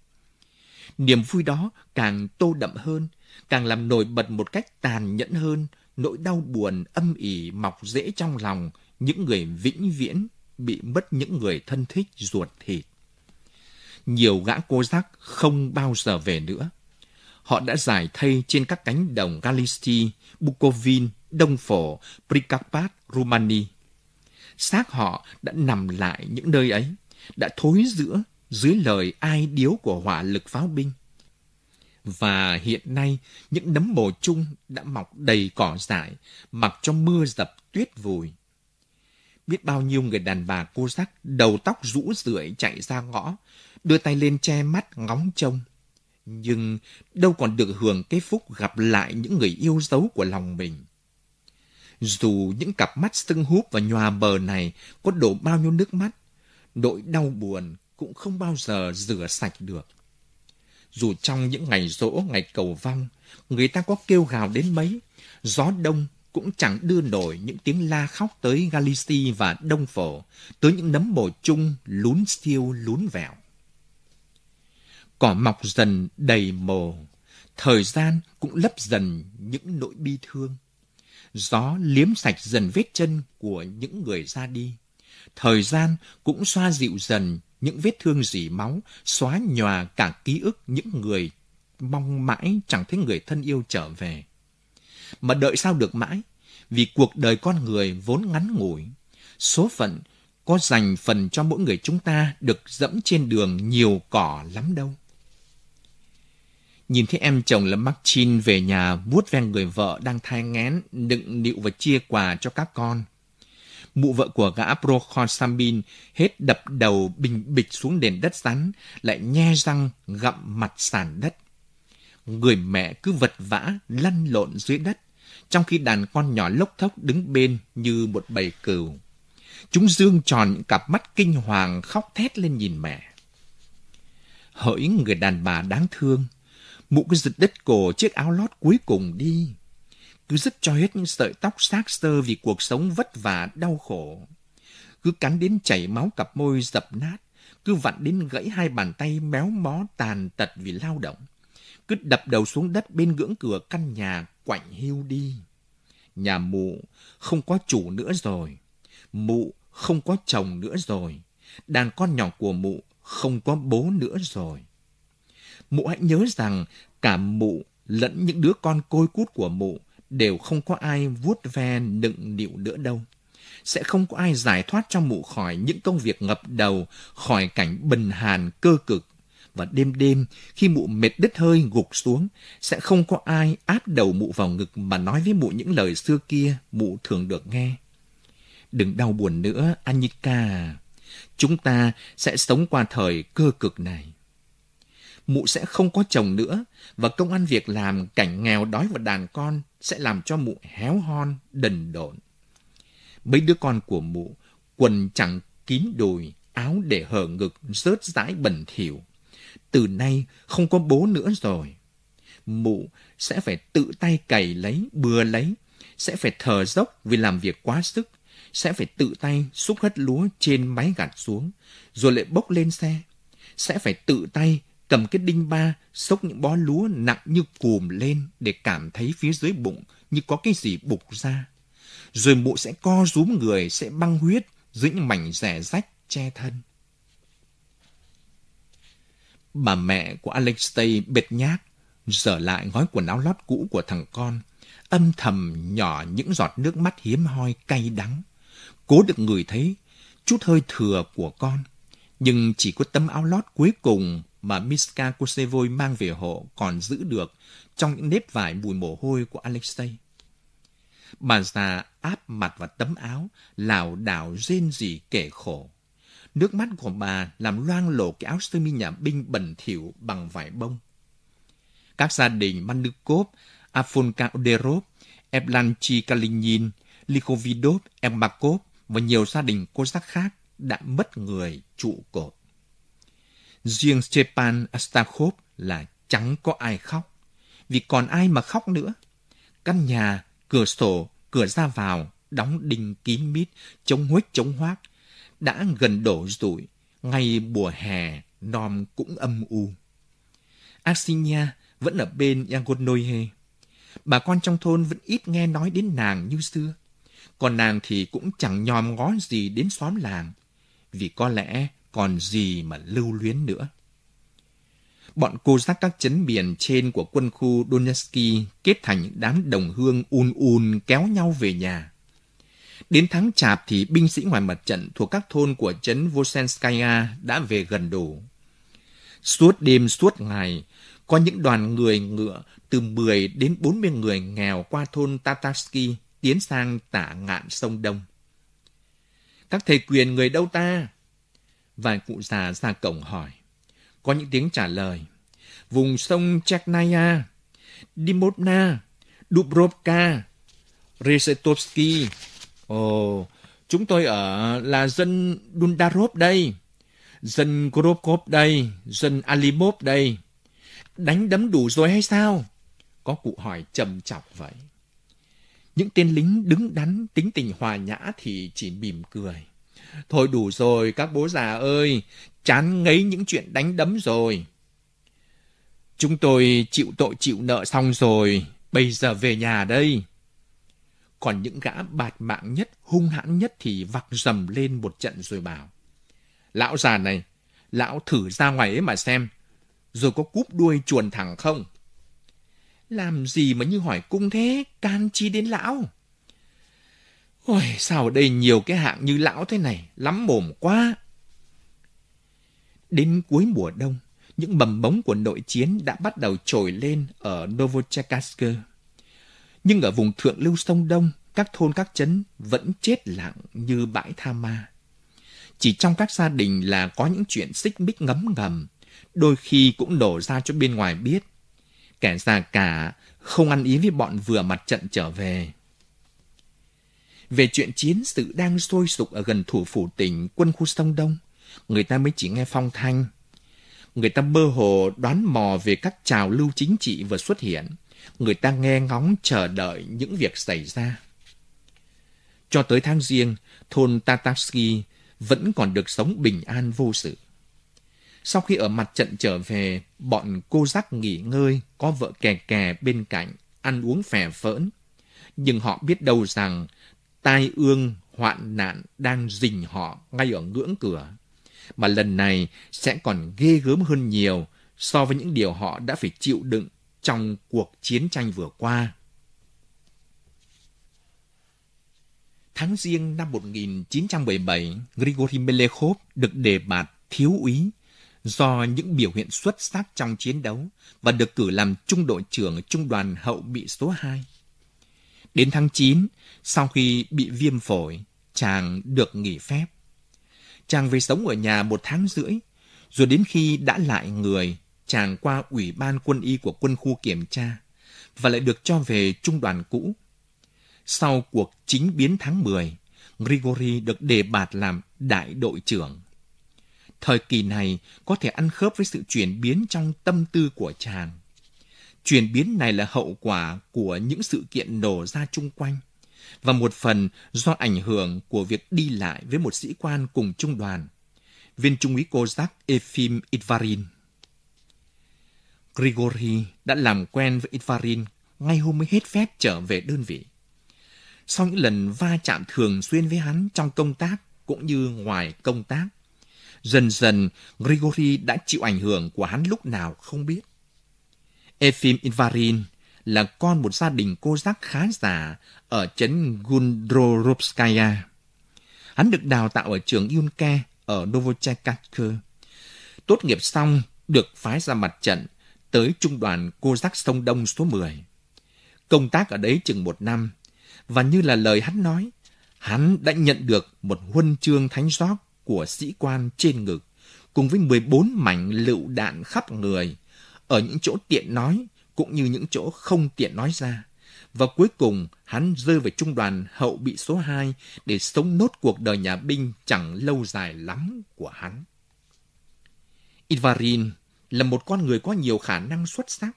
Niềm vui đó càng tô đậm hơn, càng làm nổi bật một cách tàn nhẫn hơn nỗi đau buồn âm ỉ mọc rễ trong lòng những người vĩnh viễn bị mất những người thân thích ruột thịt. Nhiều gã cô giác không bao giờ về nữa. Họ đã giải thây trên các cánh đồng Galisti, Bukovin, Đông Phổ, Prikapat, Rumani. Xác họ đã nằm lại những nơi ấy, đã thối giữa dưới lời ai điếu của hỏa lực pháo binh. Và hiện nay, những nấm mồ chung đã mọc đầy cỏ dại, mặc cho mưa dập tuyết vùi biết bao nhiêu người đàn bà cô sắc đầu tóc rũ rượi chạy ra ngõ, đưa tay lên che mắt ngóng trông. Nhưng đâu còn được hưởng cái phúc gặp lại những người yêu dấu của lòng mình. Dù những cặp mắt sưng húp và nhòa bờ này có đổ bao nhiêu nước mắt, nỗi đau buồn cũng không bao giờ rửa sạch được. Dù trong những ngày rỗ, ngày cầu vong, người ta có kêu gào đến mấy, gió đông cũng chẳng đưa nổi những tiếng la khóc tới Galicia và Đông Phổ, tới những nấm bồ chung lún siêu lún vẹo. Cỏ mọc dần đầy mồ, thời gian cũng lấp dần những nỗi bi thương. Gió liếm sạch dần vết chân của những người ra đi. Thời gian cũng xoa dịu dần những vết thương dỉ máu, xóa nhòa cả ký ức những người mong mãi chẳng thấy người thân yêu trở về mà đợi sao được mãi, vì cuộc đời con người vốn ngắn ngủi. Số phận có dành phần cho mỗi người chúng ta được dẫm trên đường nhiều cỏ lắm đâu. Nhìn thấy em chồng là Martin về nhà vuốt ven người vợ đang thai ngén, đựng nịu và chia quà cho các con. Mụ vợ của gã Prokhor Sambin hết đập đầu bình bịch xuống nền đất rắn, lại nhe răng gặm mặt sàn đất người mẹ cứ vật vã lăn lộn dưới đất, trong khi đàn con nhỏ lốc thốc đứng bên như một bầy cừu. Chúng dương tròn những cặp mắt kinh hoàng khóc thét lên nhìn mẹ. Hỡi người đàn bà đáng thương, mụ cứ giật đất cổ chiếc áo lót cuối cùng đi. Cứ dứt cho hết những sợi tóc xác xơ vì cuộc sống vất vả đau khổ. Cứ cắn đến chảy máu cặp môi dập nát, cứ vặn đến gãy hai bàn tay méo mó tàn tật vì lao động cứ đập đầu xuống đất bên ngưỡng cửa căn nhà quạnh hiu đi. Nhà mụ không có chủ nữa rồi, mụ không có chồng nữa rồi, đàn con nhỏ của mụ không có bố nữa rồi. Mụ hãy nhớ rằng cả mụ lẫn những đứa con côi cút của mụ đều không có ai vuốt ve nựng nịu nữa đâu. Sẽ không có ai giải thoát cho mụ khỏi những công việc ngập đầu, khỏi cảnh bình hàn cơ cực và đêm đêm khi mụ mệt đứt hơi gục xuống, sẽ không có ai áp đầu mụ vào ngực mà nói với mụ những lời xưa kia mụ thường được nghe. Đừng đau buồn nữa, Anika. Chúng ta sẽ sống qua thời cơ cực này. Mụ sẽ không có chồng nữa và công ăn việc làm cảnh nghèo đói và đàn con sẽ làm cho mụ héo hon, đần độn. Mấy đứa con của mụ quần chẳng kín đùi, áo để hở ngực, rớt rãi bẩn thỉu từ nay không có bố nữa rồi. Mụ sẽ phải tự tay cày lấy, bừa lấy, sẽ phải thờ dốc vì làm việc quá sức, sẽ phải tự tay xúc hết lúa trên máy gạt xuống, rồi lại bốc lên xe, sẽ phải tự tay cầm cái đinh ba xốc những bó lúa nặng như cùm lên để cảm thấy phía dưới bụng như có cái gì bục ra. Rồi mụ sẽ co rúm người, sẽ băng huyết dưới những mảnh rẻ rách che thân. Bà mẹ của Alexei bệt nhát dở lại gói quần áo lót cũ của thằng con, âm thầm nhỏ những giọt nước mắt hiếm hoi cay đắng. Cố được người thấy chút hơi thừa của con, nhưng chỉ có tấm áo lót cuối cùng mà Miska Kosevoi mang về hộ còn giữ được trong những nếp vải mùi mồ hôi của Alexei. Bà già áp mặt vào tấm áo, lảo đảo rên rỉ kể khổ. Nước mắt của bà làm loang lộ cái áo sơ mi nhà binh bẩn thỉu bằng vải bông. Các gia đình Manukov, Afonka Oderov, Eblanchi Kalinin, Likhovidov, Emakov và nhiều gia đình cô giác khác đã mất người trụ cột. Riêng Stepan Astakhov là chẳng có ai khóc, vì còn ai mà khóc nữa. Căn nhà, cửa sổ, cửa ra vào đóng đinh kín mít, chống huếch chống hoác, đã gần đổ rồi, Ngày mùa hè nom cũng âm u. Axinia vẫn ở bên Yangonoihe. Bà con trong thôn vẫn ít nghe nói đến nàng như xưa. Còn nàng thì cũng chẳng nhòm ngó gì đến xóm làng, vì có lẽ còn gì mà lưu luyến nữa. Bọn cô giác các chấn biển trên của quân khu Donetsk kết thành những đám đồng hương un un kéo nhau về nhà. Đến tháng chạp thì binh sĩ ngoài mặt trận thuộc các thôn của trấn Vosenskaya đã về gần đủ. Suốt đêm suốt ngày, có những đoàn người ngựa từ 10 đến 40 người nghèo qua thôn Tatarsky tiến sang tả ngạn sông Đông. Các thầy quyền người đâu ta? Vài cụ già ra cổng hỏi. Có những tiếng trả lời. Vùng sông Chernaya, Dimotna, Dubrovka, Resetovsky, Ồ, chúng tôi ở là dân Dundarov đây, dân Korobkov đây, dân Alimov đây. Đánh đấm đủ rồi hay sao? Có cụ hỏi trầm chọc vậy. Những tên lính đứng đắn, tính tình hòa nhã thì chỉ mỉm cười. Thôi đủ rồi các bố già ơi, chán ngấy những chuyện đánh đấm rồi. Chúng tôi chịu tội chịu nợ xong rồi, bây giờ về nhà đây còn những gã bạt mạng nhất, hung hãn nhất thì vặc dầm lên một trận rồi bảo. Lão già này, lão thử ra ngoài ấy mà xem, rồi có cúp đuôi chuồn thẳng không? Làm gì mà như hỏi cung thế, can chi đến lão? Ôi, sao ở đây nhiều cái hạng như lão thế này, lắm mồm quá. Đến cuối mùa đông, những mầm bóng của nội chiến đã bắt đầu trồi lên ở Novocherkassk nhưng ở vùng thượng lưu sông Đông, các thôn các chấn vẫn chết lặng như bãi tha ma. Chỉ trong các gia đình là có những chuyện xích mích ngấm ngầm, đôi khi cũng đổ ra cho bên ngoài biết. Kẻ già cả không ăn ý với bọn vừa mặt trận trở về. Về chuyện chiến sự đang sôi sục ở gần thủ phủ tỉnh quân khu sông Đông, người ta mới chỉ nghe phong thanh. Người ta mơ hồ đoán mò về các trào lưu chính trị vừa xuất hiện – người ta nghe ngóng chờ đợi những việc xảy ra. Cho tới tháng riêng, thôn Tatarsky vẫn còn được sống bình an vô sự. Sau khi ở mặt trận trở về, bọn cô giác nghỉ ngơi, có vợ kè kè bên cạnh, ăn uống phè phỡn. Nhưng họ biết đâu rằng tai ương, hoạn nạn đang rình họ ngay ở ngưỡng cửa. Mà lần này sẽ còn ghê gớm hơn nhiều so với những điều họ đã phải chịu đựng trong cuộc chiến tranh vừa qua. Tháng riêng năm 1917, Grigori Melekhov được đề bạt thiếu úy do những biểu hiện xuất sắc trong chiến đấu và được cử làm trung đội trưởng trung đoàn hậu bị số 2. Đến tháng 9, sau khi bị viêm phổi, chàng được nghỉ phép. Chàng về sống ở nhà một tháng rưỡi, rồi đến khi đã lại người tràng qua Ủy ban quân y của quân khu kiểm tra và lại được cho về trung đoàn cũ. Sau cuộc chính biến tháng 10, Grigori được đề bạt làm đại đội trưởng. Thời kỳ này có thể ăn khớp với sự chuyển biến trong tâm tư của chàng. Chuyển biến này là hậu quả của những sự kiện nổ ra chung quanh và một phần do ảnh hưởng của việc đi lại với một sĩ quan cùng trung đoàn, viên trung úy Kozak Efim Itvarin. Grigori đã làm quen với Itvarin ngay hôm mới hết phép trở về đơn vị. Sau những lần va chạm thường xuyên với hắn trong công tác cũng như ngoài công tác, dần dần Grigori đã chịu ảnh hưởng của hắn lúc nào không biết. Efim Itvarin là con một gia đình cô giác khá giả ở trấn Gundrorovskaya. Hắn được đào tạo ở trường Yunke ở Novochaikatsk. Tốt nghiệp xong, được phái ra mặt trận tới trung đoàn cô giác sông Đông số 10. Công tác ở đấy chừng một năm, và như là lời hắn nói, hắn đã nhận được một huân chương thánh giót của sĩ quan trên ngực, cùng với 14 mảnh lựu đạn khắp người, ở những chỗ tiện nói cũng như những chỗ không tiện nói ra. Và cuối cùng, hắn rơi vào trung đoàn hậu bị số 2 để sống nốt cuộc đời nhà binh chẳng lâu dài lắm của hắn. Ivarin là một con người có nhiều khả năng xuất sắc.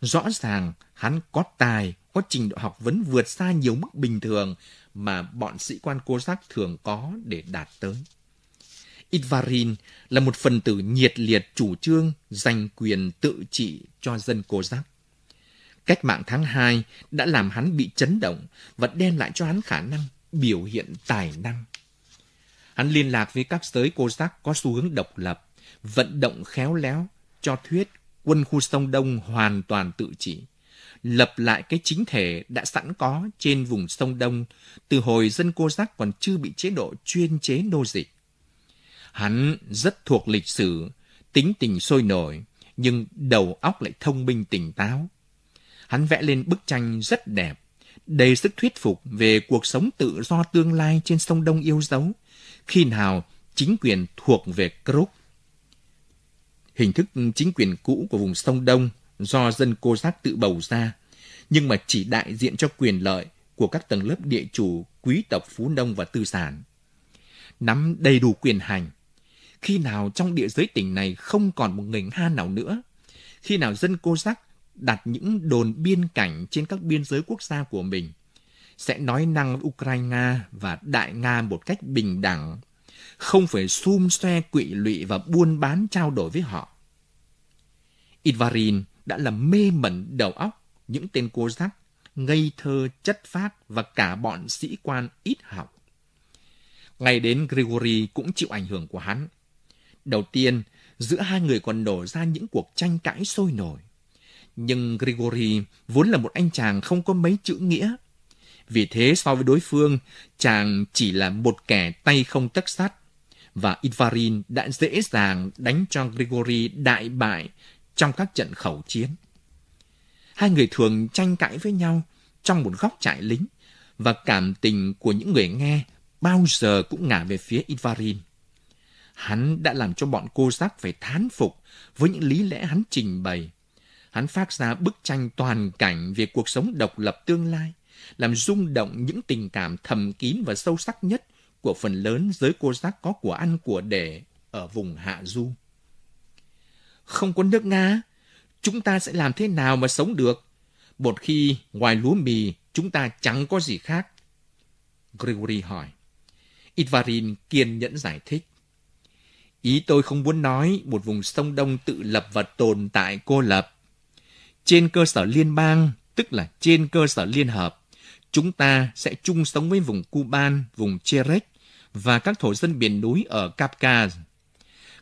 Rõ ràng hắn có tài, có trình độ học vấn vượt xa nhiều mức bình thường mà bọn sĩ quan cô giác thường có để đạt tới. Itvarin là một phần tử nhiệt liệt chủ trương giành quyền tự trị cho dân cô giác. Cách mạng tháng 2 đã làm hắn bị chấn động và đem lại cho hắn khả năng biểu hiện tài năng. Hắn liên lạc với các giới cô giác có xu hướng độc lập, vận động khéo léo cho thuyết quân khu sông Đông hoàn toàn tự trị, lập lại cái chính thể đã sẵn có trên vùng sông Đông từ hồi dân Cô Giác còn chưa bị chế độ chuyên chế nô dịch. Hắn rất thuộc lịch sử, tính tình sôi nổi, nhưng đầu óc lại thông minh tỉnh táo. Hắn vẽ lên bức tranh rất đẹp, đầy sức thuyết phục về cuộc sống tự do tương lai trên sông Đông yêu dấu, khi nào chính quyền thuộc về Crook hình thức chính quyền cũ của vùng sông Đông do dân Cô Giác tự bầu ra, nhưng mà chỉ đại diện cho quyền lợi của các tầng lớp địa chủ, quý tộc phú nông và tư sản. Nắm đầy đủ quyền hành, khi nào trong địa giới tỉnh này không còn một người Nga nào nữa, khi nào dân Cô Giác đặt những đồn biên cảnh trên các biên giới quốc gia của mình, sẽ nói năng Ukraine và Đại Nga một cách bình đẳng không phải xum xoe quỵ lụy và buôn bán trao đổi với họ. Ivarin đã làm mê mẩn đầu óc những tên cô giác, ngây thơ, chất phác và cả bọn sĩ quan ít học. Ngày đến Grigory cũng chịu ảnh hưởng của hắn. Đầu tiên, giữa hai người còn nổ ra những cuộc tranh cãi sôi nổi. Nhưng Grigory vốn là một anh chàng không có mấy chữ nghĩa. Vì thế so với đối phương, chàng chỉ là một kẻ tay không tất sắt, và Ivarin đã dễ dàng đánh cho Grigori đại bại trong các trận khẩu chiến. Hai người thường tranh cãi với nhau trong một góc trại lính và cảm tình của những người nghe bao giờ cũng ngả về phía Ivarin. Hắn đã làm cho bọn cô giác phải thán phục với những lý lẽ hắn trình bày. Hắn phát ra bức tranh toàn cảnh về cuộc sống độc lập tương lai, làm rung động những tình cảm thầm kín và sâu sắc nhất của phần lớn giới cô giác có của ăn của để ở vùng Hạ Du. Không có nước Nga, chúng ta sẽ làm thế nào mà sống được? Một khi ngoài lúa mì, chúng ta chẳng có gì khác. Grigory hỏi. Itvarin kiên nhẫn giải thích. Ý tôi không muốn nói một vùng sông Đông tự lập và tồn tại cô lập. Trên cơ sở liên bang, tức là trên cơ sở liên hợp, Chúng ta sẽ chung sống với vùng Cuban, vùng Cherek và các thổ dân miền núi ở Kapkaz.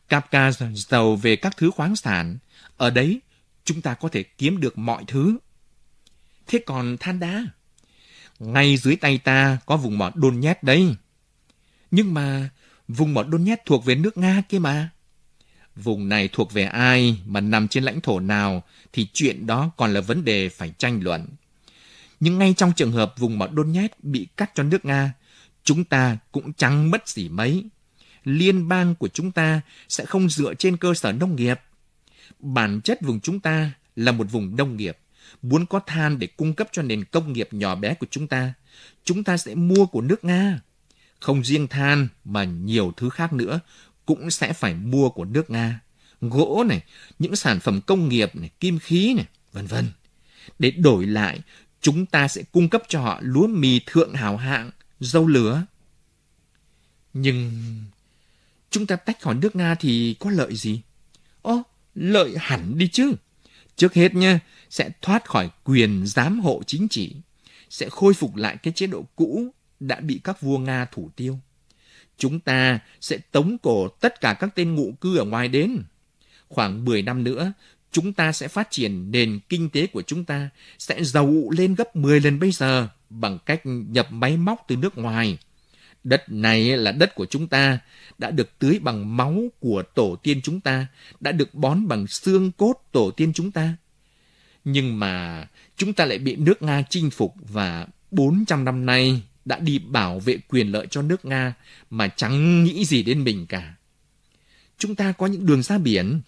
Kapkaz giàu về các thứ khoáng sản. Ở đấy, chúng ta có thể kiếm được mọi thứ. Thế còn than đá? Ngay dưới tay ta có vùng mỏ đôn nhét đấy. Nhưng mà vùng mỏ đôn nhét thuộc về nước Nga kia mà. Vùng này thuộc về ai mà nằm trên lãnh thổ nào thì chuyện đó còn là vấn đề phải tranh luận. Nhưng ngay trong trường hợp vùng mà Donetsk bị cắt cho nước Nga, chúng ta cũng chẳng mất gì mấy. Liên bang của chúng ta sẽ không dựa trên cơ sở nông nghiệp. Bản chất vùng chúng ta là một vùng nông nghiệp. Muốn có than để cung cấp cho nền công nghiệp nhỏ bé của chúng ta, chúng ta sẽ mua của nước Nga. Không riêng than mà nhiều thứ khác nữa cũng sẽ phải mua của nước Nga. Gỗ này, những sản phẩm công nghiệp này, kim khí này, vân vân. Để đổi lại Chúng ta sẽ cung cấp cho họ lúa mì thượng hảo hạng, dâu lửa. Nhưng chúng ta tách khỏi nước Nga thì có lợi gì? Ô, lợi hẳn đi chứ. Trước hết nha, sẽ thoát khỏi quyền giám hộ chính trị, sẽ khôi phục lại cái chế độ cũ đã bị các vua Nga thủ tiêu. Chúng ta sẽ tống cổ tất cả các tên ngụ cư ở ngoài đến. Khoảng 10 năm nữa, chúng ta sẽ phát triển nền kinh tế của chúng ta sẽ giàu lên gấp 10 lần bây giờ bằng cách nhập máy móc từ nước ngoài. Đất này là đất của chúng ta, đã được tưới bằng máu của tổ tiên chúng ta, đã được bón bằng xương cốt tổ tiên chúng ta. Nhưng mà chúng ta lại bị nước Nga chinh phục và 400 năm nay đã đi bảo vệ quyền lợi cho nước Nga mà chẳng nghĩ gì đến mình cả. Chúng ta có những đường ra biển,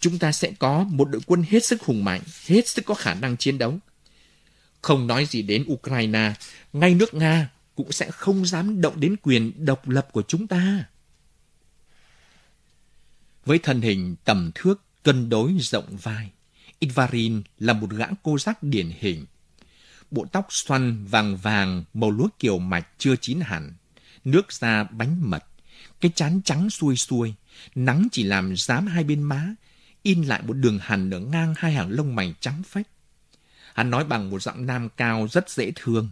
chúng ta sẽ có một đội quân hết sức hùng mạnh, hết sức có khả năng chiến đấu. Không nói gì đến Ukraine, ngay nước Nga cũng sẽ không dám động đến quyền độc lập của chúng ta. Với thân hình tầm thước cân đối rộng vai, Ivarin là một gã cô giác điển hình. Bộ tóc xoăn vàng vàng màu lúa kiều mạch chưa chín hẳn, nước da bánh mật, cái chán trắng xuôi xuôi, nắng chỉ làm dám hai bên má, in lại một đường hằn ở ngang hai hàng lông mày trắng phách. Hắn nói bằng một giọng nam cao rất dễ thương.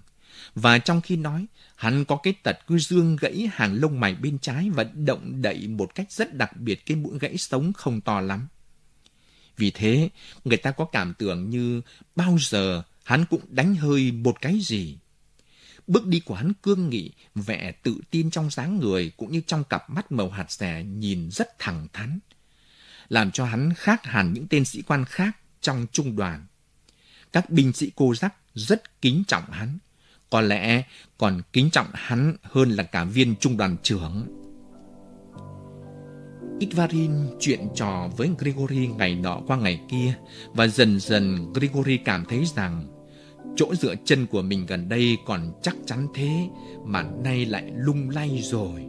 Và trong khi nói, hắn có cái tật cứ dương gãy hàng lông mày bên trái và động đậy một cách rất đặc biệt cái mũi gãy sống không to lắm. Vì thế, người ta có cảm tưởng như bao giờ hắn cũng đánh hơi một cái gì. Bước đi của hắn cương nghị, vẻ tự tin trong dáng người cũng như trong cặp mắt màu hạt rẻ nhìn rất thẳng thắn, làm cho hắn khác hẳn những tên sĩ quan khác trong trung đoàn. Các binh sĩ cô giác rất kính trọng hắn, có lẽ còn kính trọng hắn hơn là cả viên trung đoàn trưởng. Itvarin chuyện trò với Grigory ngày nọ qua ngày kia và dần dần Grigory cảm thấy rằng chỗ dựa chân của mình gần đây còn chắc chắn thế mà nay lại lung lay rồi.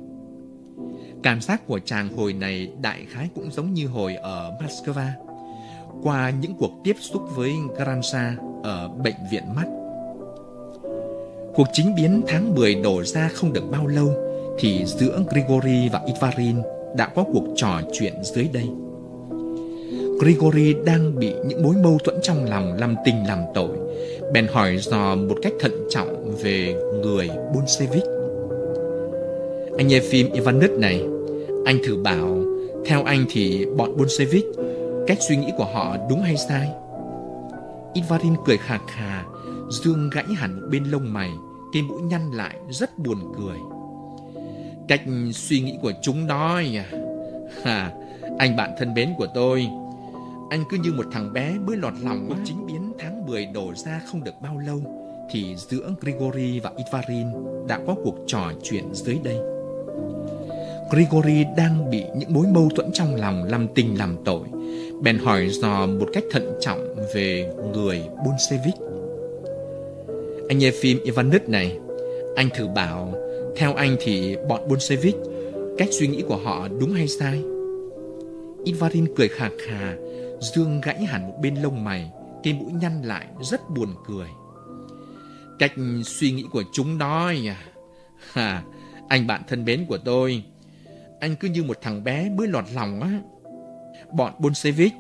Cảm giác của chàng hồi này đại khái cũng giống như hồi ở Moscow. Qua những cuộc tiếp xúc với Gramsci ở bệnh viện mắt. Cuộc chính biến tháng 10 đổ ra không được bao lâu thì giữa Grigori và Ivarin đã có cuộc trò chuyện dưới đây. Grigori đang bị những mối mâu thuẫn trong lòng làm tình làm tội, bèn hỏi dò một cách thận trọng về người Bolshevik anh nghe phim Ivan Ivanit này, anh thử bảo theo anh thì bọn Bolshevik cách suy nghĩ của họ đúng hay sai? Ivarin cười khà khà, dương gãy hẳn một bên lông mày, cái mũi nhăn lại rất buồn cười. Cách suy nghĩ của chúng đó à? à anh bạn thân mến của tôi, anh cứ như một thằng bé mới lọt lòng cuộc chính biến tháng 10 đổ ra không được bao lâu thì giữa Grigori và Ivarin đã có cuộc trò chuyện dưới đây. Grigory đang bị những mối mâu thuẫn trong lòng làm tình làm tội. Bèn hỏi dò một cách thận trọng về người Bolshevik. Anh nghe phim Ivanich này, anh thử bảo, theo anh thì bọn Bolshevik, cách suy nghĩ của họ đúng hay sai? Ivarin cười khà khà, dương gãy hẳn một bên lông mày, cái mũi nhăn lại rất buồn cười. Cách suy nghĩ của chúng nói, à, anh bạn thân mến của tôi, anh cứ như một thằng bé mới lọt lòng á. Bọn Bolshevik,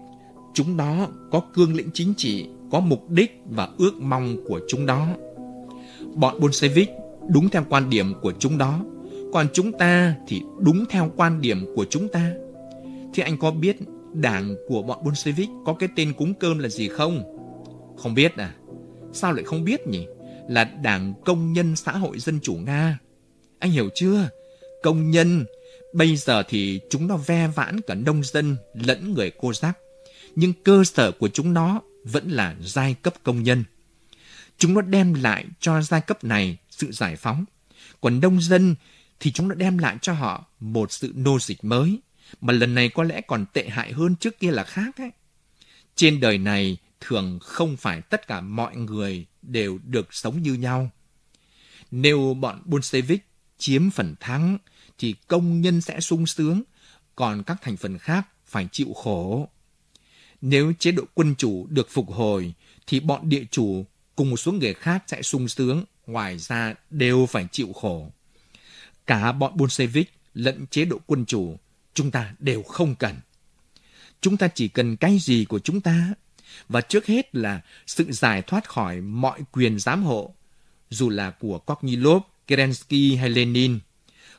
chúng đó có cương lĩnh chính trị, có mục đích và ước mong của chúng đó. Bọn Bolshevik đúng theo quan điểm của chúng đó, còn chúng ta thì đúng theo quan điểm của chúng ta. Thì anh có biết đảng của bọn Bolshevik có cái tên cúng cơm là gì không? Không biết à? Sao lại không biết nhỉ? Là Đảng Công nhân Xã hội Dân Chủ Nga. Anh hiểu chưa? Công nhân Bây giờ thì chúng nó ve vãn cả nông dân lẫn người cô giác, nhưng cơ sở của chúng nó vẫn là giai cấp công nhân. Chúng nó đem lại cho giai cấp này sự giải phóng, còn nông dân thì chúng nó đem lại cho họ một sự nô dịch mới, mà lần này có lẽ còn tệ hại hơn trước kia là khác ấy. Trên đời này thường không phải tất cả mọi người đều được sống như nhau. Nếu bọn Bolshevik chiếm phần thắng thì công nhân sẽ sung sướng, còn các thành phần khác phải chịu khổ. Nếu chế độ quân chủ được phục hồi, thì bọn địa chủ cùng một số người khác sẽ sung sướng, ngoài ra đều phải chịu khổ. Cả bọn Bolshevik lẫn chế độ quân chủ, chúng ta đều không cần. Chúng ta chỉ cần cái gì của chúng ta, và trước hết là sự giải thoát khỏi mọi quyền giám hộ, dù là của Kornilov, Kerensky hay Lenin.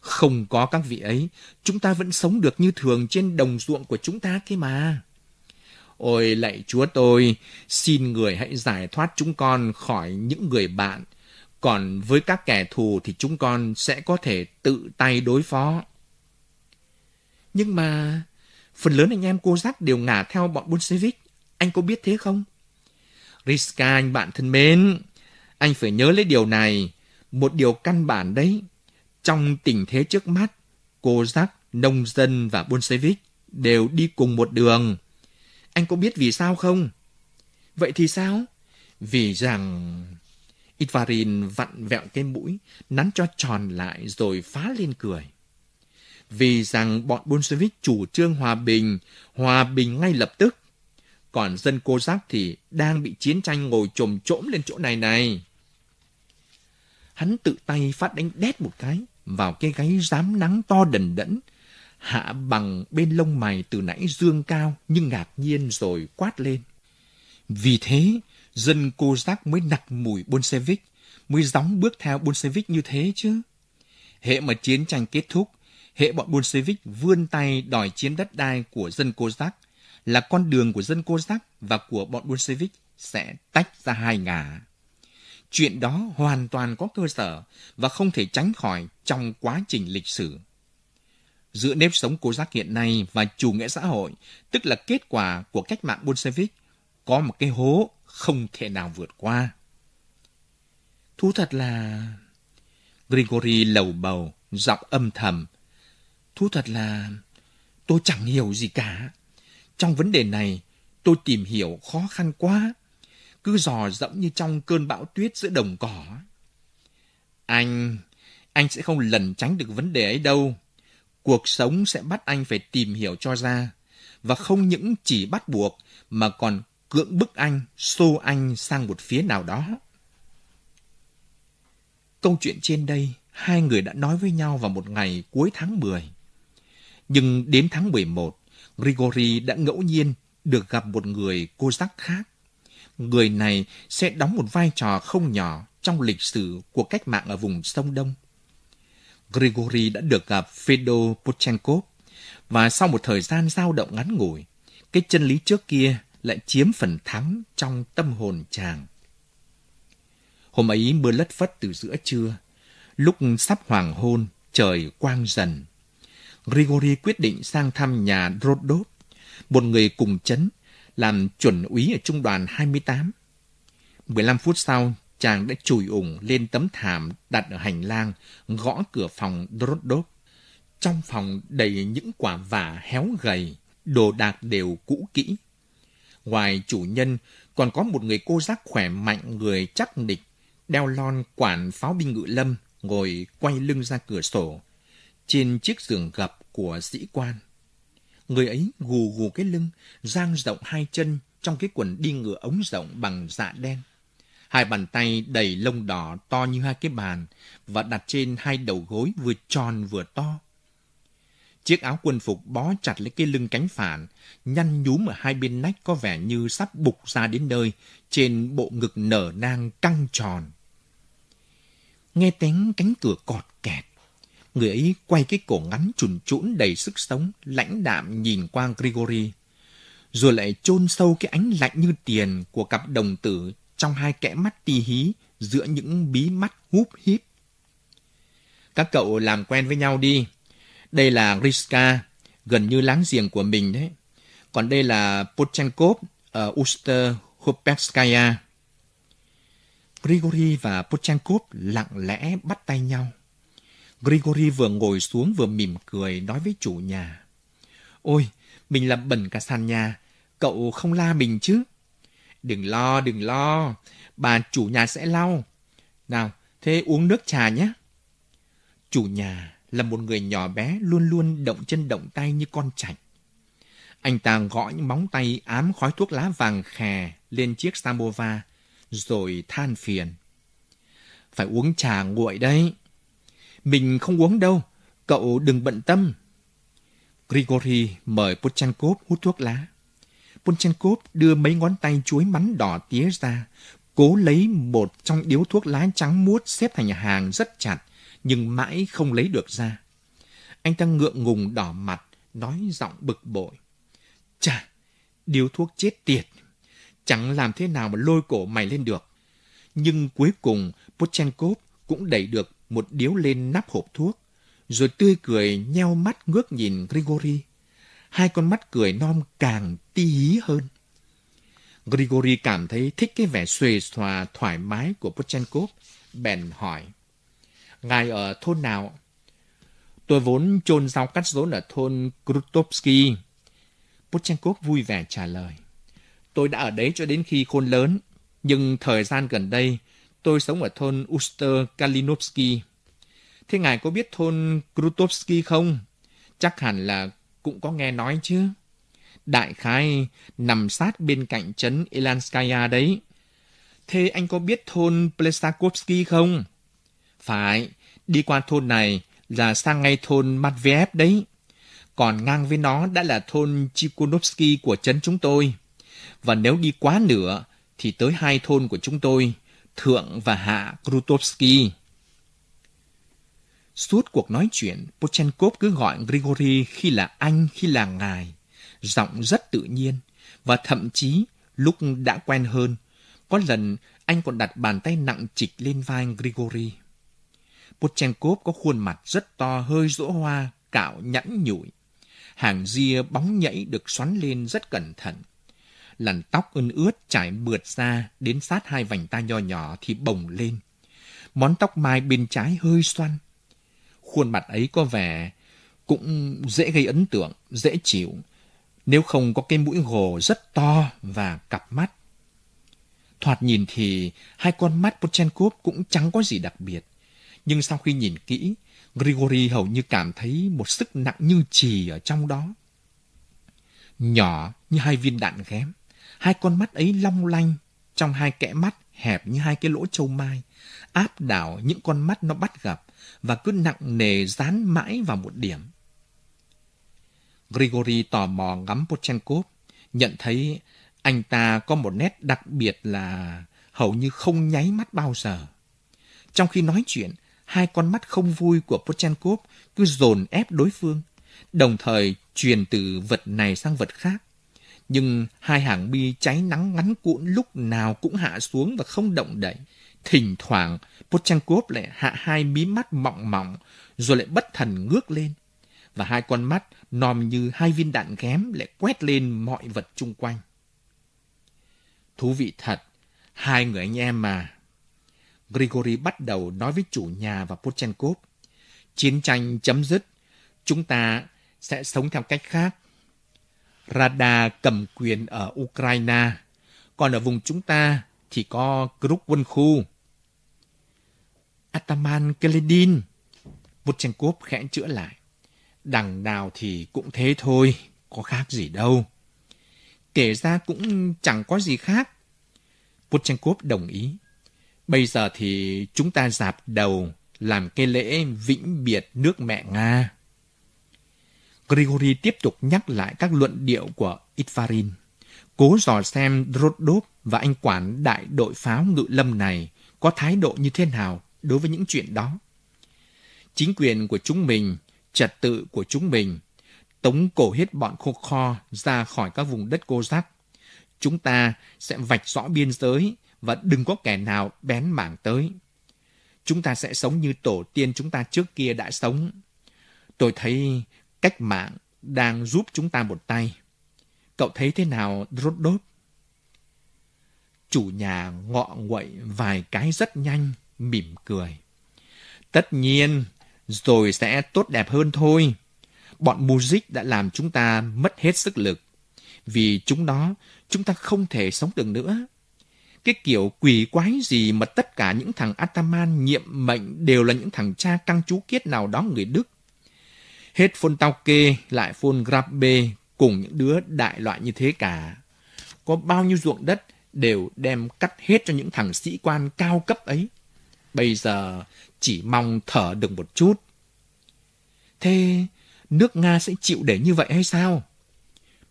Không có các vị ấy, chúng ta vẫn sống được như thường trên đồng ruộng của chúng ta kia mà. Ôi lạy Chúa tôi, xin người hãy giải thoát chúng con khỏi những người bạn, còn với các kẻ thù thì chúng con sẽ có thể tự tay đối phó. Nhưng mà phần lớn anh em cô giác đều ngả theo bọn Bolshevik, anh có biết thế không? Riska anh bạn thân mến, anh phải nhớ lấy điều này, một điều căn bản đấy. Trong tình thế trước mắt, cô giác, nông dân và Bolshevik đều đi cùng một đường. Anh có biết vì sao không? Vậy thì sao? Vì rằng... Itvarin vặn vẹo cái mũi, nắn cho tròn lại rồi phá lên cười. Vì rằng bọn Bolshevik chủ trương hòa bình, hòa bình ngay lập tức. Còn dân cô giác thì đang bị chiến tranh ngồi trồm trỗm lên chỗ này này. Hắn tự tay phát đánh đét một cái, vào cái gáy rám nắng to đần đẫn. Hạ bằng bên lông mày từ nãy dương cao nhưng ngạc nhiên rồi quát lên. Vì thế, dân cô giác mới nặc mùi Bolshevik, mới gióng bước theo Bolshevik như thế chứ. Hệ mà chiến tranh kết thúc, hệ bọn Bolshevik vươn tay đòi chiếm đất đai của dân cô giác, là con đường của dân cô giác và của bọn Bolshevik sẽ tách ra hai ngả chuyện đó hoàn toàn có cơ sở và không thể tránh khỏi trong quá trình lịch sử. Giữa nếp sống cố giác hiện nay và chủ nghĩa xã hội, tức là kết quả của cách mạng Bolshevik, có một cái hố không thể nào vượt qua. Thú thật là... Grigory lầu bầu, giọng âm thầm. Thú thật là... Tôi chẳng hiểu gì cả. Trong vấn đề này, tôi tìm hiểu khó khăn quá cứ dò dẫm như trong cơn bão tuyết giữa đồng cỏ. Anh, anh sẽ không lẩn tránh được vấn đề ấy đâu. Cuộc sống sẽ bắt anh phải tìm hiểu cho ra, và không những chỉ bắt buộc mà còn cưỡng bức anh, xô anh sang một phía nào đó. Câu chuyện trên đây, hai người đã nói với nhau vào một ngày cuối tháng 10. Nhưng đến tháng 11, Grigory đã ngẫu nhiên được gặp một người cô giác khác người này sẽ đóng một vai trò không nhỏ trong lịch sử của cách mạng ở vùng Sông Đông. Grigory đã được gặp Fedor Pochenkov và sau một thời gian dao động ngắn ngủi, cái chân lý trước kia lại chiếm phần thắng trong tâm hồn chàng. Hôm ấy mưa lất phất từ giữa trưa, lúc sắp hoàng hôn, trời quang dần. Grigory quyết định sang thăm nhà Rodot, một người cùng chấn làm chuẩn úy ở trung đoàn 28. 15 phút sau, chàng đã chùi ủng lên tấm thảm đặt ở hành lang, gõ cửa phòng đốt đốt. Trong phòng đầy những quả vả héo gầy, đồ đạc đều cũ kỹ. Ngoài chủ nhân, còn có một người cô giác khỏe mạnh người chắc địch, đeo lon quản pháo binh ngự lâm, ngồi quay lưng ra cửa sổ, trên chiếc giường gập của sĩ quan. Người ấy gù gù cái lưng, dang rộng hai chân trong cái quần đi ngựa ống rộng bằng dạ đen. Hai bàn tay đầy lông đỏ to như hai cái bàn và đặt trên hai đầu gối vừa tròn vừa to. Chiếc áo quân phục bó chặt lấy cái lưng cánh phản, nhăn nhúm ở hai bên nách có vẻ như sắp bục ra đến nơi, trên bộ ngực nở nang căng tròn. Nghe tiếng cánh cửa cọt kẹt, người ấy quay cái cổ ngắn chùn chũn đầy sức sống, lãnh đạm nhìn qua Grigory Rồi lại chôn sâu cái ánh lạnh như tiền của cặp đồng tử trong hai kẽ mắt tì hí giữa những bí mắt húp híp. Các cậu làm quen với nhau đi. Đây là Rizka, gần như láng giềng của mình đấy. Còn đây là Pochenkov ở ờ, Uster Hopekskaya. Grigory và Pochenkov lặng lẽ bắt tay nhau. Grigory vừa ngồi xuống vừa mỉm cười nói với chủ nhà. Ôi, mình làm bẩn cả sàn nhà, cậu không la mình chứ? Đừng lo, đừng lo, bà chủ nhà sẽ lau. Nào, thế uống nước trà nhé. Chủ nhà là một người nhỏ bé luôn luôn động chân động tay như con chạch. Anh ta gõ những móng tay ám khói thuốc lá vàng khè lên chiếc samovar, rồi than phiền. Phải uống trà nguội đấy mình không uống đâu, cậu đừng bận tâm. Grigory mời Pochankov hút thuốc lá. Polchenkov đưa mấy ngón tay chuối mắn đỏ tía ra, cố lấy một trong điếu thuốc lá trắng muốt xếp thành hàng rất chặt, nhưng mãi không lấy được ra. Anh ta ngượng ngùng đỏ mặt, nói giọng bực bội. Chà, điếu thuốc chết tiệt, chẳng làm thế nào mà lôi cổ mày lên được. Nhưng cuối cùng, Polchenkov cũng đẩy được một điếu lên nắp hộp thuốc, rồi tươi cười nheo mắt ngước nhìn Grigory. Hai con mắt cười non càng ti hí hơn. Grigory cảm thấy thích cái vẻ xuề xòa thoải mái của Pochenkov, bèn hỏi. Ngài ở thôn nào? Tôi vốn chôn rau cắt rốn ở thôn Krutovsky. Pochenkov vui vẻ trả lời. Tôi đã ở đấy cho đến khi khôn lớn, nhưng thời gian gần đây Tôi sống ở thôn Uster Kalinovsky. Thế ngài có biết thôn Krutovsky không? Chắc hẳn là cũng có nghe nói chứ. Đại khai nằm sát bên cạnh trấn Ilanskaya đấy. Thế anh có biết thôn Plesakovsky không? Phải, đi qua thôn này là sang ngay thôn Matveev đấy. Còn ngang với nó đã là thôn Chikunovsky của trấn chúng tôi. Và nếu đi quá nữa thì tới hai thôn của chúng tôi – Thượng và Hạ Krutovsky. Suốt cuộc nói chuyện, Pochenkov cứ gọi Grigory khi là anh, khi là ngài. Giọng rất tự nhiên, và thậm chí lúc đã quen hơn, có lần anh còn đặt bàn tay nặng trịch lên vai Grigory. Pochenkov có khuôn mặt rất to, hơi rỗ hoa, cạo nhẵn nhụi Hàng ria bóng nhảy được xoắn lên rất cẩn thận làn tóc ươn ướt trải bượt ra đến sát hai vành tai nho nhỏ thì bồng lên. Món tóc mai bên trái hơi xoăn. Khuôn mặt ấy có vẻ cũng dễ gây ấn tượng, dễ chịu, nếu không có cái mũi gồ rất to và cặp mắt. Thoạt nhìn thì hai con mắt Potchenkov cũng chẳng có gì đặc biệt. Nhưng sau khi nhìn kỹ, Grigory hầu như cảm thấy một sức nặng như trì ở trong đó. Nhỏ như hai viên đạn ghém. Hai con mắt ấy long lanh, trong hai kẽ mắt hẹp như hai cái lỗ châu mai, áp đảo những con mắt nó bắt gặp và cứ nặng nề dán mãi vào một điểm. Grigory tò mò ngắm Potchenkov nhận thấy anh ta có một nét đặc biệt là hầu như không nháy mắt bao giờ. Trong khi nói chuyện, hai con mắt không vui của Potchenkov cứ dồn ép đối phương, đồng thời truyền từ vật này sang vật khác, nhưng hai hàng bi cháy nắng ngắn cuộn lúc nào cũng hạ xuống và không động đậy. Thỉnh thoảng, Pochankov lại hạ hai mí mắt mọng mọng, rồi lại bất thần ngước lên. Và hai con mắt nòm như hai viên đạn ghém lại quét lên mọi vật chung quanh. Thú vị thật, hai người anh em mà. Grigory bắt đầu nói với chủ nhà và Pochankov. Chiến tranh chấm dứt, chúng ta sẽ sống theo cách khác Rada cầm quyền ở Ukraine, còn ở vùng chúng ta thì có Kruk quân khu. Ataman Keledin, Vuchenkov khẽ chữa lại. Đằng nào thì cũng thế thôi, có khác gì đâu. Kể ra cũng chẳng có gì khác. Vuchenkov đồng ý. Bây giờ thì chúng ta dạp đầu làm cái lễ vĩnh biệt nước mẹ Nga. Grigory tiếp tục nhắc lại các luận điệu của Itvarin, cố dò xem Rodop và anh quản đại đội pháo ngự lâm này có thái độ như thế nào đối với những chuyện đó. Chính quyền của chúng mình, trật tự của chúng mình, tống cổ hết bọn khô kho ra khỏi các vùng đất cô giác. Chúng ta sẽ vạch rõ biên giới và đừng có kẻ nào bén mảng tới. Chúng ta sẽ sống như tổ tiên chúng ta trước kia đã sống. Tôi thấy Cách mạng đang giúp chúng ta một tay. Cậu thấy thế nào, rốt đốp? Chủ nhà ngọ nguậy vài cái rất nhanh, mỉm cười. Tất nhiên, rồi sẽ tốt đẹp hơn thôi. Bọn music đã làm chúng ta mất hết sức lực. Vì chúng nó, chúng ta không thể sống được nữa. Cái kiểu quỷ quái gì mà tất cả những thằng Ataman nhiệm mệnh đều là những thằng cha căng chú kiết nào đó người Đức hết phun tao kê lại phun grab b cùng những đứa đại loại như thế cả. Có bao nhiêu ruộng đất đều đem cắt hết cho những thằng sĩ quan cao cấp ấy. Bây giờ chỉ mong thở được một chút. Thế nước Nga sẽ chịu để như vậy hay sao?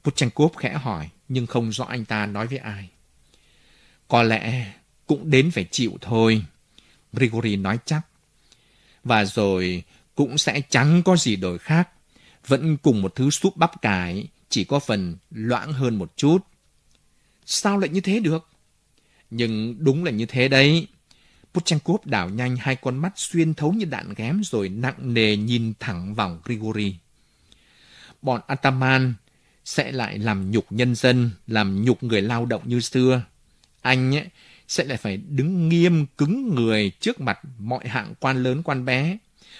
Puchenkov khẽ hỏi nhưng không rõ anh ta nói với ai. Có lẽ cũng đến phải chịu thôi. Grigori nói chắc. Và rồi cũng sẽ chẳng có gì đổi khác. Vẫn cùng một thứ súp bắp cải, chỉ có phần loãng hơn một chút. Sao lại như thế được? Nhưng đúng là như thế đấy. Puchankov đảo nhanh hai con mắt xuyên thấu như đạn ghém rồi nặng nề nhìn thẳng vào Grigori. Bọn Ataman sẽ lại làm nhục nhân dân, làm nhục người lao động như xưa. Anh ấy, sẽ lại phải đứng nghiêm cứng người trước mặt mọi hạng quan lớn quan bé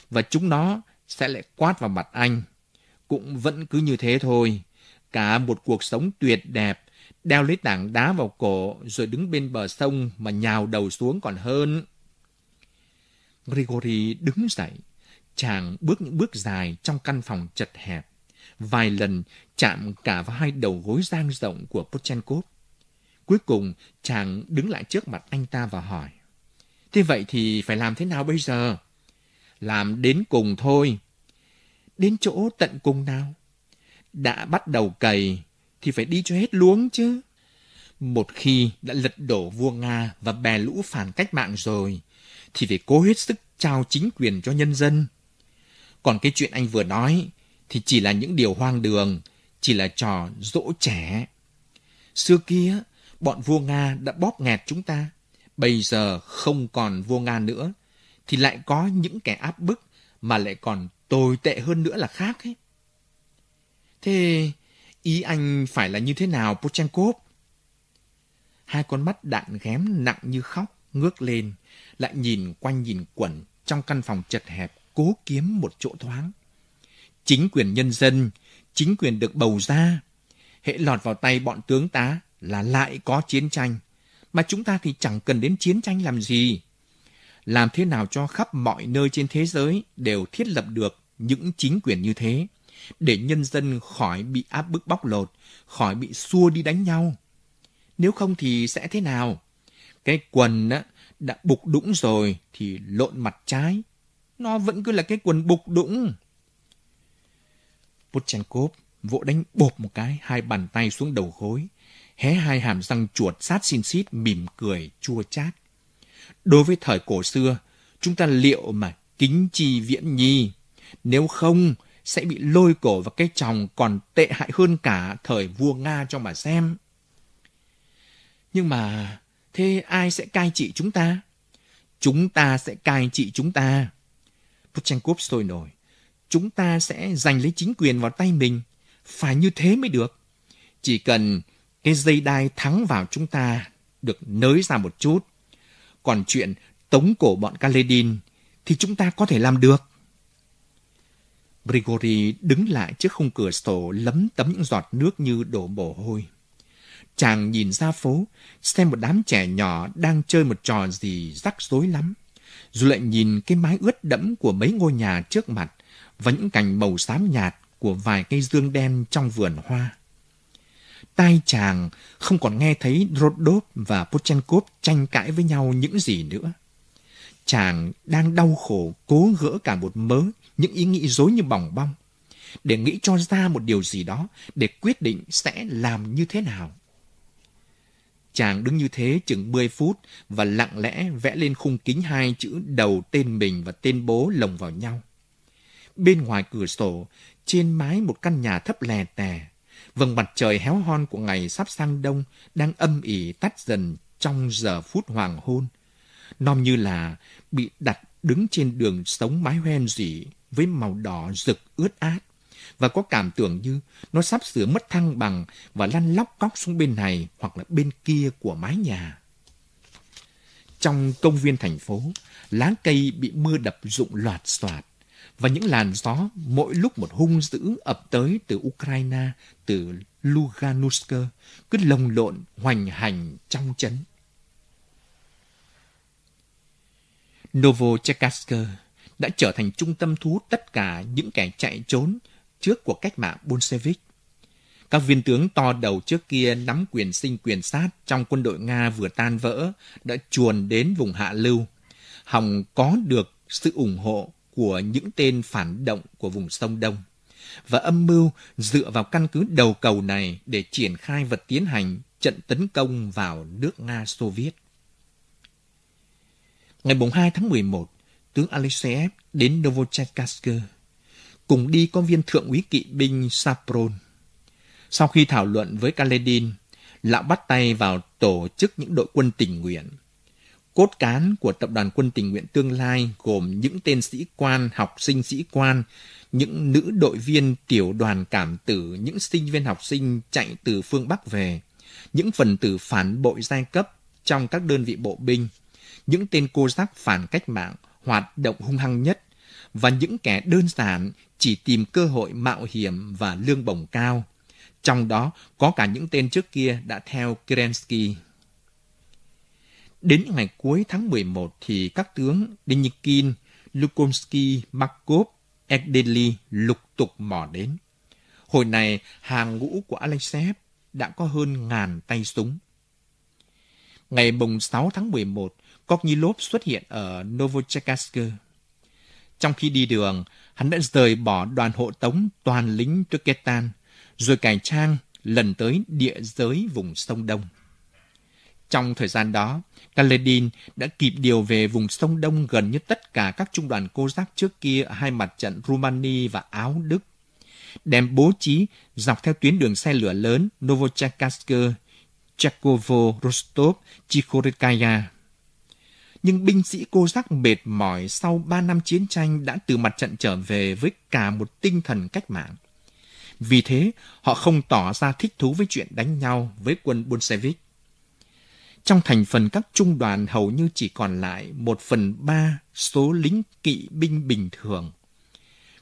và chúng nó sẽ lại quát vào mặt anh. Cũng vẫn cứ như thế thôi. Cả một cuộc sống tuyệt đẹp, đeo lấy tảng đá vào cổ rồi đứng bên bờ sông mà nhào đầu xuống còn hơn. Grigori đứng dậy, chàng bước những bước dài trong căn phòng chật hẹp. Vài lần chạm cả vào hai đầu gối dang rộng của Pochenkov. Cuối cùng, chàng đứng lại trước mặt anh ta và hỏi. Thế vậy thì phải làm thế nào bây giờ? làm đến cùng thôi. Đến chỗ tận cùng nào? Đã bắt đầu cày thì phải đi cho hết luống chứ. Một khi đã lật đổ vua Nga và bè lũ phản cách mạng rồi, thì phải cố hết sức trao chính quyền cho nhân dân. Còn cái chuyện anh vừa nói thì chỉ là những điều hoang đường, chỉ là trò dỗ trẻ. Xưa kia, bọn vua Nga đã bóp nghẹt chúng ta. Bây giờ không còn vua Nga nữa, thì lại có những kẻ áp bức mà lại còn tồi tệ hơn nữa là khác ấy. Thế ý anh phải là như thế nào Pochankov? Hai con mắt đạn ghém nặng như khóc ngước lên, lại nhìn quanh nhìn quẩn trong căn phòng chật hẹp cố kiếm một chỗ thoáng. Chính quyền nhân dân, chính quyền được bầu ra, hệ lọt vào tay bọn tướng tá là lại có chiến tranh, mà chúng ta thì chẳng cần đến chiến tranh làm gì làm thế nào cho khắp mọi nơi trên thế giới đều thiết lập được những chính quyền như thế để nhân dân khỏi bị áp bức bóc lột, khỏi bị xua đi đánh nhau. Nếu không thì sẽ thế nào? Cái quần á, đã bục đũng rồi thì lộn mặt trái. Nó vẫn cứ là cái quần bục đũng. Pochankov vỗ đánh bộp một cái hai bàn tay xuống đầu gối, hé hai hàm răng chuột sát xin xít mỉm cười chua chát. Đối với thời cổ xưa, chúng ta liệu mà kính chi viễn nhi? Nếu không, sẽ bị lôi cổ vào cái chồng còn tệ hại hơn cả thời vua Nga cho mà xem. Nhưng mà thế ai sẽ cai trị chúng ta? Chúng ta sẽ cai trị chúng ta. Puchenkov sôi nổi. Chúng ta sẽ giành lấy chính quyền vào tay mình. Phải như thế mới được. Chỉ cần cái dây đai thắng vào chúng ta được nới ra một chút còn chuyện tống cổ bọn Kaledin thì chúng ta có thể làm được. Grigori đứng lại trước khung cửa sổ lấm tấm những giọt nước như đổ mồ hôi. Chàng nhìn ra phố, xem một đám trẻ nhỏ đang chơi một trò gì rắc rối lắm. Dù lại nhìn cái mái ướt đẫm của mấy ngôi nhà trước mặt và những cành màu xám nhạt của vài cây dương đen trong vườn hoa tai chàng không còn nghe thấy Rodov và Pochenkov tranh cãi với nhau những gì nữa. Chàng đang đau khổ cố gỡ cả một mớ những ý nghĩ dối như bỏng bong để nghĩ cho ra một điều gì đó để quyết định sẽ làm như thế nào. Chàng đứng như thế chừng 10 phút và lặng lẽ vẽ lên khung kính hai chữ đầu tên mình và tên bố lồng vào nhau. Bên ngoài cửa sổ, trên mái một căn nhà thấp lè tè, Vầng mặt trời héo hon của ngày sắp sang đông đang âm ỉ tắt dần trong giờ phút hoàng hôn. Nom như là bị đặt đứng trên đường sống mái hoen dỉ với màu đỏ rực ướt át và có cảm tưởng như nó sắp sửa mất thăng bằng và lăn lóc cóc xuống bên này hoặc là bên kia của mái nhà. Trong công viên thành phố, lá cây bị mưa đập rụng loạt xoạt và những làn gió mỗi lúc một hung dữ ập tới từ Ukraine, từ Lugansk cứ lồng lộn hoành hành trong chấn. Novocherkassk đã trở thành trung tâm thu hút tất cả những kẻ chạy trốn trước cuộc cách mạng Bolshevik. Các viên tướng to đầu trước kia nắm quyền sinh quyền sát trong quân đội Nga vừa tan vỡ đã chuồn đến vùng hạ lưu, hòng có được sự ủng hộ của những tên phản động của vùng sông Đông và âm mưu dựa vào căn cứ đầu cầu này để triển khai và tiến hành trận tấn công vào nước Nga Xô Viết. Ngày 2 tháng 11, tướng Alexeyev đến Novocherkassk. Cùng đi có viên thượng úy kỵ binh Sapron. Sau khi thảo luận với Kaledin, lão bắt tay vào tổ chức những đội quân tình nguyện – Cốt cán của Tập đoàn Quân tình nguyện tương lai gồm những tên sĩ quan, học sinh sĩ quan, những nữ đội viên tiểu đoàn cảm tử, những sinh viên học sinh chạy từ phương Bắc về, những phần tử phản bội giai cấp trong các đơn vị bộ binh, những tên cô giác phản cách mạng hoạt động hung hăng nhất và những kẻ đơn giản chỉ tìm cơ hội mạo hiểm và lương bổng cao. Trong đó có cả những tên trước kia đã theo Kerensky. Đến ngày cuối tháng 11 thì các tướng Denikin, Lukomsky, Markov, Ekdeli lục tục mò đến. Hồi này, hàng ngũ của Alexeyev đã có hơn ngàn tay súng. Ngày mùng 6 tháng 11, Kornilov xuất hiện ở Novocherkassk. Trong khi đi đường, hắn đã rời bỏ đoàn hộ tống toàn lính Turkestan, rồi cải trang lần tới địa giới vùng sông Đông. Trong thời gian đó, Kaledin đã kịp điều về vùng sông Đông gần như tất cả các trung đoàn cô giác trước kia ở hai mặt trận Rumani và Áo Đức. Đem bố trí dọc theo tuyến đường xe lửa lớn Novochakask, Chakovo, Rostov, Chikorikaya. Nhưng binh sĩ cô giác mệt mỏi sau ba năm chiến tranh đã từ mặt trận trở về với cả một tinh thần cách mạng. Vì thế, họ không tỏ ra thích thú với chuyện đánh nhau với quân Bolshevik trong thành phần các trung đoàn hầu như chỉ còn lại một phần ba số lính kỵ binh bình thường.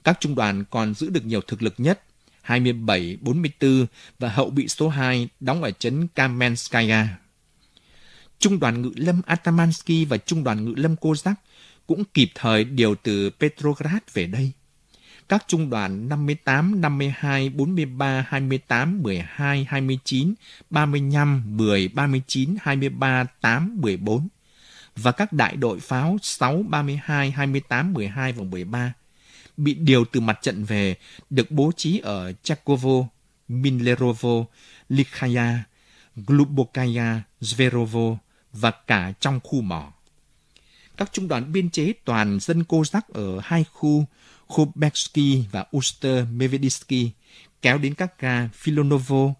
Các trung đoàn còn giữ được nhiều thực lực nhất, 27, 44 và hậu bị số 2 đóng ở trấn Kamenskaya. Trung đoàn ngự lâm Atamansky và trung đoàn ngự lâm Kozak cũng kịp thời điều từ Petrograd về đây các trung đoàn 58, 52, 43, 28, 12, 29, 35, 10, 39, 23, 8, 14 và các đại đội pháo 6, 32, 28, 12 và 13 bị điều từ mặt trận về được bố trí ở Chakovo, Minlerovo, Likhaya, Glubokaya, Zverovo và cả trong khu mỏ. Các trung đoàn biên chế toàn dân Cô Giác ở hai khu Khubevsky và Uster Mevedisky kéo đến các ga Filonovo,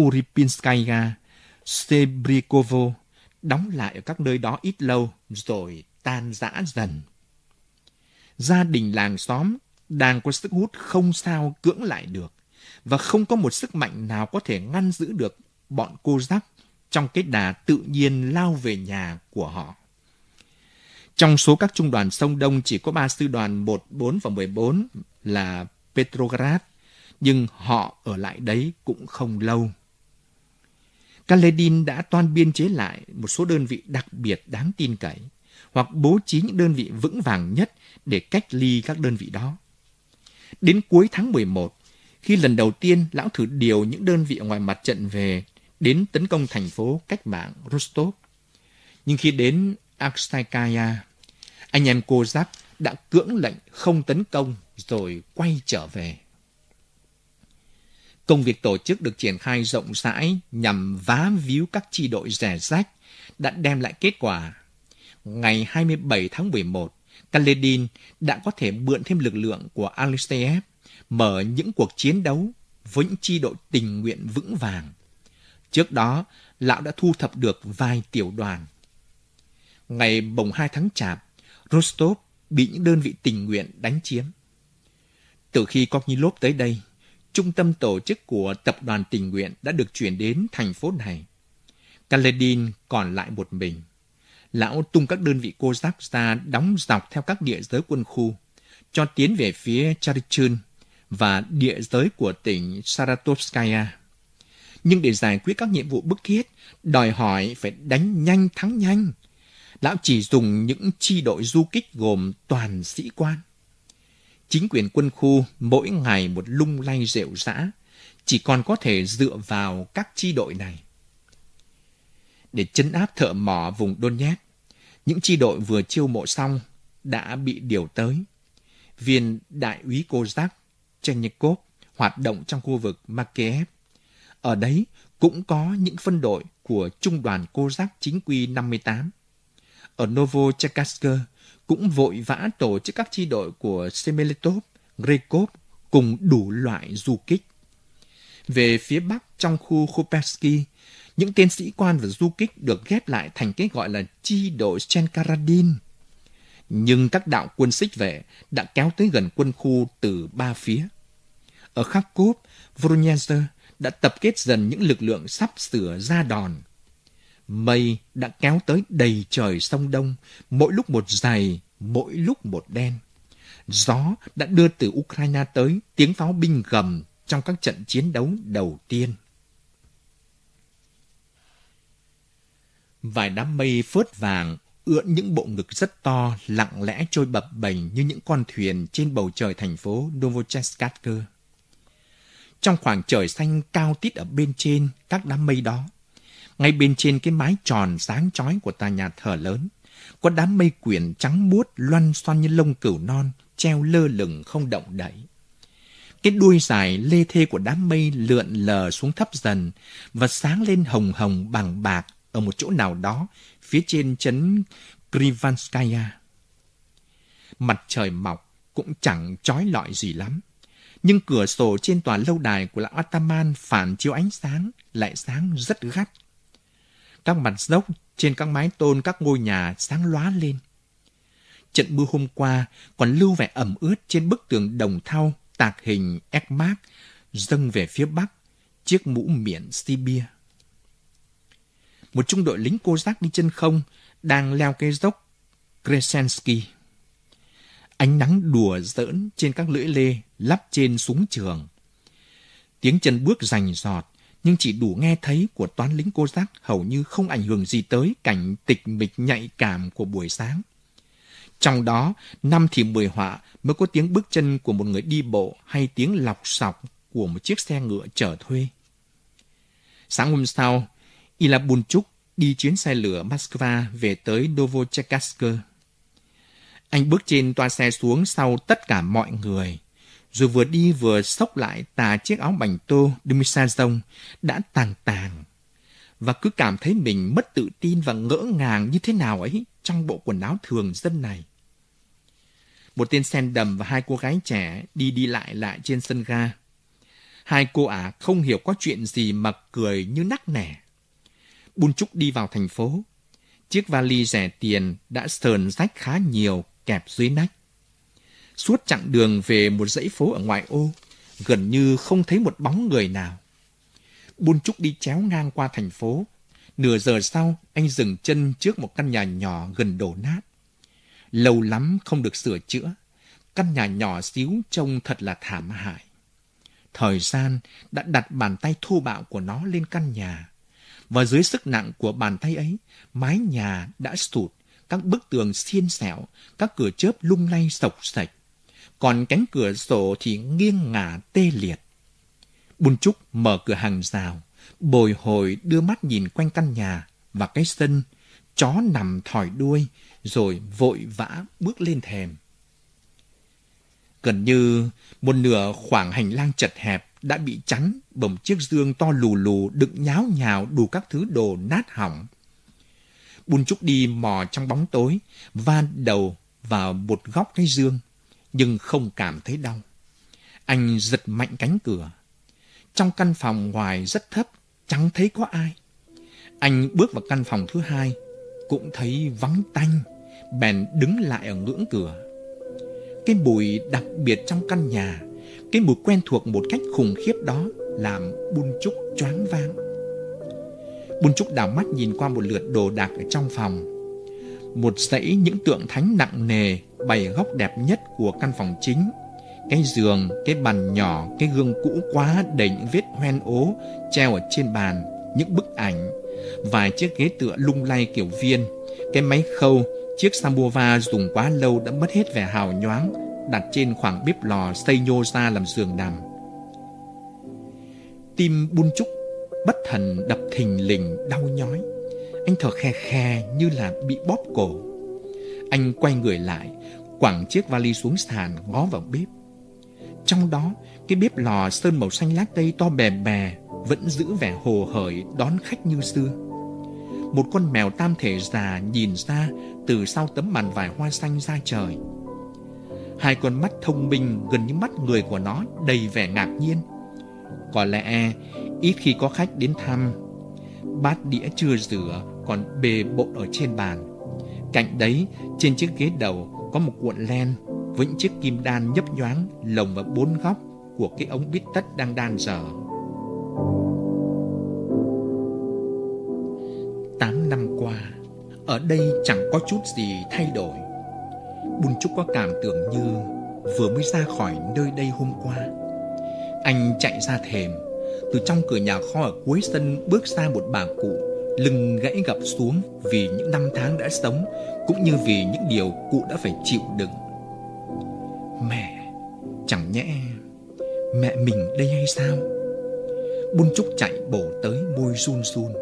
Uripinskaya, Sebrikovo, đóng lại ở các nơi đó ít lâu rồi tan rã dần. Gia đình làng xóm đang có sức hút không sao cưỡng lại được và không có một sức mạnh nào có thể ngăn giữ được bọn cô giác trong cái đà tự nhiên lao về nhà của họ. Trong số các trung đoàn sông Đông chỉ có 3 sư đoàn 1, 4 và 14 là Petrograd, nhưng họ ở lại đấy cũng không lâu. Kaledin đã toan biên chế lại một số đơn vị đặc biệt đáng tin cậy hoặc bố trí những đơn vị vững vàng nhất để cách ly các đơn vị đó. Đến cuối tháng 11, khi lần đầu tiên lão thử điều những đơn vị ngoài mặt trận về đến tấn công thành phố cách mạng Rostov, nhưng khi đến Aksaykaya, anh em cô giáp đã cưỡng lệnh không tấn công rồi quay trở về. Công việc tổ chức được triển khai rộng rãi nhằm vá víu các chi đội rẻ rách đã đem lại kết quả. Ngày 27 tháng 11, Kaledin đã có thể mượn thêm lực lượng của Alistair mở những cuộc chiến đấu với những chi đội tình nguyện vững vàng. Trước đó, lão đã thu thập được vài tiểu đoàn. Ngày bồng 2 tháng Chạp, Rostov bị những đơn vị tình nguyện đánh chiếm. Từ khi Kornilov tới đây, trung tâm tổ chức của tập đoàn tình nguyện đã được chuyển đến thành phố này. Kaledin còn lại một mình. Lão tung các đơn vị cô ra đóng dọc theo các địa giới quân khu, cho tiến về phía Charichun và địa giới của tỉnh Saratovskaya. Nhưng để giải quyết các nhiệm vụ bức thiết, đòi hỏi phải đánh nhanh thắng nhanh, lão chỉ dùng những chi đội du kích gồm toàn sĩ quan. Chính quyền quân khu mỗi ngày một lung lay rệu rã, chỉ còn có thể dựa vào các chi đội này. Để chấn áp thợ mỏ vùng Donetsk, những chi đội vừa chiêu mộ xong đã bị điều tới. Viên đại úy cô giác Chenyakov hoạt động trong khu vực Makiev. Ở đấy cũng có những phân đội của Trung đoàn Cô giác chính quy 58 ở Novocherkassk cũng vội vã tổ chức các chi đội của Semeletov, Grekov cùng đủ loại du kích. Về phía bắc trong khu Khopevsky, những tên sĩ quan và du kích được ghép lại thành cái gọi là chi đội Chenkaradin. Nhưng các đạo quân xích vệ đã kéo tới gần quân khu từ ba phía. Ở Kharkov, Voronezh đã tập kết dần những lực lượng sắp sửa ra đòn. Mây đã kéo tới đầy trời sông Đông, mỗi lúc một dày, mỗi lúc một đen. Gió đã đưa từ Ukraine tới tiếng pháo binh gầm trong các trận chiến đấu đầu tiên. Vài đám mây phớt vàng ưỡn những bộ ngực rất to, lặng lẽ trôi bập bềnh như những con thuyền trên bầu trời thành phố Novocherkassk. Trong khoảng trời xanh cao tít ở bên trên các đám mây đó, ngay bên trên cái mái tròn sáng chói của tòa nhà thờ lớn, có đám mây quyển trắng muốt loăn xoăn như lông cừu non, treo lơ lửng không động đậy. Cái đuôi dài lê thê của đám mây lượn lờ xuống thấp dần và sáng lên hồng hồng bằng bạc ở một chỗ nào đó phía trên chấn Krivanskaya. Mặt trời mọc cũng chẳng trói lọi gì lắm, nhưng cửa sổ trên tòa lâu đài của lão Ataman phản chiếu ánh sáng lại sáng rất gắt các mặt dốc trên các mái tôn các ngôi nhà sáng lóa lên. Trận mưa hôm qua còn lưu vẻ ẩm ướt trên bức tường đồng thau tạc hình Ekmark dâng về phía bắc chiếc mũ miệng Sibia. Một trung đội lính cô giác đi chân không đang leo cây dốc Kresensky. Ánh nắng đùa giỡn trên các lưỡi lê lắp trên súng trường. Tiếng chân bước rành rọt nhưng chỉ đủ nghe thấy của toán lính cô giác hầu như không ảnh hưởng gì tới cảnh tịch mịch nhạy cảm của buổi sáng. Trong đó, năm thì mười họa mới có tiếng bước chân của một người đi bộ hay tiếng lọc sọc của một chiếc xe ngựa chở thuê. Sáng hôm sau, Ila Bunchuk đi chuyến xe lửa Moscow về tới Novocherkassk. Anh bước trên toa xe xuống sau tất cả mọi người – rồi vừa đi vừa xốc lại tà chiếc áo bành tô Demisa Dông đã tàng tàng và cứ cảm thấy mình mất tự tin và ngỡ ngàng như thế nào ấy trong bộ quần áo thường dân này. Một tên sen đầm và hai cô gái trẻ đi đi lại lại trên sân ga. Hai cô ả à không hiểu có chuyện gì mà cười như nắc nẻ. Bun Trúc đi vào thành phố. Chiếc vali rẻ tiền đã sờn rách khá nhiều kẹp dưới nách. Suốt chặng đường về một dãy phố ở ngoại ô, gần như không thấy một bóng người nào. Buôn Trúc đi chéo ngang qua thành phố. Nửa giờ sau, anh dừng chân trước một căn nhà nhỏ gần đổ nát. Lâu lắm không được sửa chữa. Căn nhà nhỏ xíu trông thật là thảm hại. Thời gian đã đặt bàn tay thô bạo của nó lên căn nhà. Và dưới sức nặng của bàn tay ấy, mái nhà đã sụt, các bức tường xiên xẻo, các cửa chớp lung lay sộc sạch còn cánh cửa sổ thì nghiêng ngả tê liệt. Bun Trúc mở cửa hàng rào, bồi hồi đưa mắt nhìn quanh căn nhà và cái sân, chó nằm thỏi đuôi, rồi vội vã bước lên thềm. Gần như một nửa khoảng hành lang chật hẹp đã bị chắn bởi một chiếc dương to lù lù đựng nháo nhào đủ các thứ đồ nát hỏng. Bun Trúc đi mò trong bóng tối, van đầu vào một góc cái dương nhưng không cảm thấy đau. Anh giật mạnh cánh cửa. Trong căn phòng ngoài rất thấp, chẳng thấy có ai. Anh bước vào căn phòng thứ hai, cũng thấy vắng tanh, bèn đứng lại ở ngưỡng cửa. Cái mùi đặc biệt trong căn nhà, cái mùi quen thuộc một cách khủng khiếp đó làm Bun Trúc choáng váng. Bun Trúc đảo mắt nhìn qua một lượt đồ đạc ở trong phòng. Một dãy những tượng thánh nặng nề bày góc đẹp nhất của căn phòng chính. Cái giường, cái bàn nhỏ, cái gương cũ quá đầy những vết hoen ố treo ở trên bàn, những bức ảnh, vài chiếc ghế tựa lung lay kiểu viên, cái máy khâu, chiếc samovar dùng quá lâu đã mất hết vẻ hào nhoáng, đặt trên khoảng bếp lò xây nhô ra làm giường nằm. Tim Bun Trúc bất thần đập thình lình đau nhói. Anh thở khe khe như là bị bóp cổ. Anh quay người lại, quẳng chiếc vali xuống sàn ngó vào bếp. Trong đó, cái bếp lò sơn màu xanh lá cây to bè bè vẫn giữ vẻ hồ hởi đón khách như xưa. Một con mèo tam thể già nhìn ra từ sau tấm màn vải hoa xanh ra trời. Hai con mắt thông minh gần như mắt người của nó đầy vẻ ngạc nhiên. Có lẽ ít khi có khách đến thăm, bát đĩa chưa rửa còn bề bộn ở trên bàn. Cạnh đấy, trên chiếc ghế đầu có một cuộn len với những chiếc kim đan nhấp nhoáng lồng vào bốn góc của cái ống bít tất đang đan dở. Tám năm qua, ở đây chẳng có chút gì thay đổi. Bùn Trúc có cảm tưởng như vừa mới ra khỏi nơi đây hôm qua. Anh chạy ra thềm, từ trong cửa nhà kho ở cuối sân bước ra một bà cụ, lưng gãy gập xuống vì những năm tháng đã sống cũng như vì những điều cụ đã phải chịu đựng. Mẹ, chẳng nhẽ mẹ mình đây hay sao? Bun Trúc chạy bổ tới môi run run.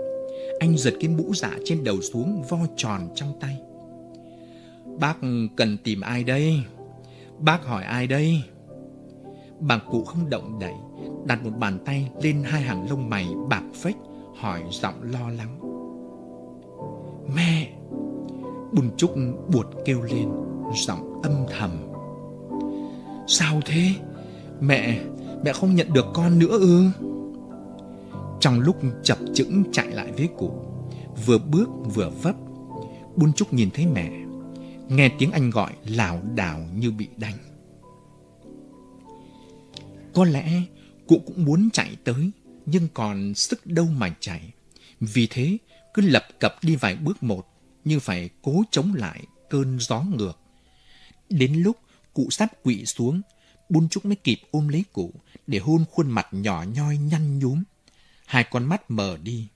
Anh giật cái mũ dạ trên đầu xuống vo tròn trong tay. Bác cần tìm ai đây? Bác hỏi ai đây? Bà cụ không động đậy, đặt một bàn tay lên hai hàng lông mày bạc phếch, hỏi giọng lo lắng. Mẹ! Bùn Trúc buột kêu lên Giọng âm thầm Sao thế Mẹ Mẹ không nhận được con nữa ư Trong lúc chập chững chạy lại với cụ Vừa bước vừa vấp Bùn Trúc nhìn thấy mẹ Nghe tiếng anh gọi lảo đảo như bị đánh Có lẽ cụ cũng muốn chạy tới Nhưng còn sức đâu mà chạy Vì thế cứ lập cập đi vài bước một như phải cố chống lại cơn gió ngược. Đến lúc cụ sắp quỵ xuống, Bun Trúc mới kịp ôm lấy cụ để hôn khuôn mặt nhỏ nhoi nhăn nhúm. Hai con mắt mở đi,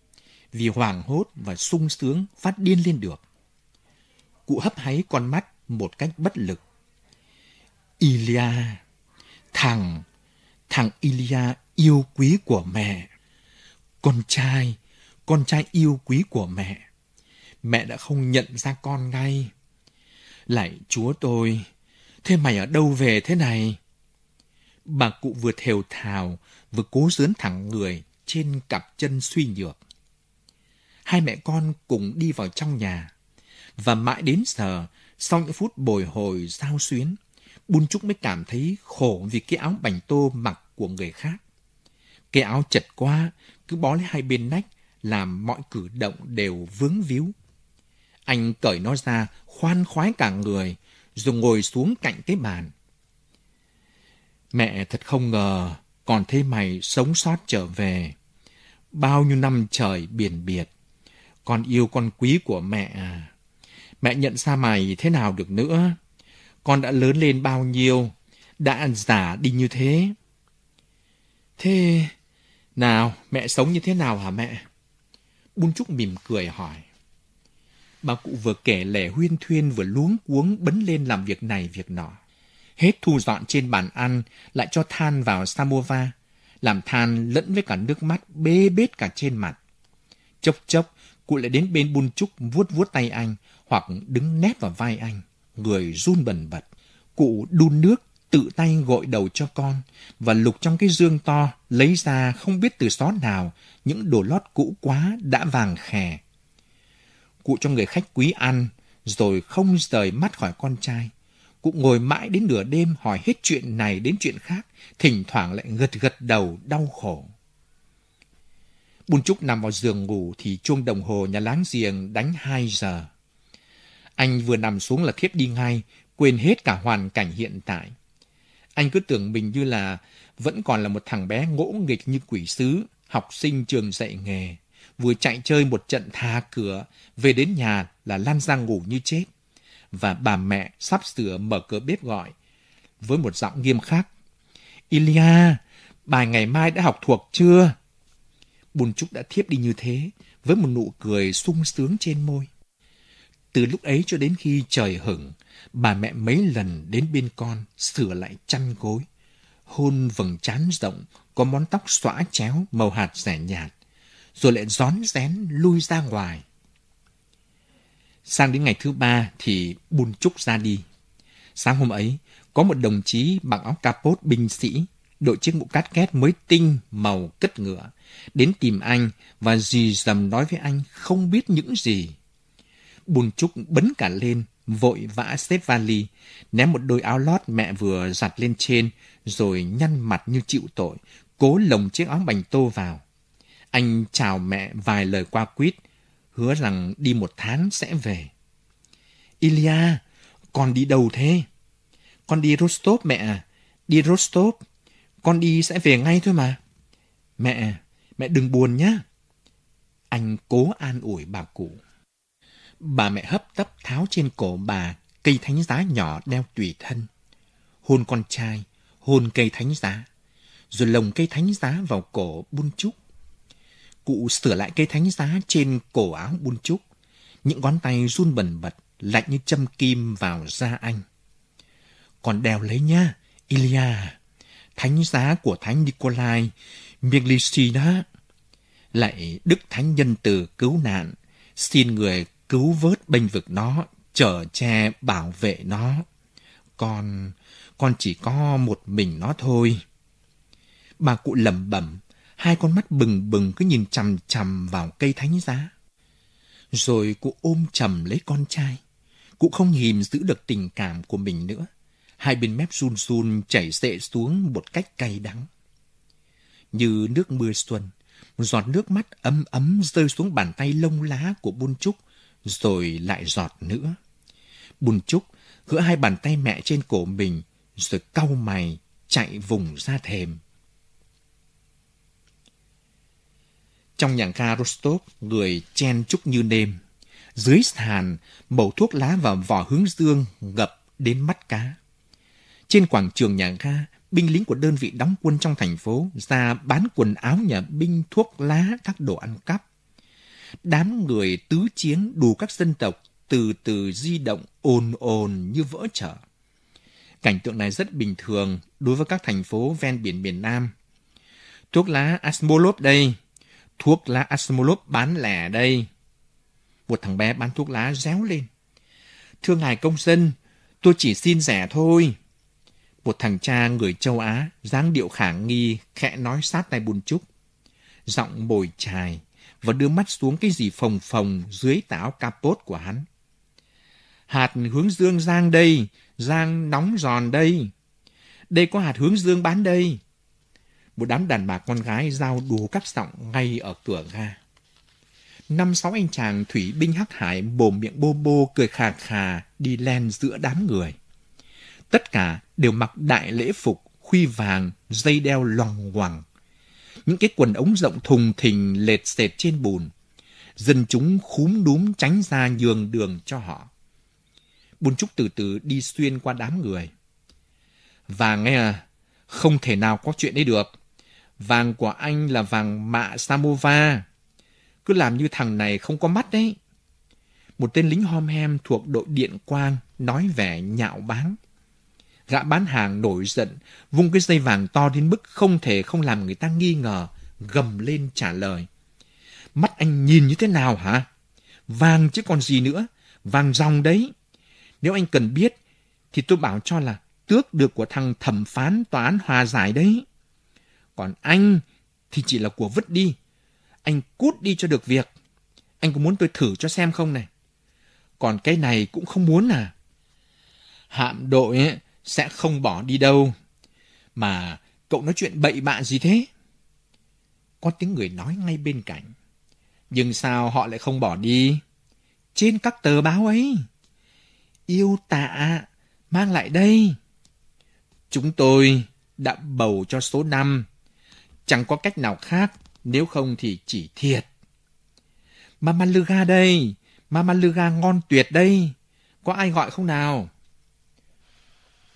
vì hoảng hốt và sung sướng phát điên lên được. Cụ hấp háy con mắt một cách bất lực. Ilia, thằng, thằng Ilia yêu quý của mẹ. Con trai, con trai yêu quý của mẹ mẹ đã không nhận ra con ngay. Lại chúa tôi, thế mày ở đâu về thế này? Bà cụ vừa thều thào, vừa cố dướn thẳng người trên cặp chân suy nhược. Hai mẹ con cùng đi vào trong nhà. Và mãi đến giờ, sau những phút bồi hồi giao xuyến, Bun Trúc mới cảm thấy khổ vì cái áo bành tô mặc của người khác. Cái áo chật quá, cứ bó lấy hai bên nách, làm mọi cử động đều vướng víu, anh cởi nó ra, khoan khoái cả người, rồi ngồi xuống cạnh cái bàn. Mẹ thật không ngờ, còn thấy mày sống sót trở về. Bao nhiêu năm trời biển biệt, con yêu con quý của mẹ à. Mẹ nhận ra mày thế nào được nữa? Con đã lớn lên bao nhiêu, đã giả đi như thế. Thế, nào, mẹ sống như thế nào hả mẹ? Bun Trúc mỉm cười hỏi bà cụ vừa kể lể huyên thuyên vừa luống cuống bấn lên làm việc này việc nọ. Hết thu dọn trên bàn ăn, lại cho than vào samova, làm than lẫn với cả nước mắt bê bết cả trên mặt. Chốc chốc, cụ lại đến bên bun trúc vuốt vuốt tay anh hoặc đứng nép vào vai anh, người run bần bật. Cụ đun nước tự tay gội đầu cho con và lục trong cái dương to lấy ra không biết từ xó nào những đồ lót cũ quá đã vàng khè Cụ cho người khách quý ăn, rồi không rời mắt khỏi con trai. Cụ ngồi mãi đến nửa đêm hỏi hết chuyện này đến chuyện khác, thỉnh thoảng lại gật gật đầu đau khổ. Bùn Trúc nằm vào giường ngủ thì chuông đồng hồ nhà láng giềng đánh 2 giờ. Anh vừa nằm xuống là thiếp đi ngay, quên hết cả hoàn cảnh hiện tại. Anh cứ tưởng mình như là vẫn còn là một thằng bé ngỗ nghịch như quỷ sứ, học sinh trường dạy nghề vừa chạy chơi một trận thà cửa, về đến nhà là lăn ra ngủ như chết. Và bà mẹ sắp sửa mở cửa bếp gọi, với một giọng nghiêm khắc. Ilia, bài ngày mai đã học thuộc chưa? Bùn Trúc đã thiếp đi như thế, với một nụ cười sung sướng trên môi. Từ lúc ấy cho đến khi trời hửng, bà mẹ mấy lần đến bên con sửa lại chăn gối, hôn vầng trán rộng có món tóc xõa chéo màu hạt rẻ nhạt rồi lại rón rén lui ra ngoài. Sang đến ngày thứ ba thì Bùn Trúc ra đi. Sáng hôm ấy, có một đồng chí bằng áo capot binh sĩ, đội chiếc mũ cát két mới tinh màu cất ngựa, đến tìm anh và dì dầm nói với anh không biết những gì. Bùn Trúc bấn cả lên, vội vã xếp vali, ném một đôi áo lót mẹ vừa giặt lên trên, rồi nhăn mặt như chịu tội, cố lồng chiếc áo bành tô vào. Anh chào mẹ vài lời qua quýt, hứa rằng đi một tháng sẽ về. ilia con đi đâu thế? Con đi Rostov mẹ à? Đi Rostov. Con đi sẽ về ngay thôi mà. Mẹ, mẹ đừng buồn nhé. Anh cố an ủi bà cụ. Bà mẹ hấp tấp tháo trên cổ bà cây thánh giá nhỏ đeo tùy thân. Hôn con trai, hôn cây thánh giá. Rồi lồng cây thánh giá vào cổ bun chúc Cụ sửa lại cây thánh giá trên cổ áo bun trúc. Những ngón tay run bẩn bật, lạnh như châm kim vào da anh. Còn đèo lấy nha, Ilya. Thánh giá của thánh Nikolai, Miglishina. Lại đức thánh nhân từ cứu nạn, xin người cứu vớt bênh vực nó, chở che bảo vệ nó. Con, con chỉ có một mình nó thôi. Bà cụ lẩm bẩm, hai con mắt bừng bừng cứ nhìn chằm chằm vào cây thánh giá. Rồi cụ ôm chầm lấy con trai. Cụ không hìm giữ được tình cảm của mình nữa. Hai bên mép run run chảy xệ xuống một cách cay đắng. Như nước mưa xuân, giọt nước mắt ấm ấm rơi xuống bàn tay lông lá của Bun Trúc, rồi lại giọt nữa. Bun Trúc gỡ hai bàn tay mẹ trên cổ mình, rồi cau mày chạy vùng ra thềm. Trong nhà ga Rostov, người chen chúc như nêm. Dưới sàn, bầu thuốc lá và vỏ hướng dương ngập đến mắt cá. Trên quảng trường nhà ga, binh lính của đơn vị đóng quân trong thành phố ra bán quần áo nhà binh, thuốc lá, các đồ ăn cắp. Đám người tứ chiến đủ các dân tộc từ từ di động ồn ồn như vỡ chợ Cảnh tượng này rất bình thường đối với các thành phố ven biển miền Nam. Thuốc lá Asmolov đây, thuốc lá Asmolov bán lẻ đây. Một thằng bé bán thuốc lá réo lên. Thưa ngài công dân, tôi chỉ xin rẻ thôi. Một thằng cha người châu Á, dáng điệu khả nghi, khẽ nói sát tay bùn trúc. Giọng bồi chài và đưa mắt xuống cái gì phồng phồng dưới tà capot của hắn. Hạt hướng dương giang đây, giang nóng giòn đây. Đây có hạt hướng dương bán đây một đám đàn bà con gái giao đủ cắt sọng ngay ở cửa ga. Năm sáu anh chàng thủy binh hắc hải bồm miệng bô bô cười khà khà đi len giữa đám người. Tất cả đều mặc đại lễ phục, khuy vàng, dây đeo loằng ngoằng. Những cái quần ống rộng thùng thình lệt sệt trên bùn. Dân chúng khúm đúm tránh ra nhường đường cho họ. Bùn trúc từ từ đi xuyên qua đám người. Và nghe không thể nào có chuyện đấy được. Vàng của anh là vàng mạ Samova. Cứ làm như thằng này không có mắt đấy. Một tên lính hom hem thuộc đội điện quang nói vẻ nhạo báng. Gã bán hàng nổi giận, vung cái dây vàng to đến mức không thể không làm người ta nghi ngờ, gầm lên trả lời. Mắt anh nhìn như thế nào hả? Vàng chứ còn gì nữa, vàng dòng đấy. Nếu anh cần biết, thì tôi bảo cho là tước được của thằng thẩm phán tòa án hòa giải đấy. Còn anh thì chỉ là của vứt đi. Anh cút đi cho được việc. Anh có muốn tôi thử cho xem không này? Còn cái này cũng không muốn à? Hạm đội sẽ không bỏ đi đâu. Mà cậu nói chuyện bậy bạ gì thế? Có tiếng người nói ngay bên cạnh. Nhưng sao họ lại không bỏ đi? Trên các tờ báo ấy. Yêu tạ, mang lại đây. Chúng tôi đã bầu cho số 5 chẳng có cách nào khác, nếu không thì chỉ thiệt. Mama Luga đây, Mama Luga ngon tuyệt đây, có ai gọi không nào?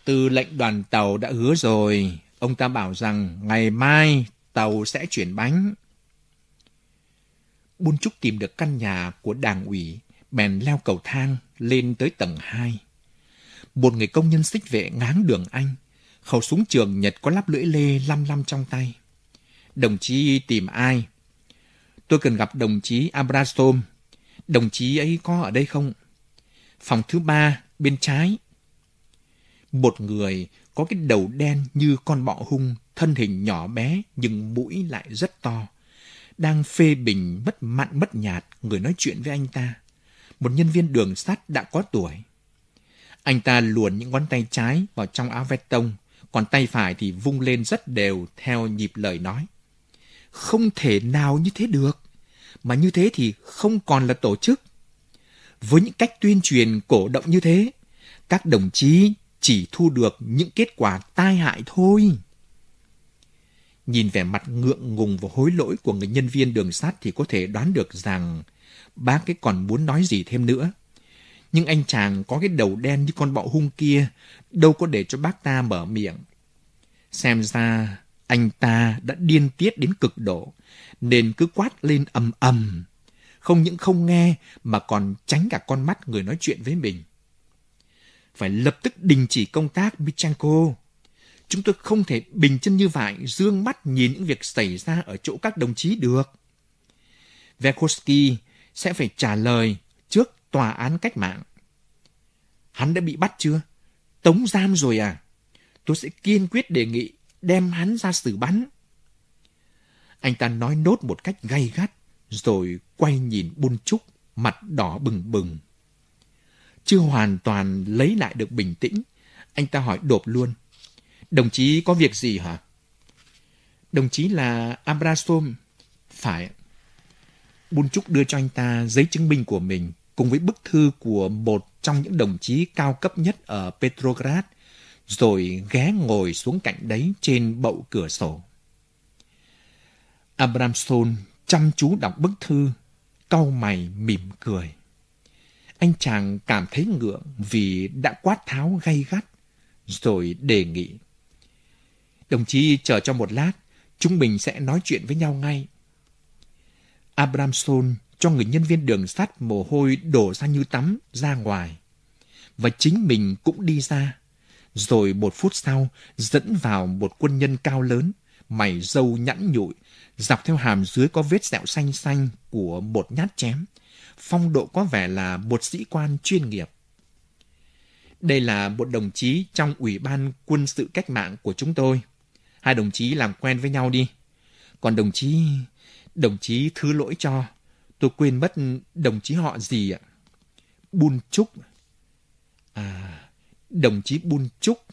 từ lệnh đoàn tàu đã hứa rồi, ông ta bảo rằng ngày mai tàu sẽ chuyển bánh. buôn Trúc tìm được căn nhà của đảng ủy, bèn leo cầu thang lên tới tầng 2. Một người công nhân xích vệ ngáng đường anh, khẩu súng trường Nhật có lắp lưỡi lê lăm lăm trong tay. Đồng chí tìm ai? Tôi cần gặp đồng chí Abrastom. Đồng chí ấy có ở đây không? Phòng thứ ba, bên trái. Một người có cái đầu đen như con bọ hung, thân hình nhỏ bé nhưng mũi lại rất to. Đang phê bình mất mặn mất nhạt người nói chuyện với anh ta. Một nhân viên đường sắt đã có tuổi. Anh ta luồn những ngón tay trái vào trong áo vét tông, còn tay phải thì vung lên rất đều theo nhịp lời nói không thể nào như thế được mà như thế thì không còn là tổ chức với những cách tuyên truyền cổ động như thế các đồng chí chỉ thu được những kết quả tai hại thôi nhìn vẻ mặt ngượng ngùng và hối lỗi của người nhân viên đường sắt thì có thể đoán được rằng bác ấy còn muốn nói gì thêm nữa nhưng anh chàng có cái đầu đen như con bọ hung kia đâu có để cho bác ta mở miệng xem ra anh ta đã điên tiết đến cực độ, nên cứ quát lên ầm ầm. Không những không nghe mà còn tránh cả con mắt người nói chuyện với mình. Phải lập tức đình chỉ công tác Michanko. Chúng tôi không thể bình chân như vậy, dương mắt nhìn những việc xảy ra ở chỗ các đồng chí được. Verkhovsky sẽ phải trả lời trước tòa án cách mạng. Hắn đã bị bắt chưa? Tống giam rồi à? Tôi sẽ kiên quyết đề nghị đem hắn ra xử bắn. Anh ta nói nốt một cách gay gắt, rồi quay nhìn Bun Trúc, mặt đỏ bừng bừng. Chưa hoàn toàn lấy lại được bình tĩnh, anh ta hỏi đột luôn. Đồng chí có việc gì hả? Đồng chí là Abrasom. Phải. Bun Trúc đưa cho anh ta giấy chứng minh của mình cùng với bức thư của một trong những đồng chí cao cấp nhất ở Petrograd rồi ghé ngồi xuống cạnh đấy trên bậu cửa sổ. Abramson chăm chú đọc bức thư, cau mày mỉm cười. Anh chàng cảm thấy ngượng vì đã quát tháo gay gắt, rồi đề nghị. Đồng chí chờ cho một lát, chúng mình sẽ nói chuyện với nhau ngay. Abramson cho người nhân viên đường sắt mồ hôi đổ ra như tắm ra ngoài. Và chính mình cũng đi ra rồi một phút sau, dẫn vào một quân nhân cao lớn, mày râu nhẵn nhụi, dọc theo hàm dưới có vết sẹo xanh xanh của một nhát chém. Phong độ có vẻ là một sĩ quan chuyên nghiệp. Đây là một đồng chí trong Ủy ban Quân sự Cách mạng của chúng tôi. Hai đồng chí làm quen với nhau đi. Còn đồng chí... Đồng chí thứ lỗi cho. Tôi quên mất đồng chí họ gì ạ. Bun Trúc. À đồng chí Bun Trúc,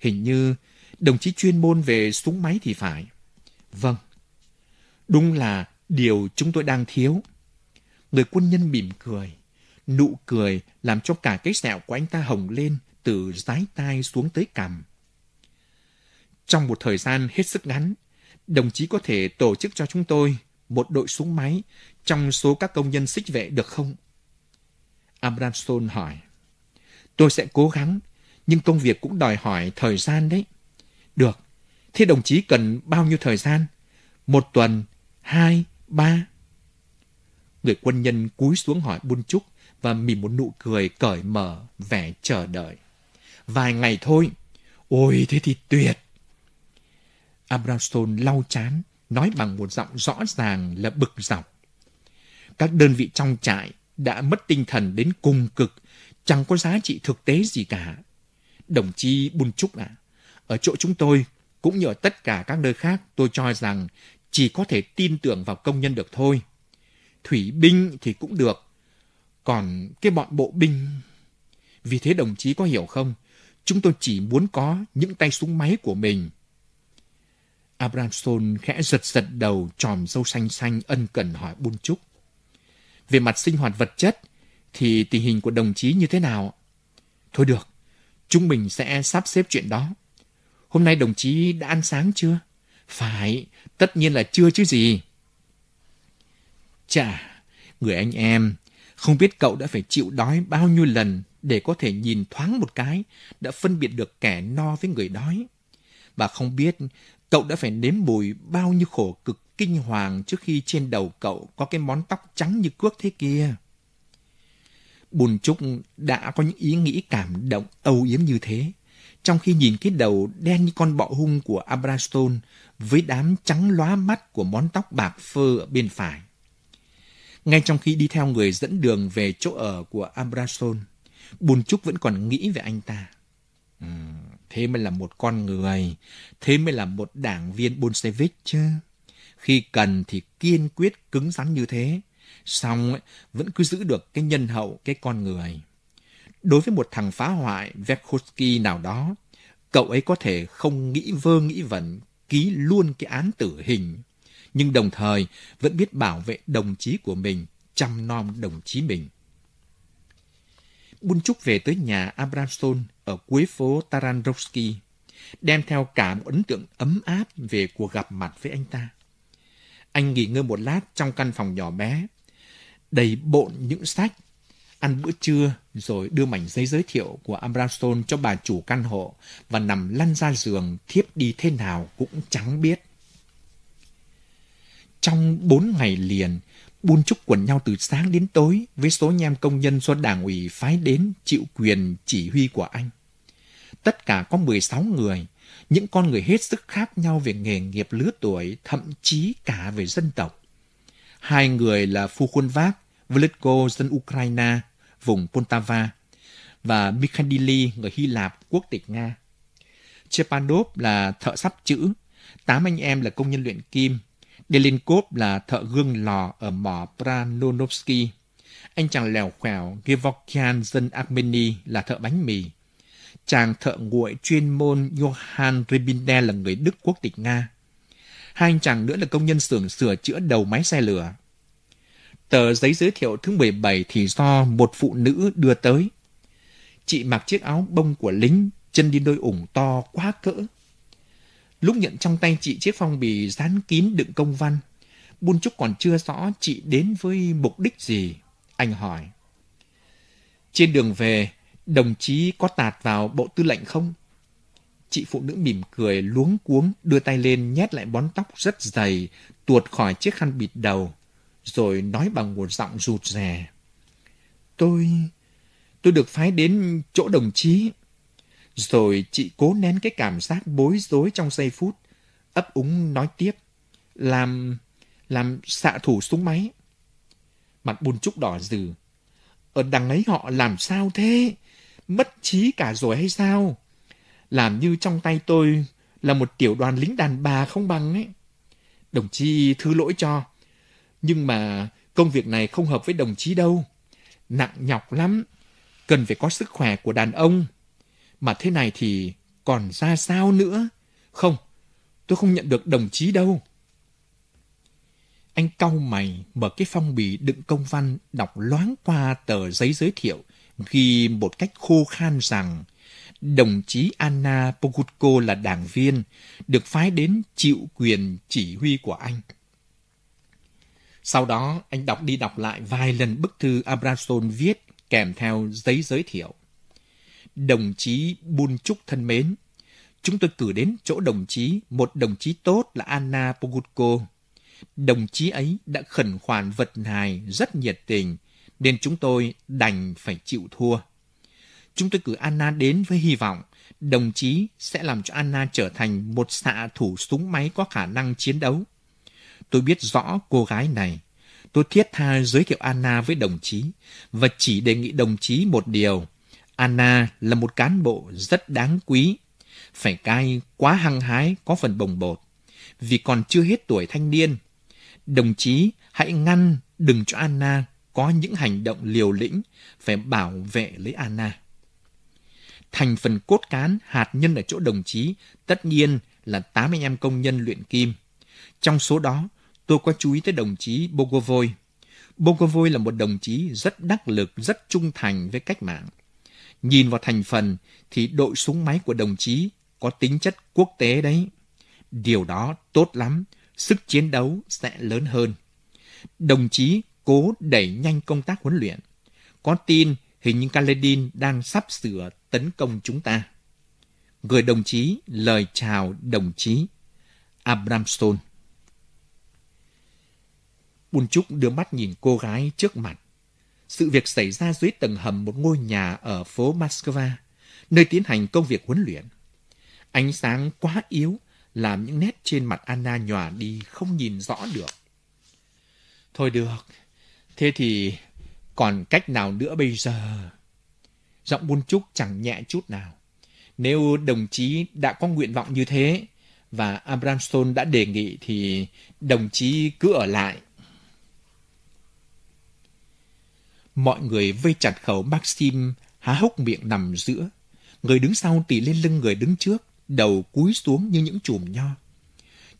hình như đồng chí chuyên môn về súng máy thì phải. Vâng, đúng là điều chúng tôi đang thiếu. Người quân nhân mỉm cười. Nụ cười làm cho cả cái sẹo của anh ta hồng lên từ rái tai xuống tới cằm. Trong một thời gian hết sức ngắn, đồng chí có thể tổ chức cho chúng tôi một đội súng máy trong số các công nhân xích vệ được không? Abramson hỏi. Tôi sẽ cố gắng nhưng công việc cũng đòi hỏi thời gian đấy. Được, thế đồng chí cần bao nhiêu thời gian? Một tuần, hai, ba. Người quân nhân cúi xuống hỏi Buôn Trúc và mỉm một nụ cười cởi mở, vẻ chờ đợi. Vài ngày thôi. Ôi, thế thì tuyệt. Abramson lau chán, nói bằng một giọng rõ ràng là bực dọc. Các đơn vị trong trại đã mất tinh thần đến cùng cực, chẳng có giá trị thực tế gì cả. Đồng chí Bun Trúc ạ, à, ở chỗ chúng tôi cũng như ở tất cả các nơi khác tôi cho rằng chỉ có thể tin tưởng vào công nhân được thôi. Thủy binh thì cũng được, còn cái bọn bộ binh... Vì thế đồng chí có hiểu không? Chúng tôi chỉ muốn có những tay súng máy của mình. Abramson khẽ giật giật đầu tròm dâu xanh xanh ân cần hỏi Bun Trúc. Về mặt sinh hoạt vật chất thì tình hình của đồng chí như thế nào? Thôi được, Chúng mình sẽ sắp xếp chuyện đó. Hôm nay đồng chí đã ăn sáng chưa? Phải, tất nhiên là chưa chứ gì. Chà, người anh em, không biết cậu đã phải chịu đói bao nhiêu lần để có thể nhìn thoáng một cái đã phân biệt được kẻ no với người đói. Và không biết cậu đã phải nếm bùi bao nhiêu khổ cực kinh hoàng trước khi trên đầu cậu có cái món tóc trắng như cước thế kia. Bùn Trúc đã có những ý nghĩ cảm động âu yếm như thế, trong khi nhìn cái đầu đen như con bọ hung của Abraston với đám trắng lóa mắt của món tóc bạc phơ ở bên phải. Ngay trong khi đi theo người dẫn đường về chỗ ở của Abraston, Bùn Trúc vẫn còn nghĩ về anh ta. Ừ, thế mới là một con người, thế mới là một đảng viên Bolshevik chứ. Khi cần thì kiên quyết cứng rắn như thế, xong ấy, vẫn cứ giữ được cái nhân hậu, cái con người. Đối với một thằng phá hoại Verkhosky nào đó, cậu ấy có thể không nghĩ vơ nghĩ vẩn, ký luôn cái án tử hình, nhưng đồng thời vẫn biết bảo vệ đồng chí của mình, chăm nom đồng chí mình. Bun chúc về tới nhà Abramson ở cuối phố Taranrovsky, đem theo cả một ấn tượng ấm áp về cuộc gặp mặt với anh ta. Anh nghỉ ngơi một lát trong căn phòng nhỏ bé, đầy bộn những sách. Ăn bữa trưa rồi đưa mảnh giấy giới thiệu của Abramstone cho bà chủ căn hộ và nằm lăn ra giường thiếp đi thế nào cũng chẳng biết. Trong bốn ngày liền, buôn chúc quần nhau từ sáng đến tối với số nhem công nhân do đảng ủy phái đến chịu quyền chỉ huy của anh. Tất cả có 16 người, những con người hết sức khác nhau về nghề nghiệp lứa tuổi, thậm chí cả về dân tộc. Hai người là Phu Khuôn Vác, Vlitko dân Ukraine, vùng Poltava, và Mikhaili, người Hy Lạp, quốc tịch Nga. Chepanov là thợ sắp chữ, tám anh em là công nhân luyện kim, Delinkov là thợ gương lò ở mỏ Pranonovsky, anh chàng lèo khèo Gevorkian dân Armeni là thợ bánh mì, chàng thợ nguội chuyên môn Johann Rebinde là người Đức quốc tịch Nga. Hai anh chàng nữa là công nhân xưởng sửa chữa đầu máy xe lửa. Tờ giấy giới thiệu thứ 17 thì do một phụ nữ đưa tới. Chị mặc chiếc áo bông của lính, chân đi đôi ủng to quá cỡ. Lúc nhận trong tay chị chiếc phong bì dán kín đựng công văn. Bun chúc còn chưa rõ chị đến với mục đích gì. Anh hỏi. Trên đường về, đồng chí có tạt vào bộ tư lệnh không? Chị phụ nữ mỉm cười luống cuống, đưa tay lên nhét lại bón tóc rất dày, tuột khỏi chiếc khăn bịt đầu rồi nói bằng một giọng rụt rè. Tôi... tôi được phái đến chỗ đồng chí. Rồi chị cố nén cái cảm giác bối rối trong giây phút, ấp úng nói tiếp. Làm... làm xạ thủ súng máy. Mặt bùn trúc đỏ rừ. Ở đằng ấy họ làm sao thế? Mất trí cả rồi hay sao? Làm như trong tay tôi là một tiểu đoàn lính đàn bà không bằng ấy. Đồng chí thư lỗi cho nhưng mà công việc này không hợp với đồng chí đâu. Nặng nhọc lắm, cần phải có sức khỏe của đàn ông. Mà thế này thì còn ra sao nữa? Không, tôi không nhận được đồng chí đâu. Anh cau mày mở cái phong bì đựng công văn đọc loáng qua tờ giấy giới thiệu ghi một cách khô khan rằng đồng chí Anna Pokutko là đảng viên được phái đến chịu quyền chỉ huy của anh. Sau đó, anh đọc đi đọc lại vài lần bức thư Abramson viết kèm theo giấy giới thiệu. Đồng chí Bun Trúc thân mến, chúng tôi cử đến chỗ đồng chí một đồng chí tốt là Anna Pogutko. Đồng chí ấy đã khẩn khoản vật hài rất nhiệt tình, nên chúng tôi đành phải chịu thua. Chúng tôi cử Anna đến với hy vọng đồng chí sẽ làm cho Anna trở thành một xạ thủ súng máy có khả năng chiến đấu. Tôi biết rõ cô gái này. Tôi thiết tha giới thiệu Anna với đồng chí và chỉ đề nghị đồng chí một điều. Anna là một cán bộ rất đáng quý. Phải cai quá hăng hái có phần bồng bột. Vì còn chưa hết tuổi thanh niên. Đồng chí hãy ngăn đừng cho Anna có những hành động liều lĩnh phải bảo vệ lấy Anna. Thành phần cốt cán hạt nhân ở chỗ đồng chí tất nhiên là 80 anh em công nhân luyện kim. Trong số đó tôi có chú ý tới đồng chí Bogovoy. Bogovoy là một đồng chí rất đắc lực, rất trung thành với cách mạng. Nhìn vào thành phần thì đội súng máy của đồng chí có tính chất quốc tế đấy. Điều đó tốt lắm, sức chiến đấu sẽ lớn hơn. Đồng chí cố đẩy nhanh công tác huấn luyện. Có tin hình như Kaledin đang sắp sửa tấn công chúng ta. Gửi đồng chí lời chào đồng chí Abramson. Bùn Trúc đưa mắt nhìn cô gái trước mặt. Sự việc xảy ra dưới tầng hầm một ngôi nhà ở phố Moscow, nơi tiến hành công việc huấn luyện. Ánh sáng quá yếu làm những nét trên mặt Anna nhòa đi không nhìn rõ được. Thôi được, thế thì còn cách nào nữa bây giờ? Giọng buôn trúc chẳng nhẹ chút nào. Nếu đồng chí đã có nguyện vọng như thế và Abramson đã đề nghị thì đồng chí cứ ở lại Mọi người vây chặt khẩu Maxim, há hốc miệng nằm giữa. Người đứng sau tỉ lên lưng người đứng trước, đầu cúi xuống như những chùm nho.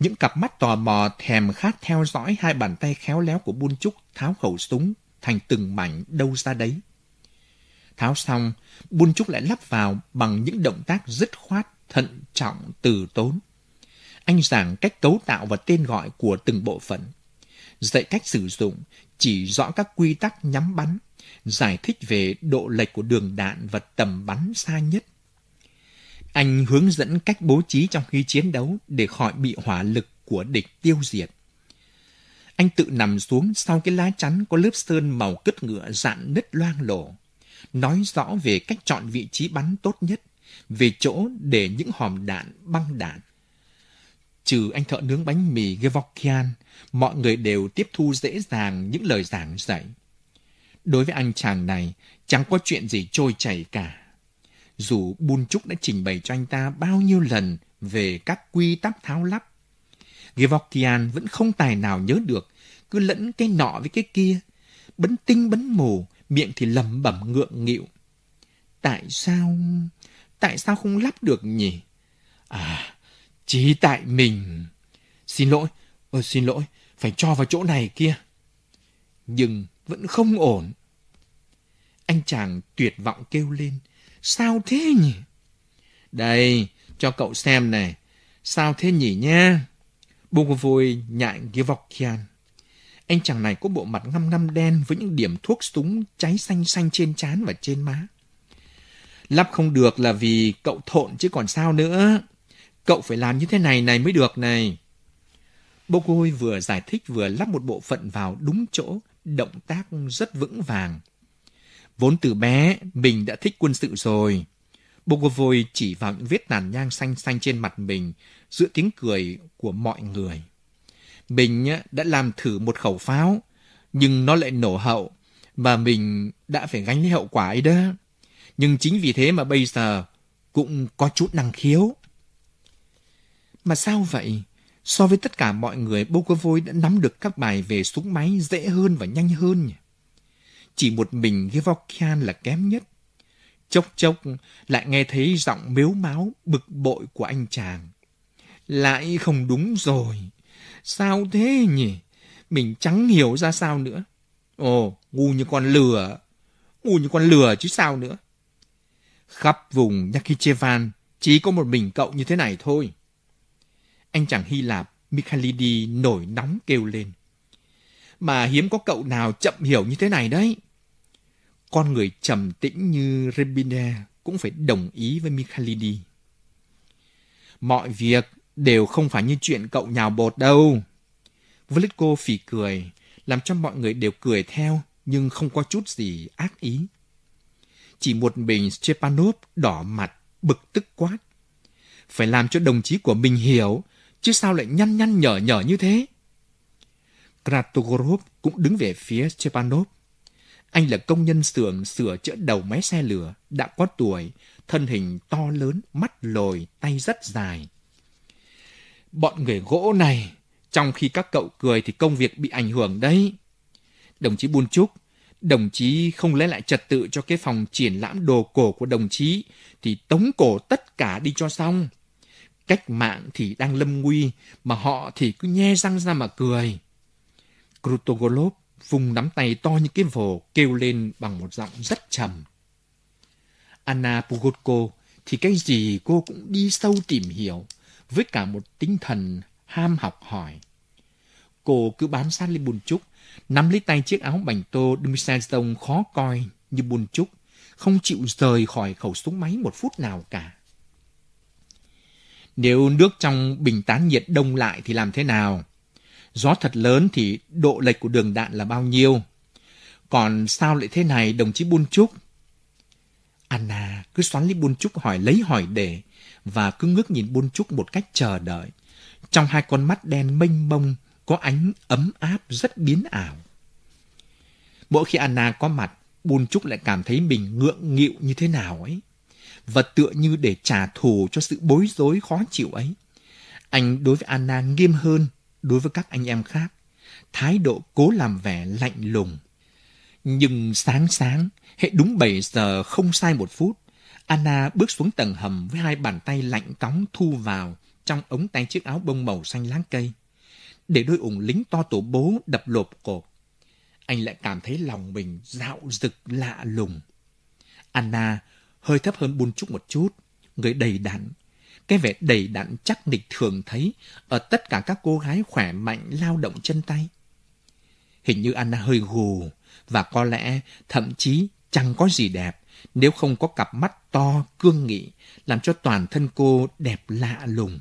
Những cặp mắt tò mò thèm khát theo dõi hai bàn tay khéo léo của Bun Chúc tháo khẩu súng thành từng mảnh đâu ra đấy. Tháo xong, Bun Chúc lại lắp vào bằng những động tác dứt khoát, thận trọng, từ tốn. Anh giảng cách cấu tạo và tên gọi của từng bộ phận, dạy cách sử dụng, chỉ rõ các quy tắc nhắm bắn, giải thích về độ lệch của đường đạn và tầm bắn xa nhất. Anh hướng dẫn cách bố trí trong khi chiến đấu để khỏi bị hỏa lực của địch tiêu diệt. Anh tự nằm xuống sau cái lá chắn có lớp sơn màu cất ngựa dạn nứt loang lổ, nói rõ về cách chọn vị trí bắn tốt nhất, về chỗ để những hòm đạn băng đạn trừ anh thợ nướng bánh mì Gevorkian, mọi người đều tiếp thu dễ dàng những lời giảng dạy. Đối với anh chàng này, chẳng có chuyện gì trôi chảy cả. Dù Bun Trúc đã trình bày cho anh ta bao nhiêu lần về các quy tắc tháo lắp, Gevorkian vẫn không tài nào nhớ được, cứ lẫn cái nọ với cái kia, bấn tinh bấn mù, miệng thì lầm bẩm ngượng nghịu. Tại sao... tại sao không lắp được nhỉ? À, Chí tại mình. Xin lỗi, ôi xin lỗi, phải cho vào chỗ này kia. Nhưng vẫn không ổn. Anh chàng tuyệt vọng kêu lên. Sao thế nhỉ? Đây, cho cậu xem này. Sao thế nhỉ nha? Bogovoy nhại Givokian. Anh chàng này có bộ mặt ngăm ngăm đen với những điểm thuốc súng cháy xanh xanh trên trán và trên má. Lắp không được là vì cậu thộn chứ còn sao nữa. Cậu phải làm như thế này này mới được này. Bokoi vừa giải thích vừa lắp một bộ phận vào đúng chỗ, động tác rất vững vàng. Vốn từ bé, mình đã thích quân sự rồi. Bogovoi chỉ vào những vết tàn nhang xanh xanh trên mặt mình, giữa tiếng cười của mọi người. Mình đã làm thử một khẩu pháo, nhưng nó lại nổ hậu, mà mình đã phải gánh lấy hậu quả ấy đó. Nhưng chính vì thế mà bây giờ cũng có chút năng khiếu. Mà sao vậy? So với tất cả mọi người, Bokovoi đã nắm được các bài về súng máy dễ hơn và nhanh hơn nhỉ? Chỉ một mình Gevorkian là kém nhất. Chốc chốc lại nghe thấy giọng mếu máu, bực bội của anh chàng. Lại không đúng rồi. Sao thế nhỉ? Mình chẳng hiểu ra sao nữa. Ồ, ngu như con lừa. Ngu như con lừa chứ sao nữa. Khắp vùng Yakhichevan chỉ có một mình cậu như thế này thôi anh chàng Hy Lạp Mikhalidi nổi nóng kêu lên. Mà hiếm có cậu nào chậm hiểu như thế này đấy. Con người trầm tĩnh như Rebine cũng phải đồng ý với Mikhalidi. Mọi việc đều không phải như chuyện cậu nhào bột đâu. Vlitko phì cười, làm cho mọi người đều cười theo nhưng không có chút gì ác ý. Chỉ một mình Stepanov đỏ mặt, bực tức quát. Phải làm cho đồng chí của mình hiểu chứ sao lại nhăn nhăn nhở nhở như thế? Kratogorov cũng đứng về phía Chepanov. Anh là công nhân xưởng sửa chữa đầu máy xe lửa, đã có tuổi, thân hình to lớn, mắt lồi, tay rất dài. Bọn người gỗ này, trong khi các cậu cười thì công việc bị ảnh hưởng đấy. Đồng chí Buôn Trúc, đồng chí không lấy lại trật tự cho cái phòng triển lãm đồ cổ của đồng chí, thì tống cổ tất cả đi cho xong. Cách mạng thì đang lâm nguy, mà họ thì cứ nhe răng ra mà cười. Krutogolov vùng nắm tay to như cái vồ kêu lên bằng một giọng rất trầm. Anna Pugotko thì cái gì cô cũng đi sâu tìm hiểu với cả một tinh thần ham học hỏi. Cô cứ bám sát lên bùn trúc, nắm lấy tay chiếc áo bành tô Dmisaisong khó coi như bùn trúc, không chịu rời khỏi khẩu súng máy một phút nào cả. Nếu nước trong bình tán nhiệt đông lại thì làm thế nào? Gió thật lớn thì độ lệch của đường đạn là bao nhiêu? Còn sao lại thế này đồng chí Buôn Trúc? Anna cứ xoắn lấy Buôn Trúc hỏi lấy hỏi để và cứ ngước nhìn Buôn Trúc một cách chờ đợi. Trong hai con mắt đen mênh mông có ánh ấm áp rất biến ảo. Mỗi khi Anna có mặt, Buôn Trúc lại cảm thấy mình ngượng nghịu như thế nào ấy và tựa như để trả thù cho sự bối rối khó chịu ấy. Anh đối với Anna nghiêm hơn đối với các anh em khác, thái độ cố làm vẻ lạnh lùng. Nhưng sáng sáng, hệ đúng 7 giờ không sai một phút, Anna bước xuống tầng hầm với hai bàn tay lạnh cóng thu vào trong ống tay chiếc áo bông màu xanh lá cây, để đôi ủng lính to tổ bố đập lộp cột. Anh lại cảm thấy lòng mình dạo rực lạ lùng. Anna hơi thấp hơn bun chút một chút, người đầy đặn. Cái vẻ đầy đặn chắc nịch thường thấy ở tất cả các cô gái khỏe mạnh lao động chân tay. Hình như Anna hơi gù, và có lẽ thậm chí chẳng có gì đẹp nếu không có cặp mắt to, cương nghị, làm cho toàn thân cô đẹp lạ lùng.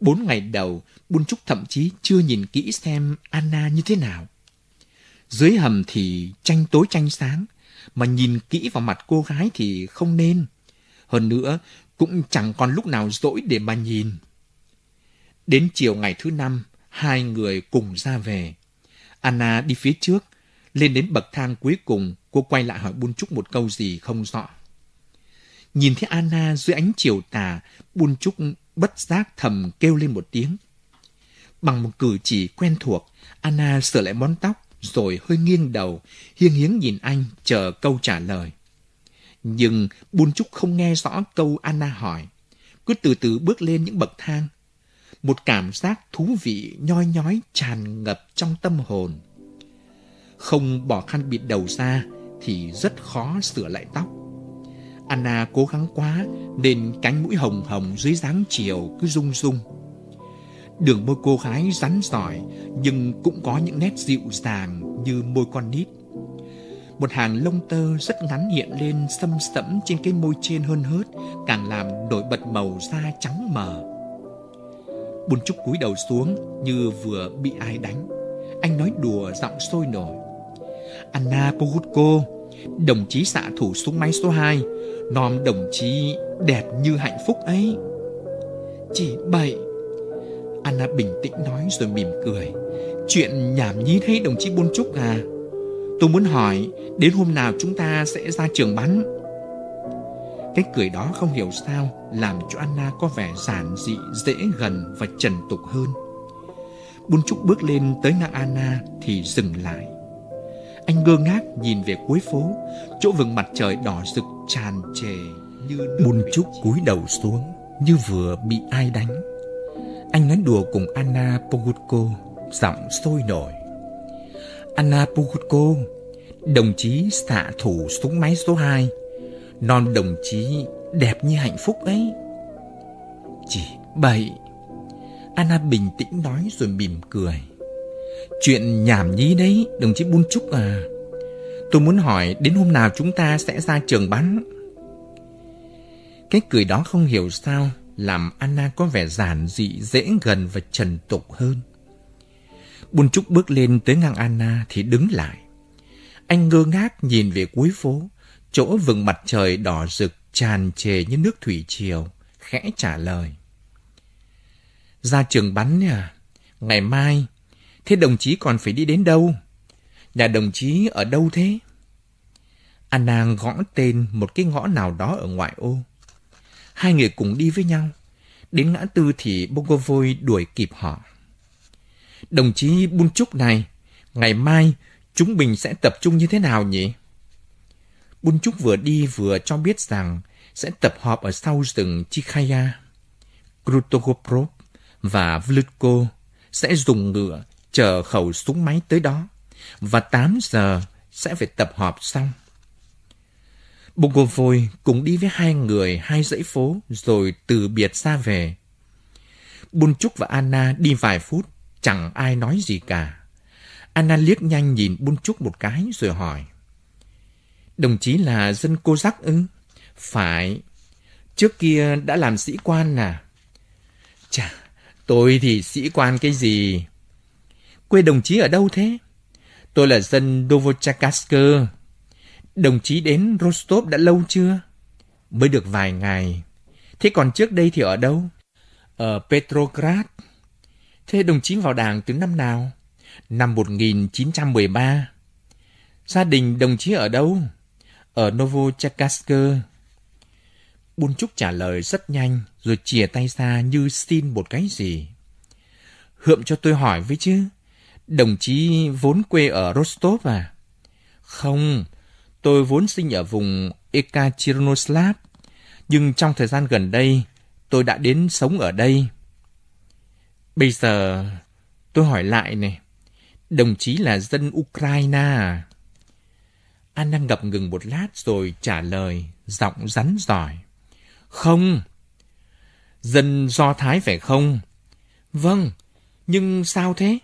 Bốn ngày đầu, Bun Trúc thậm chí chưa nhìn kỹ xem Anna như thế nào. Dưới hầm thì tranh tối tranh sáng, mà nhìn kỹ vào mặt cô gái thì không nên. Hơn nữa, cũng chẳng còn lúc nào dỗi để mà nhìn. Đến chiều ngày thứ năm, hai người cùng ra về. Anna đi phía trước, lên đến bậc thang cuối cùng, cô quay lại hỏi Buôn Trúc một câu gì không rõ. Nhìn thấy Anna dưới ánh chiều tà, Buôn Trúc bất giác thầm kêu lên một tiếng. Bằng một cử chỉ quen thuộc, Anna sửa lại món tóc, rồi hơi nghiêng đầu, hiên hiến nhìn anh chờ câu trả lời. Nhưng Bun Trúc không nghe rõ câu Anna hỏi, cứ từ từ bước lên những bậc thang. Một cảm giác thú vị nhoi nhói tràn ngập trong tâm hồn. Không bỏ khăn bịt đầu ra thì rất khó sửa lại tóc. Anna cố gắng quá nên cánh mũi hồng hồng dưới dáng chiều cứ rung rung. Đường môi cô gái rắn giỏi nhưng cũng có những nét dịu dàng như môi con nít. Một hàng lông tơ rất ngắn hiện lên xâm sẫm trên cái môi trên hơn hớt, càng làm nổi bật màu da trắng mờ. Bùn trúc cúi đầu xuống như vừa bị ai đánh. Anh nói đùa giọng sôi nổi. Anna Pogutko, đồng chí xạ thủ xuống máy số 2, nom đồng chí đẹp như hạnh phúc ấy. Chỉ bậy Anna bình tĩnh nói rồi mỉm cười. Chuyện nhảm nhí thế đồng chí Buôn Trúc à? Tôi muốn hỏi, đến hôm nào chúng ta sẽ ra trường bắn? Cái cười đó không hiểu sao làm cho Anna có vẻ giản dị, dễ gần và trần tục hơn. Bun Trúc bước lên tới ngang Anna thì dừng lại. Anh ngơ ngác nhìn về cuối phố, chỗ vừng mặt trời đỏ rực tràn trề như... Bun Trúc cúi đầu xuống như vừa bị ai đánh. Anh nói đùa cùng Anna Pogutko, giọng sôi nổi. Anna Pogutko, đồng chí xạ thủ súng máy số 2, non đồng chí đẹp như hạnh phúc ấy. Chỉ bậy. Anna bình tĩnh nói rồi mỉm cười. Chuyện nhảm nhí đấy, đồng chí Bun Trúc à. Tôi muốn hỏi đến hôm nào chúng ta sẽ ra trường bắn. Cái cười đó không hiểu sao làm Anna có vẻ giản dị, dễ gần và trần tục hơn. Bùn Trúc bước lên tới ngang Anna thì đứng lại. Anh ngơ ngác nhìn về cuối phố, chỗ vừng mặt trời đỏ rực tràn trề như nước thủy triều, khẽ trả lời. Ra trường bắn nhỉ? Ngày mai, thế đồng chí còn phải đi đến đâu? Nhà đồng chí ở đâu thế? Anna gõ tên một cái ngõ nào đó ở ngoại ô. Hai người cùng đi với nhau. Đến ngã tư thì Bogovoi đuổi kịp họ. Đồng chí Bunchuk này, ngày mai chúng mình sẽ tập trung như thế nào nhỉ? Bunchuk vừa đi vừa cho biết rằng sẽ tập họp ở sau rừng Chikhaya. Krutogoprov và Vlutko sẽ dùng ngựa chờ khẩu súng máy tới đó và 8 giờ sẽ phải tập họp xong. Bogovoy cùng đi với hai người hai dãy phố rồi từ biệt xa về. Bunchuk và Anna đi vài phút, chẳng ai nói gì cả. Anna liếc nhanh nhìn Bunchuk một cái rồi hỏi. Đồng chí là dân cô giác ư? Phải. Trước kia đã làm sĩ quan à? Chà, tôi thì sĩ quan cái gì? Quê đồng chí ở đâu thế? Tôi là dân Dovochakasker. Đồng chí đến Rostov đã lâu chưa? Mới được vài ngày. Thế còn trước đây thì ở đâu? Ở Petrograd. Thế đồng chí vào đảng từ năm nào? Năm 1913. Gia đình đồng chí ở đâu? Ở Novocherkassk. Bun Trúc trả lời rất nhanh, rồi chìa tay ra như xin một cái gì. Hượm cho tôi hỏi với chứ, đồng chí vốn quê ở Rostov à? Không, Tôi vốn sinh ở vùng Ekaterinoslav, nhưng trong thời gian gần đây, tôi đã đến sống ở đây. Bây giờ, tôi hỏi lại này, đồng chí là dân Ukraine à? đang ngập ngừng một lát rồi trả lời, giọng rắn giỏi. Không. Dân Do Thái phải không? Vâng, nhưng sao thế?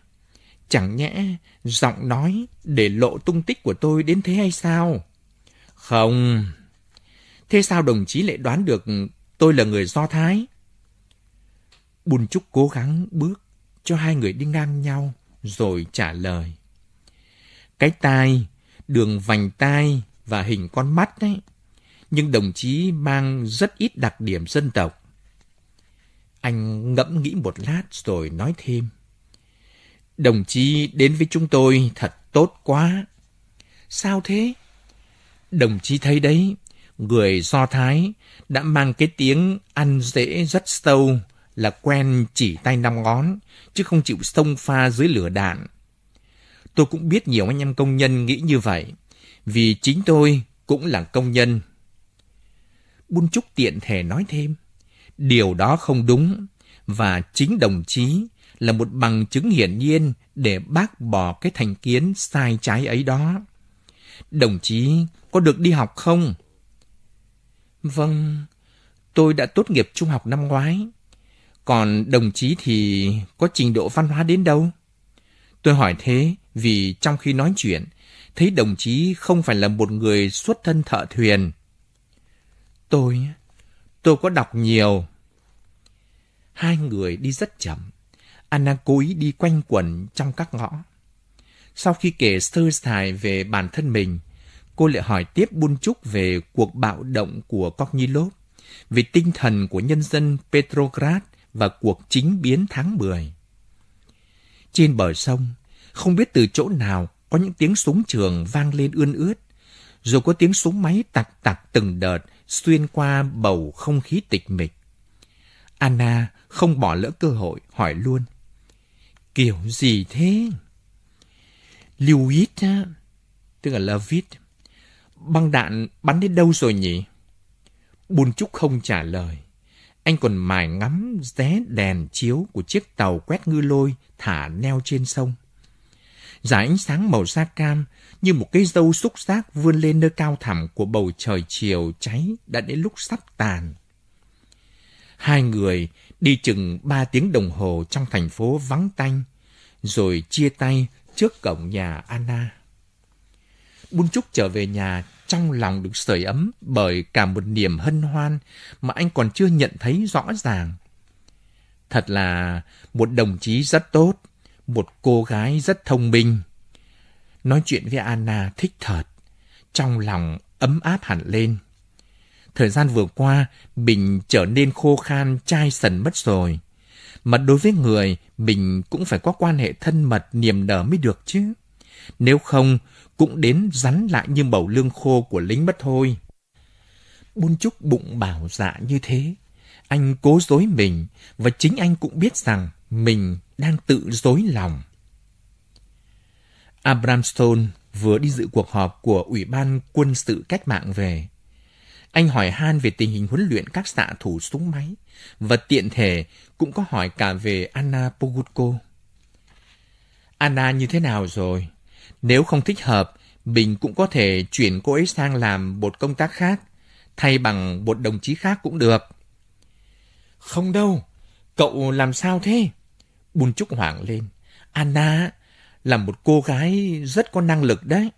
Chẳng nhẽ giọng nói để lộ tung tích của tôi đến thế hay sao? Không. Thế sao đồng chí lại đoán được tôi là người Do Thái? Bùn Trúc cố gắng bước cho hai người đi ngang nhau rồi trả lời. Cái tai, đường vành tai và hình con mắt đấy. Nhưng đồng chí mang rất ít đặc điểm dân tộc. Anh ngẫm nghĩ một lát rồi nói thêm. Đồng chí đến với chúng tôi thật tốt quá. Sao thế? Đồng chí thấy đấy, người Do Thái đã mang cái tiếng ăn dễ rất sâu là quen chỉ tay năm ngón, chứ không chịu sông pha dưới lửa đạn. Tôi cũng biết nhiều anh em công nhân nghĩ như vậy, vì chính tôi cũng là công nhân. Bun Trúc tiện thể nói thêm, điều đó không đúng, và chính đồng chí là một bằng chứng hiển nhiên để bác bỏ cái thành kiến sai trái ấy đó. Đồng chí có được đi học không? Vâng, tôi đã tốt nghiệp trung học năm ngoái. Còn đồng chí thì có trình độ văn hóa đến đâu? Tôi hỏi thế vì trong khi nói chuyện, thấy đồng chí không phải là một người xuất thân thợ thuyền. Tôi, tôi có đọc nhiều. Hai người đi rất chậm. Anna cố ý đi quanh quẩn trong các ngõ. Sau khi kể sơ sài về bản thân mình, cô lại hỏi tiếp Bun Chúc về cuộc bạo động của Kornilov, về tinh thần của nhân dân Petrograd và cuộc chính biến tháng 10. Trên bờ sông, không biết từ chỗ nào có những tiếng súng trường vang lên ươn ướt, rồi có tiếng súng máy tặc tặc từng đợt xuyên qua bầu không khí tịch mịch. Anna không bỏ lỡ cơ hội hỏi luôn. Kiểu gì thế? Lewis, tức là Lovit, băng đạn bắn đến đâu rồi nhỉ? Bùn chúc không trả lời. Anh còn mải ngắm ré đèn chiếu của chiếc tàu quét ngư lôi thả neo trên sông. Giải ánh sáng màu da cam như một cái dâu xúc giác vươn lên nơi cao thẳm của bầu trời chiều cháy đã đến lúc sắp tàn. Hai người đi chừng ba tiếng đồng hồ trong thành phố vắng tanh, rồi chia tay trước cổng nhà Anna. Bun chúc trở về nhà trong lòng được sưởi ấm bởi cả một niềm hân hoan mà anh còn chưa nhận thấy rõ ràng. Thật là một đồng chí rất tốt, một cô gái rất thông minh. Nói chuyện với Anna thích thật, trong lòng ấm áp hẳn lên. Thời gian vừa qua, bình trở nên khô khan, chai sần mất rồi. Mà đối với người, bình cũng phải có quan hệ thân mật niềm nở mới được chứ. Nếu không, cũng đến rắn lại như bầu lương khô của lính mất thôi. Buôn Trúc bụng bảo dạ như thế. Anh cố dối mình và chính anh cũng biết rằng mình đang tự dối lòng. Abramstone vừa đi dự cuộc họp của Ủy ban Quân sự Cách mạng về. Anh hỏi Han về tình hình huấn luyện các xạ thủ súng máy và tiện thể cũng có hỏi cả về Anna Pogutko. Anna như thế nào rồi? Nếu không thích hợp, Bình cũng có thể chuyển cô ấy sang làm một công tác khác, thay bằng một đồng chí khác cũng được. Không đâu, cậu làm sao thế? Bùn Trúc hoảng lên. Anna là một cô gái rất có năng lực đấy.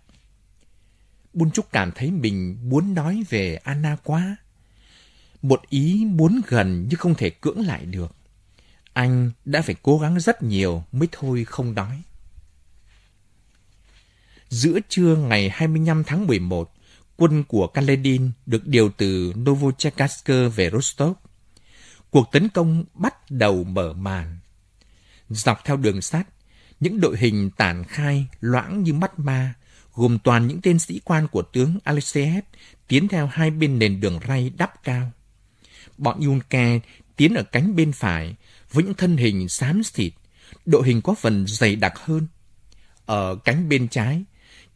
Bùn Trúc cảm thấy mình muốn nói về Anna quá. Một ý muốn gần nhưng không thể cưỡng lại được. Anh đã phải cố gắng rất nhiều mới thôi không nói giữa trưa ngày 25 tháng 11, quân của Kaledin được điều từ Novocherkassk về Rostov. Cuộc tấn công bắt đầu mở màn. Dọc theo đường sắt, những đội hình tản khai loãng như mắt ma, gồm toàn những tên sĩ quan của tướng Alexeyev tiến theo hai bên nền đường ray đắp cao. Bọn Yunke tiến ở cánh bên phải với những thân hình xám xịt, đội hình có phần dày đặc hơn. Ở cánh bên trái,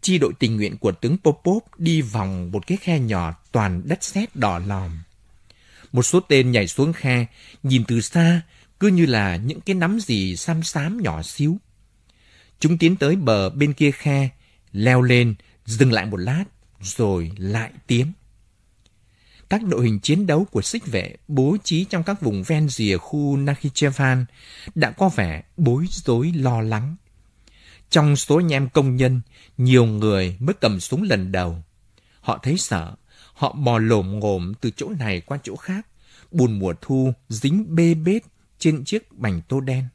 chi đội tình nguyện của tướng Popov đi vòng một cái khe nhỏ toàn đất sét đỏ lòm. Một số tên nhảy xuống khe, nhìn từ xa, cứ như là những cái nắm gì xăm xám nhỏ xíu. Chúng tiến tới bờ bên kia khe, leo lên, dừng lại một lát, rồi lại tiến. Các đội hình chiến đấu của xích vệ bố trí trong các vùng ven rìa khu Nakhichevan đã có vẻ bối rối lo lắng. Trong số anh em công nhân, nhiều người mới cầm súng lần đầu. Họ thấy sợ, họ bò lổm ngổm từ chỗ này qua chỗ khác. Bùn mùa thu dính bê bết trên chiếc bành tô đen.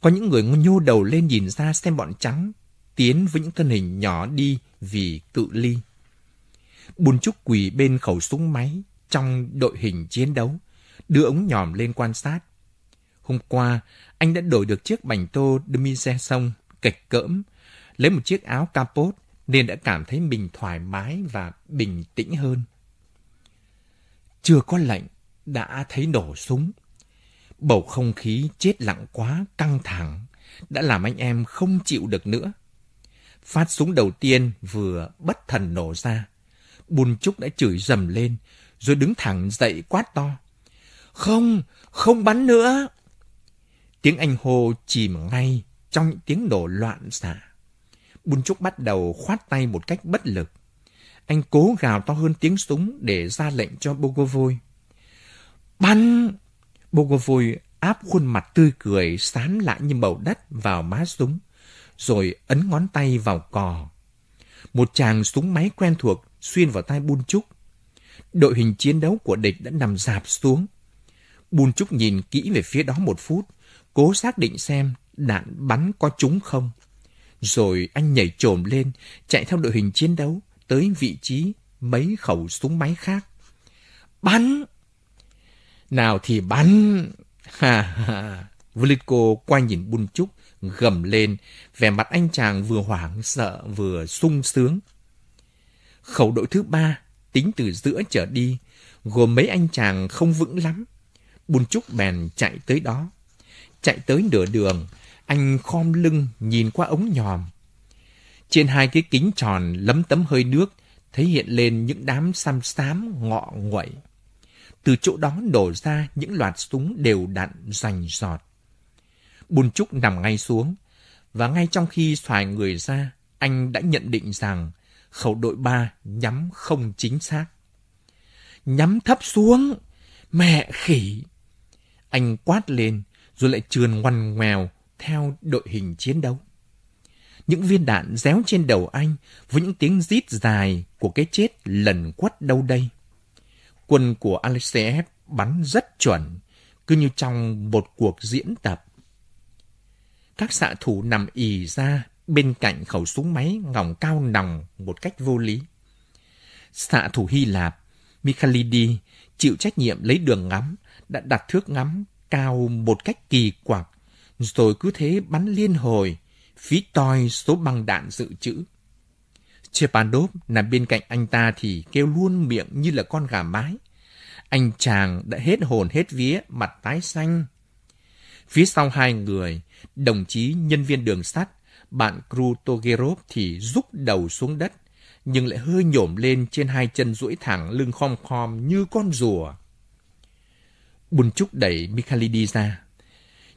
Có những người nhô đầu lên nhìn ra xem bọn trắng tiến với những thân hình nhỏ đi vì cự ly. Bùn trúc quỳ bên khẩu súng máy trong đội hình chiến đấu, đưa ống nhòm lên quan sát. Hôm qua, anh đã đổi được chiếc bành tô Demi xe xong kịch cỡm. Lấy một chiếc áo capot nên đã cảm thấy mình thoải mái và bình tĩnh hơn. Chưa có lệnh, đã thấy đổ súng. Bầu không khí chết lặng quá căng thẳng đã làm anh em không chịu được nữa. Phát súng đầu tiên vừa bất thần nổ ra. Bùn Trúc đã chửi dầm lên, rồi đứng thẳng dậy quát to. Không, không bắn nữa. Tiếng anh hô chìm ngay trong những tiếng nổ loạn xạ. Bun Trúc bắt đầu khoát tay một cách bất lực. Anh cố gào to hơn tiếng súng để ra lệnh cho Bogovoi. Bắn! Bogovoi áp khuôn mặt tươi cười sán lại như màu đất vào má súng, rồi ấn ngón tay vào cò. Một chàng súng máy quen thuộc xuyên vào tay Bun Trúc. Đội hình chiến đấu của địch đã nằm dạp xuống. Bun Trúc nhìn kỹ về phía đó một phút, cố xác định xem đạn bắn có trúng không. Rồi anh nhảy trồm lên, chạy theo đội hình chiến đấu tới vị trí mấy khẩu súng máy khác. Bắn! Nào thì bắn! Ha ha! Vlitko quay nhìn Bun Trúc, gầm lên, vẻ mặt anh chàng vừa hoảng sợ vừa sung sướng. Khẩu đội thứ ba, tính từ giữa trở đi, gồm mấy anh chàng không vững lắm. Bun Trúc bèn chạy tới đó. Chạy tới nửa đường, anh khom lưng nhìn qua ống nhòm. Trên hai cái kính tròn lấm tấm hơi nước thấy hiện lên những đám xăm xám ngọ nguậy. Từ chỗ đó đổ ra những loạt súng đều đặn rành giọt. Bùn trúc nằm ngay xuống, và ngay trong khi xoài người ra, anh đã nhận định rằng khẩu đội ba nhắm không chính xác. Nhắm thấp xuống! Mẹ khỉ! Anh quát lên, rồi lại trườn ngoằn ngoèo theo đội hình chiến đấu. Những viên đạn réo trên đầu anh với những tiếng rít dài của cái chết lần quất đâu đây. Quân của Alexeyev bắn rất chuẩn, cứ như trong một cuộc diễn tập. Các xạ thủ nằm ì ra bên cạnh khẩu súng máy ngỏng cao nòng một cách vô lý. Xạ thủ Hy Lạp, Mikhalidi, chịu trách nhiệm lấy đường ngắm, đã đặt thước ngắm cao một cách kỳ quặc rồi cứ thế bắn liên hồi, phí toi số băng đạn dự trữ. Chepanov nằm bên cạnh anh ta thì kêu luôn miệng như là con gà mái. Anh chàng đã hết hồn hết vía, mặt tái xanh. Phía sau hai người, đồng chí nhân viên đường sắt, bạn Krutogerov thì rúc đầu xuống đất, nhưng lại hơi nhổm lên trên hai chân duỗi thẳng lưng khom khom như con rùa. Bùn trúc đẩy Mikhaili đi ra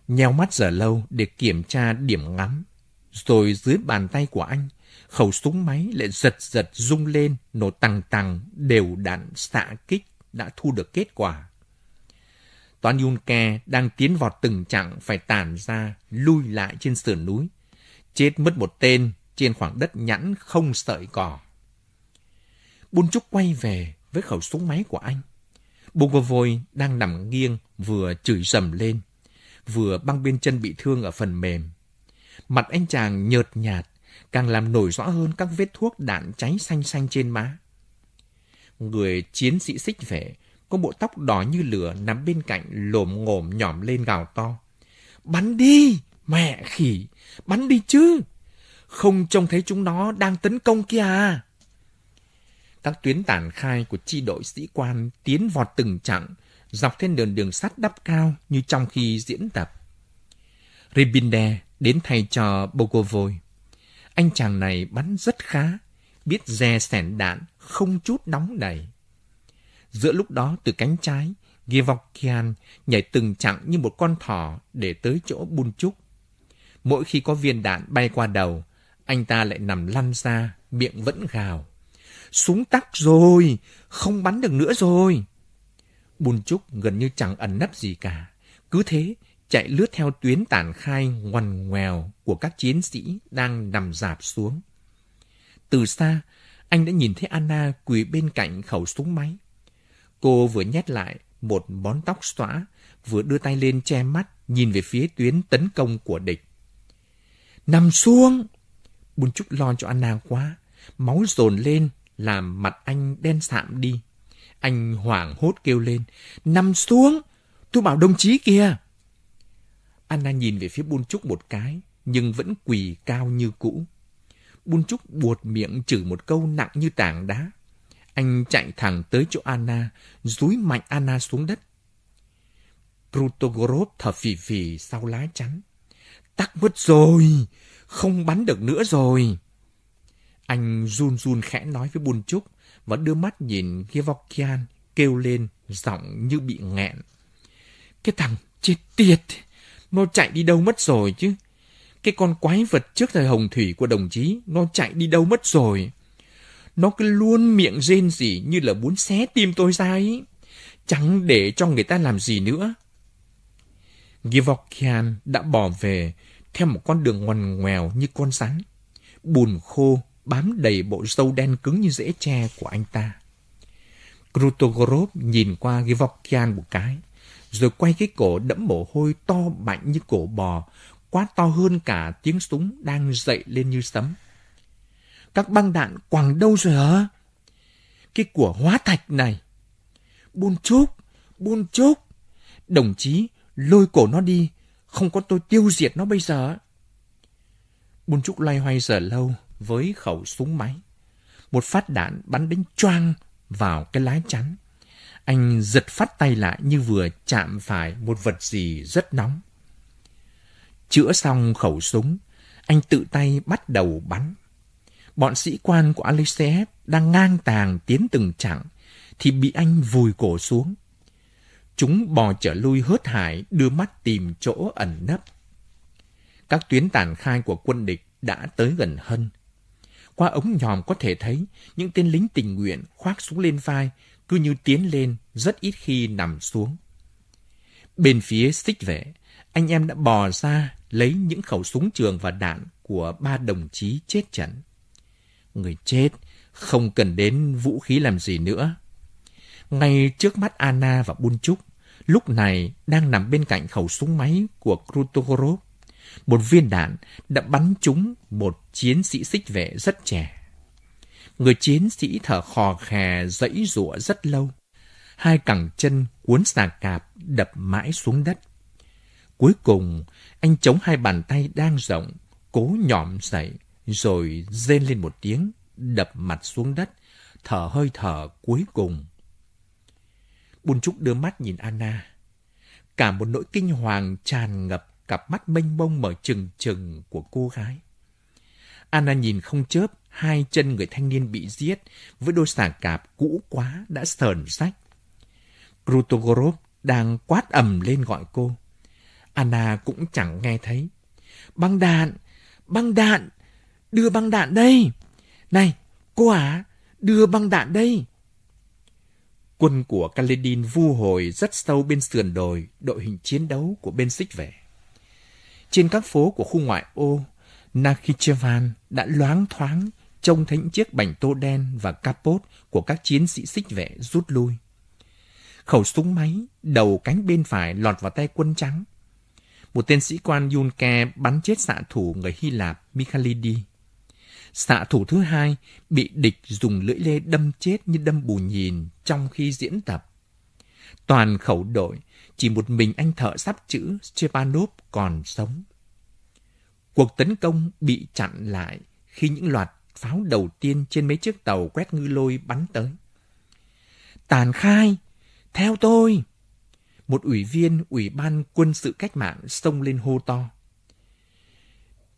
nheo mắt giờ lâu để kiểm tra điểm ngắm. Rồi dưới bàn tay của anh, khẩu súng máy lại giật giật rung lên, nổ tằng tằng đều đạn xạ kích đã thu được kết quả. Toán Yunke đang tiến vào từng chặng phải tản ra, lui lại trên sườn núi. Chết mất một tên trên khoảng đất nhẵn không sợi cỏ. Bun Trúc quay về với khẩu súng máy của anh. Bogovoi đang nằm nghiêng vừa chửi rầm lên vừa băng bên chân bị thương ở phần mềm. Mặt anh chàng nhợt nhạt, càng làm nổi rõ hơn các vết thuốc đạn cháy xanh xanh trên má. Người chiến sĩ xích vệ có bộ tóc đỏ như lửa nằm bên cạnh lồm ngồm nhỏm lên gào to. Bắn đi! Mẹ khỉ! Bắn đi chứ! Không trông thấy chúng nó đang tấn công kia à! Các tuyến tản khai của chi đội sĩ quan tiến vọt từng chặng, dọc trên đường đường sắt đắp cao như trong khi diễn tập. Ribinde đến thay cho Bogovoi. Anh chàng này bắn rất khá, biết dè sẻn đạn không chút đóng đẩy. Giữa lúc đó từ cánh trái, Gevorkian nhảy từng chặng như một con thỏ để tới chỗ bun trúc. Mỗi khi có viên đạn bay qua đầu, anh ta lại nằm lăn ra, miệng vẫn gào. Súng tắc rồi, không bắn được nữa rồi. Bùn trúc gần như chẳng ẩn nấp gì cả. Cứ thế, chạy lướt theo tuyến tản khai ngoằn ngoèo của các chiến sĩ đang nằm dạp xuống. Từ xa, anh đã nhìn thấy Anna quỳ bên cạnh khẩu súng máy. Cô vừa nhét lại một bón tóc xóa, vừa đưa tay lên che mắt, nhìn về phía tuyến tấn công của địch. Nằm xuống! Bùn Trúc lo cho Anna quá. Máu dồn lên, làm mặt anh đen sạm đi. Anh hoảng hốt kêu lên, nằm xuống, tôi bảo đồng chí kìa. Anna nhìn về phía Bun Trúc một cái, nhưng vẫn quỳ cao như cũ. Bun Trúc buột miệng chửi một câu nặng như tảng đá. Anh chạy thẳng tới chỗ Anna, dúi mạnh Anna xuống đất. Prutogorov thở phì phì sau lá chắn. Tắc mất rồi, không bắn được nữa rồi. Anh run run khẽ nói với Bun Trúc, và đưa mắt nhìn Gevorkian kêu lên giọng như bị nghẹn. Cái thằng chết tiệt, nó chạy đi đâu mất rồi chứ. Cái con quái vật trước thời hồng thủy của đồng chí, nó chạy đi đâu mất rồi. Nó cứ luôn miệng rên gì như là muốn xé tim tôi ra ấy. Chẳng để cho người ta làm gì nữa. Givokian đã bỏ về theo một con đường ngoằn ngoèo như con rắn. Bùn khô bám đầy bộ râu đen cứng như rễ tre của anh ta. Krutogorov nhìn qua givokian một cái, rồi quay cái cổ đẫm mồ hôi to mạnh như cổ bò, quá to hơn cả tiếng súng đang dậy lên như sấm. Các băng đạn quẳng đâu rồi hả? Cái của hóa thạch này. Buôn chúc, buôn chúc. Đồng chí, lôi cổ nó đi, không có tôi tiêu diệt nó bây giờ. Buôn chúc loay hoay giờ lâu, với khẩu súng máy. Một phát đạn bắn đến choang vào cái lái chắn. Anh giật phát tay lại như vừa chạm phải một vật gì rất nóng. Chữa xong khẩu súng, anh tự tay bắt đầu bắn. Bọn sĩ quan của Alexeyev đang ngang tàng tiến từng chặng, thì bị anh vùi cổ xuống. Chúng bò trở lui hớt hải, đưa mắt tìm chỗ ẩn nấp. Các tuyến tàn khai của quân địch đã tới gần hơn. Qua ống nhòm có thể thấy những tên lính tình nguyện khoác súng lên vai, cứ như tiến lên, rất ít khi nằm xuống. Bên phía xích vệ, anh em đã bò ra lấy những khẩu súng trường và đạn của ba đồng chí chết trận. Người chết không cần đến vũ khí làm gì nữa. Ngay trước mắt Anna và Bunchuk, lúc này đang nằm bên cạnh khẩu súng máy của Krutogorov. Một viên đạn đã bắn trúng một chiến sĩ xích vệ rất trẻ. Người chiến sĩ thở khò khè dãy rụa rất lâu. Hai cẳng chân cuốn xà cạp đập mãi xuống đất. Cuối cùng, anh chống hai bàn tay đang rộng, cố nhỏm dậy, rồi rên lên một tiếng, đập mặt xuống đất, thở hơi thở cuối cùng. Bùn Trúc đưa mắt nhìn Anna. Cả một nỗi kinh hoàng tràn ngập cặp mắt mênh mông mở trừng trừng của cô gái. Anna nhìn không chớp hai chân người thanh niên bị giết với đôi xà cạp cũ quá đã sờn rách. Krutogorov đang quát ầm lên gọi cô. Anna cũng chẳng nghe thấy. Băng đạn! Băng đạn! Đưa băng đạn đây! Này, cô à! Đưa băng đạn đây! Quân của Kaledin vu hồi rất sâu bên sườn đồi đội hình chiến đấu của bên xích về. Trên các phố của khu ngoại ô, Nakhichevan đã loáng thoáng trông thấy những chiếc bảnh tô đen và capot của các chiến sĩ xích vệ rút lui. Khẩu súng máy, đầu cánh bên phải lọt vào tay quân trắng. Một tên sĩ quan Yunke bắn chết xạ thủ người Hy Lạp Mikhalidi. Xạ thủ thứ hai bị địch dùng lưỡi lê đâm chết như đâm bù nhìn trong khi diễn tập. Toàn khẩu đội chỉ một mình anh thợ sắp chữ Stepanov còn sống. Cuộc tấn công bị chặn lại khi những loạt pháo đầu tiên trên mấy chiếc tàu quét ngư lôi bắn tới. Tàn khai! Theo tôi! Một ủy viên Ủy ban quân sự cách mạng xông lên hô to.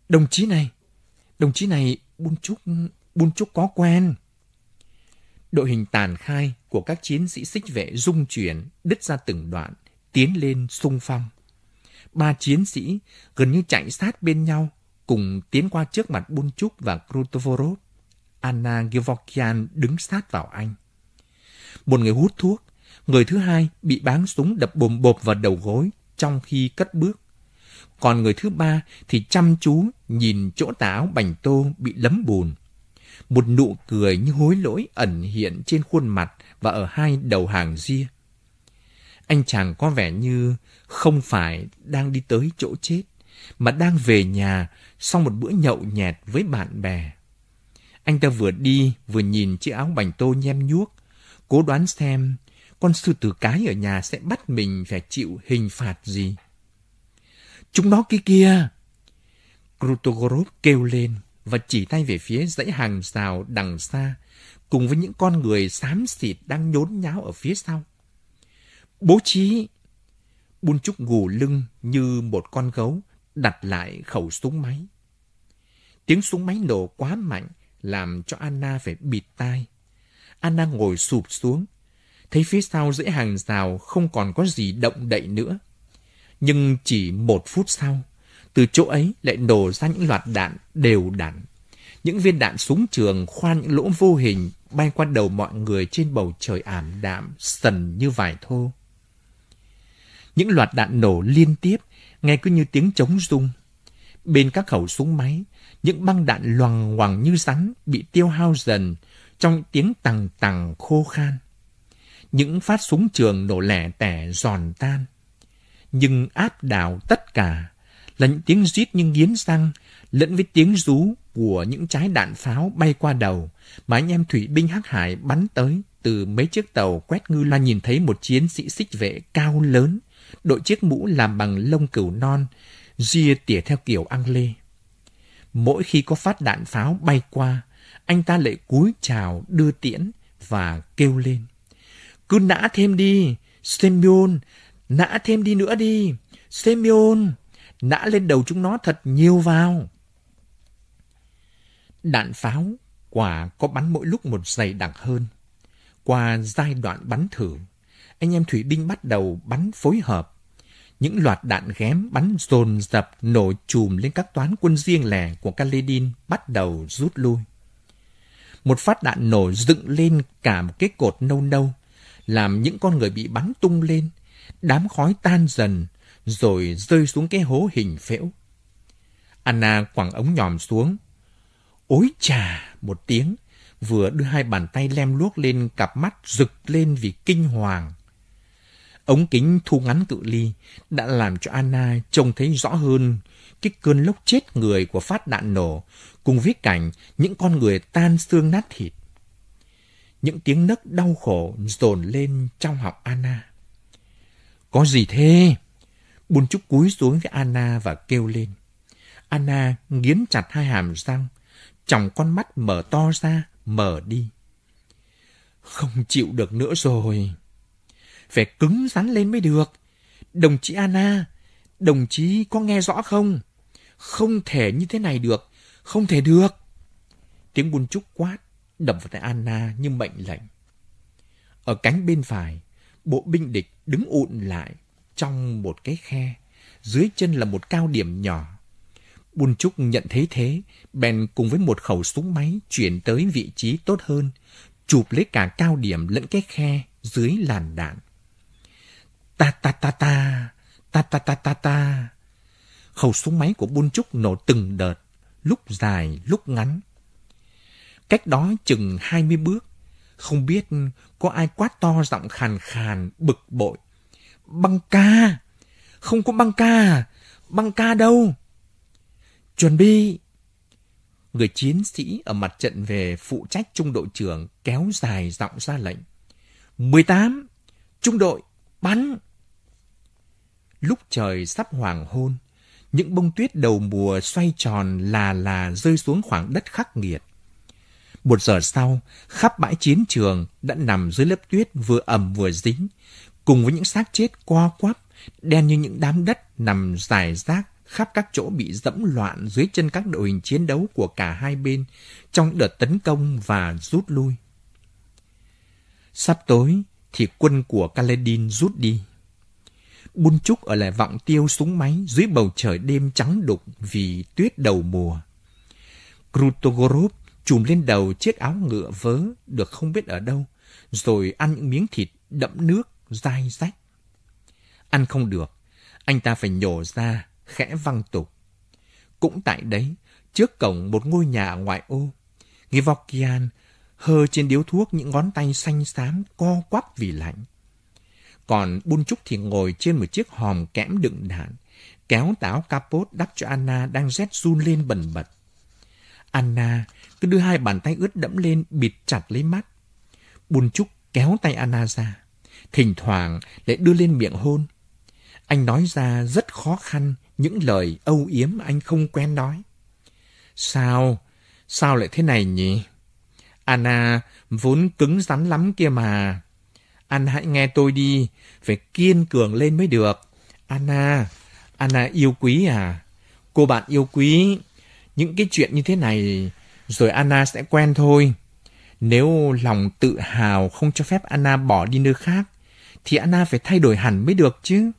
Đồng chí này! Đồng chí này, Bun Trúc, Bun Trúc có quen. Đội hình tàn khai của các chiến sĩ xích vệ rung chuyển, đứt ra từng đoạn, tiến lên sung phong. Ba chiến sĩ gần như chạy sát bên nhau, cùng tiến qua trước mặt Bunchuk và Krutovorov. Anna Gevorkian đứng sát vào anh. Một người hút thuốc, người thứ hai bị báng súng đập bồm bộp vào đầu gối trong khi cất bước. Còn người thứ ba thì chăm chú nhìn chỗ tà áo bành tô bị lấm bùn. Một nụ cười như hối lỗi ẩn hiện trên khuôn mặt và ở hai đầu hàng ria anh chàng có vẻ như không phải đang đi tới chỗ chết, mà đang về nhà sau một bữa nhậu nhẹt với bạn bè. Anh ta vừa đi vừa nhìn chiếc áo bành tô nhem nhuốc, cố đoán xem con sư tử cái ở nhà sẽ bắt mình phải chịu hình phạt gì. Chúng nó kia kia! Krutogorov kêu lên và chỉ tay về phía dãy hàng rào đằng xa, cùng với những con người xám xịt đang nhốn nháo ở phía sau. Bố trí! Bun Trúc gù lưng như một con gấu đặt lại khẩu súng máy. Tiếng súng máy nổ quá mạnh làm cho Anna phải bịt tai. Anna ngồi sụp xuống, thấy phía sau dãy hàng rào không còn có gì động đậy nữa. Nhưng chỉ một phút sau, từ chỗ ấy lại nổ ra những loạt đạn đều đặn. Những viên đạn súng trường khoan những lỗ vô hình bay qua đầu mọi người trên bầu trời ảm đạm, sần như vải thô. Những loạt đạn nổ liên tiếp, nghe cứ như tiếng trống rung. Bên các khẩu súng máy, những băng đạn loằng ngoằng như rắn bị tiêu hao dần trong tiếng tằng tằng khô khan. Những phát súng trường nổ lẻ tẻ giòn tan. Nhưng áp đảo tất cả là những tiếng rít như nghiến răng lẫn với tiếng rú của những trái đạn pháo bay qua đầu mà anh em thủy binh hắc hải bắn tới từ mấy chiếc tàu quét ngư la nhìn thấy một chiến sĩ xích vệ cao lớn đội chiếc mũ làm bằng lông cừu non, ria tỉa theo kiểu ăn lê. Mỗi khi có phát đạn pháo bay qua, anh ta lại cúi chào đưa tiễn và kêu lên. Cứ nã thêm đi, Semion, nã thêm đi nữa đi, Semion, nã lên đầu chúng nó thật nhiều vào. Đạn pháo quả có bắn mỗi lúc một dày đặc hơn. Qua giai đoạn bắn thử, anh em Thủy binh bắt đầu bắn phối hợp. Những loạt đạn ghém bắn dồn dập nổ chùm lên các toán quân riêng lẻ của Kaledin bắt đầu rút lui. Một phát đạn nổ dựng lên cả một cái cột nâu nâu, làm những con người bị bắn tung lên, đám khói tan dần, rồi rơi xuống cái hố hình phễu. Anna quẳng ống nhòm xuống. Ối chà một tiếng, vừa đưa hai bàn tay lem luốc lên cặp mắt rực lên vì kinh hoàng. Ống kính thu ngắn cự ly đã làm cho Anna trông thấy rõ hơn cái cơn lốc chết người của phát đạn nổ cùng viết cảnh những con người tan xương nát thịt. Những tiếng nấc đau khổ dồn lên trong họng Anna. Có gì thế? Bùn trúc cúi xuống với Anna và kêu lên. Anna nghiến chặt hai hàm răng, chồng con mắt mở to ra, mở đi. Không chịu được nữa rồi phải cứng rắn lên mới được. Đồng chí Anna, đồng chí có nghe rõ không? Không thể như thế này được, không thể được. Tiếng buôn trúc quát, đập vào tay Anna như mệnh lệnh. Ở cánh bên phải, bộ binh địch đứng ụn lại trong một cái khe. Dưới chân là một cao điểm nhỏ. Bùn Trúc nhận thấy thế, bèn cùng với một khẩu súng máy chuyển tới vị trí tốt hơn, chụp lấy cả cao điểm lẫn cái khe dưới làn đạn. Ta ta ta ta, ta ta ta ta ta. Khẩu súng máy của Bun Trúc nổ từng đợt, lúc dài, lúc ngắn. Cách đó chừng hai mươi bước, không biết có ai quá to giọng khàn khàn, bực bội. Băng ca! Không có băng ca! Băng ca đâu! Chuẩn bị! Người chiến sĩ ở mặt trận về phụ trách trung đội trưởng kéo dài giọng ra lệnh. Mười tám, Trung đội! Bắn! lúc trời sắp hoàng hôn, những bông tuyết đầu mùa xoay tròn là là rơi xuống khoảng đất khắc nghiệt. Một giờ sau, khắp bãi chiến trường đã nằm dưới lớp tuyết vừa ẩm vừa dính, cùng với những xác chết co quắp, đen như những đám đất nằm dài rác khắp các chỗ bị dẫm loạn dưới chân các đội hình chiến đấu của cả hai bên trong đợt tấn công và rút lui. Sắp tối thì quân của Kaledin rút đi. Bun chúc ở lại vặn tiêu súng máy dưới bầu trời đêm trắng đục vì tuyết đầu mùa. Krutogorov chùm lên đầu chiếc áo ngựa vớ được không biết ở đâu, rồi ăn những miếng thịt đậm nước, dai rách. Ăn không được, anh ta phải nhổ ra, khẽ văng tục. Cũng tại đấy, trước cổng một ngôi nhà ngoại ô, Givokian hơ trên điếu thuốc những ngón tay xanh xám co quắp vì lạnh. Còn Bun Trúc thì ngồi trên một chiếc hòm kẽm đựng đạn, kéo táo capot đắp cho Anna đang rét run lên bần bật. Anna cứ đưa hai bàn tay ướt đẫm lên bịt chặt lấy mắt. Bun Trúc kéo tay Anna ra, thỉnh thoảng lại đưa lên miệng hôn. Anh nói ra rất khó khăn những lời âu yếm anh không quen nói. Sao? Sao lại thế này nhỉ? Anna vốn cứng rắn lắm kia mà. Anh hãy nghe tôi đi, phải kiên cường lên mới được. Anna, Anna yêu quý à? Cô bạn yêu quý, những cái chuyện như thế này rồi Anna sẽ quen thôi. Nếu lòng tự hào không cho phép Anna bỏ đi nơi khác, thì Anna phải thay đổi hẳn mới được chứ.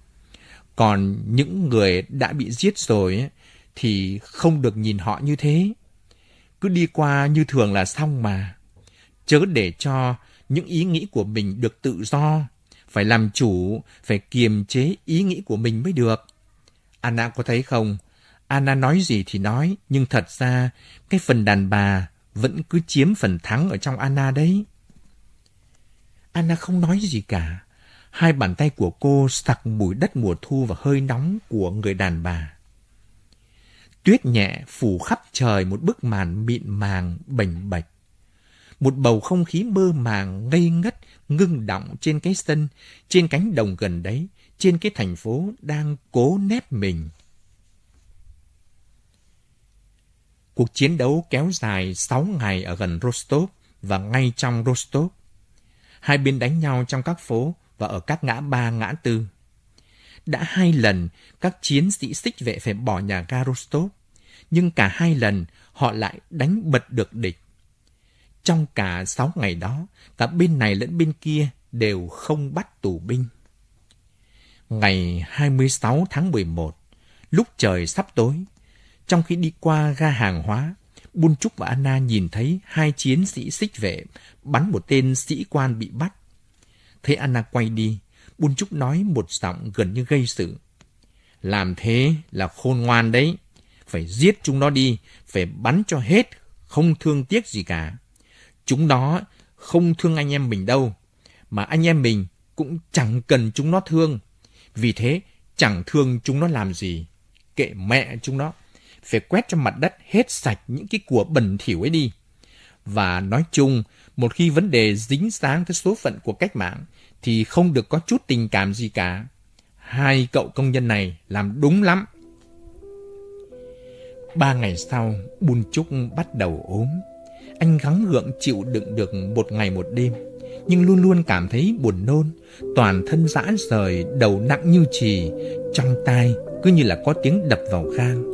Còn những người đã bị giết rồi thì không được nhìn họ như thế. Cứ đi qua như thường là xong mà. Chớ để cho những ý nghĩ của mình được tự do, phải làm chủ, phải kiềm chế ý nghĩ của mình mới được. Anna có thấy không? Anna nói gì thì nói, nhưng thật ra cái phần đàn bà vẫn cứ chiếm phần thắng ở trong Anna đấy. Anna không nói gì cả. Hai bàn tay của cô sặc mùi đất mùa thu và hơi nóng của người đàn bà. Tuyết nhẹ phủ khắp trời một bức màn mịn màng, bềnh bạch một bầu không khí mơ màng ngây ngất ngưng động trên cái sân, trên cánh đồng gần đấy, trên cái thành phố đang cố nép mình. Cuộc chiến đấu kéo dài sáu ngày ở gần Rostov và ngay trong Rostov. Hai bên đánh nhau trong các phố và ở các ngã ba ngã tư. Đã hai lần các chiến sĩ xích vệ phải bỏ nhà ga Rostov, nhưng cả hai lần họ lại đánh bật được địch trong cả sáu ngày đó, cả bên này lẫn bên kia đều không bắt tù binh. Ngày 26 tháng 11, lúc trời sắp tối, trong khi đi qua ga hàng hóa, Bun Trúc và Anna nhìn thấy hai chiến sĩ xích vệ bắn một tên sĩ quan bị bắt. Thấy Anna quay đi, Bun Trúc nói một giọng gần như gây sự. Làm thế là khôn ngoan đấy. Phải giết chúng nó đi, phải bắn cho hết, không thương tiếc gì cả. Chúng nó không thương anh em mình đâu, mà anh em mình cũng chẳng cần chúng nó thương. Vì thế, chẳng thương chúng nó làm gì. Kệ mẹ chúng nó. Phải quét cho mặt đất hết sạch những cái của bẩn thỉu ấy đi. Và nói chung, một khi vấn đề dính dáng tới số phận của cách mạng, thì không được có chút tình cảm gì cả. Hai cậu công nhân này làm đúng lắm. Ba ngày sau, Bùn Trúc bắt đầu ốm. Anh gắng gượng chịu đựng được một ngày một đêm, nhưng luôn luôn cảm thấy buồn nôn, toàn thân rã rời, đầu nặng như chì, trong tai cứ như là có tiếng đập vào gan.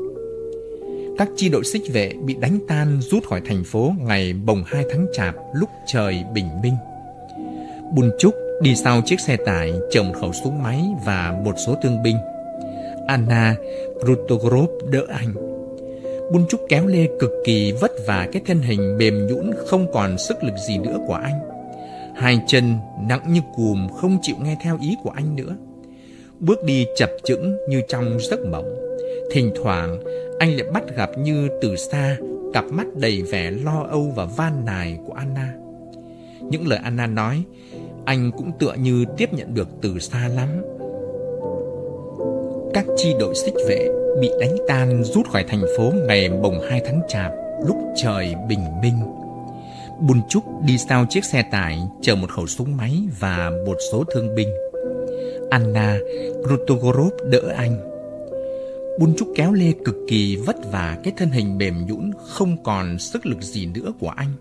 Các chi đội xích vệ bị đánh tan rút khỏi thành phố ngày bồng hai tháng chạp lúc trời bình minh. Bùn Trúc đi sau chiếc xe tải chở một khẩu súng máy và một số thương binh. Anna Rutogrov đỡ anh Bun Trúc kéo lê cực kỳ vất vả cái thân hình mềm nhũn không còn sức lực gì nữa của anh. Hai chân nặng như cùm không chịu nghe theo ý của anh nữa. Bước đi chập chững như trong giấc mộng. Thỉnh thoảng anh lại bắt gặp như từ xa cặp mắt đầy vẻ lo âu và van nài của Anna. Những lời Anna nói anh cũng tựa như tiếp nhận được từ xa lắm các chi đội xích vệ bị đánh tan rút khỏi thành phố ngày mùng 2 tháng Chạp lúc trời bình minh. Bùn Trúc đi sau chiếc xe tải chở một khẩu súng máy và một số thương binh. Anna Krutogorov đỡ anh. Bùn Trúc kéo lê cực kỳ vất vả cái thân hình mềm nhũn không còn sức lực gì nữa của anh.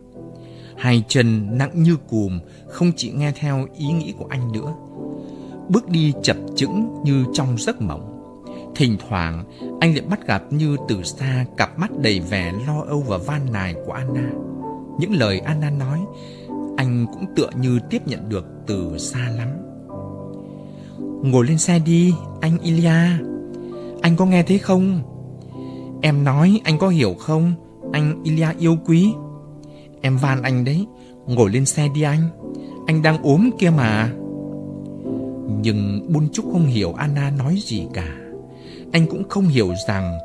Hai chân nặng như cùm không chỉ nghe theo ý nghĩ của anh nữa. Bước đi chập chững như trong giấc mộng Thỉnh thoảng, anh lại bắt gặp như từ xa cặp mắt đầy vẻ lo âu và van nài của Anna. Những lời Anna nói, anh cũng tựa như tiếp nhận được từ xa lắm. Ngồi lên xe đi, anh Ilya. Anh có nghe thấy không? Em nói anh có hiểu không? Anh Ilya yêu quý. Em van anh đấy, ngồi lên xe đi anh. Anh đang ốm kia mà. Nhưng Bun Trúc không hiểu Anna nói gì cả anh cũng không hiểu rằng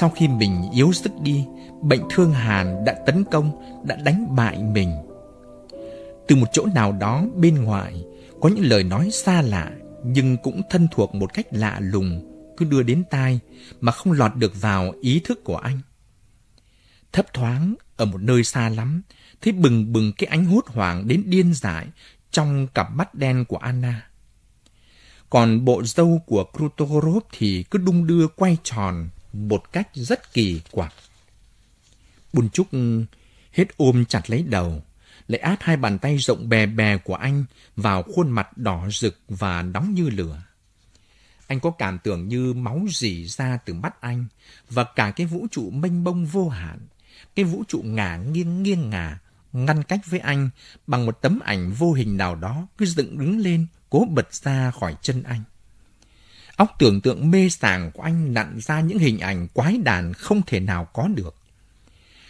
sau khi mình yếu sức đi, bệnh thương hàn đã tấn công, đã đánh bại mình. Từ một chỗ nào đó bên ngoài, có những lời nói xa lạ nhưng cũng thân thuộc một cách lạ lùng cứ đưa đến tai mà không lọt được vào ý thức của anh. Thấp thoáng ở một nơi xa lắm, thấy bừng bừng cái ánh hốt hoảng đến điên dại trong cặp mắt đen của Anna còn bộ râu của Krutogorov thì cứ đung đưa quay tròn một cách rất kỳ quặc. Bùn Trúc ừ, hết ôm chặt lấy đầu, lại áp hai bàn tay rộng bè bè của anh vào khuôn mặt đỏ rực và nóng như lửa. Anh có cảm tưởng như máu rỉ ra từ mắt anh và cả cái vũ trụ mênh mông vô hạn, cái vũ trụ ngả nghiêng nghiêng ngả, ngăn cách với anh bằng một tấm ảnh vô hình nào đó cứ dựng đứng lên cố bật ra khỏi chân anh. Óc tưởng tượng mê sảng của anh nặn ra những hình ảnh quái đàn không thể nào có được.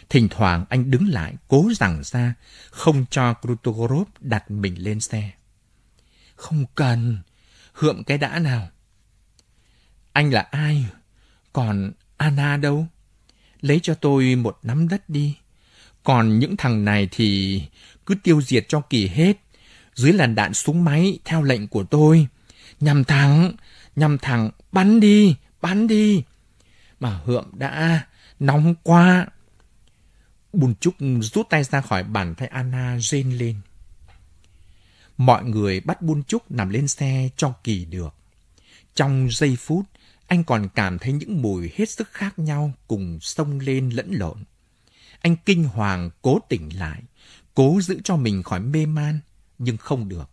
Thỉnh thoảng anh đứng lại cố rằng ra, không cho Krutogorov đặt mình lên xe. Không cần, hượm cái đã nào. Anh là ai? Còn Anna đâu? Lấy cho tôi một nắm đất đi. Còn những thằng này thì cứ tiêu diệt cho kỳ hết dưới làn đạn súng máy theo lệnh của tôi. Nhằm thẳng, nhằm thẳng, bắn đi, bắn đi. Mà Hượm đã nóng quá. Bùn Trúc rút tay ra khỏi bàn tay Anna rên lên. Mọi người bắt Bùn Trúc nằm lên xe cho kỳ được. Trong giây phút, anh còn cảm thấy những mùi hết sức khác nhau cùng sông lên lẫn lộn. Anh kinh hoàng cố tỉnh lại, cố giữ cho mình khỏi mê man nhưng không được.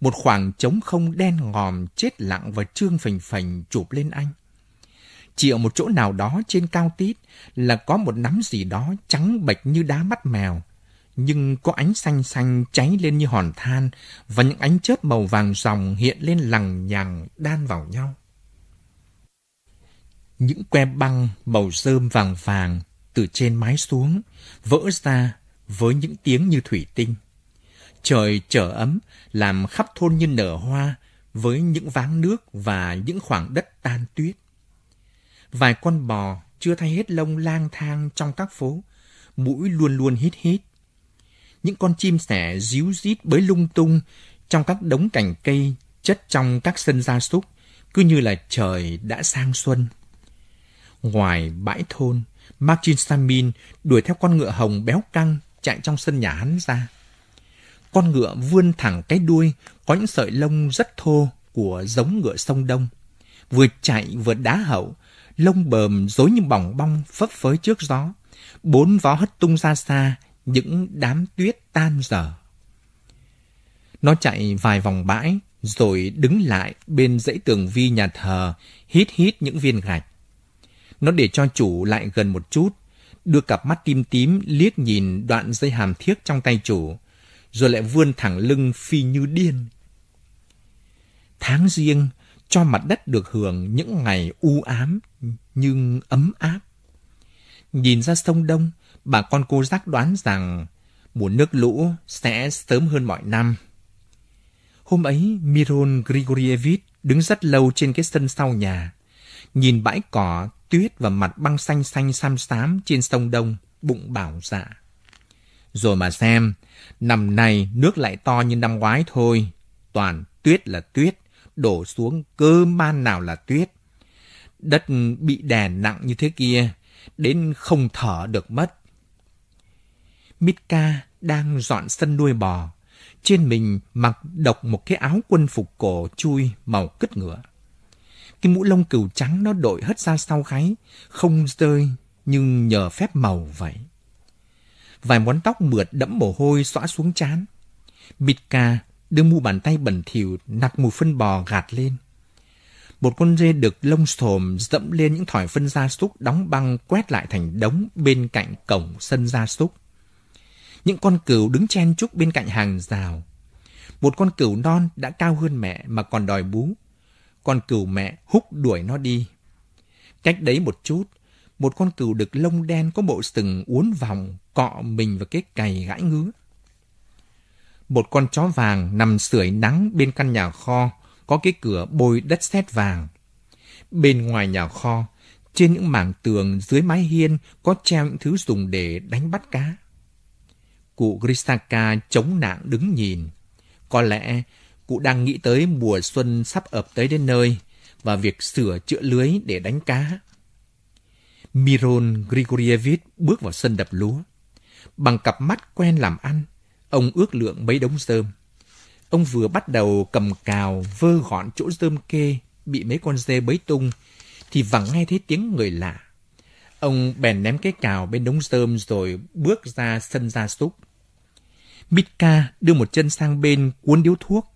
Một khoảng trống không đen ngòm chết lặng và trương phành phành chụp lên anh. Chỉ ở một chỗ nào đó trên cao tít là có một nắm gì đó trắng bệch như đá mắt mèo, nhưng có ánh xanh xanh cháy lên như hòn than và những ánh chớp màu vàng ròng hiện lên lằng nhằng đan vào nhau. Những que băng màu rơm vàng vàng từ trên mái xuống vỡ ra với những tiếng như thủy tinh. Trời trở ấm, làm khắp thôn như nở hoa, với những váng nước và những khoảng đất tan tuyết. Vài con bò chưa thay hết lông lang thang trong các phố, mũi luôn luôn hít hít. Những con chim sẻ ríu rít bới lung tung trong các đống cành cây chất trong các sân gia súc, cứ như là trời đã sang xuân. Ngoài bãi thôn, Martin Samin đuổi theo con ngựa hồng béo căng chạy trong sân nhà hắn ra. Con ngựa vươn thẳng cái đuôi, có những sợi lông rất thô của giống ngựa sông Đông. Vừa chạy vừa đá hậu, lông bờm rối như bỏng bong phấp phới trước gió. Bốn vó hất tung ra xa, những đám tuyết tan dở. Nó chạy vài vòng bãi, rồi đứng lại bên dãy tường vi nhà thờ, hít hít những viên gạch. Nó để cho chủ lại gần một chút, đưa cặp mắt tím tím liếc nhìn đoạn dây hàm thiếc trong tay chủ, rồi lại vươn thẳng lưng phi như điên. Tháng riêng cho mặt đất được hưởng những ngày u ám nhưng ấm áp. Nhìn ra sông Đông, bà con cô giác đoán rằng mùa nước lũ sẽ sớm hơn mọi năm. Hôm ấy, Miron Grigorievich đứng rất lâu trên cái sân sau nhà, nhìn bãi cỏ, tuyết và mặt băng xanh xanh xám xám trên sông Đông, bụng bảo dạ. Rồi mà xem, năm nay nước lại to như năm ngoái thôi. Toàn tuyết là tuyết, đổ xuống cơ man nào là tuyết. Đất bị đè nặng như thế kia, đến không thở được mất. Mitka đang dọn sân nuôi bò. Trên mình mặc độc một cái áo quân phục cổ chui màu cứt ngựa. Cái mũ lông cừu trắng nó đội hết ra sau gáy, không rơi nhưng nhờ phép màu vậy. Vài món tóc mượt đẫm mồ hôi xõa xuống chán. Mitka đưa mu bàn tay bẩn thỉu nặc mùi phân bò gạt lên. Một con dê được lông xồm dẫm lên những thỏi phân gia súc đóng băng quét lại thành đống bên cạnh cổng sân gia súc. Những con cừu đứng chen chúc bên cạnh hàng rào. Một con cừu non đã cao hơn mẹ mà còn đòi bú. Con cừu mẹ húc đuổi nó đi. Cách đấy một chút, một con cừu được lông đen có bộ sừng uốn vòng cọ mình vào cái cày gãi ngứa. Một con chó vàng nằm sưởi nắng bên căn nhà kho, có cái cửa bôi đất sét vàng. Bên ngoài nhà kho, trên những mảng tường dưới mái hiên có treo những thứ dùng để đánh bắt cá. Cụ Grisaka chống nạn đứng nhìn. Có lẽ cụ đang nghĩ tới mùa xuân sắp ập tới đến nơi và việc sửa chữa lưới để đánh cá. Miron Grigorievich bước vào sân đập lúa. Bằng cặp mắt quen làm ăn, ông ước lượng mấy đống rơm. Ông vừa bắt đầu cầm cào vơ gọn chỗ rơm kê bị mấy con dê bới tung, thì vẳng nghe thấy tiếng người lạ. Ông bèn ném cái cào bên đống rơm rồi bước ra sân ra súc. Mitka đưa một chân sang bên cuốn điếu thuốc.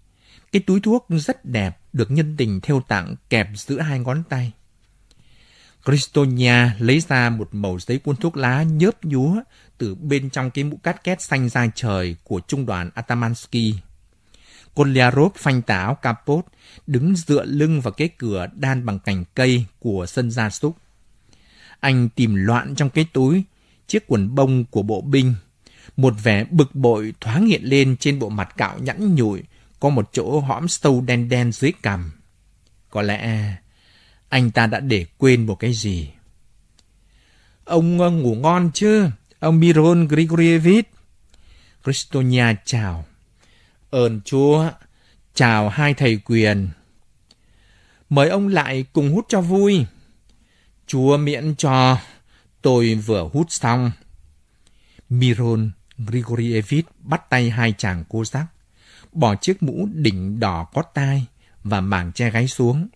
Cái túi thuốc rất đẹp được nhân tình theo tặng kẹp giữa hai ngón tay. Cristonia lấy ra một mẩu giấy cuốn thuốc lá nhớp nhúa từ bên trong cái mũ cát két xanh ra trời của trung đoàn Atamansky. Kolyarov phanh táo capot đứng dựa lưng vào cái cửa đan bằng cành cây của sân gia súc. Anh tìm loạn trong cái túi, chiếc quần bông của bộ binh. Một vẻ bực bội thoáng hiện lên trên bộ mặt cạo nhẵn nhụi, có một chỗ hõm sâu đen đen dưới cằm. Có lẽ anh ta đã để quên một cái gì. Ông ờ, ngủ ngon chứ, ông Miron Grigorievich? Christonia chào. Ơn Chúa, chào hai thầy quyền. Mời ông lại cùng hút cho vui. Chúa miễn cho, tôi vừa hút xong. Miron Grigorievich bắt tay hai chàng cô giác, bỏ chiếc mũ đỉnh đỏ có tai và màng che gáy xuống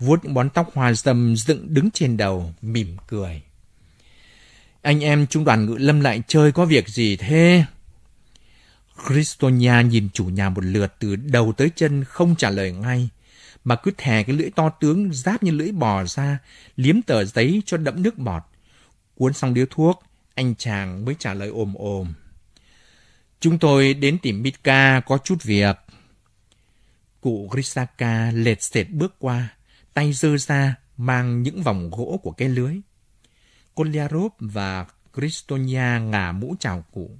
vuốt những bón tóc hoa râm dựng đứng trên đầu, mỉm cười. Anh em trung đoàn ngự lâm lại chơi có việc gì thế? Cristonia nhìn chủ nhà một lượt từ đầu tới chân không trả lời ngay, mà cứ thè cái lưỡi to tướng giáp như lưỡi bò ra, liếm tờ giấy cho đẫm nước bọt. Cuốn xong điếu thuốc, anh chàng mới trả lời ồm ồm. Chúng tôi đến tìm Mika có chút việc. Cụ Grisaka lệt sệt bước qua, tay dơ ra mang những vòng gỗ của cái lưới. Kolyarov và Kristonia ngả mũ chào cụ.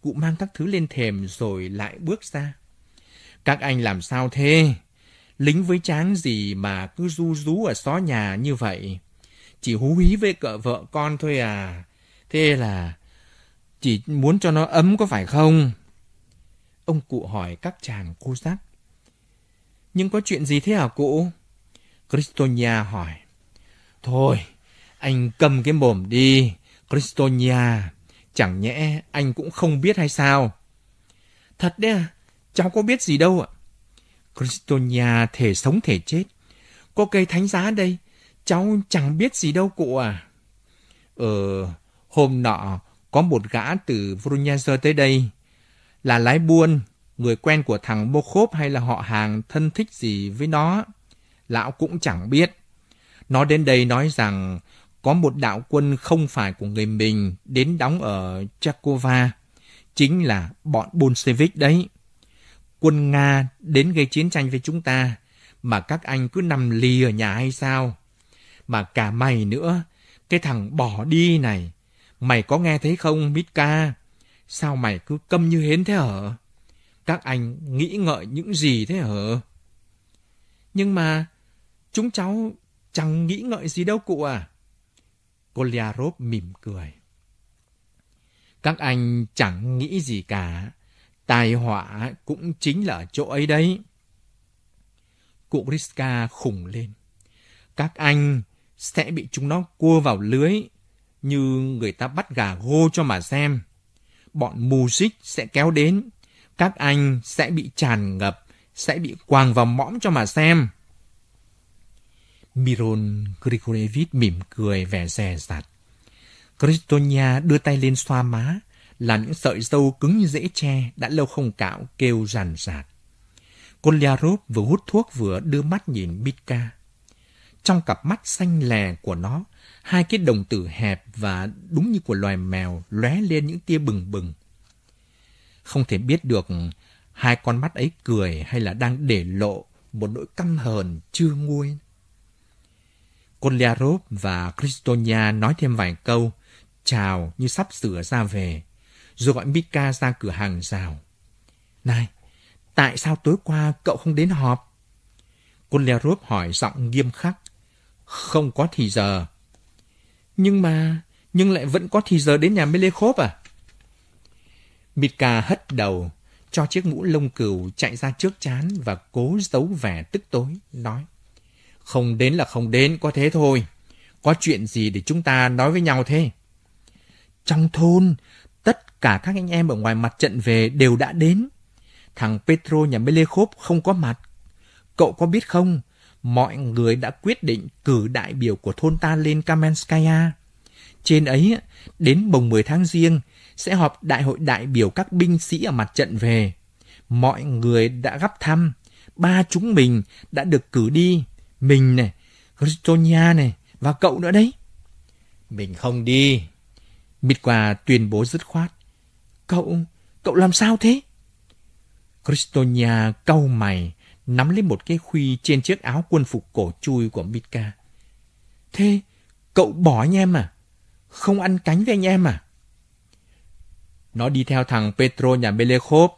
Cụ mang các thứ lên thềm rồi lại bước ra. Các anh làm sao thế? Lính với tráng gì mà cứ ru rú ở xó nhà như vậy? Chỉ hú hí với cợ vợ con thôi à? Thế là chỉ muốn cho nó ấm có phải không? Ông cụ hỏi các chàng cô giác. Nhưng có chuyện gì thế hả cụ? Cristonia hỏi. Thôi, anh cầm cái mồm đi, Cristonia. Chẳng nhẽ anh cũng không biết hay sao? Thật đấy à, cháu có biết gì đâu ạ. À? Cristonia thể sống thể chết. Có cây thánh giá đây, cháu chẳng biết gì đâu cụ à. Ờ, hôm nọ có một gã từ Vrunyazer tới đây. Là lái buôn, người quen của thằng Bokhov hay là họ hàng thân thích gì với nó lão cũng chẳng biết. Nó đến đây nói rằng có một đạo quân không phải của người mình đến đóng ở Chakova, chính là bọn Bolshevik đấy. Quân Nga đến gây chiến tranh với chúng ta, mà các anh cứ nằm lì ở nhà hay sao? Mà cả mày nữa, cái thằng bỏ đi này, mày có nghe thấy không Mitka? Sao mày cứ câm như hến thế hở? Các anh nghĩ ngợi những gì thế hở? Nhưng mà Chúng cháu chẳng nghĩ ngợi gì đâu cụ à. Kolyarov mỉm cười. Các anh chẳng nghĩ gì cả. Tài họa cũng chính là chỗ ấy đấy. Cụ Riska khủng lên. Các anh sẽ bị chúng nó cua vào lưới như người ta bắt gà gô cho mà xem. Bọn mù xích sẽ kéo đến. Các anh sẽ bị tràn ngập, sẽ bị quàng vào mõm cho mà xem. Miron Grigorievich mỉm cười vẻ dè dặt. Kristonia đưa tay lên xoa má, là những sợi dâu cứng như rễ tre đã lâu không cạo kêu rằn rạt. Kolyarov vừa hút thuốc vừa đưa mắt nhìn Bitka. Trong cặp mắt xanh lè của nó, hai cái đồng tử hẹp và đúng như của loài mèo lóe lên những tia bừng bừng. Không thể biết được hai con mắt ấy cười hay là đang để lộ một nỗi căm hờn chưa nguôi. Kolyarov và Kristonya nói thêm vài câu, chào như sắp sửa ra về, rồi gọi Mika ra cửa hàng rào. Này, tại sao tối qua cậu không đến họp? Kolyarov hỏi giọng nghiêm khắc. Không có thì giờ. Nhưng mà, nhưng lại vẫn có thì giờ đến nhà Melekhov à? Mika hất đầu, cho chiếc mũ lông cừu chạy ra trước chán và cố giấu vẻ tức tối, nói. Không đến là không đến, có thế thôi. Có chuyện gì để chúng ta nói với nhau thế? Trong thôn, tất cả các anh em ở ngoài mặt trận về đều đã đến. Thằng Petro nhà Melekhov không có mặt. Cậu có biết không, mọi người đã quyết định cử đại biểu của thôn ta lên Kamenskaya. Trên ấy, đến mùng 10 tháng riêng, sẽ họp đại hội đại biểu các binh sĩ ở mặt trận về. Mọi người đã gấp thăm, ba chúng mình đã được cử đi mình này, Cristonia này và cậu nữa đấy. Mình không đi. Mịt quà tuyên bố dứt khoát. Cậu, cậu làm sao thế? Cristonia cau mày, nắm lấy một cái khuy trên chiếc áo quân phục cổ chui của Mitka. Thế, cậu bỏ anh em à? Không ăn cánh với anh em à? Nó đi theo thằng Petro nhà Belekhov.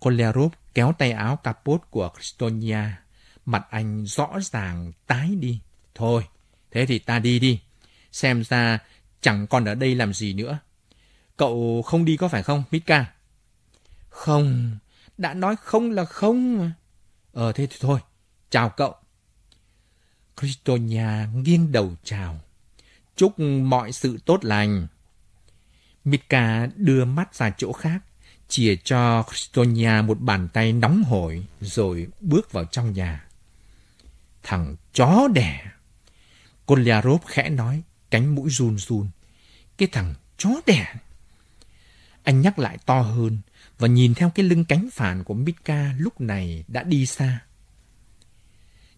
Kolerov kéo tay áo capot của Cristonia. Mặt anh rõ ràng tái đi. Thôi, thế thì ta đi đi. Xem ra chẳng còn ở đây làm gì nữa. Cậu không đi có phải không, Mika? Không, đã nói không là không mà. Ờ thế thì thôi, chào cậu. Cristonia nghiêng đầu chào. Chúc mọi sự tốt lành. Mika đưa mắt ra chỗ khác, chìa cho Cristonia một bàn tay nóng hổi rồi bước vào trong nhà. Thằng chó đẻ. Con Liarop khẽ nói, cánh mũi run run. Cái thằng chó đẻ. Anh nhắc lại to hơn và nhìn theo cái lưng cánh phản của Mika lúc này đã đi xa.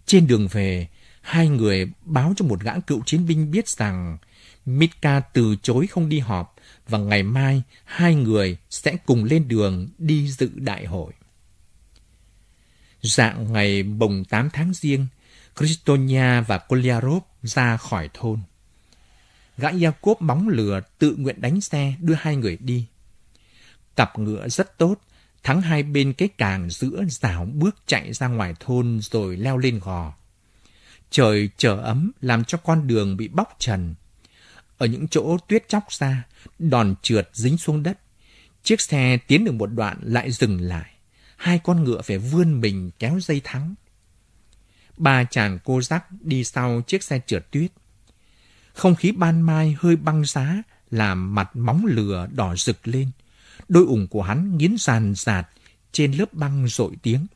Trên đường về, hai người báo cho một gã cựu chiến binh biết rằng Mika từ chối không đi họp và ngày mai hai người sẽ cùng lên đường đi dự đại hội. Dạng ngày bồng 8 tháng riêng, Kristonia và Kolyarov ra khỏi thôn. Gã Jacob bóng lửa tự nguyện đánh xe đưa hai người đi. Cặp ngựa rất tốt, thắng hai bên cái càng giữa rảo bước chạy ra ngoài thôn rồi leo lên gò. Trời trở ấm làm cho con đường bị bóc trần. Ở những chỗ tuyết chóc ra, đòn trượt dính xuống đất. Chiếc xe tiến được một đoạn lại dừng lại. Hai con ngựa phải vươn mình kéo dây thắng ba chàng cô giác đi sau chiếc xe trượt tuyết. Không khí ban mai hơi băng giá, làm mặt móng lửa đỏ rực lên. Đôi ủng của hắn nghiến ràn rạt trên lớp băng rội tiếng.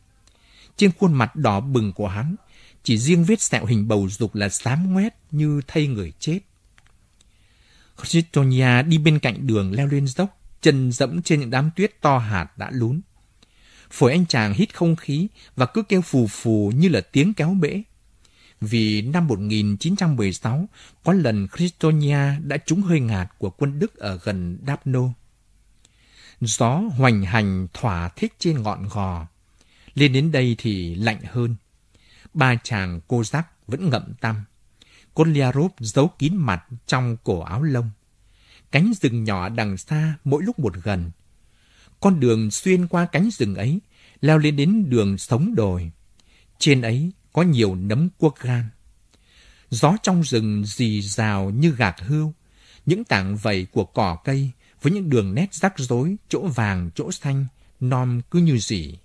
Trên khuôn mặt đỏ bừng của hắn, chỉ riêng vết sẹo hình bầu dục là xám ngoét như thây người chết. Christonia đi bên cạnh đường leo lên dốc, chân dẫm trên những đám tuyết to hạt đã lún. Phổi anh chàng hít không khí và cứ kêu phù phù như là tiếng kéo bể. Vì năm 1916, có lần Cristonia đã trúng hơi ngạt của quân Đức ở gần Dapno. Gió hoành hành thỏa thích trên ngọn gò. Lên đến đây thì lạnh hơn. Ba chàng cô giác vẫn ngậm tăm. Koliarov giấu kín mặt trong cổ áo lông. Cánh rừng nhỏ đằng xa mỗi lúc một gần – con đường xuyên qua cánh rừng ấy, leo lên đến đường sống đồi. Trên ấy có nhiều nấm cuốc gan. Gió trong rừng rì rào như gạc hưu, những tảng vẩy của cỏ cây với những đường nét rắc rối, chỗ vàng, chỗ xanh, nom cứ như gì.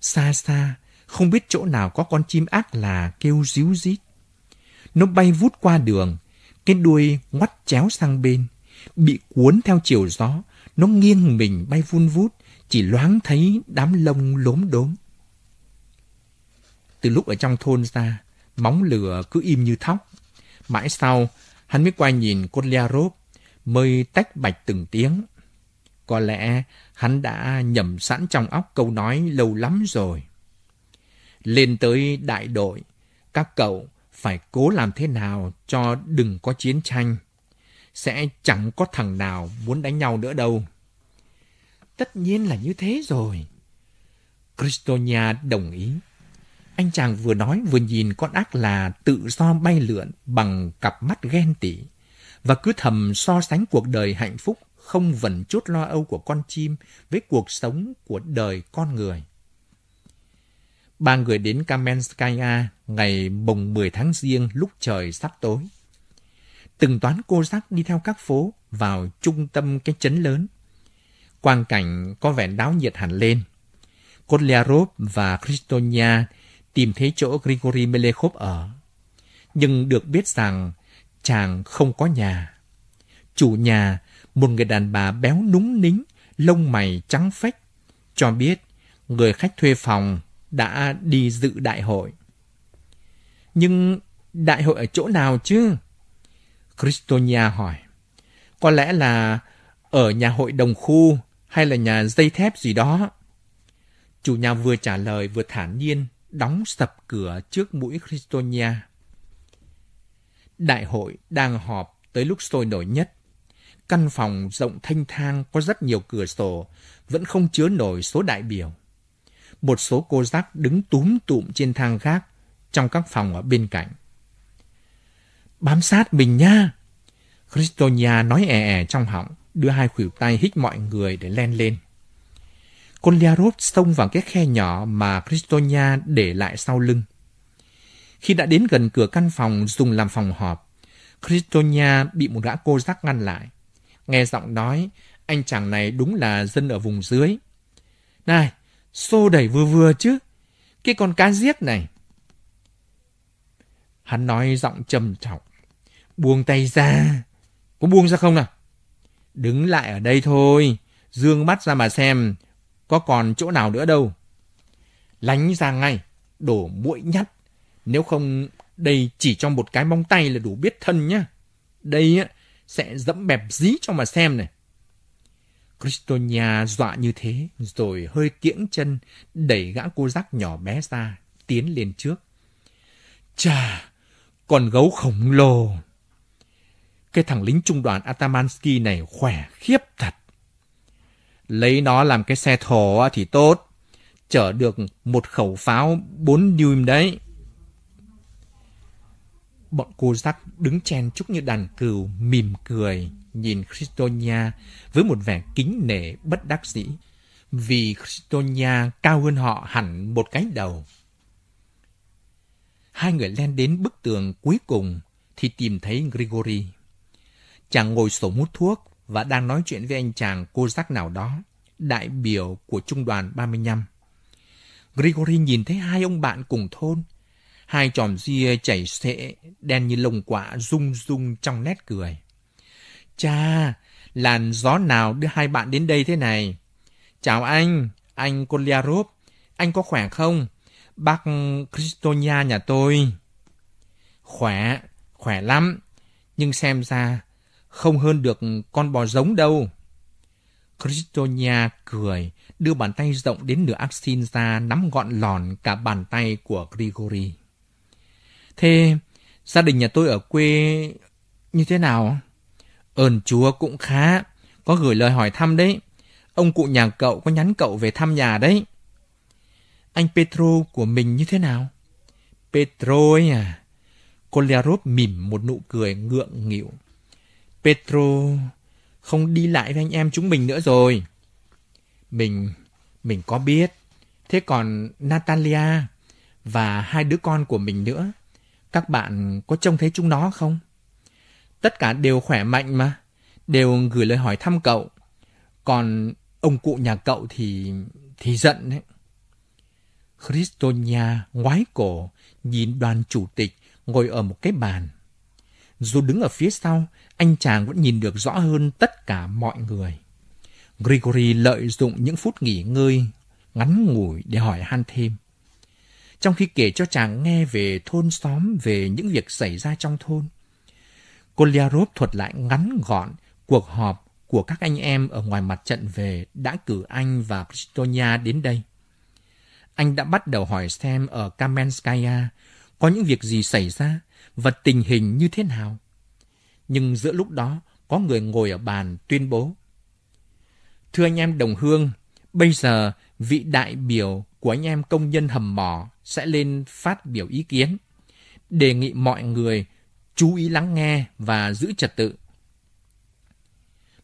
Xa xa, không biết chỗ nào có con chim ác là kêu ríu rít. Nó bay vút qua đường, cái đuôi ngoắt chéo sang bên, bị cuốn theo chiều gió, nó nghiêng mình bay vun vút, chỉ loáng thấy đám lông lốm đốm. Từ lúc ở trong thôn ra, móng lửa cứ im như thóc. Mãi sau, hắn mới quay nhìn con lia rốp, mơi tách bạch từng tiếng. Có lẽ hắn đã nhầm sẵn trong óc câu nói lâu lắm rồi. Lên tới đại đội, các cậu phải cố làm thế nào cho đừng có chiến tranh sẽ chẳng có thằng nào muốn đánh nhau nữa đâu. Tất nhiên là như thế rồi. Cristonia đồng ý. Anh chàng vừa nói vừa nhìn con ác là tự do bay lượn bằng cặp mắt ghen tỉ và cứ thầm so sánh cuộc đời hạnh phúc không vẩn chút lo âu của con chim với cuộc sống của đời con người. Ba người đến Kamenskaya ngày mùng 10 tháng riêng lúc trời sắp tối từng toán cô giác đi theo các phố vào trung tâm cái chấn lớn. Quang cảnh có vẻ náo nhiệt hẳn lên. Kotliarov và Kristonia tìm thấy chỗ Grigori Melekhov ở. Nhưng được biết rằng chàng không có nhà. Chủ nhà, một người đàn bà béo núng nính, lông mày trắng phách, cho biết người khách thuê phòng đã đi dự đại hội. Nhưng đại hội ở chỗ nào chứ? Cristonia hỏi. Có lẽ là ở nhà hội đồng khu hay là nhà dây thép gì đó. Chủ nhà vừa trả lời vừa thản nhiên đóng sập cửa trước mũi Cristonia. Đại hội đang họp tới lúc sôi nổi nhất. Căn phòng rộng thanh thang có rất nhiều cửa sổ, vẫn không chứa nổi số đại biểu. Một số cô giác đứng túm tụm trên thang gác trong các phòng ở bên cạnh. Bám sát mình nha! Cristonia nói è ẻ trong họng, đưa hai khuỷu tay hít mọi người để len lên. Con Liarot xông vào cái khe nhỏ mà Cristonia để lại sau lưng. Khi đã đến gần cửa căn phòng dùng làm phòng họp, Cristonia bị một gã cô giác ngăn lại. Nghe giọng nói, anh chàng này đúng là dân ở vùng dưới. Này, xô đẩy vừa vừa chứ. Cái con cá giết này. Hắn nói giọng trầm trọng. Buông tay ra. Có buông ra không nào? Đứng lại ở đây thôi. Dương mắt ra mà xem. Có còn chỗ nào nữa đâu. Lánh ra ngay. Đổ mũi nhắt. Nếu không đây chỉ trong một cái móng tay là đủ biết thân nhá. Đây á, sẽ dẫm bẹp dí cho mà xem này. Cristonia dọa như thế, rồi hơi kiễng chân, đẩy gã cô giác nhỏ bé ra, tiến lên trước. Chà, con gấu khổng lồ cái thằng lính trung đoàn Atamansky này khỏe khiếp thật. Lấy nó làm cái xe thổ thì tốt. Chở được một khẩu pháo bốn đuôi đấy. Bọn cô giác đứng chen chúc như đàn cừu, mỉm cười, nhìn Christonia với một vẻ kính nể bất đắc dĩ. Vì Christonia cao hơn họ hẳn một cái đầu hai người len đến bức tường cuối cùng thì tìm thấy Grigori. Chàng ngồi sổ hút thuốc và đang nói chuyện với anh chàng cô giác nào đó, đại biểu của trung đoàn 35. Grigory nhìn thấy hai ông bạn cùng thôn, hai chòm ria chảy xệ, đen như lông quạ rung rung trong nét cười. Cha, làn gió nào đưa hai bạn đến đây thế này? Chào anh, anh Kolyarov, anh có khỏe không? Bác Kristonia nhà tôi. Khỏe, khỏe lắm, nhưng xem ra không hơn được con bò giống đâu. Cristonia cười, đưa bàn tay rộng đến nửa ác ra nắm gọn lòn cả bàn tay của Grigori. Thế gia đình nhà tôi ở quê như thế nào? Ơn chúa cũng khá, có gửi lời hỏi thăm đấy. Ông cụ nhà cậu có nhắn cậu về thăm nhà đấy. Anh Petro của mình như thế nào? Petro ấy à? Kolyarov mỉm một nụ cười ngượng nghịu. Petro không đi lại với anh em chúng mình nữa rồi. Mình, mình có biết. Thế còn Natalia và hai đứa con của mình nữa, các bạn có trông thấy chúng nó không? Tất cả đều khỏe mạnh mà, đều gửi lời hỏi thăm cậu. Còn ông cụ nhà cậu thì thì giận đấy. Christonia ngoái cổ nhìn đoàn chủ tịch ngồi ở một cái bàn. Dù đứng ở phía sau anh chàng vẫn nhìn được rõ hơn tất cả mọi người. Grigory lợi dụng những phút nghỉ ngơi ngắn ngủi để hỏi han thêm. Trong khi kể cho chàng nghe về thôn xóm, về những việc xảy ra trong thôn, Kolyarov thuật lại ngắn gọn cuộc họp của các anh em ở ngoài mặt trận về đã cử anh và Pristonia đến đây. Anh đã bắt đầu hỏi xem ở Kamenskaya có những việc gì xảy ra và tình hình như thế nào nhưng giữa lúc đó có người ngồi ở bàn tuyên bố. Thưa anh em đồng hương, bây giờ vị đại biểu của anh em công nhân hầm mỏ sẽ lên phát biểu ý kiến. Đề nghị mọi người chú ý lắng nghe và giữ trật tự.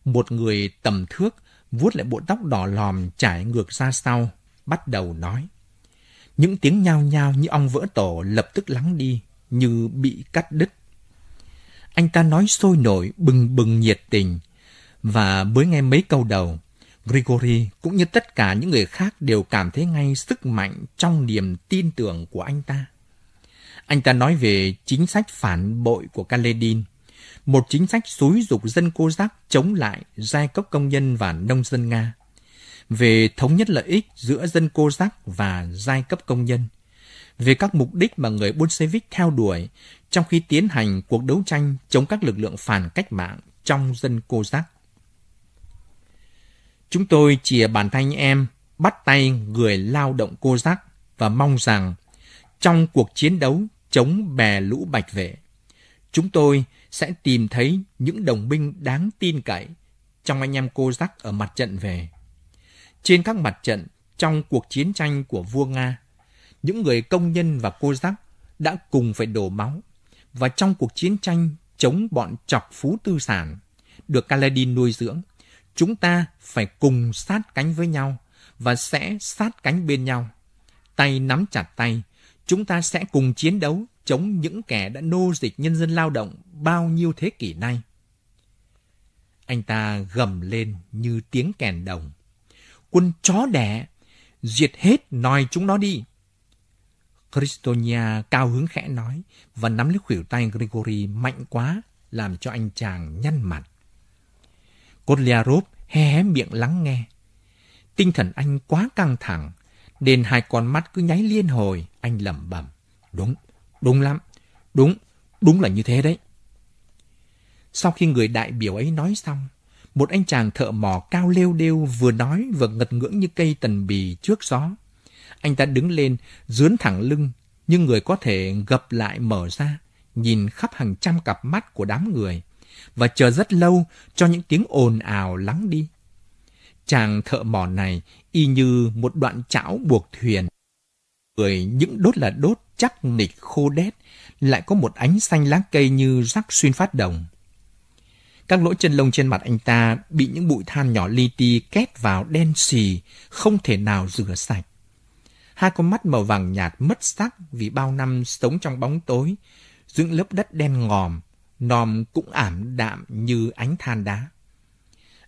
Một người tầm thước vuốt lại bộ tóc đỏ lòm trải ngược ra sau, bắt đầu nói. Những tiếng nhao nhao như ong vỡ tổ lập tức lắng đi, như bị cắt đứt. Anh ta nói sôi nổi, bừng bừng nhiệt tình. Và mới nghe mấy câu đầu, Grigori cũng như tất cả những người khác đều cảm thấy ngay sức mạnh trong niềm tin tưởng của anh ta. Anh ta nói về chính sách phản bội của Kaledin, một chính sách xúi dục dân cô giác chống lại giai cấp công nhân và nông dân Nga, về thống nhất lợi ích giữa dân cô giác và giai cấp công nhân, về các mục đích mà người Bolshevik theo đuổi trong khi tiến hành cuộc đấu tranh chống các lực lượng phản cách mạng trong dân cô giác. Chúng tôi chìa bàn tay em bắt tay người lao động cô giác và mong rằng trong cuộc chiến đấu chống bè lũ bạch vệ, chúng tôi sẽ tìm thấy những đồng minh đáng tin cậy trong anh em cô giác ở mặt trận về. Trên các mặt trận trong cuộc chiến tranh của vua Nga, những người công nhân và cô giác đã cùng phải đổ máu và trong cuộc chiến tranh chống bọn chọc phú tư sản được Kaladin nuôi dưỡng, chúng ta phải cùng sát cánh với nhau và sẽ sát cánh bên nhau. Tay nắm chặt tay, chúng ta sẽ cùng chiến đấu chống những kẻ đã nô dịch nhân dân lao động bao nhiêu thế kỷ nay. Anh ta gầm lên như tiếng kèn đồng. Quân chó đẻ, diệt hết nòi chúng nó đi. Christonia cao hứng khẽ nói và nắm lấy khuỷu tay Grigory mạnh quá, làm cho anh chàng nhăn mặt. Kotliarov hé hé miệng lắng nghe. Tinh thần anh quá căng thẳng, nên hai con mắt cứ nháy liên hồi, anh lẩm bẩm. Đúng, đúng lắm, đúng, đúng là như thế đấy. Sau khi người đại biểu ấy nói xong, một anh chàng thợ mỏ cao lêu đêu vừa nói vừa ngật ngưỡng như cây tần bì trước gió anh ta đứng lên, dướn thẳng lưng, nhưng người có thể gập lại mở ra, nhìn khắp hàng trăm cặp mắt của đám người, và chờ rất lâu cho những tiếng ồn ào lắng đi. Chàng thợ mỏ này y như một đoạn chảo buộc thuyền. Người những đốt là đốt chắc nịch khô đét, lại có một ánh xanh lá cây như rắc xuyên phát đồng. Các lỗ chân lông trên mặt anh ta bị những bụi than nhỏ li ti két vào đen xì, không thể nào rửa sạch hai con mắt màu vàng nhạt mất sắc vì bao năm sống trong bóng tối, dưỡng lớp đất đen ngòm, nòm cũng ảm đạm như ánh than đá.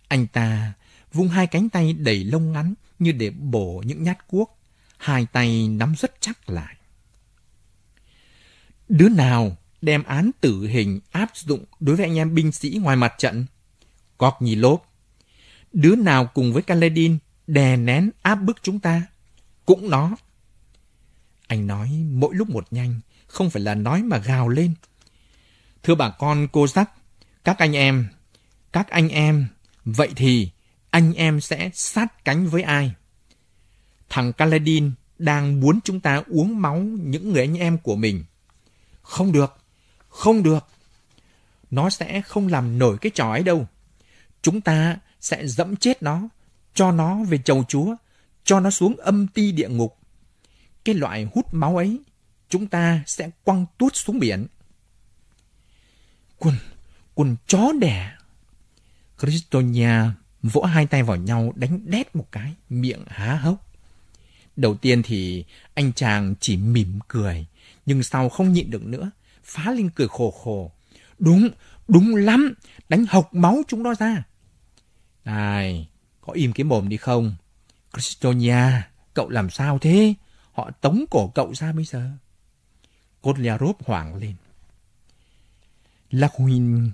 Anh ta vung hai cánh tay đầy lông ngắn như để bổ những nhát cuốc, hai tay nắm rất chắc lại. Đứa nào đem án tử hình áp dụng đối với anh em binh sĩ ngoài mặt trận? Cọc nhì lốp. Đứa nào cùng với Caledin đè nén áp bức chúng ta? cũng nó. Anh nói mỗi lúc một nhanh, không phải là nói mà gào lên. Thưa bà con cô dắt, các anh em, các anh em, vậy thì anh em sẽ sát cánh với ai? Thằng Caledin đang muốn chúng ta uống máu những người anh em của mình. Không được, không được. Nó sẽ không làm nổi cái trò ấy đâu. Chúng ta sẽ dẫm chết nó, cho nó về chầu chúa, cho nó xuống âm ti địa ngục. Cái loại hút máu ấy, chúng ta sẽ quăng tuốt xuống biển. Quần, quần chó đẻ. Cristonia vỗ hai tay vào nhau đánh đét một cái, miệng há hốc. Đầu tiên thì anh chàng chỉ mỉm cười, nhưng sau không nhịn được nữa, phá lên cười khổ khổ. Đúng, đúng lắm, đánh hộc máu chúng nó ra. Này, có im cái mồm đi không? Kristonia, cậu làm sao thế? Họ tống cổ cậu ra bây giờ? Kotliarov hoảng lên. Lakhwin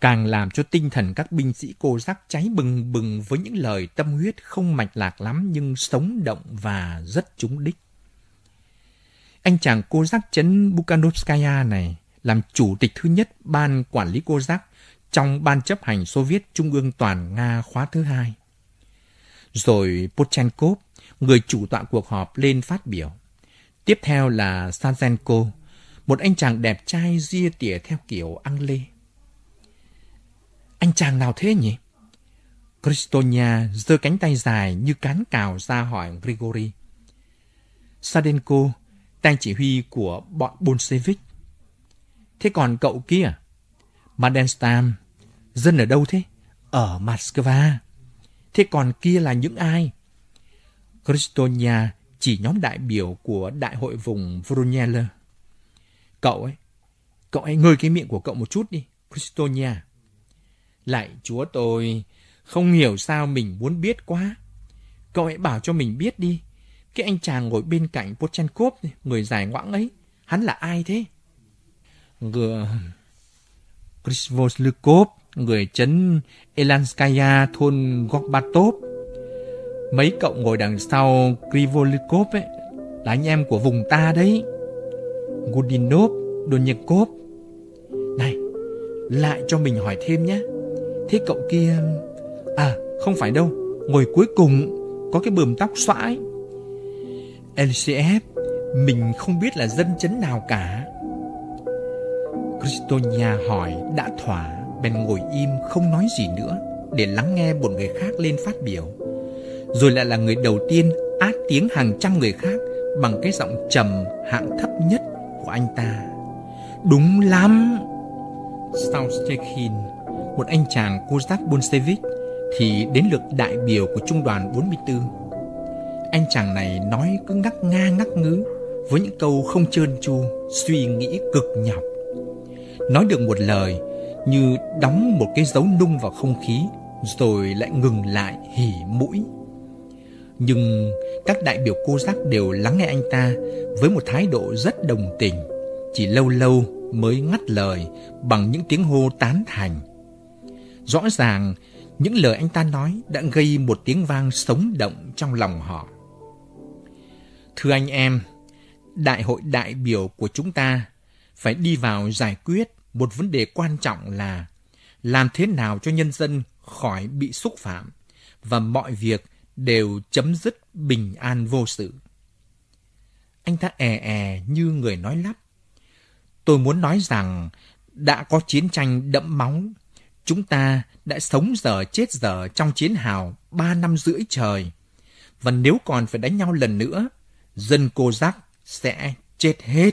càng làm cho tinh thần các binh sĩ cô giác cháy bừng bừng với những lời tâm huyết không mạch lạc lắm nhưng sống động và rất trúng đích. Anh chàng cô giác chấn Bukhanovskaya này làm chủ tịch thứ nhất ban quản lý cô giác trong ban chấp hành Soviet Trung ương toàn Nga khóa thứ hai rồi Pochankov, người chủ tọa cuộc họp lên phát biểu. Tiếp theo là Sazenko, một anh chàng đẹp trai ria tỉa theo kiểu ăn lê. Anh chàng nào thế nhỉ? Kristonia giơ cánh tay dài như cán cào ra hỏi Grigori. Sadenko, tay chỉ huy của bọn Bolshevik. Thế còn cậu kia? Madenstam, dân ở đâu thế? Ở Moscow. Thế còn kia là những ai? Cristonia chỉ nhóm đại biểu của Đại hội vùng Vrunyeller. Cậu ấy, cậu ấy ngơi cái miệng của cậu một chút đi, Cristonia. Lại chúa tôi, không hiểu sao mình muốn biết quá. Cậu ấy bảo cho mình biết đi, cái anh chàng ngồi bên cạnh Pochenkov, người dài ngoãng ấy, hắn là ai thế? G... Krisvoslukov, người chấn Elanskaya thôn Gorbatov. Mấy cậu ngồi đằng sau Krivolikov ấy, là anh em của vùng ta đấy. Gudinov, Donyakov. Này, lại cho mình hỏi thêm nhé. Thế cậu kia... À, không phải đâu. Ngồi cuối cùng có cái bờm tóc xõa ấy. LCF, mình không biết là dân chấn nào cả. Cristonia hỏi đã thỏa bèn ngồi im không nói gì nữa để lắng nghe một người khác lên phát biểu. Rồi lại là người đầu tiên át tiếng hàng trăm người khác bằng cái giọng trầm hạng thấp nhất của anh ta. Đúng lắm! Staustekhin, một anh chàng Kozak Bolshevik, thì đến lượt đại biểu của Trung đoàn 44. Anh chàng này nói cứ ngắc nga ngắc ngứ với những câu không trơn tru, suy nghĩ cực nhọc. Nói được một lời như đóng một cái dấu nung vào không khí rồi lại ngừng lại hỉ mũi. Nhưng các đại biểu cô giác đều lắng nghe anh ta với một thái độ rất đồng tình, chỉ lâu lâu mới ngắt lời bằng những tiếng hô tán thành. Rõ ràng, những lời anh ta nói đã gây một tiếng vang sống động trong lòng họ. Thưa anh em, đại hội đại biểu của chúng ta phải đi vào giải quyết một vấn đề quan trọng là làm thế nào cho nhân dân khỏi bị xúc phạm và mọi việc đều chấm dứt bình an vô sự. Anh ta è e è e như người nói lắp. Tôi muốn nói rằng đã có chiến tranh đẫm máu, chúng ta đã sống giờ chết giờ trong chiến hào ba năm rưỡi trời. Và nếu còn phải đánh nhau lần nữa, dân cô giác sẽ chết hết.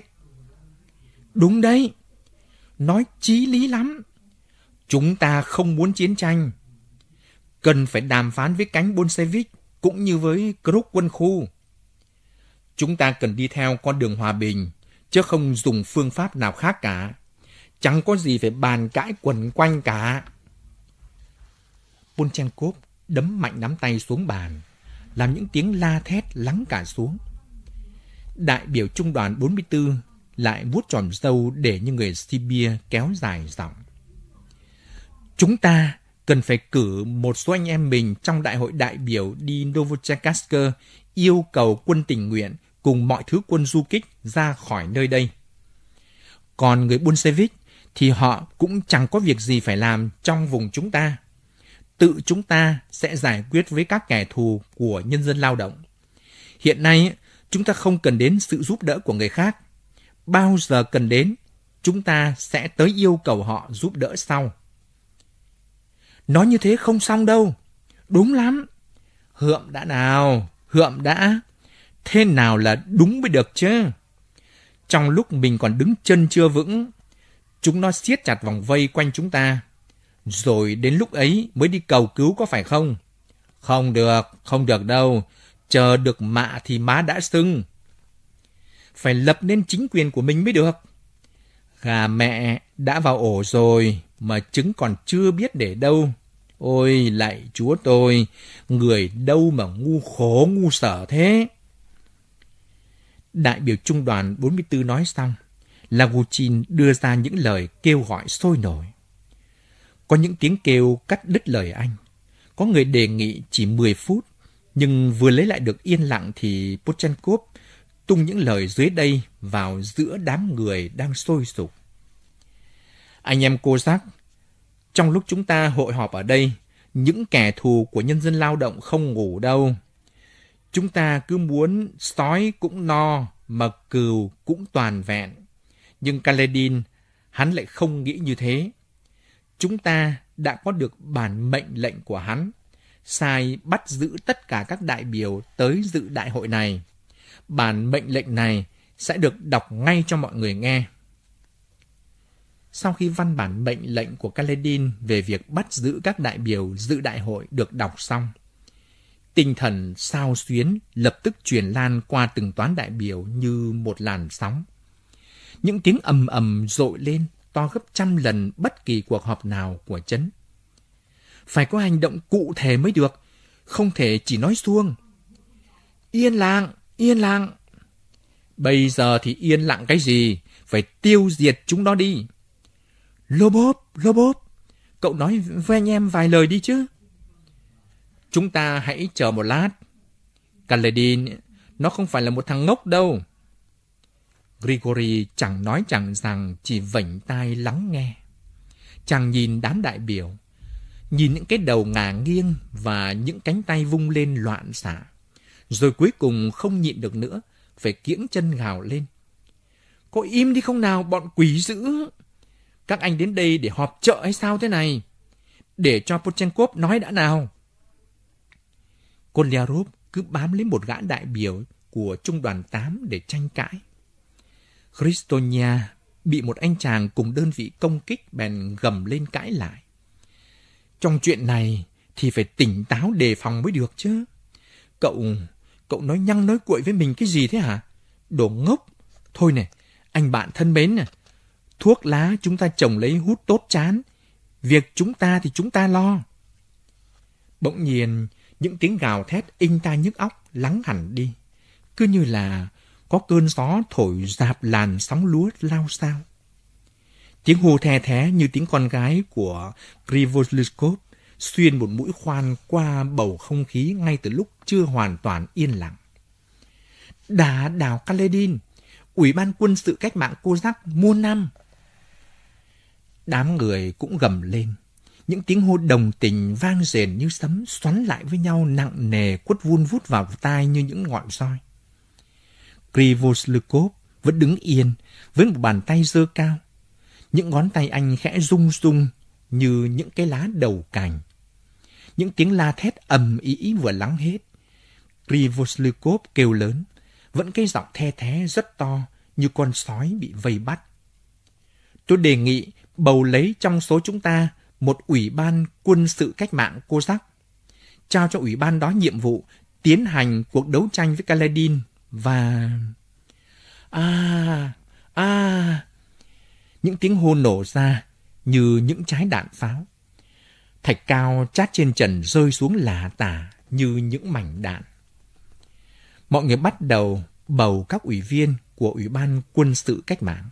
Đúng đấy, nói chí lý lắm. Chúng ta không muốn chiến tranh. Cần phải đàm phán với cánh Bolshevik cũng như với Kruk quân khu. Chúng ta cần đi theo con đường hòa bình, chứ không dùng phương pháp nào khác cả. Chẳng có gì phải bàn cãi quần quanh cả. Polchenkov đấm mạnh nắm tay xuống bàn, làm những tiếng la thét lắng cả xuống. Đại biểu Trung đoàn 44 lại vuốt tròm râu để những người Sibia kéo dài giọng. Chúng ta cần phải cử một số anh em mình trong đại hội đại biểu đi Novocherkassk yêu cầu quân tình nguyện cùng mọi thứ quân du kích ra khỏi nơi đây. Còn người Bolshevik thì họ cũng chẳng có việc gì phải làm trong vùng chúng ta. Tự chúng ta sẽ giải quyết với các kẻ thù của nhân dân lao động. Hiện nay, chúng ta không cần đến sự giúp đỡ của người khác bao giờ cần đến, chúng ta sẽ tới yêu cầu họ giúp đỡ sau. Nói như thế không xong đâu. Đúng lắm. Hượm đã nào, hượm đã. Thế nào là đúng mới được chứ? Trong lúc mình còn đứng chân chưa vững, chúng nó siết chặt vòng vây quanh chúng ta. Rồi đến lúc ấy mới đi cầu cứu có phải không? Không được, không được đâu. Chờ được mạ thì má đã sưng phải lập nên chính quyền của mình mới được. Gà mẹ đã vào ổ rồi, mà trứng còn chưa biết để đâu. Ôi lạy chúa tôi, người đâu mà ngu khổ ngu sở thế. Đại biểu trung đoàn 44 nói xong, Laguchin đưa ra những lời kêu gọi sôi nổi. Có những tiếng kêu cắt đứt lời anh. Có người đề nghị chỉ 10 phút, nhưng vừa lấy lại được yên lặng thì Pochenkov tung những lời dưới đây vào giữa đám người đang sôi sục. Anh em cô giác, trong lúc chúng ta hội họp ở đây, những kẻ thù của nhân dân lao động không ngủ đâu. Chúng ta cứ muốn sói cũng no, mật cừu cũng toàn vẹn. Nhưng Kaledin, hắn lại không nghĩ như thế. Chúng ta đã có được bản mệnh lệnh của hắn, sai bắt giữ tất cả các đại biểu tới dự đại hội này bản mệnh lệnh này sẽ được đọc ngay cho mọi người nghe. Sau khi văn bản mệnh lệnh của Kaledin về việc bắt giữ các đại biểu dự đại hội được đọc xong, tinh thần sao xuyến lập tức truyền lan qua từng toán đại biểu như một làn sóng. Những tiếng ầm ầm dội lên to gấp trăm lần bất kỳ cuộc họp nào của chấn. Phải có hành động cụ thể mới được, không thể chỉ nói suông. Yên lặng, Yên lặng. Bây giờ thì yên lặng cái gì? Phải tiêu diệt chúng nó đi. Lô bốp, lô bốp. Cậu nói với anh em vài lời đi chứ. Chúng ta hãy chờ một lát. Kaledin, nó không phải là một thằng ngốc đâu. Grigory chẳng nói chẳng rằng chỉ vảnh tai lắng nghe. Chàng nhìn đám đại biểu, nhìn những cái đầu ngả nghiêng và những cánh tay vung lên loạn xạ. Rồi cuối cùng không nhịn được nữa, phải kiễng chân gào lên. Cô im đi không nào, bọn quỷ dữ! Các anh đến đây để họp chợ hay sao thế này? Để cho Pochenkov nói đã nào. Côn cứ bám lấy một gã đại biểu của Trung đoàn 8 để tranh cãi. Christonia bị một anh chàng cùng đơn vị công kích bèn gầm lên cãi lại. Trong chuyện này thì phải tỉnh táo đề phòng mới được chứ. Cậu Cậu nói nhăng nói cuội với mình cái gì thế hả? Đồ ngốc! Thôi này, anh bạn thân mến nè. Thuốc lá chúng ta trồng lấy hút tốt chán. Việc chúng ta thì chúng ta lo. Bỗng nhiên, những tiếng gào thét in ta nhức óc lắng hẳn đi. Cứ như là có cơn gió thổi dạp làn sóng lúa lao sao. Tiếng hô the thé như tiếng con gái của Krivoslitskov xuyên một mũi khoan qua bầu không khí ngay từ lúc chưa hoàn toàn yên lặng. Đã đảo Kaledin, Ủy ban quân sự cách mạng Cô muôn năm. Đám người cũng gầm lên. Những tiếng hô đồng tình vang rền như sấm xoắn lại với nhau nặng nề quất vun vút vào tai như những ngọn roi. Krivoslikov vẫn đứng yên với một bàn tay dơ cao. Những ngón tay anh khẽ rung rung như những cái lá đầu cành những tiếng la thét ầm ý vừa lắng hết. Krivoslikov kêu lớn, vẫn cái giọng the thé rất to như con sói bị vây bắt. Tôi đề nghị bầu lấy trong số chúng ta một ủy ban quân sự cách mạng cô giác trao cho ủy ban đó nhiệm vụ tiến hành cuộc đấu tranh với Kaledin và... À, à, những tiếng hô nổ ra như những trái đạn pháo. Thạch cao chát trên trần rơi xuống lả tả như những mảnh đạn. Mọi người bắt đầu bầu các ủy viên của Ủy ban Quân sự Cách mạng.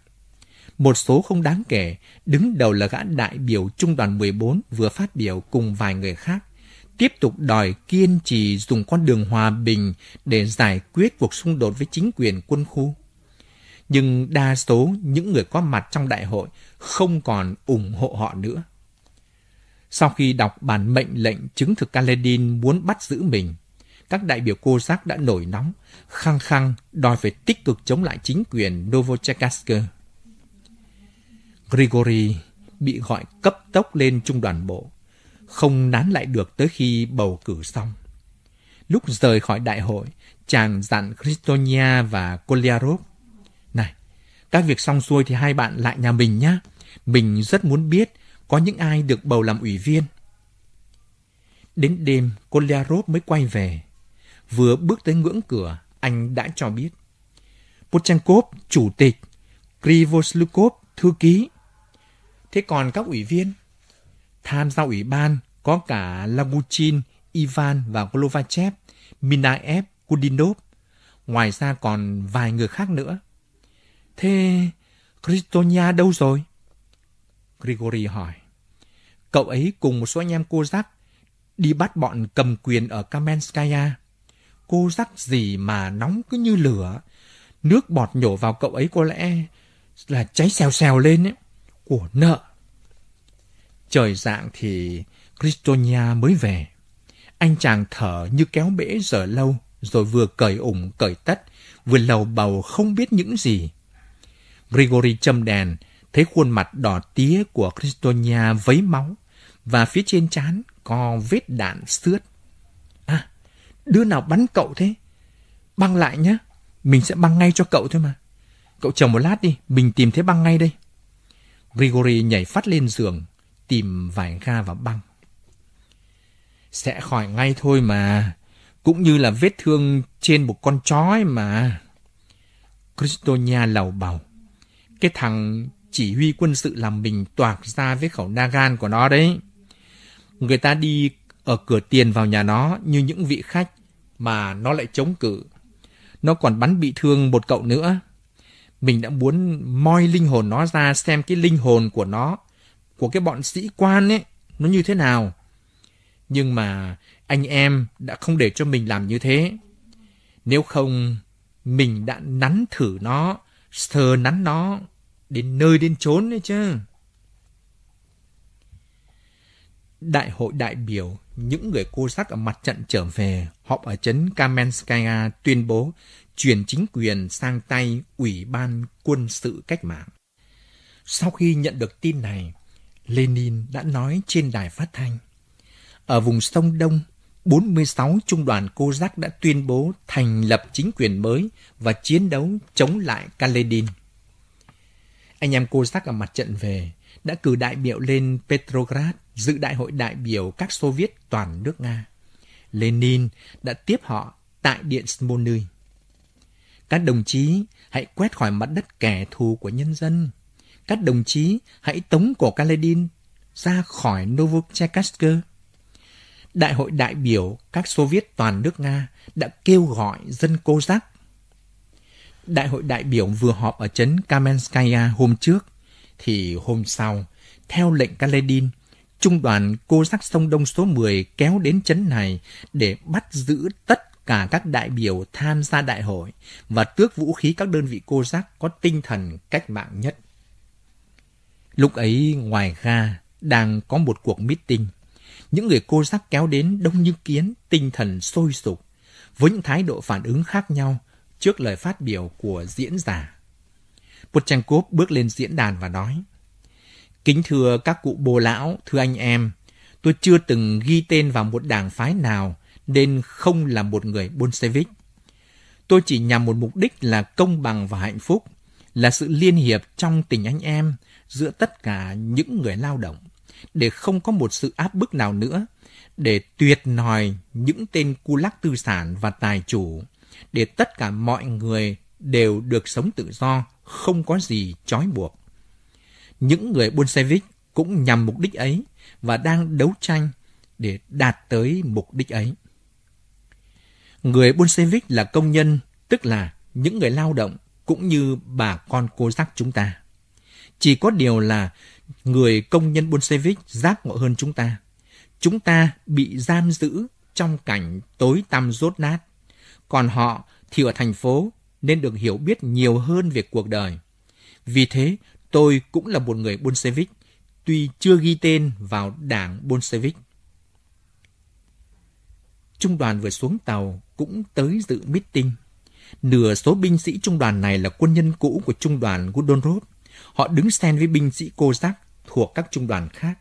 Một số không đáng kể, đứng đầu là gã đại biểu Trung đoàn 14 vừa phát biểu cùng vài người khác, tiếp tục đòi kiên trì dùng con đường hòa bình để giải quyết cuộc xung đột với chính quyền quân khu. Nhưng đa số những người có mặt trong đại hội không còn ủng hộ họ nữa. Sau khi đọc bản mệnh lệnh chứng thực Kaledin muốn bắt giữ mình, các đại biểu cô giác đã nổi nóng, khăng khăng đòi phải tích cực chống lại chính quyền Novocherkassk. Grigory bị gọi cấp tốc lên trung đoàn bộ, không nán lại được tới khi bầu cử xong. Lúc rời khỏi đại hội, chàng dặn Kristonia và Kolyarov. Này, các việc xong xuôi thì hai bạn lại nhà mình nhé. Mình rất muốn biết có những ai được bầu làm ủy viên. Đến đêm, Kolyarov mới quay về. Vừa bước tới ngưỡng cửa, anh đã cho biết. Pochankov, chủ tịch, Krivoslukov, thư ký. Thế còn các ủy viên? Tham gia ủy ban có cả Laguchin, Ivan và Golovachev, Minaev, Kudinov. Ngoài ra còn vài người khác nữa. Thế Kristonia đâu rồi? Grigori hỏi. Cậu ấy cùng một số anh em cô giác đi bắt bọn cầm quyền ở Kamenskaya. Cô giác gì mà nóng cứ như lửa. Nước bọt nhổ vào cậu ấy có lẽ là cháy xèo xèo lên ấy. Của nợ. Trời dạng thì Cristonia mới về. Anh chàng thở như kéo bể giờ lâu, rồi vừa cởi ủng cởi tất, vừa lầu bầu không biết những gì. Grigori châm đèn, thấy khuôn mặt đỏ tía của Cristonia vấy máu và phía trên trán có vết đạn xước. À, đứa nào bắn cậu thế? Băng lại nhá, mình sẽ băng ngay cho cậu thôi mà. Cậu chờ một lát đi, mình tìm thấy băng ngay đây. Grigori nhảy phát lên giường, tìm vài ga và băng. Sẽ khỏi ngay thôi mà, cũng như là vết thương trên một con chó ấy mà. Cristonia lầu bầu. Cái thằng chỉ huy quân sự làm mình toạc ra với khẩu nagan của nó đấy. Người ta đi ở cửa tiền vào nhà nó như những vị khách mà nó lại chống cự. Nó còn bắn bị thương một cậu nữa. Mình đã muốn moi linh hồn nó ra xem cái linh hồn của nó, của cái bọn sĩ quan ấy, nó như thế nào. Nhưng mà anh em đã không để cho mình làm như thế. Nếu không, mình đã nắn thử nó, sờ nắn nó, đến nơi đến chốn đấy chứ. Đại hội đại biểu những người cô sắc ở mặt trận trở về họp ở trấn Kamenskaya tuyên bố chuyển chính quyền sang tay Ủy ban quân sự cách mạng. Sau khi nhận được tin này, Lenin đã nói trên đài phát thanh. Ở vùng sông Đông, 46 trung đoàn cô giác đã tuyên bố thành lập chính quyền mới và chiến đấu chống lại Kaledin. Anh em cô Cossack ở mặt trận về đã cử đại biểu lên Petrograd dự đại hội đại biểu các Xô Viết toàn nước Nga. Lenin đã tiếp họ tại Điện Smolny. Các đồng chí hãy quét khỏi mặt đất kẻ thù của nhân dân. Các đồng chí hãy tống cổ Kaledin ra khỏi Novocherkassk. Đại hội đại biểu các Xô Viết toàn nước Nga đã kêu gọi dân Cô Giác Đại hội đại biểu vừa họp ở trấn Kamenskaya hôm trước, thì hôm sau, theo lệnh Kaledin, trung đoàn cô giác sông Đông số 10 kéo đến trấn này để bắt giữ tất cả các đại biểu tham gia đại hội và tước vũ khí các đơn vị cô giác có tinh thần cách mạng nhất. Lúc ấy ngoài ga đang có một cuộc meeting. Những người cô giác kéo đến đông như kiến, tinh thần sôi sục. Với những thái độ phản ứng khác nhau, trước lời phát biểu của diễn giả. một chàng Potchankov bước lên diễn đàn và nói, Kính thưa các cụ bồ lão, thưa anh em, tôi chưa từng ghi tên vào một đảng phái nào nên không là một người Bolshevik. Tôi chỉ nhằm một mục đích là công bằng và hạnh phúc, là sự liên hiệp trong tình anh em giữa tất cả những người lao động, để không có một sự áp bức nào nữa, để tuyệt nòi những tên cu lắc tư sản và tài chủ, để tất cả mọi người đều được sống tự do, không có gì trói buộc. Những người Bolshevik cũng nhằm mục đích ấy và đang đấu tranh để đạt tới mục đích ấy. Người Bolshevik là công nhân, tức là những người lao động cũng như bà con cô giác chúng ta. Chỉ có điều là người công nhân Bolshevik giác ngộ hơn chúng ta. Chúng ta bị giam giữ trong cảnh tối tăm rốt nát còn họ thì ở thành phố nên được hiểu biết nhiều hơn về cuộc đời. Vì thế, tôi cũng là một người Bolshevik, tuy chưa ghi tên vào đảng Bolshevik. Trung đoàn vừa xuống tàu cũng tới dự meeting. Nửa số binh sĩ trung đoàn này là quân nhân cũ của trung đoàn Gudonrov. Họ đứng xen với binh sĩ kozak thuộc các trung đoàn khác.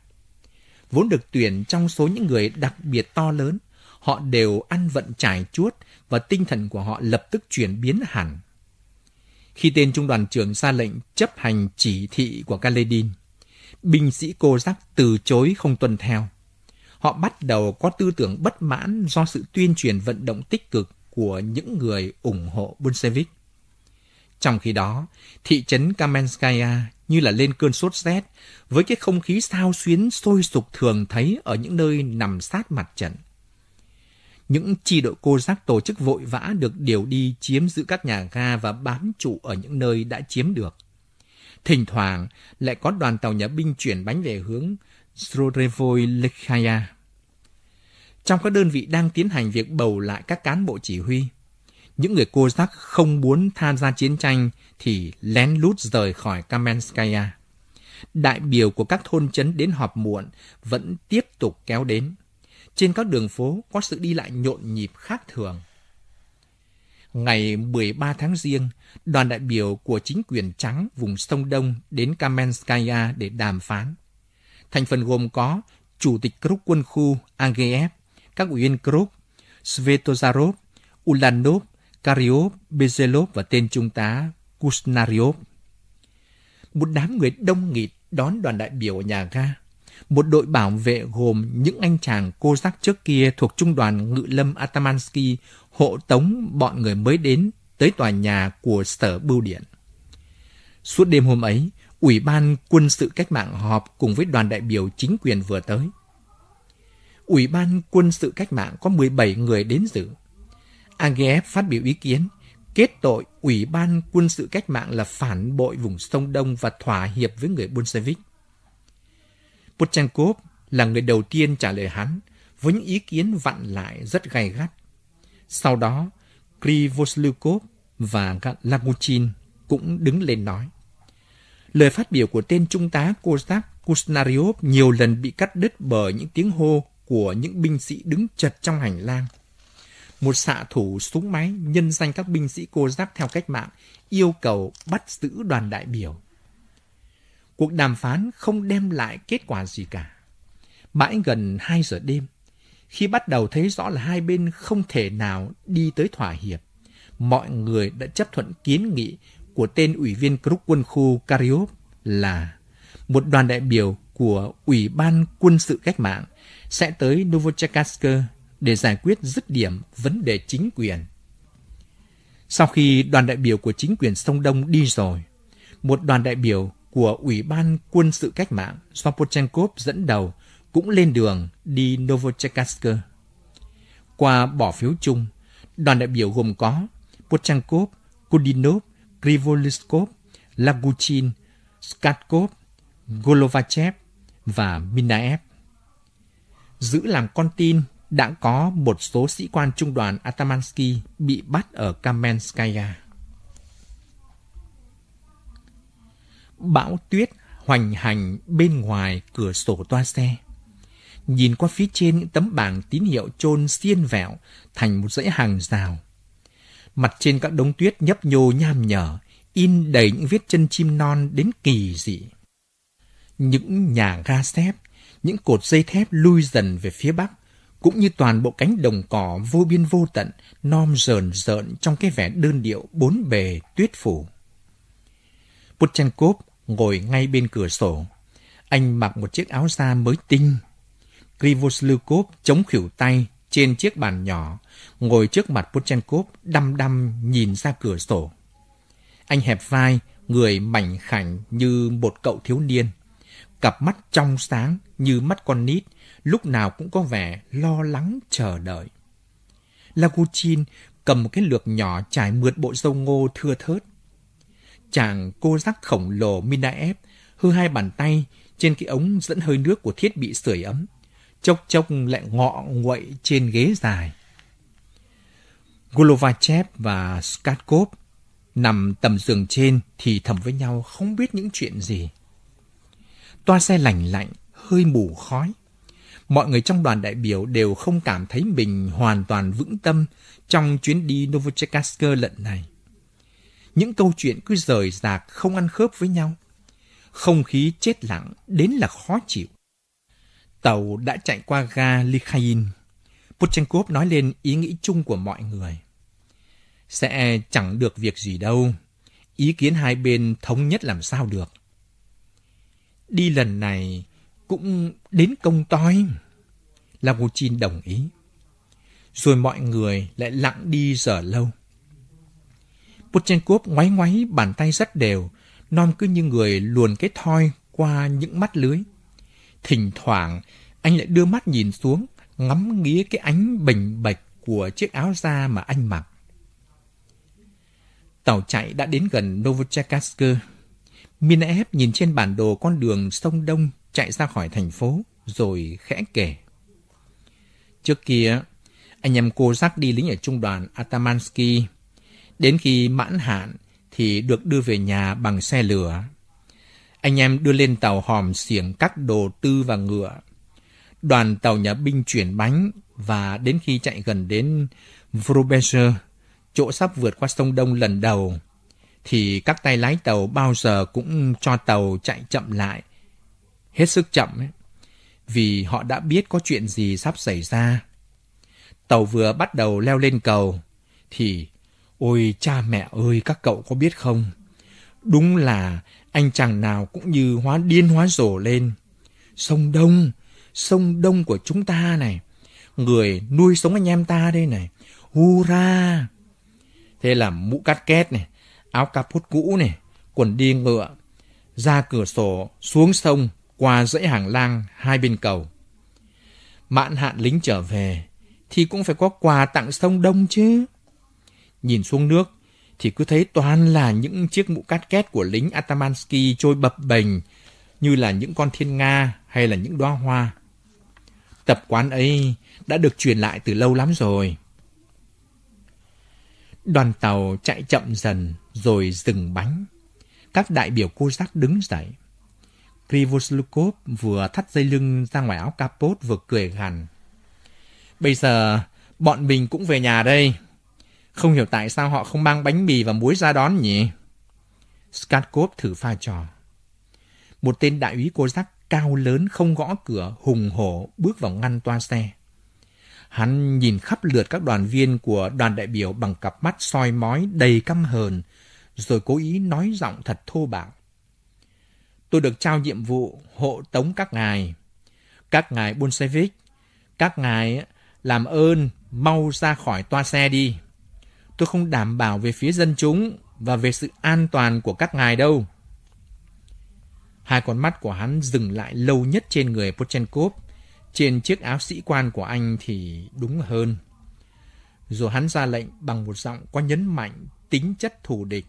Vốn được tuyển trong số những người đặc biệt to lớn, họ đều ăn vận trải chuốt và tinh thần của họ lập tức chuyển biến hẳn. Khi tên trung đoàn trưởng ra lệnh chấp hành chỉ thị của Kaledin, binh sĩ cô giác từ chối không tuân theo. Họ bắt đầu có tư tưởng bất mãn do sự tuyên truyền vận động tích cực của những người ủng hộ Bolshevik. Trong khi đó, thị trấn Kamenskaya như là lên cơn sốt rét với cái không khí sao xuyến sôi sục thường thấy ở những nơi nằm sát mặt trận những chi đội cô giác tổ chức vội vã được điều đi chiếm giữ các nhà ga và bám trụ ở những nơi đã chiếm được. Thỉnh thoảng lại có đoàn tàu nhà binh chuyển bánh về hướng Srodrevoy Lekhaya. Trong các đơn vị đang tiến hành việc bầu lại các cán bộ chỉ huy, những người cô giác không muốn tham gia chiến tranh thì lén lút rời khỏi Kamenskaya. Đại biểu của các thôn chấn đến họp muộn vẫn tiếp tục kéo đến trên các đường phố có sự đi lại nhộn nhịp khác thường. Ngày 13 tháng Giêng, đoàn đại biểu của chính quyền trắng vùng sông Đông đến Kamenskaya để đàm phán. Thành phần gồm có Chủ tịch Kruk quân khu Angeev, các ủy viên Kruk, Svetozarov, Ulanov, Karyov, Bezelov và tên trung tá Kusnaryov. Một đám người đông nghịt đón đoàn đại biểu ở nhà ga một đội bảo vệ gồm những anh chàng cô giác trước kia thuộc trung đoàn ngự lâm Atamansky hộ tống bọn người mới đến tới tòa nhà của sở bưu điện. Suốt đêm hôm ấy, Ủy ban quân sự cách mạng họp cùng với đoàn đại biểu chính quyền vừa tới. Ủy ban quân sự cách mạng có 17 người đến dự. AGF phát biểu ý kiến, kết tội Ủy ban quân sự cách mạng là phản bội vùng sông Đông và thỏa hiệp với người Bolshevik. Potchenkov là người đầu tiên trả lời hắn với những ý kiến vặn lại rất gay gắt. Sau đó, Krivoslukov và Laguchin cũng đứng lên nói. Lời phát biểu của tên trung tá Kozak Kusnariov nhiều lần bị cắt đứt bởi những tiếng hô của những binh sĩ đứng chật trong hành lang. Một xạ thủ súng máy nhân danh các binh sĩ Kozak theo cách mạng yêu cầu bắt giữ đoàn đại biểu cuộc đàm phán không đem lại kết quả gì cả. Mãi gần 2 giờ đêm, khi bắt đầu thấy rõ là hai bên không thể nào đi tới thỏa hiệp, mọi người đã chấp thuận kiến nghị của tên ủy viên Kruk quân khu Karyop là một đoàn đại biểu của Ủy ban quân sự cách mạng sẽ tới Novocherkassk để giải quyết dứt điểm vấn đề chính quyền. Sau khi đoàn đại biểu của chính quyền Sông Đông đi rồi, một đoàn đại biểu của Ủy ban Quân sự Cách mạng Sopochenkov dẫn đầu cũng lên đường đi Novocherkassk. Qua bỏ phiếu chung, đoàn đại biểu gồm có Pochankov, Kudinov, Krivoliskov, Laguchin, Skatkov, Golovachev và Minaev. Giữ làm con tin đã có một số sĩ quan trung đoàn Atamansky bị bắt ở Kamenskaya. Bão tuyết hoành hành bên ngoài cửa sổ toa xe. Nhìn qua phía trên những tấm bảng tín hiệu chôn xiên vẹo thành một dãy hàng rào. Mặt trên các đống tuyết nhấp nhô nham nhở, in đầy những vết chân chim non đến kỳ dị. Những nhà ga xếp, những cột dây thép lui dần về phía bắc, cũng như toàn bộ cánh đồng cỏ vô biên vô tận, nom rờn rợn trong cái vẻ đơn điệu bốn bề tuyết phủ. Puchenkov ngồi ngay bên cửa sổ. Anh mặc một chiếc áo da mới tinh. Krivoslukov chống khỉu tay trên chiếc bàn nhỏ, ngồi trước mặt Pochenkov đăm đăm nhìn ra cửa sổ. Anh hẹp vai, người mảnh khảnh như một cậu thiếu niên. Cặp mắt trong sáng như mắt con nít, lúc nào cũng có vẻ lo lắng chờ đợi. Lagutin cầm một cái lược nhỏ trải mượt bộ dâu ngô thưa thớt, chàng cô giác khổng lồ Minaep hư hai bàn tay trên cái ống dẫn hơi nước của thiết bị sưởi ấm, chốc chốc lại ngọ nguậy trên ghế dài. Golovachev và Skatkov nằm tầm giường trên thì thầm với nhau không biết những chuyện gì. Toa xe lạnh lạnh, hơi mù khói. Mọi người trong đoàn đại biểu đều không cảm thấy mình hoàn toàn vững tâm trong chuyến đi Novocherkassk lận này những câu chuyện cứ rời rạc không ăn khớp với nhau. Không khí chết lặng đến là khó chịu. Tàu đã chạy qua ga Likhain. Puchenkov nói lên ý nghĩ chung của mọi người. Sẽ chẳng được việc gì đâu. Ý kiến hai bên thống nhất làm sao được. Đi lần này cũng đến công toi. Lavuchin đồng ý. Rồi mọi người lại lặng đi giờ lâu. Potchenkov ngoáy ngoáy bàn tay rất đều, non cứ như người luồn cái thoi qua những mắt lưới. Thỉnh thoảng, anh lại đưa mắt nhìn xuống, ngắm nghía cái ánh bình bạch của chiếc áo da mà anh mặc. Tàu chạy đã đến gần Novocherkassk. Minaev nhìn trên bản đồ con đường sông Đông chạy ra khỏi thành phố, rồi khẽ kể. Trước kia, anh em cô giác đi lính ở trung đoàn Atamansky Đến khi mãn hạn thì được đưa về nhà bằng xe lửa. Anh em đưa lên tàu hòm xiềng các đồ tư và ngựa. Đoàn tàu nhà binh chuyển bánh và đến khi chạy gần đến Vrubeser, chỗ sắp vượt qua sông Đông lần đầu, thì các tay lái tàu bao giờ cũng cho tàu chạy chậm lại, hết sức chậm ấy, vì họ đã biết có chuyện gì sắp xảy ra. Tàu vừa bắt đầu leo lên cầu, thì Ôi cha mẹ ơi, các cậu có biết không? Đúng là anh chàng nào cũng như hóa điên hóa rổ lên. Sông Đông, sông Đông của chúng ta này. Người nuôi sống anh em ta đây này. Hurra! Thế là mũ cắt két này, áo caput cũ này, quần đi ngựa, ra cửa sổ, xuống sông, qua dãy hàng lang hai bên cầu. Mạn hạn lính trở về, thì cũng phải có quà tặng sông Đông chứ nhìn xuống nước thì cứ thấy toàn là những chiếc mũ cát két của lính Atamansky trôi bập bềnh như là những con thiên nga hay là những đóa hoa. Tập quán ấy đã được truyền lại từ lâu lắm rồi. Đoàn tàu chạy chậm dần rồi dừng bánh. Các đại biểu cô giác đứng dậy. Krivoslukov vừa thắt dây lưng ra ngoài áo capot vừa cười gằn. Bây giờ bọn mình cũng về nhà đây. Không hiểu tại sao họ không mang bánh mì và muối ra đón nhỉ? Skatkov thử pha trò. Một tên đại úy cô giác cao lớn không gõ cửa hùng hổ bước vào ngăn toa xe. Hắn nhìn khắp lượt các đoàn viên của đoàn đại biểu bằng cặp mắt soi mói đầy căm hờn, rồi cố ý nói giọng thật thô bạo. Tôi được trao nhiệm vụ hộ tống các ngài. Các ngài Bolshevik, các ngài làm ơn mau ra khỏi toa xe đi tôi không đảm bảo về phía dân chúng và về sự an toàn của các ngài đâu. Hai con mắt của hắn dừng lại lâu nhất trên người Pochenkov, trên chiếc áo sĩ quan của anh thì đúng hơn. Rồi hắn ra lệnh bằng một giọng có nhấn mạnh tính chất thù địch.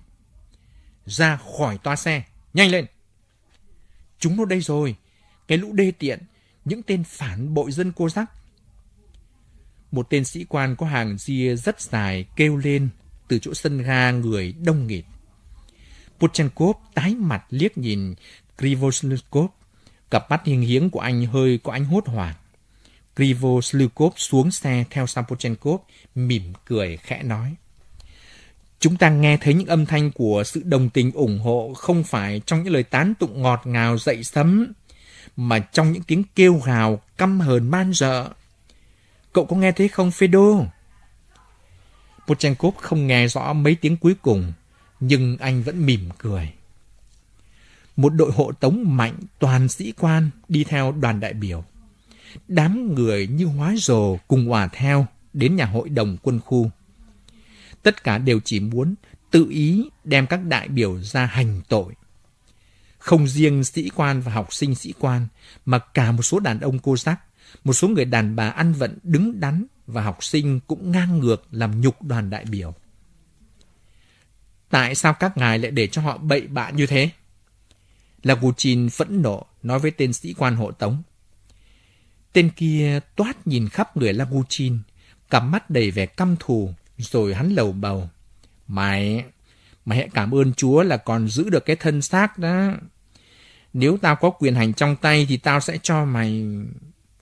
Ra khỏi toa xe, nhanh lên! Chúng nó đây rồi, cái lũ đê tiện, những tên phản bội dân cô giác một tên sĩ quan có hàng ria rất dài kêu lên từ chỗ sân ga người đông nghịt. Puchenkov tái mặt liếc nhìn Krivoslukov. Cặp mắt hiền hiếng của anh hơi có ánh hốt hoảng. Krivoslukov xuống xe theo Sampochenkov, mỉm cười khẽ nói. Chúng ta nghe thấy những âm thanh của sự đồng tình ủng hộ không phải trong những lời tán tụng ngọt ngào dậy sấm, mà trong những tiếng kêu gào căm hờn man rợ Cậu có nghe thấy không, Fedo? Pochenkov không nghe rõ mấy tiếng cuối cùng, nhưng anh vẫn mỉm cười. Một đội hộ tống mạnh toàn sĩ quan đi theo đoàn đại biểu. Đám người như hóa rồ cùng hòa theo đến nhà hội đồng quân khu. Tất cả đều chỉ muốn tự ý đem các đại biểu ra hành tội. Không riêng sĩ quan và học sinh sĩ quan, mà cả một số đàn ông cô giác một số người đàn bà ăn vận đứng đắn và học sinh cũng ngang ngược làm nhục đoàn đại biểu. Tại sao các ngài lại để cho họ bậy bạ như thế? Laguchin phẫn nộ nói với tên sĩ quan hộ tống. Tên kia toát nhìn khắp người Laguchin, cặp mắt đầy vẻ căm thù, rồi hắn lầu bầu. Mày, mày hãy cảm ơn Chúa là còn giữ được cái thân xác đó. Nếu tao có quyền hành trong tay thì tao sẽ cho mày...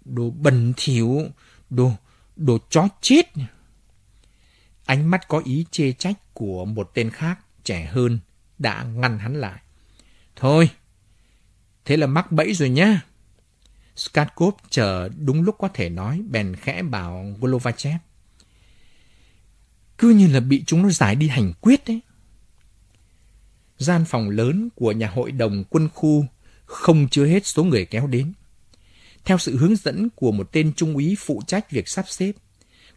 Đồ bẩn thỉu, đồ, đồ chó chết. Ánh mắt có ý chê trách của một tên khác trẻ hơn đã ngăn hắn lại. Thôi, thế là mắc bẫy rồi nhá. Skatkov chờ đúng lúc có thể nói, bèn khẽ bảo Golovachev. Cứ như là bị chúng nó giải đi hành quyết đấy. Gian phòng lớn của nhà hội đồng quân khu không chứa hết số người kéo đến. Theo sự hướng dẫn của một tên trung úy phụ trách việc sắp xếp,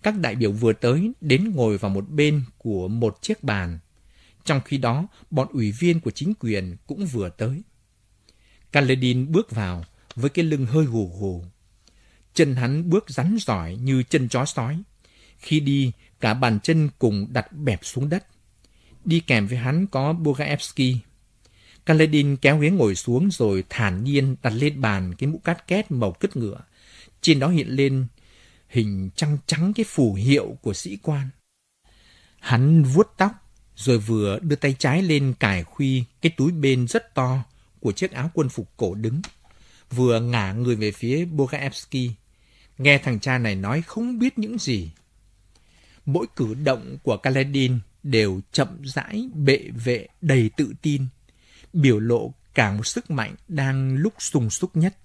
các đại biểu vừa tới đến ngồi vào một bên của một chiếc bàn. Trong khi đó, bọn ủy viên của chính quyền cũng vừa tới. Kaledin bước vào với cái lưng hơi gù gù. Chân hắn bước rắn giỏi như chân chó sói. Khi đi, cả bàn chân cùng đặt bẹp xuống đất. Đi kèm với hắn có Bogaevsky, Kaledin kéo ghế ngồi xuống rồi thản nhiên đặt lên bàn cái mũ cát két màu cứt ngựa. Trên đó hiện lên hình trăng trắng cái phù hiệu của sĩ quan. Hắn vuốt tóc, rồi vừa đưa tay trái lên cài khuy cái túi bên rất to của chiếc áo quân phục cổ đứng, vừa ngả người về phía Bogaevsky. Nghe thằng cha này nói không biết những gì. Mỗi cử động của Kaledin đều chậm rãi, bệ vệ, đầy tự tin, biểu lộ cả một sức mạnh đang lúc sung súc nhất.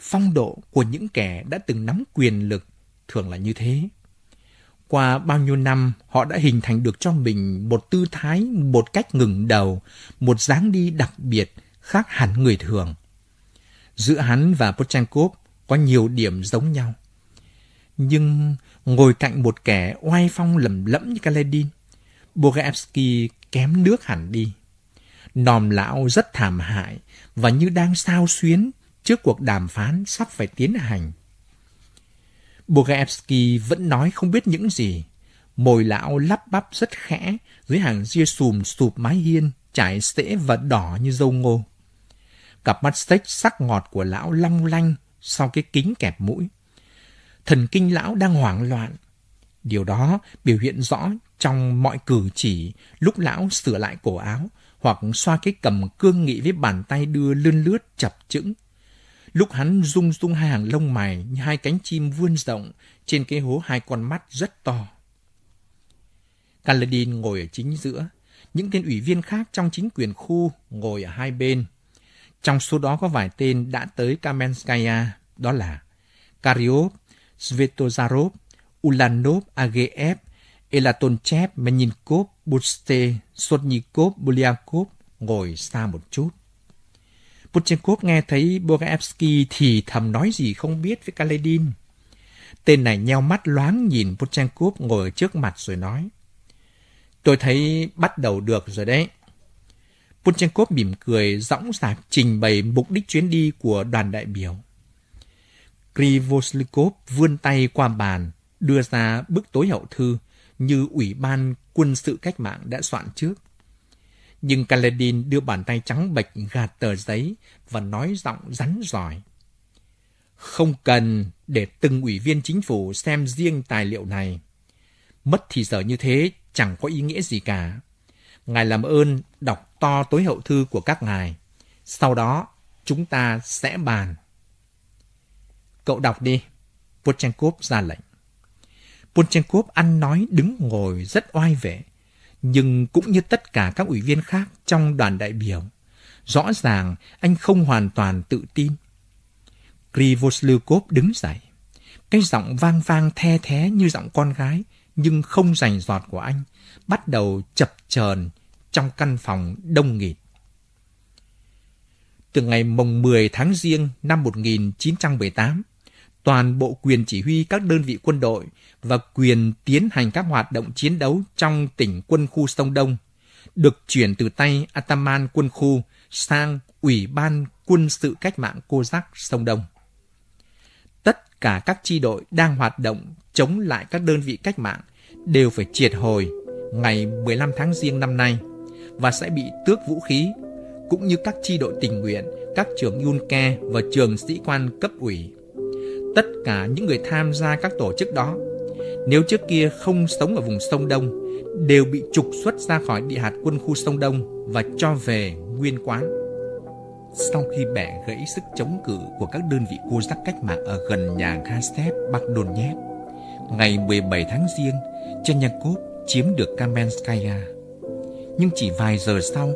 Phong độ của những kẻ đã từng nắm quyền lực thường là như thế. Qua bao nhiêu năm, họ đã hình thành được cho mình một tư thái, một cách ngừng đầu, một dáng đi đặc biệt khác hẳn người thường. Giữa hắn và Pochankov có nhiều điểm giống nhau. Nhưng ngồi cạnh một kẻ oai phong lầm lẫm như Kaledin, Bogaevsky kém nước hẳn đi nòm lão rất thảm hại và như đang sao xuyến trước cuộc đàm phán sắp phải tiến hành. Bogaevsky vẫn nói không biết những gì. Mồi lão lắp bắp rất khẽ dưới hàng ria sùm sụp mái hiên, trải sễ và đỏ như dâu ngô. Cặp mắt xếch sắc ngọt của lão long lanh sau cái kính kẹp mũi. Thần kinh lão đang hoảng loạn. Điều đó biểu hiện rõ trong mọi cử chỉ lúc lão sửa lại cổ áo hoặc xoa cái cầm cương nghị với bàn tay đưa lươn lướt chập chững. Lúc hắn rung rung hai hàng lông mày như hai cánh chim vươn rộng trên cái hố hai con mắt rất to. Kaladin ngồi ở chính giữa, những tên ủy viên khác trong chính quyền khu ngồi ở hai bên. Trong số đó có vài tên đã tới Kamenskaya, đó là Karyov, Svetozarov, Ulanov, Ageev, Elatonchev, Meninkov, Buste, Sotnikov Bulyakov ngồi xa một chút. Puchenkov nghe thấy Bogaevsky thì thầm nói gì không biết với Kaledin. Tên này nheo mắt loáng nhìn Puchenkov ngồi trước mặt rồi nói. Tôi thấy bắt đầu được rồi đấy. Puchenkov mỉm cười rõng rạc trình bày mục đích chuyến đi của đoàn đại biểu. Krivoslikov vươn tay qua bàn, đưa ra bức tối hậu thư, như Ủy ban Quân sự Cách mạng đã soạn trước. Nhưng Kaledin đưa bàn tay trắng bệch gạt tờ giấy và nói giọng rắn giỏi. Không cần để từng ủy viên chính phủ xem riêng tài liệu này. Mất thì giờ như thế chẳng có ý nghĩa gì cả. Ngài làm ơn đọc to tối hậu thư của các ngài. Sau đó chúng ta sẽ bàn. Cậu đọc đi. Potchenkov ra lệnh. Polchenkov ăn nói đứng ngồi rất oai vệ, nhưng cũng như tất cả các ủy viên khác trong đoàn đại biểu, rõ ràng anh không hoàn toàn tự tin. Krivoslykov đứng dậy. Cái giọng vang vang the thé như giọng con gái, nhưng không rành giọt của anh, bắt đầu chập chờn trong căn phòng đông nghịt. Từ ngày mùng 10 tháng riêng năm 1918, toàn bộ quyền chỉ huy các đơn vị quân đội và quyền tiến hành các hoạt động chiến đấu trong tỉnh quân khu Sông Đông được chuyển từ tay Ataman quân khu sang Ủy ban Quân sự Cách mạng Cô Giác Sông Đông. Tất cả các chi đội đang hoạt động chống lại các đơn vị cách mạng đều phải triệt hồi ngày 15 tháng riêng năm nay và sẽ bị tước vũ khí cũng như các chi đội tình nguyện, các trưởng Yunke và trường sĩ quan cấp ủy tất cả những người tham gia các tổ chức đó, nếu trước kia không sống ở vùng sông Đông, đều bị trục xuất ra khỏi địa hạt quân khu sông Đông và cho về nguyên quán. Sau khi bẻ gãy sức chống cự của các đơn vị cô giác cách mạng ở gần nhà đồn nhét, ngày 17 tháng Giêng, Chenyakov chiếm được Kamenskaya. Nhưng chỉ vài giờ sau,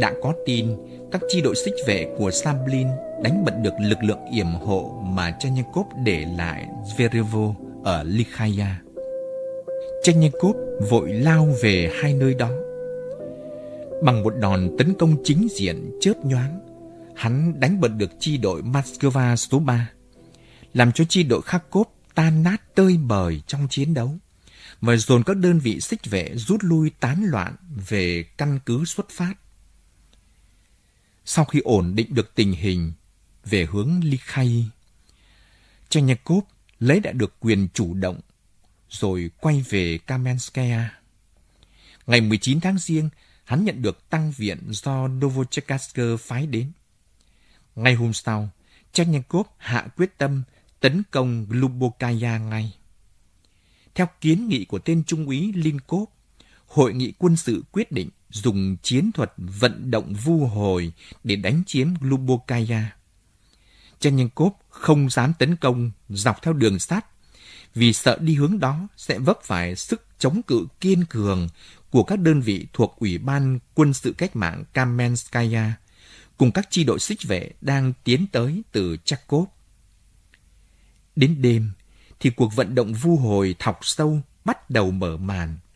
đã có tin các chi đội xích vệ của Samblin đánh bật được lực lượng yểm hộ mà Chernyankov để lại Zverevo ở Likhaya. Chernyankov vội lao về hai nơi đó. Bằng một đòn tấn công chính diện chớp nhoáng, hắn đánh bật được chi đội Moscow số 3, làm cho chi đội Kharkov tan nát tơi bời trong chiến đấu và dồn các đơn vị xích vệ rút lui tán loạn về căn cứ xuất phát sau khi ổn định được tình hình về hướng ly khay. Chenyakov lấy đã được quyền chủ động rồi quay về Kamenskaya. Ngày 19 tháng riêng, hắn nhận được tăng viện do Novocherkassk phái đến. Ngày hôm sau, Chenyakov hạ quyết tâm tấn công Glubokaya ngay. Theo kiến nghị của tên trung úy Linkov, hội nghị quân sự quyết định dùng chiến thuật vận động vu hồi để đánh chiếm Lubokaya. Chernenkov không dám tấn công dọc theo đường sắt vì sợ đi hướng đó sẽ vấp phải sức chống cự kiên cường của các đơn vị thuộc Ủy ban Quân sự Cách mạng Kamenskaya cùng các chi đội xích vệ đang tiến tới từ Charkov. Đến đêm thì cuộc vận động vu hồi thọc sâu bắt đầu mở màn –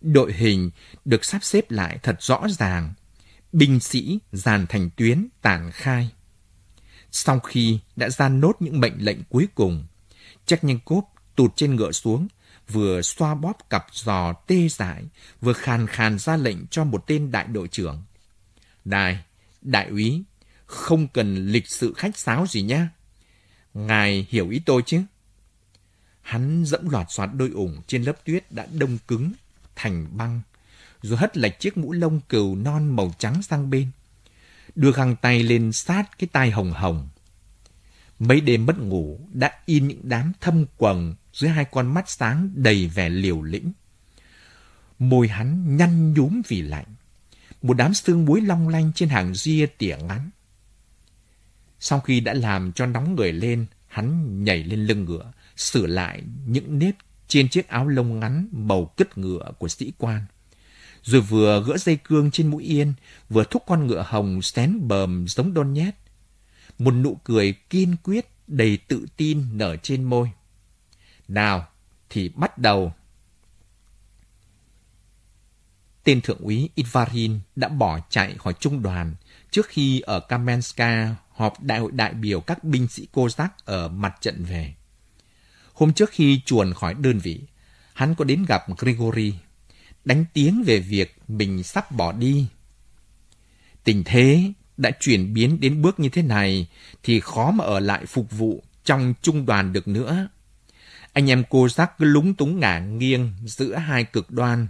đội hình được sắp xếp lại thật rõ ràng, binh sĩ dàn thành tuyến tản khai. Sau khi đã ra nốt những mệnh lệnh cuối cùng, chắc cốp tụt trên ngựa xuống, vừa xoa bóp cặp giò tê dại, vừa khàn khàn ra lệnh cho một tên đại đội trưởng. Đại, đại úy, không cần lịch sự khách sáo gì nhá. Ngài hiểu ý tôi chứ? Hắn dẫm loạt soạt đôi ủng trên lớp tuyết đã đông cứng thành băng, rồi hất lệch chiếc mũ lông cừu non màu trắng sang bên. Đưa găng tay lên sát cái tai hồng hồng. Mấy đêm mất ngủ đã in những đám thâm quầng dưới hai con mắt sáng đầy vẻ liều lĩnh. Môi hắn nhăn nhúm vì lạnh. Một đám xương muối long lanh trên hàng ria tỉa ngắn. Sau khi đã làm cho nóng người lên, hắn nhảy lên lưng ngựa, sửa lại những nếp trên chiếc áo lông ngắn bầu cứt ngựa của sĩ quan. Rồi vừa gỡ dây cương trên mũi yên, vừa thúc con ngựa hồng xén bờm giống đôn nhét. Một nụ cười kiên quyết, đầy tự tin nở trên môi. Nào, thì bắt đầu. Tên thượng úy Ivarin đã bỏ chạy khỏi trung đoàn trước khi ở Kamenska họp đại hội đại biểu các binh sĩ Cossack ở mặt trận về. Hôm trước khi chuồn khỏi đơn vị, hắn có đến gặp Grigori, đánh tiếng về việc mình sắp bỏ đi. Tình thế đã chuyển biến đến bước như thế này thì khó mà ở lại phục vụ trong trung đoàn được nữa. Anh em cô giác cứ lúng túng ngả nghiêng giữa hai cực đoan,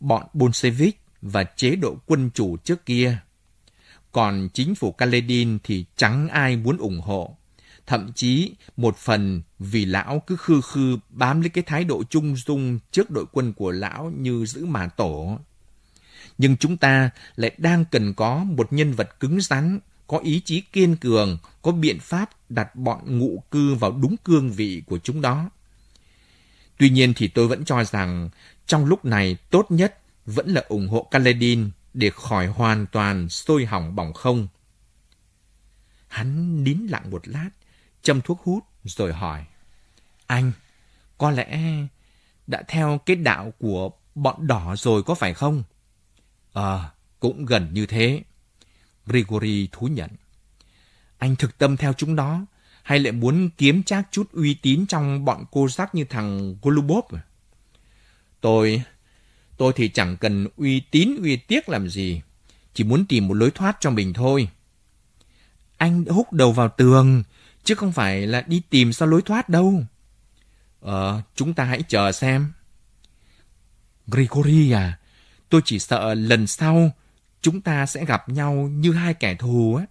bọn Bolshevik và chế độ quân chủ trước kia. Còn chính phủ Kaledin thì chẳng ai muốn ủng hộ. Thậm chí một phần vì lão cứ khư khư bám lấy cái thái độ trung dung trước đội quân của lão như giữ mà tổ. Nhưng chúng ta lại đang cần có một nhân vật cứng rắn, có ý chí kiên cường, có biện pháp đặt bọn ngụ cư vào đúng cương vị của chúng đó. Tuy nhiên thì tôi vẫn cho rằng trong lúc này tốt nhất vẫn là ủng hộ Kaledin để khỏi hoàn toàn sôi hỏng bỏng không. Hắn nín lặng một lát, châm thuốc hút rồi hỏi. Anh, có lẽ đã theo cái đạo của bọn đỏ rồi có phải không? Ờ, à, cũng gần như thế. Grigori thú nhận. Anh thực tâm theo chúng đó hay lại muốn kiếm trác chút uy tín trong bọn cô giác như thằng Golubov? À? Tôi, tôi thì chẳng cần uy tín uy tiếc làm gì, chỉ muốn tìm một lối thoát cho mình thôi. Anh đã húc đầu vào tường, chứ không phải là đi tìm ra lối thoát đâu. Ờ, chúng ta hãy chờ xem. Grigory à, tôi chỉ sợ lần sau chúng ta sẽ gặp nhau như hai kẻ thù á.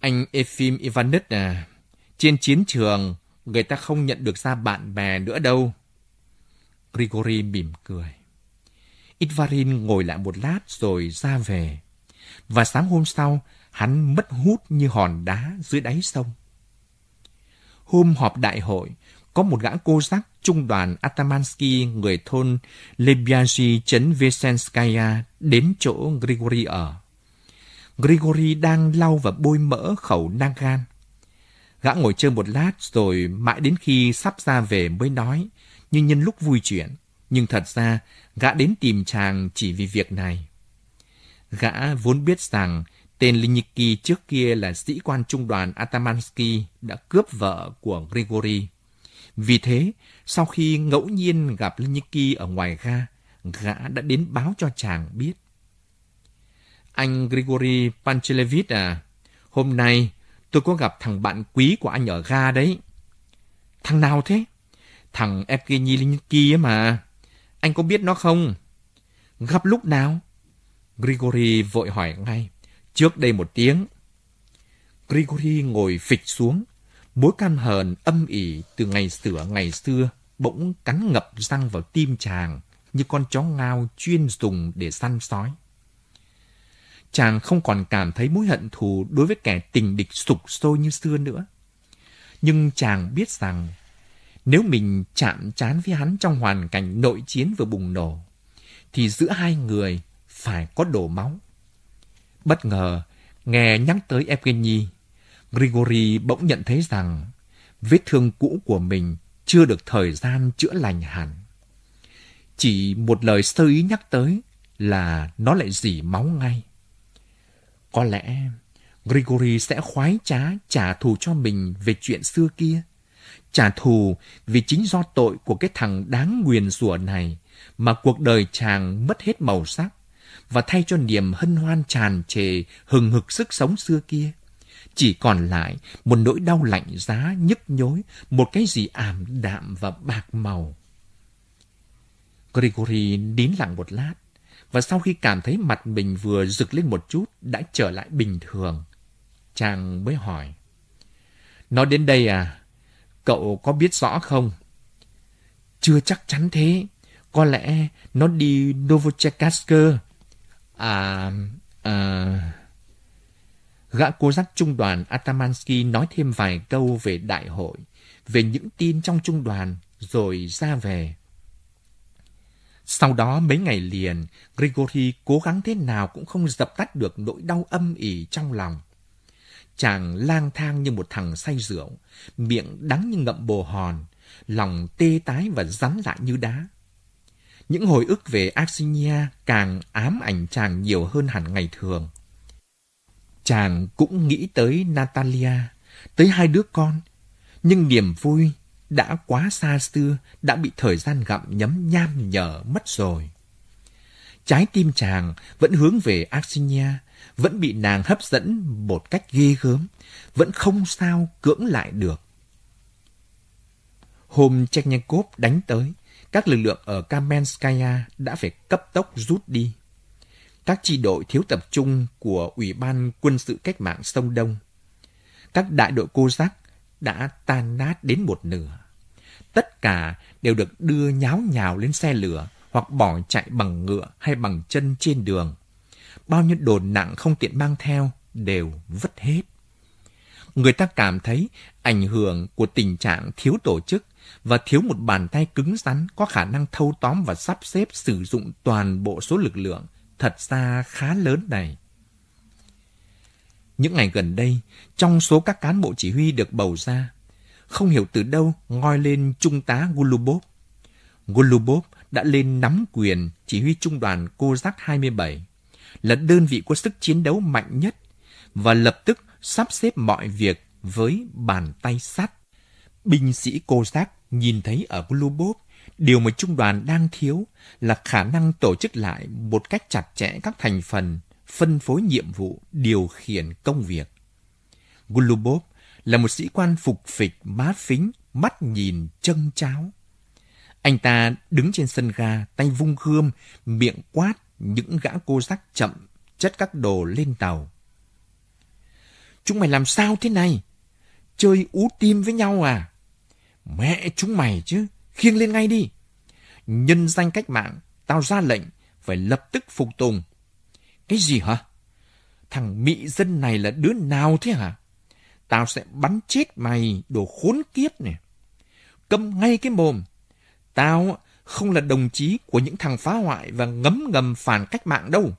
Anh Efim Ivanich à, trên chiến trường người ta không nhận được ra bạn bè nữa đâu. Grigory mỉm cười. Itvarin ngồi lại một lát rồi ra về. Và sáng hôm sau, Hắn mất hút như hòn đá dưới đáy sông. Hôm họp đại hội, có một gã cô giác trung đoàn Atamansky người thôn Lebyazhi chấn Vesenskaya đến chỗ Grigory ở. Grigory đang lau và bôi mỡ khẩu nang gan. Gã ngồi chơi một lát rồi mãi đến khi sắp ra về mới nói, như nhân lúc vui chuyện. Nhưng thật ra, gã đến tìm chàng chỉ vì việc này. Gã vốn biết rằng Tên Linniki trước kia là sĩ quan trung đoàn Atamansky đã cướp vợ của Grigory. Vì thế, sau khi ngẫu nhiên gặp Linniki ở ngoài ga, gã đã đến báo cho chàng biết. Anh Grigory Panchelevich à, hôm nay tôi có gặp thằng bạn quý của anh ở ga đấy. Thằng nào thế? Thằng Evgeny Linniki ấy mà. Anh có biết nó không? Gặp lúc nào? Grigory vội hỏi ngay. Trước đây một tiếng, Grigori ngồi phịch xuống, mối cam hờn âm ỉ từ ngày xửa ngày xưa bỗng cắn ngập răng vào tim chàng như con chó ngao chuyên dùng để săn sói. Chàng không còn cảm thấy mối hận thù đối với kẻ tình địch sục sôi như xưa nữa. Nhưng chàng biết rằng nếu mình chạm chán với hắn trong hoàn cảnh nội chiến vừa bùng nổ, thì giữa hai người phải có đổ máu. Bất ngờ, nghe nhắc tới Evgeny, Grigory bỗng nhận thấy rằng vết thương cũ của mình chưa được thời gian chữa lành hẳn. Chỉ một lời sơ ý nhắc tới là nó lại dỉ máu ngay. Có lẽ Grigory sẽ khoái trá trả thù cho mình về chuyện xưa kia. Trả thù vì chính do tội của cái thằng đáng nguyền rủa này mà cuộc đời chàng mất hết màu sắc và thay cho niềm hân hoan tràn trề hừng hực sức sống xưa kia. Chỉ còn lại một nỗi đau lạnh giá nhức nhối, một cái gì ảm đạm và bạc màu. Grigory nín lặng một lát, và sau khi cảm thấy mặt mình vừa rực lên một chút đã trở lại bình thường. Chàng mới hỏi. nó đến đây à, cậu có biết rõ không? Chưa chắc chắn thế, có lẽ nó đi Novocherkask à, à, gã cố giác trung đoàn Atamansky nói thêm vài câu về đại hội, về những tin trong trung đoàn, rồi ra về. Sau đó mấy ngày liền, Grigori cố gắng thế nào cũng không dập tắt được nỗi đau âm ỉ trong lòng. Chàng lang thang như một thằng say rượu, miệng đắng như ngậm bồ hòn, lòng tê tái và rắn lại như đá. Những hồi ức về Axinia càng ám ảnh chàng nhiều hơn hẳn ngày thường. Chàng cũng nghĩ tới Natalia, tới hai đứa con, nhưng niềm vui đã quá xa xưa, đã bị thời gian gặm nhấm nham nhở mất rồi. Trái tim chàng vẫn hướng về Axinia, vẫn bị nàng hấp dẫn một cách ghê gớm, vẫn không sao cưỡng lại được. Hôm Cheknyenkov đánh tới, các lực lượng ở Kamenskaya đã phải cấp tốc rút đi. Các chi đội thiếu tập trung của Ủy ban quân sự cách mạng Sông Đông, các đại đội cô giác đã tan nát đến một nửa. Tất cả đều được đưa nháo nhào lên xe lửa hoặc bỏ chạy bằng ngựa hay bằng chân trên đường. Bao nhiêu đồ nặng không tiện mang theo đều vứt hết. Người ta cảm thấy ảnh hưởng của tình trạng thiếu tổ chức và thiếu một bàn tay cứng rắn có khả năng thâu tóm và sắp xếp sử dụng toàn bộ số lực lượng thật ra khá lớn này. Những ngày gần đây, trong số các cán bộ chỉ huy được bầu ra, không hiểu từ đâu ngoi lên trung tá Gulubov. Gulubov đã lên nắm quyền chỉ huy trung đoàn Kozak 27, là đơn vị có sức chiến đấu mạnh nhất và lập tức sắp xếp mọi việc với bàn tay sắt. Binh sĩ Kozak nhìn thấy ở Globop, điều mà trung đoàn đang thiếu là khả năng tổ chức lại một cách chặt chẽ các thành phần, phân phối nhiệm vụ, điều khiển công việc. Globop là một sĩ quan phục phịch, má phính, mắt nhìn chân cháo. Anh ta đứng trên sân ga, tay vung gươm, miệng quát những gã cô giác chậm chất các đồ lên tàu. Chúng mày làm sao thế này? Chơi ú tim với nhau à? Mẹ chúng mày chứ, khiêng lên ngay đi. Nhân danh cách mạng, tao ra lệnh, phải lập tức phục tùng. Cái gì hả? Thằng mỹ dân này là đứa nào thế hả? Tao sẽ bắn chết mày, đồ khốn kiếp này. Câm ngay cái mồm. Tao không là đồng chí của những thằng phá hoại và ngấm ngầm phản cách mạng đâu.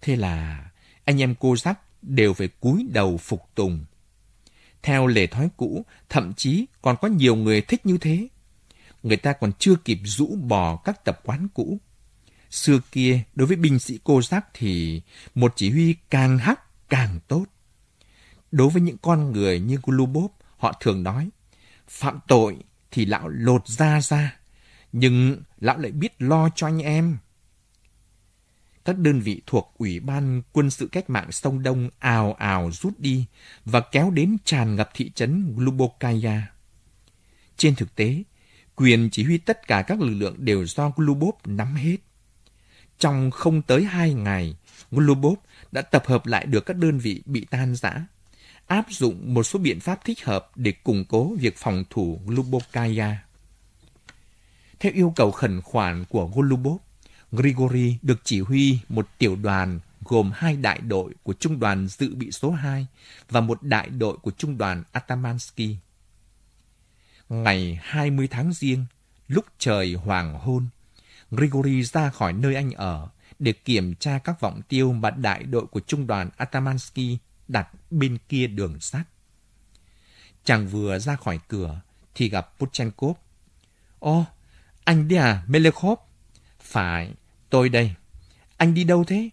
Thế là anh em cô giác đều phải cúi đầu phục tùng theo lề thói cũ, thậm chí còn có nhiều người thích như thế. Người ta còn chưa kịp rũ bỏ các tập quán cũ. Xưa kia, đối với binh sĩ cô giác thì một chỉ huy càng hắc càng tốt. Đối với những con người như Gulubov, họ thường nói, phạm tội thì lão lột da ra, nhưng lão lại biết lo cho anh em các đơn vị thuộc Ủy ban Quân sự Cách mạng Sông Đông ào ào rút đi và kéo đến tràn ngập thị trấn Glubokaya. Trên thực tế, quyền chỉ huy tất cả các lực lượng đều do Glubov nắm hết. Trong không tới hai ngày, Glubov đã tập hợp lại được các đơn vị bị tan rã, áp dụng một số biện pháp thích hợp để củng cố việc phòng thủ Glubokaya. Theo yêu cầu khẩn khoản của Golubov, Grigory được chỉ huy một tiểu đoàn gồm hai đại đội của trung đoàn dự bị số 2 và một đại đội của trung đoàn Atamansky. Ngày 20 tháng riêng, lúc trời hoàng hôn, Grigory ra khỏi nơi anh ở để kiểm tra các vọng tiêu mà đại đội của trung đoàn Atamansky đặt bên kia đường sắt. Chàng vừa ra khỏi cửa thì gặp Puchenkov. Ô, anh đấy à, Melekhov? Phải, Tôi đây. Anh đi đâu thế?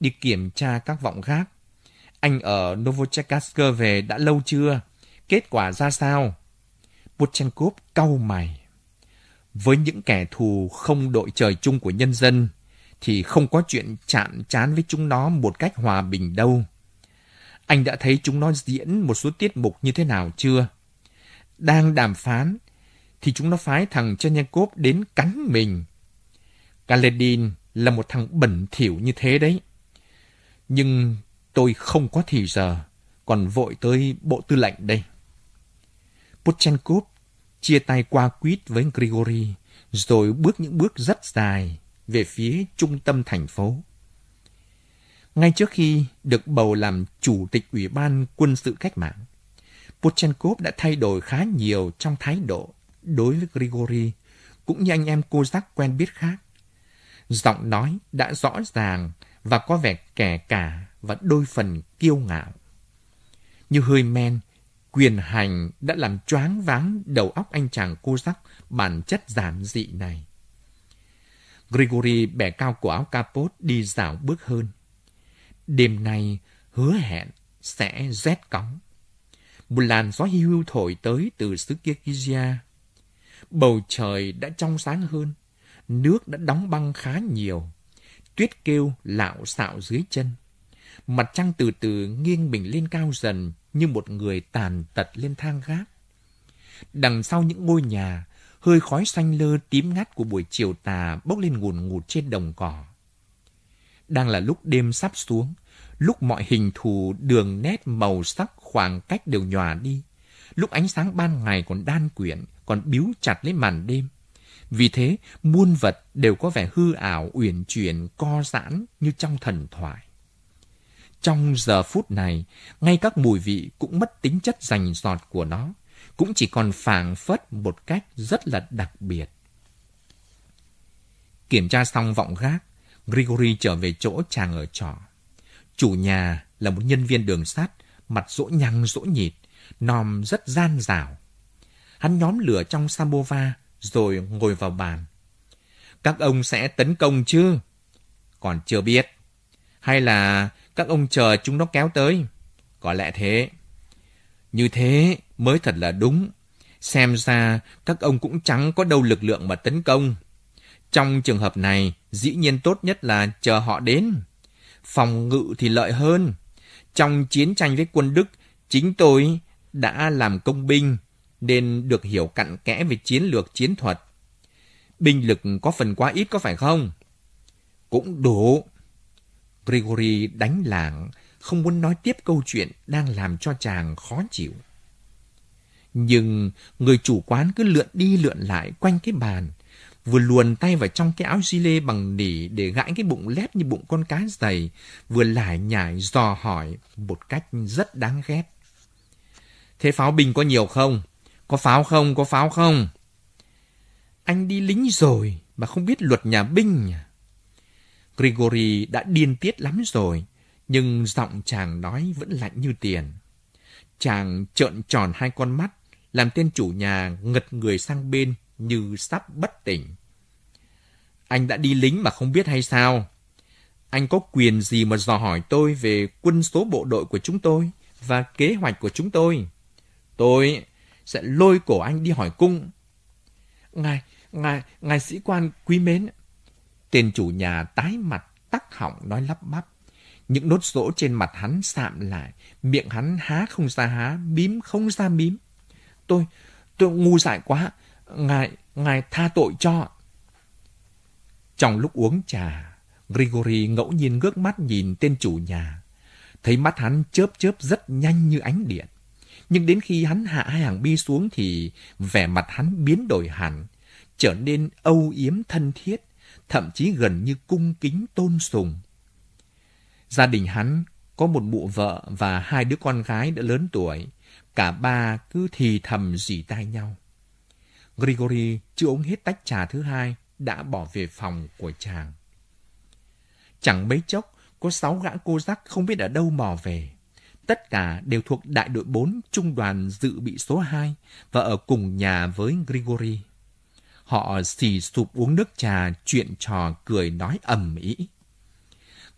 Đi kiểm tra các vọng khác. Anh ở Novocherkassk về đã lâu chưa? Kết quả ra sao? Butchenkov cau mày. Với những kẻ thù không đội trời chung của nhân dân, thì không có chuyện chạm chán với chúng nó một cách hòa bình đâu. Anh đã thấy chúng nó diễn một số tiết mục như thế nào chưa? Đang đàm phán, thì chúng nó phái thằng Chenyakov đến cắn mình Galadin là một thằng bẩn thỉu như thế đấy. Nhưng tôi không có thì giờ, còn vội tới bộ tư lệnh đây. Puchenkov chia tay qua quýt với Grigori, rồi bước những bước rất dài về phía trung tâm thành phố. Ngay trước khi được bầu làm chủ tịch Ủy ban quân sự cách mạng, Pochenkov đã thay đổi khá nhiều trong thái độ đối với Grigori, cũng như anh em cô giác quen biết khác giọng nói đã rõ ràng và có vẻ kẻ cả và đôi phần kiêu ngạo. Như hơi men, quyền hành đã làm choáng váng đầu óc anh chàng cô sắc bản chất giản dị này. Grigory bẻ cao cổ áo capot đi dạo bước hơn. Đêm nay hứa hẹn sẽ rét cóng. Một làn gió hưu thổi tới từ xứ Kirgizia. Bầu trời đã trong sáng hơn nước đã đóng băng khá nhiều. Tuyết kêu lạo xạo dưới chân. Mặt trăng từ từ nghiêng mình lên cao dần như một người tàn tật lên thang gác. Đằng sau những ngôi nhà, hơi khói xanh lơ tím ngắt của buổi chiều tà bốc lên ngùn ngụt trên đồng cỏ. Đang là lúc đêm sắp xuống, lúc mọi hình thù, đường nét, màu sắc, khoảng cách đều nhòa đi, lúc ánh sáng ban ngày còn đan quyện, còn biếu chặt lấy màn đêm. Vì thế, muôn vật đều có vẻ hư ảo uyển chuyển co giãn như trong thần thoại. Trong giờ phút này, ngay các mùi vị cũng mất tính chất rành giọt của nó, cũng chỉ còn phảng phất một cách rất là đặc biệt. Kiểm tra xong vọng gác, Grigory trở về chỗ chàng ở trọ. Chủ nhà là một nhân viên đường sắt, mặt rỗ nhăn rỗ nhịt, nòm rất gian rào. Hắn nhóm lửa trong samovar, rồi ngồi vào bàn. Các ông sẽ tấn công chứ? Còn chưa biết. Hay là các ông chờ chúng nó kéo tới? Có lẽ thế. Như thế mới thật là đúng. Xem ra các ông cũng chẳng có đâu lực lượng mà tấn công. Trong trường hợp này, dĩ nhiên tốt nhất là chờ họ đến. Phòng ngự thì lợi hơn. Trong chiến tranh với quân Đức, chính tôi đã làm công binh nên được hiểu cặn kẽ về chiến lược chiến thuật. Binh lực có phần quá ít có phải không? Cũng đủ. Grigory đánh lảng, không muốn nói tiếp câu chuyện đang làm cho chàng khó chịu. Nhưng người chủ quán cứ lượn đi lượn lại quanh cái bàn, vừa luồn tay vào trong cái áo gi lê bằng nỉ để gãi cái bụng lép như bụng con cá dày, vừa lải nhải dò hỏi một cách rất đáng ghét. Thế pháo binh có nhiều không? Có pháo không, có pháo không? Anh đi lính rồi mà không biết luật nhà binh à? Grigory đã điên tiết lắm rồi, nhưng giọng chàng nói vẫn lạnh như tiền. Chàng trợn tròn hai con mắt, làm tên chủ nhà ngật người sang bên như sắp bất tỉnh. Anh đã đi lính mà không biết hay sao? Anh có quyền gì mà dò hỏi tôi về quân số bộ đội của chúng tôi và kế hoạch của chúng tôi? Tôi sẽ lôi cổ anh đi hỏi cung. Ngài, ngài, ngài sĩ quan quý mến. tiền chủ nhà tái mặt, tắc họng nói lắp bắp. Những nốt rỗ trên mặt hắn sạm lại, miệng hắn há không ra há, bím không ra bím. Tôi, tôi ngu dại quá, ngài, ngài tha tội cho. Trong lúc uống trà, Grigory ngẫu nhiên ngước mắt nhìn tên chủ nhà. Thấy mắt hắn chớp chớp rất nhanh như ánh điện. Nhưng đến khi hắn hạ hai hàng bi xuống thì vẻ mặt hắn biến đổi hẳn, trở nên âu yếm thân thiết, thậm chí gần như cung kính tôn sùng. Gia đình hắn có một mụ vợ và hai đứa con gái đã lớn tuổi, cả ba cứ thì thầm dì tai nhau. Grigory chưa uống hết tách trà thứ hai đã bỏ về phòng của chàng. Chẳng mấy chốc, có sáu gã cô giác không biết ở đâu mò về. Tất cả đều thuộc đại đội 4 trung đoàn dự bị số 2 và ở cùng nhà với Grigory. Họ xì sụp uống nước trà, chuyện trò cười nói ầm ĩ.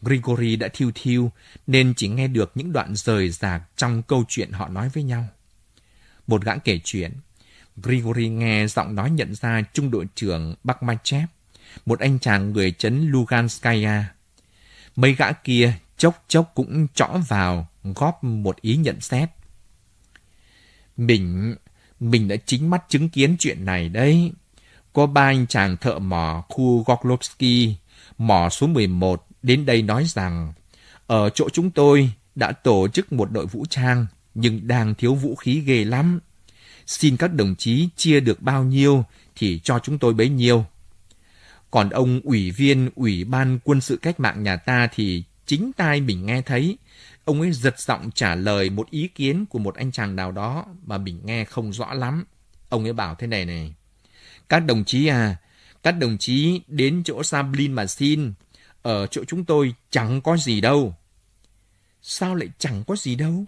Grigory đã thiêu thiêu nên chỉ nghe được những đoạn rời rạc trong câu chuyện họ nói với nhau. Một gã kể chuyện, Grigory nghe giọng nói nhận ra trung đội trưởng Bakmachev, một anh chàng người chấn Luganskaya. Mấy gã kia chốc chốc cũng trõ vào góp một ý nhận xét. Mình, mình đã chính mắt chứng kiến chuyện này đấy. Có ba anh chàng thợ mỏ khu Goklovsky, mỏ số 11 đến đây nói rằng ở chỗ chúng tôi đã tổ chức một đội vũ trang nhưng đang thiếu vũ khí ghê lắm. Xin các đồng chí chia được bao nhiêu thì cho chúng tôi bấy nhiêu. Còn ông ủy viên Ủy ban Quân sự Cách mạng nhà ta thì chính tai mình nghe thấy Ông ấy giật giọng trả lời một ý kiến của một anh chàng nào đó mà mình nghe không rõ lắm. Ông ấy bảo thế này này. Các đồng chí à, các đồng chí đến chỗ Sablin mà xin. Ở chỗ chúng tôi chẳng có gì đâu. Sao lại chẳng có gì đâu?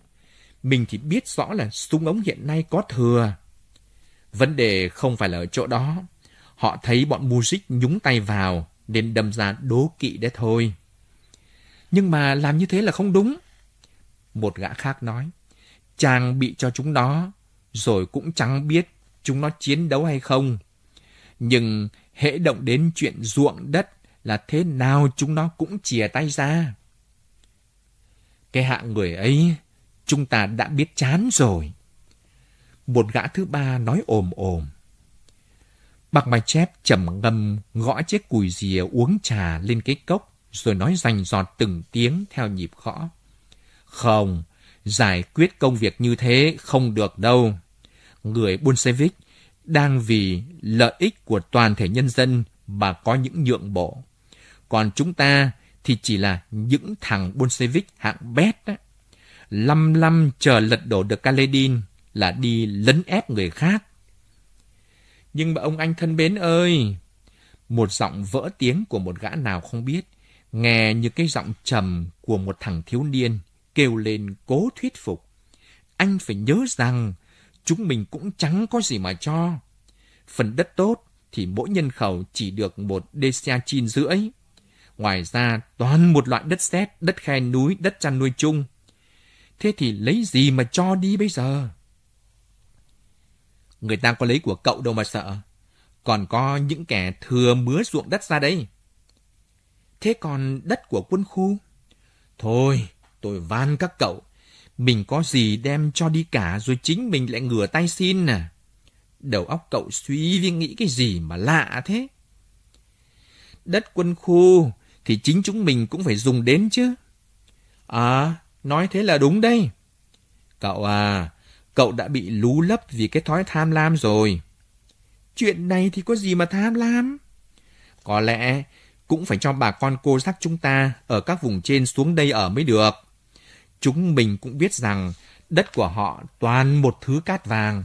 Mình thì biết rõ là súng ống hiện nay có thừa. Vấn đề không phải là ở chỗ đó. Họ thấy bọn music nhúng tay vào nên đâm ra đố kỵ đấy thôi. Nhưng mà làm như thế là không đúng. Một gã khác nói, chàng bị cho chúng nó, rồi cũng chẳng biết chúng nó chiến đấu hay không. Nhưng hễ động đến chuyện ruộng đất là thế nào chúng nó cũng chìa tay ra. Cái hạng người ấy, chúng ta đã biết chán rồi. Một gã thứ ba nói ồm ồm. Bạc bài chép trầm ngâm gõ chiếc cùi rìa uống trà lên cái cốc rồi nói rành giọt từng tiếng theo nhịp gõ. Không, giải quyết công việc như thế không được đâu. Người Bolshevik đang vì lợi ích của toàn thể nhân dân mà có những nhượng bộ. Còn chúng ta thì chỉ là những thằng Bolshevik hạng bét đó. Lăm lăm chờ lật đổ được Kaledin là đi lấn ép người khác. Nhưng mà ông anh thân mến ơi! Một giọng vỡ tiếng của một gã nào không biết, nghe như cái giọng trầm của một thằng thiếu niên kêu lên cố thuyết phục. Anh phải nhớ rằng, chúng mình cũng chẳng có gì mà cho. Phần đất tốt thì mỗi nhân khẩu chỉ được một deciachin rưỡi. Ngoài ra, toàn một loại đất sét, đất khe núi, đất chăn nuôi chung. Thế thì lấy gì mà cho đi bây giờ? Người ta có lấy của cậu đâu mà sợ. Còn có những kẻ thừa mứa ruộng đất ra đây. Thế còn đất của quân khu? Thôi, Tôi van các cậu. Mình có gì đem cho đi cả rồi chính mình lại ngửa tay xin à. Đầu óc cậu suy viên nghĩ cái gì mà lạ thế. Đất quân khu thì chính chúng mình cũng phải dùng đến chứ. À, nói thế là đúng đây. Cậu à, cậu đã bị lú lấp vì cái thói tham lam rồi. Chuyện này thì có gì mà tham lam? Có lẽ cũng phải cho bà con cô sắc chúng ta ở các vùng trên xuống đây ở mới được. Chúng mình cũng biết rằng đất của họ toàn một thứ cát vàng.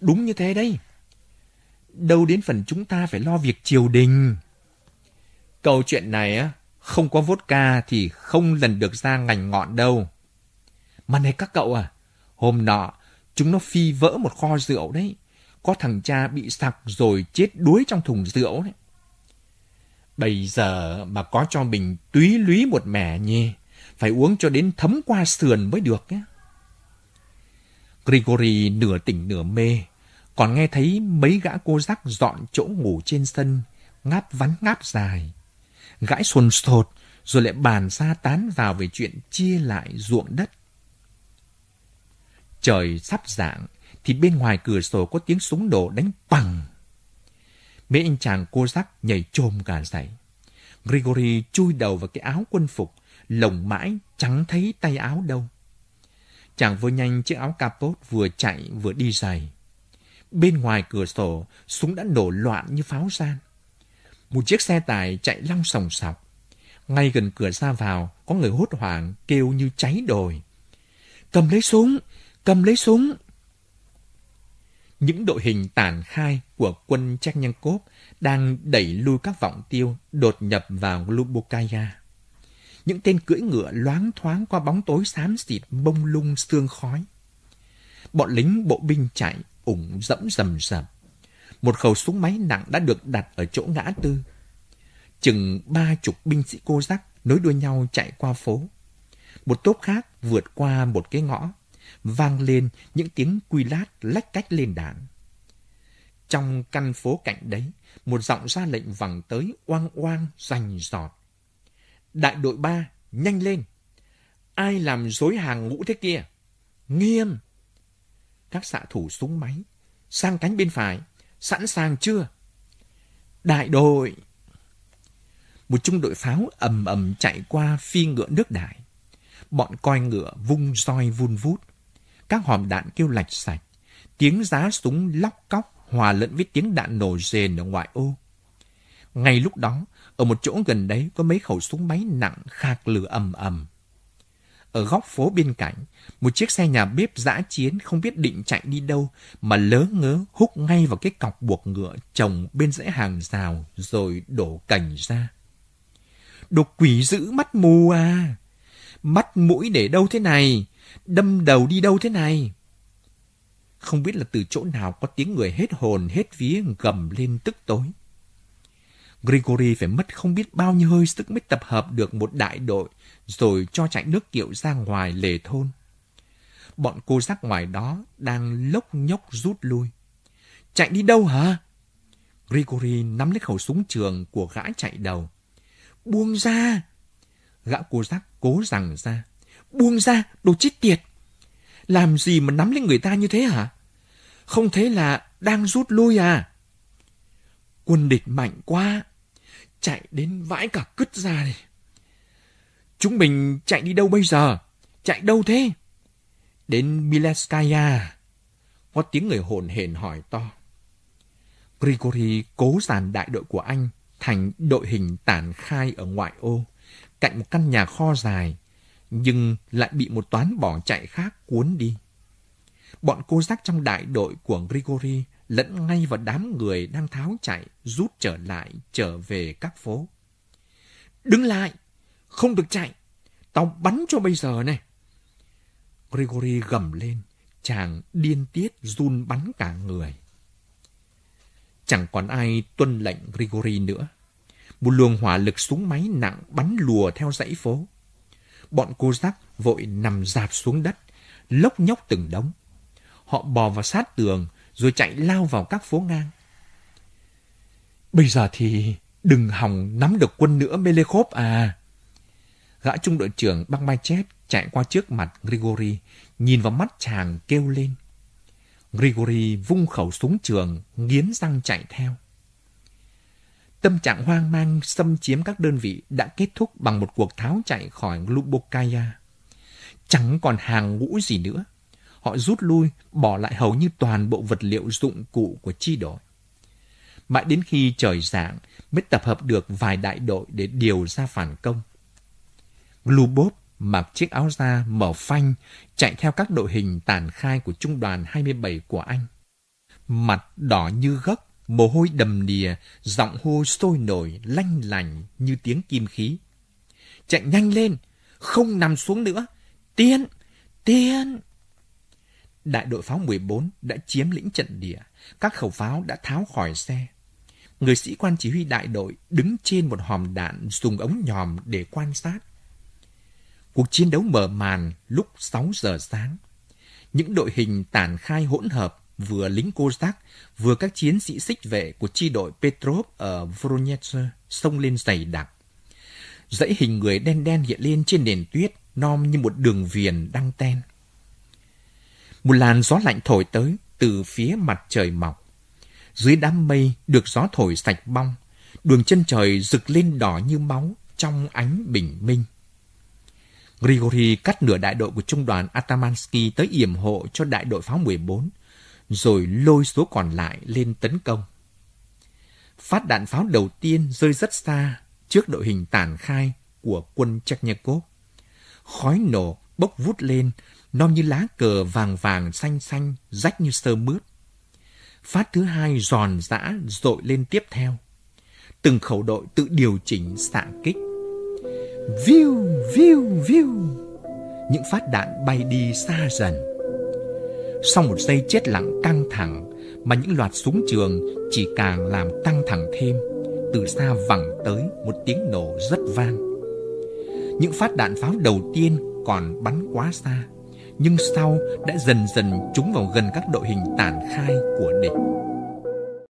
Đúng như thế đấy. Đâu đến phần chúng ta phải lo việc triều đình. Câu chuyện này á, không có vodka thì không lần được ra ngành ngọn đâu. Mà này các cậu à, hôm nọ chúng nó phi vỡ một kho rượu đấy. Có thằng cha bị sặc rồi chết đuối trong thùng rượu đấy. Bây giờ mà có cho mình túy lúy một mẻ nhỉ? phải uống cho đến thấm qua sườn mới được nhé. Grigory nửa tỉnh nửa mê, còn nghe thấy mấy gã cô giác dọn chỗ ngủ trên sân, ngáp vắn ngáp dài. Gãi xuồn sột, rồi lại bàn ra tán vào về chuyện chia lại ruộng đất. Trời sắp dạng, thì bên ngoài cửa sổ có tiếng súng nổ đánh bằng. Mấy anh chàng cô giác nhảy trồm cả dậy. Grigory chui đầu vào cái áo quân phục, lồng mãi chẳng thấy tay áo đâu. Chàng vừa nhanh chiếc áo capot vừa chạy vừa đi giày. Bên ngoài cửa sổ, súng đã nổ loạn như pháo gian. Một chiếc xe tải chạy long sòng sọc. Ngay gần cửa ra vào, có người hốt hoảng kêu như cháy đồi. Cầm lấy súng! Cầm lấy súng! Những đội hình tản khai của quân Chernyankov đang đẩy lui các vọng tiêu đột nhập vào Lubokaya những tên cưỡi ngựa loáng thoáng qua bóng tối xám xịt bông lung xương khói. Bọn lính bộ binh chạy, ủng dẫm rầm rầm. Một khẩu súng máy nặng đã được đặt ở chỗ ngã tư. Chừng ba chục binh sĩ cô giác nối đuôi nhau chạy qua phố. Một tốp khác vượt qua một cái ngõ, vang lên những tiếng quy lát lách cách lên đạn. Trong căn phố cạnh đấy, một giọng ra lệnh vẳng tới oang oang rành giọt Đại đội ba nhanh lên. Ai làm dối hàng ngũ thế kia? Nghiêm. Các xạ thủ súng máy, sang cánh bên phải, sẵn sàng chưa? Đại đội. Một trung đội pháo ầm ầm chạy qua phi ngựa nước đại. Bọn coi ngựa vung roi vun vút. Các hòm đạn kêu lạch sạch. Tiếng giá súng lóc cóc hòa lẫn với tiếng đạn nổ rền ở ngoại ô. Ngay lúc đó, ở một chỗ gần đấy có mấy khẩu súng máy nặng khạc lửa ầm ầm. Ở góc phố bên cạnh, một chiếc xe nhà bếp dã chiến không biết định chạy đi đâu mà lớ ngớ hút ngay vào cái cọc buộc ngựa trồng bên rẽ hàng rào rồi đổ cảnh ra. Đồ quỷ giữ mắt mù à! Mắt mũi để đâu thế này? Đâm đầu đi đâu thế này? Không biết là từ chỗ nào có tiếng người hết hồn hết vía gầm lên tức tối. Grigory phải mất không biết bao nhiêu hơi sức mới tập hợp được một đại đội rồi cho chạy nước kiệu ra ngoài lề thôn. Bọn cô giác ngoài đó đang lốc nhốc rút lui. Chạy đi đâu hả? Grigory nắm lấy khẩu súng trường của gã chạy đầu. Buông ra! Gã cô giác cố rằng ra. Buông ra, đồ chết tiệt! Làm gì mà nắm lấy người ta như thế hả? Không thế là đang rút lui à? Quân địch mạnh quá! chạy đến vãi cả cứt ra này. Chúng mình chạy đi đâu bây giờ? Chạy đâu thế? Đến Mileskaya. Có tiếng người hồn hển hỏi to. Grigori cố dàn đại đội của anh thành đội hình tản khai ở ngoại ô, cạnh một căn nhà kho dài, nhưng lại bị một toán bỏ chạy khác cuốn đi. Bọn cô giác trong đại đội của Grigori lẫn ngay vào đám người đang tháo chạy, rút trở lại, trở về các phố. Đứng lại! Không được chạy! Tao bắn cho bây giờ này! Gregory gầm lên, chàng điên tiết run bắn cả người. Chẳng còn ai tuân lệnh Grigori nữa. Một luồng hỏa lực súng máy nặng bắn lùa theo dãy phố. Bọn cô giác vội nằm dạp xuống đất, lốc nhóc từng đống. Họ bò vào sát tường, rồi chạy lao vào các phố ngang. Bây giờ thì đừng hòng nắm được quân nữa Melekhov à. Gã trung đội trưởng băng mai chép chạy qua trước mặt Grigori, nhìn vào mắt chàng kêu lên. Grigori vung khẩu súng trường, nghiến răng chạy theo. Tâm trạng hoang mang xâm chiếm các đơn vị đã kết thúc bằng một cuộc tháo chạy khỏi Lubokaya. Chẳng còn hàng ngũ gì nữa họ rút lui, bỏ lại hầu như toàn bộ vật liệu dụng cụ của chi đội. Mãi đến khi trời dạng mới tập hợp được vài đại đội để điều ra phản công. Glubov mặc chiếc áo da mở phanh chạy theo các đội hình tàn khai của trung đoàn 27 của anh. Mặt đỏ như gấc, mồ hôi đầm đìa, giọng hô sôi nổi, lanh lành như tiếng kim khí. Chạy nhanh lên, không nằm xuống nữa, tiến, tiến. Đại đội pháo 14 đã chiếm lĩnh trận địa, các khẩu pháo đã tháo khỏi xe. Người sĩ quan chỉ huy đại đội đứng trên một hòm đạn dùng ống nhòm để quan sát. Cuộc chiến đấu mở màn lúc 6 giờ sáng. Những đội hình tản khai hỗn hợp vừa lính cô giác vừa các chiến sĩ xích vệ của chi đội Petrov ở Voronezh xông lên dày đặc. Dãy hình người đen đen hiện lên trên nền tuyết, nom như một đường viền đăng ten. Một làn gió lạnh thổi tới từ phía mặt trời mọc. Dưới đám mây được gió thổi sạch bong, đường chân trời rực lên đỏ như máu trong ánh bình minh. Grigori cắt nửa đại đội của trung đoàn Atamansky tới yểm hộ cho đại đội pháo 14, rồi lôi số còn lại lên tấn công. Phát đạn pháo đầu tiên rơi rất xa trước đội hình tàn khai của quân Cheknyakov. Khói nổ bốc vút lên non như lá cờ vàng vàng xanh xanh, rách như sơ mướt. Phát thứ hai giòn giã dội lên tiếp theo. Từng khẩu đội tự điều chỉnh xạ kích. view view view Những phát đạn bay đi xa dần. Sau một giây chết lặng căng thẳng mà những loạt súng trường chỉ càng làm căng thẳng thêm, từ xa vẳng tới một tiếng nổ rất vang. Những phát đạn pháo đầu tiên còn bắn quá xa nhưng sau đã dần dần trúng vào gần các đội hình tản khai của địch.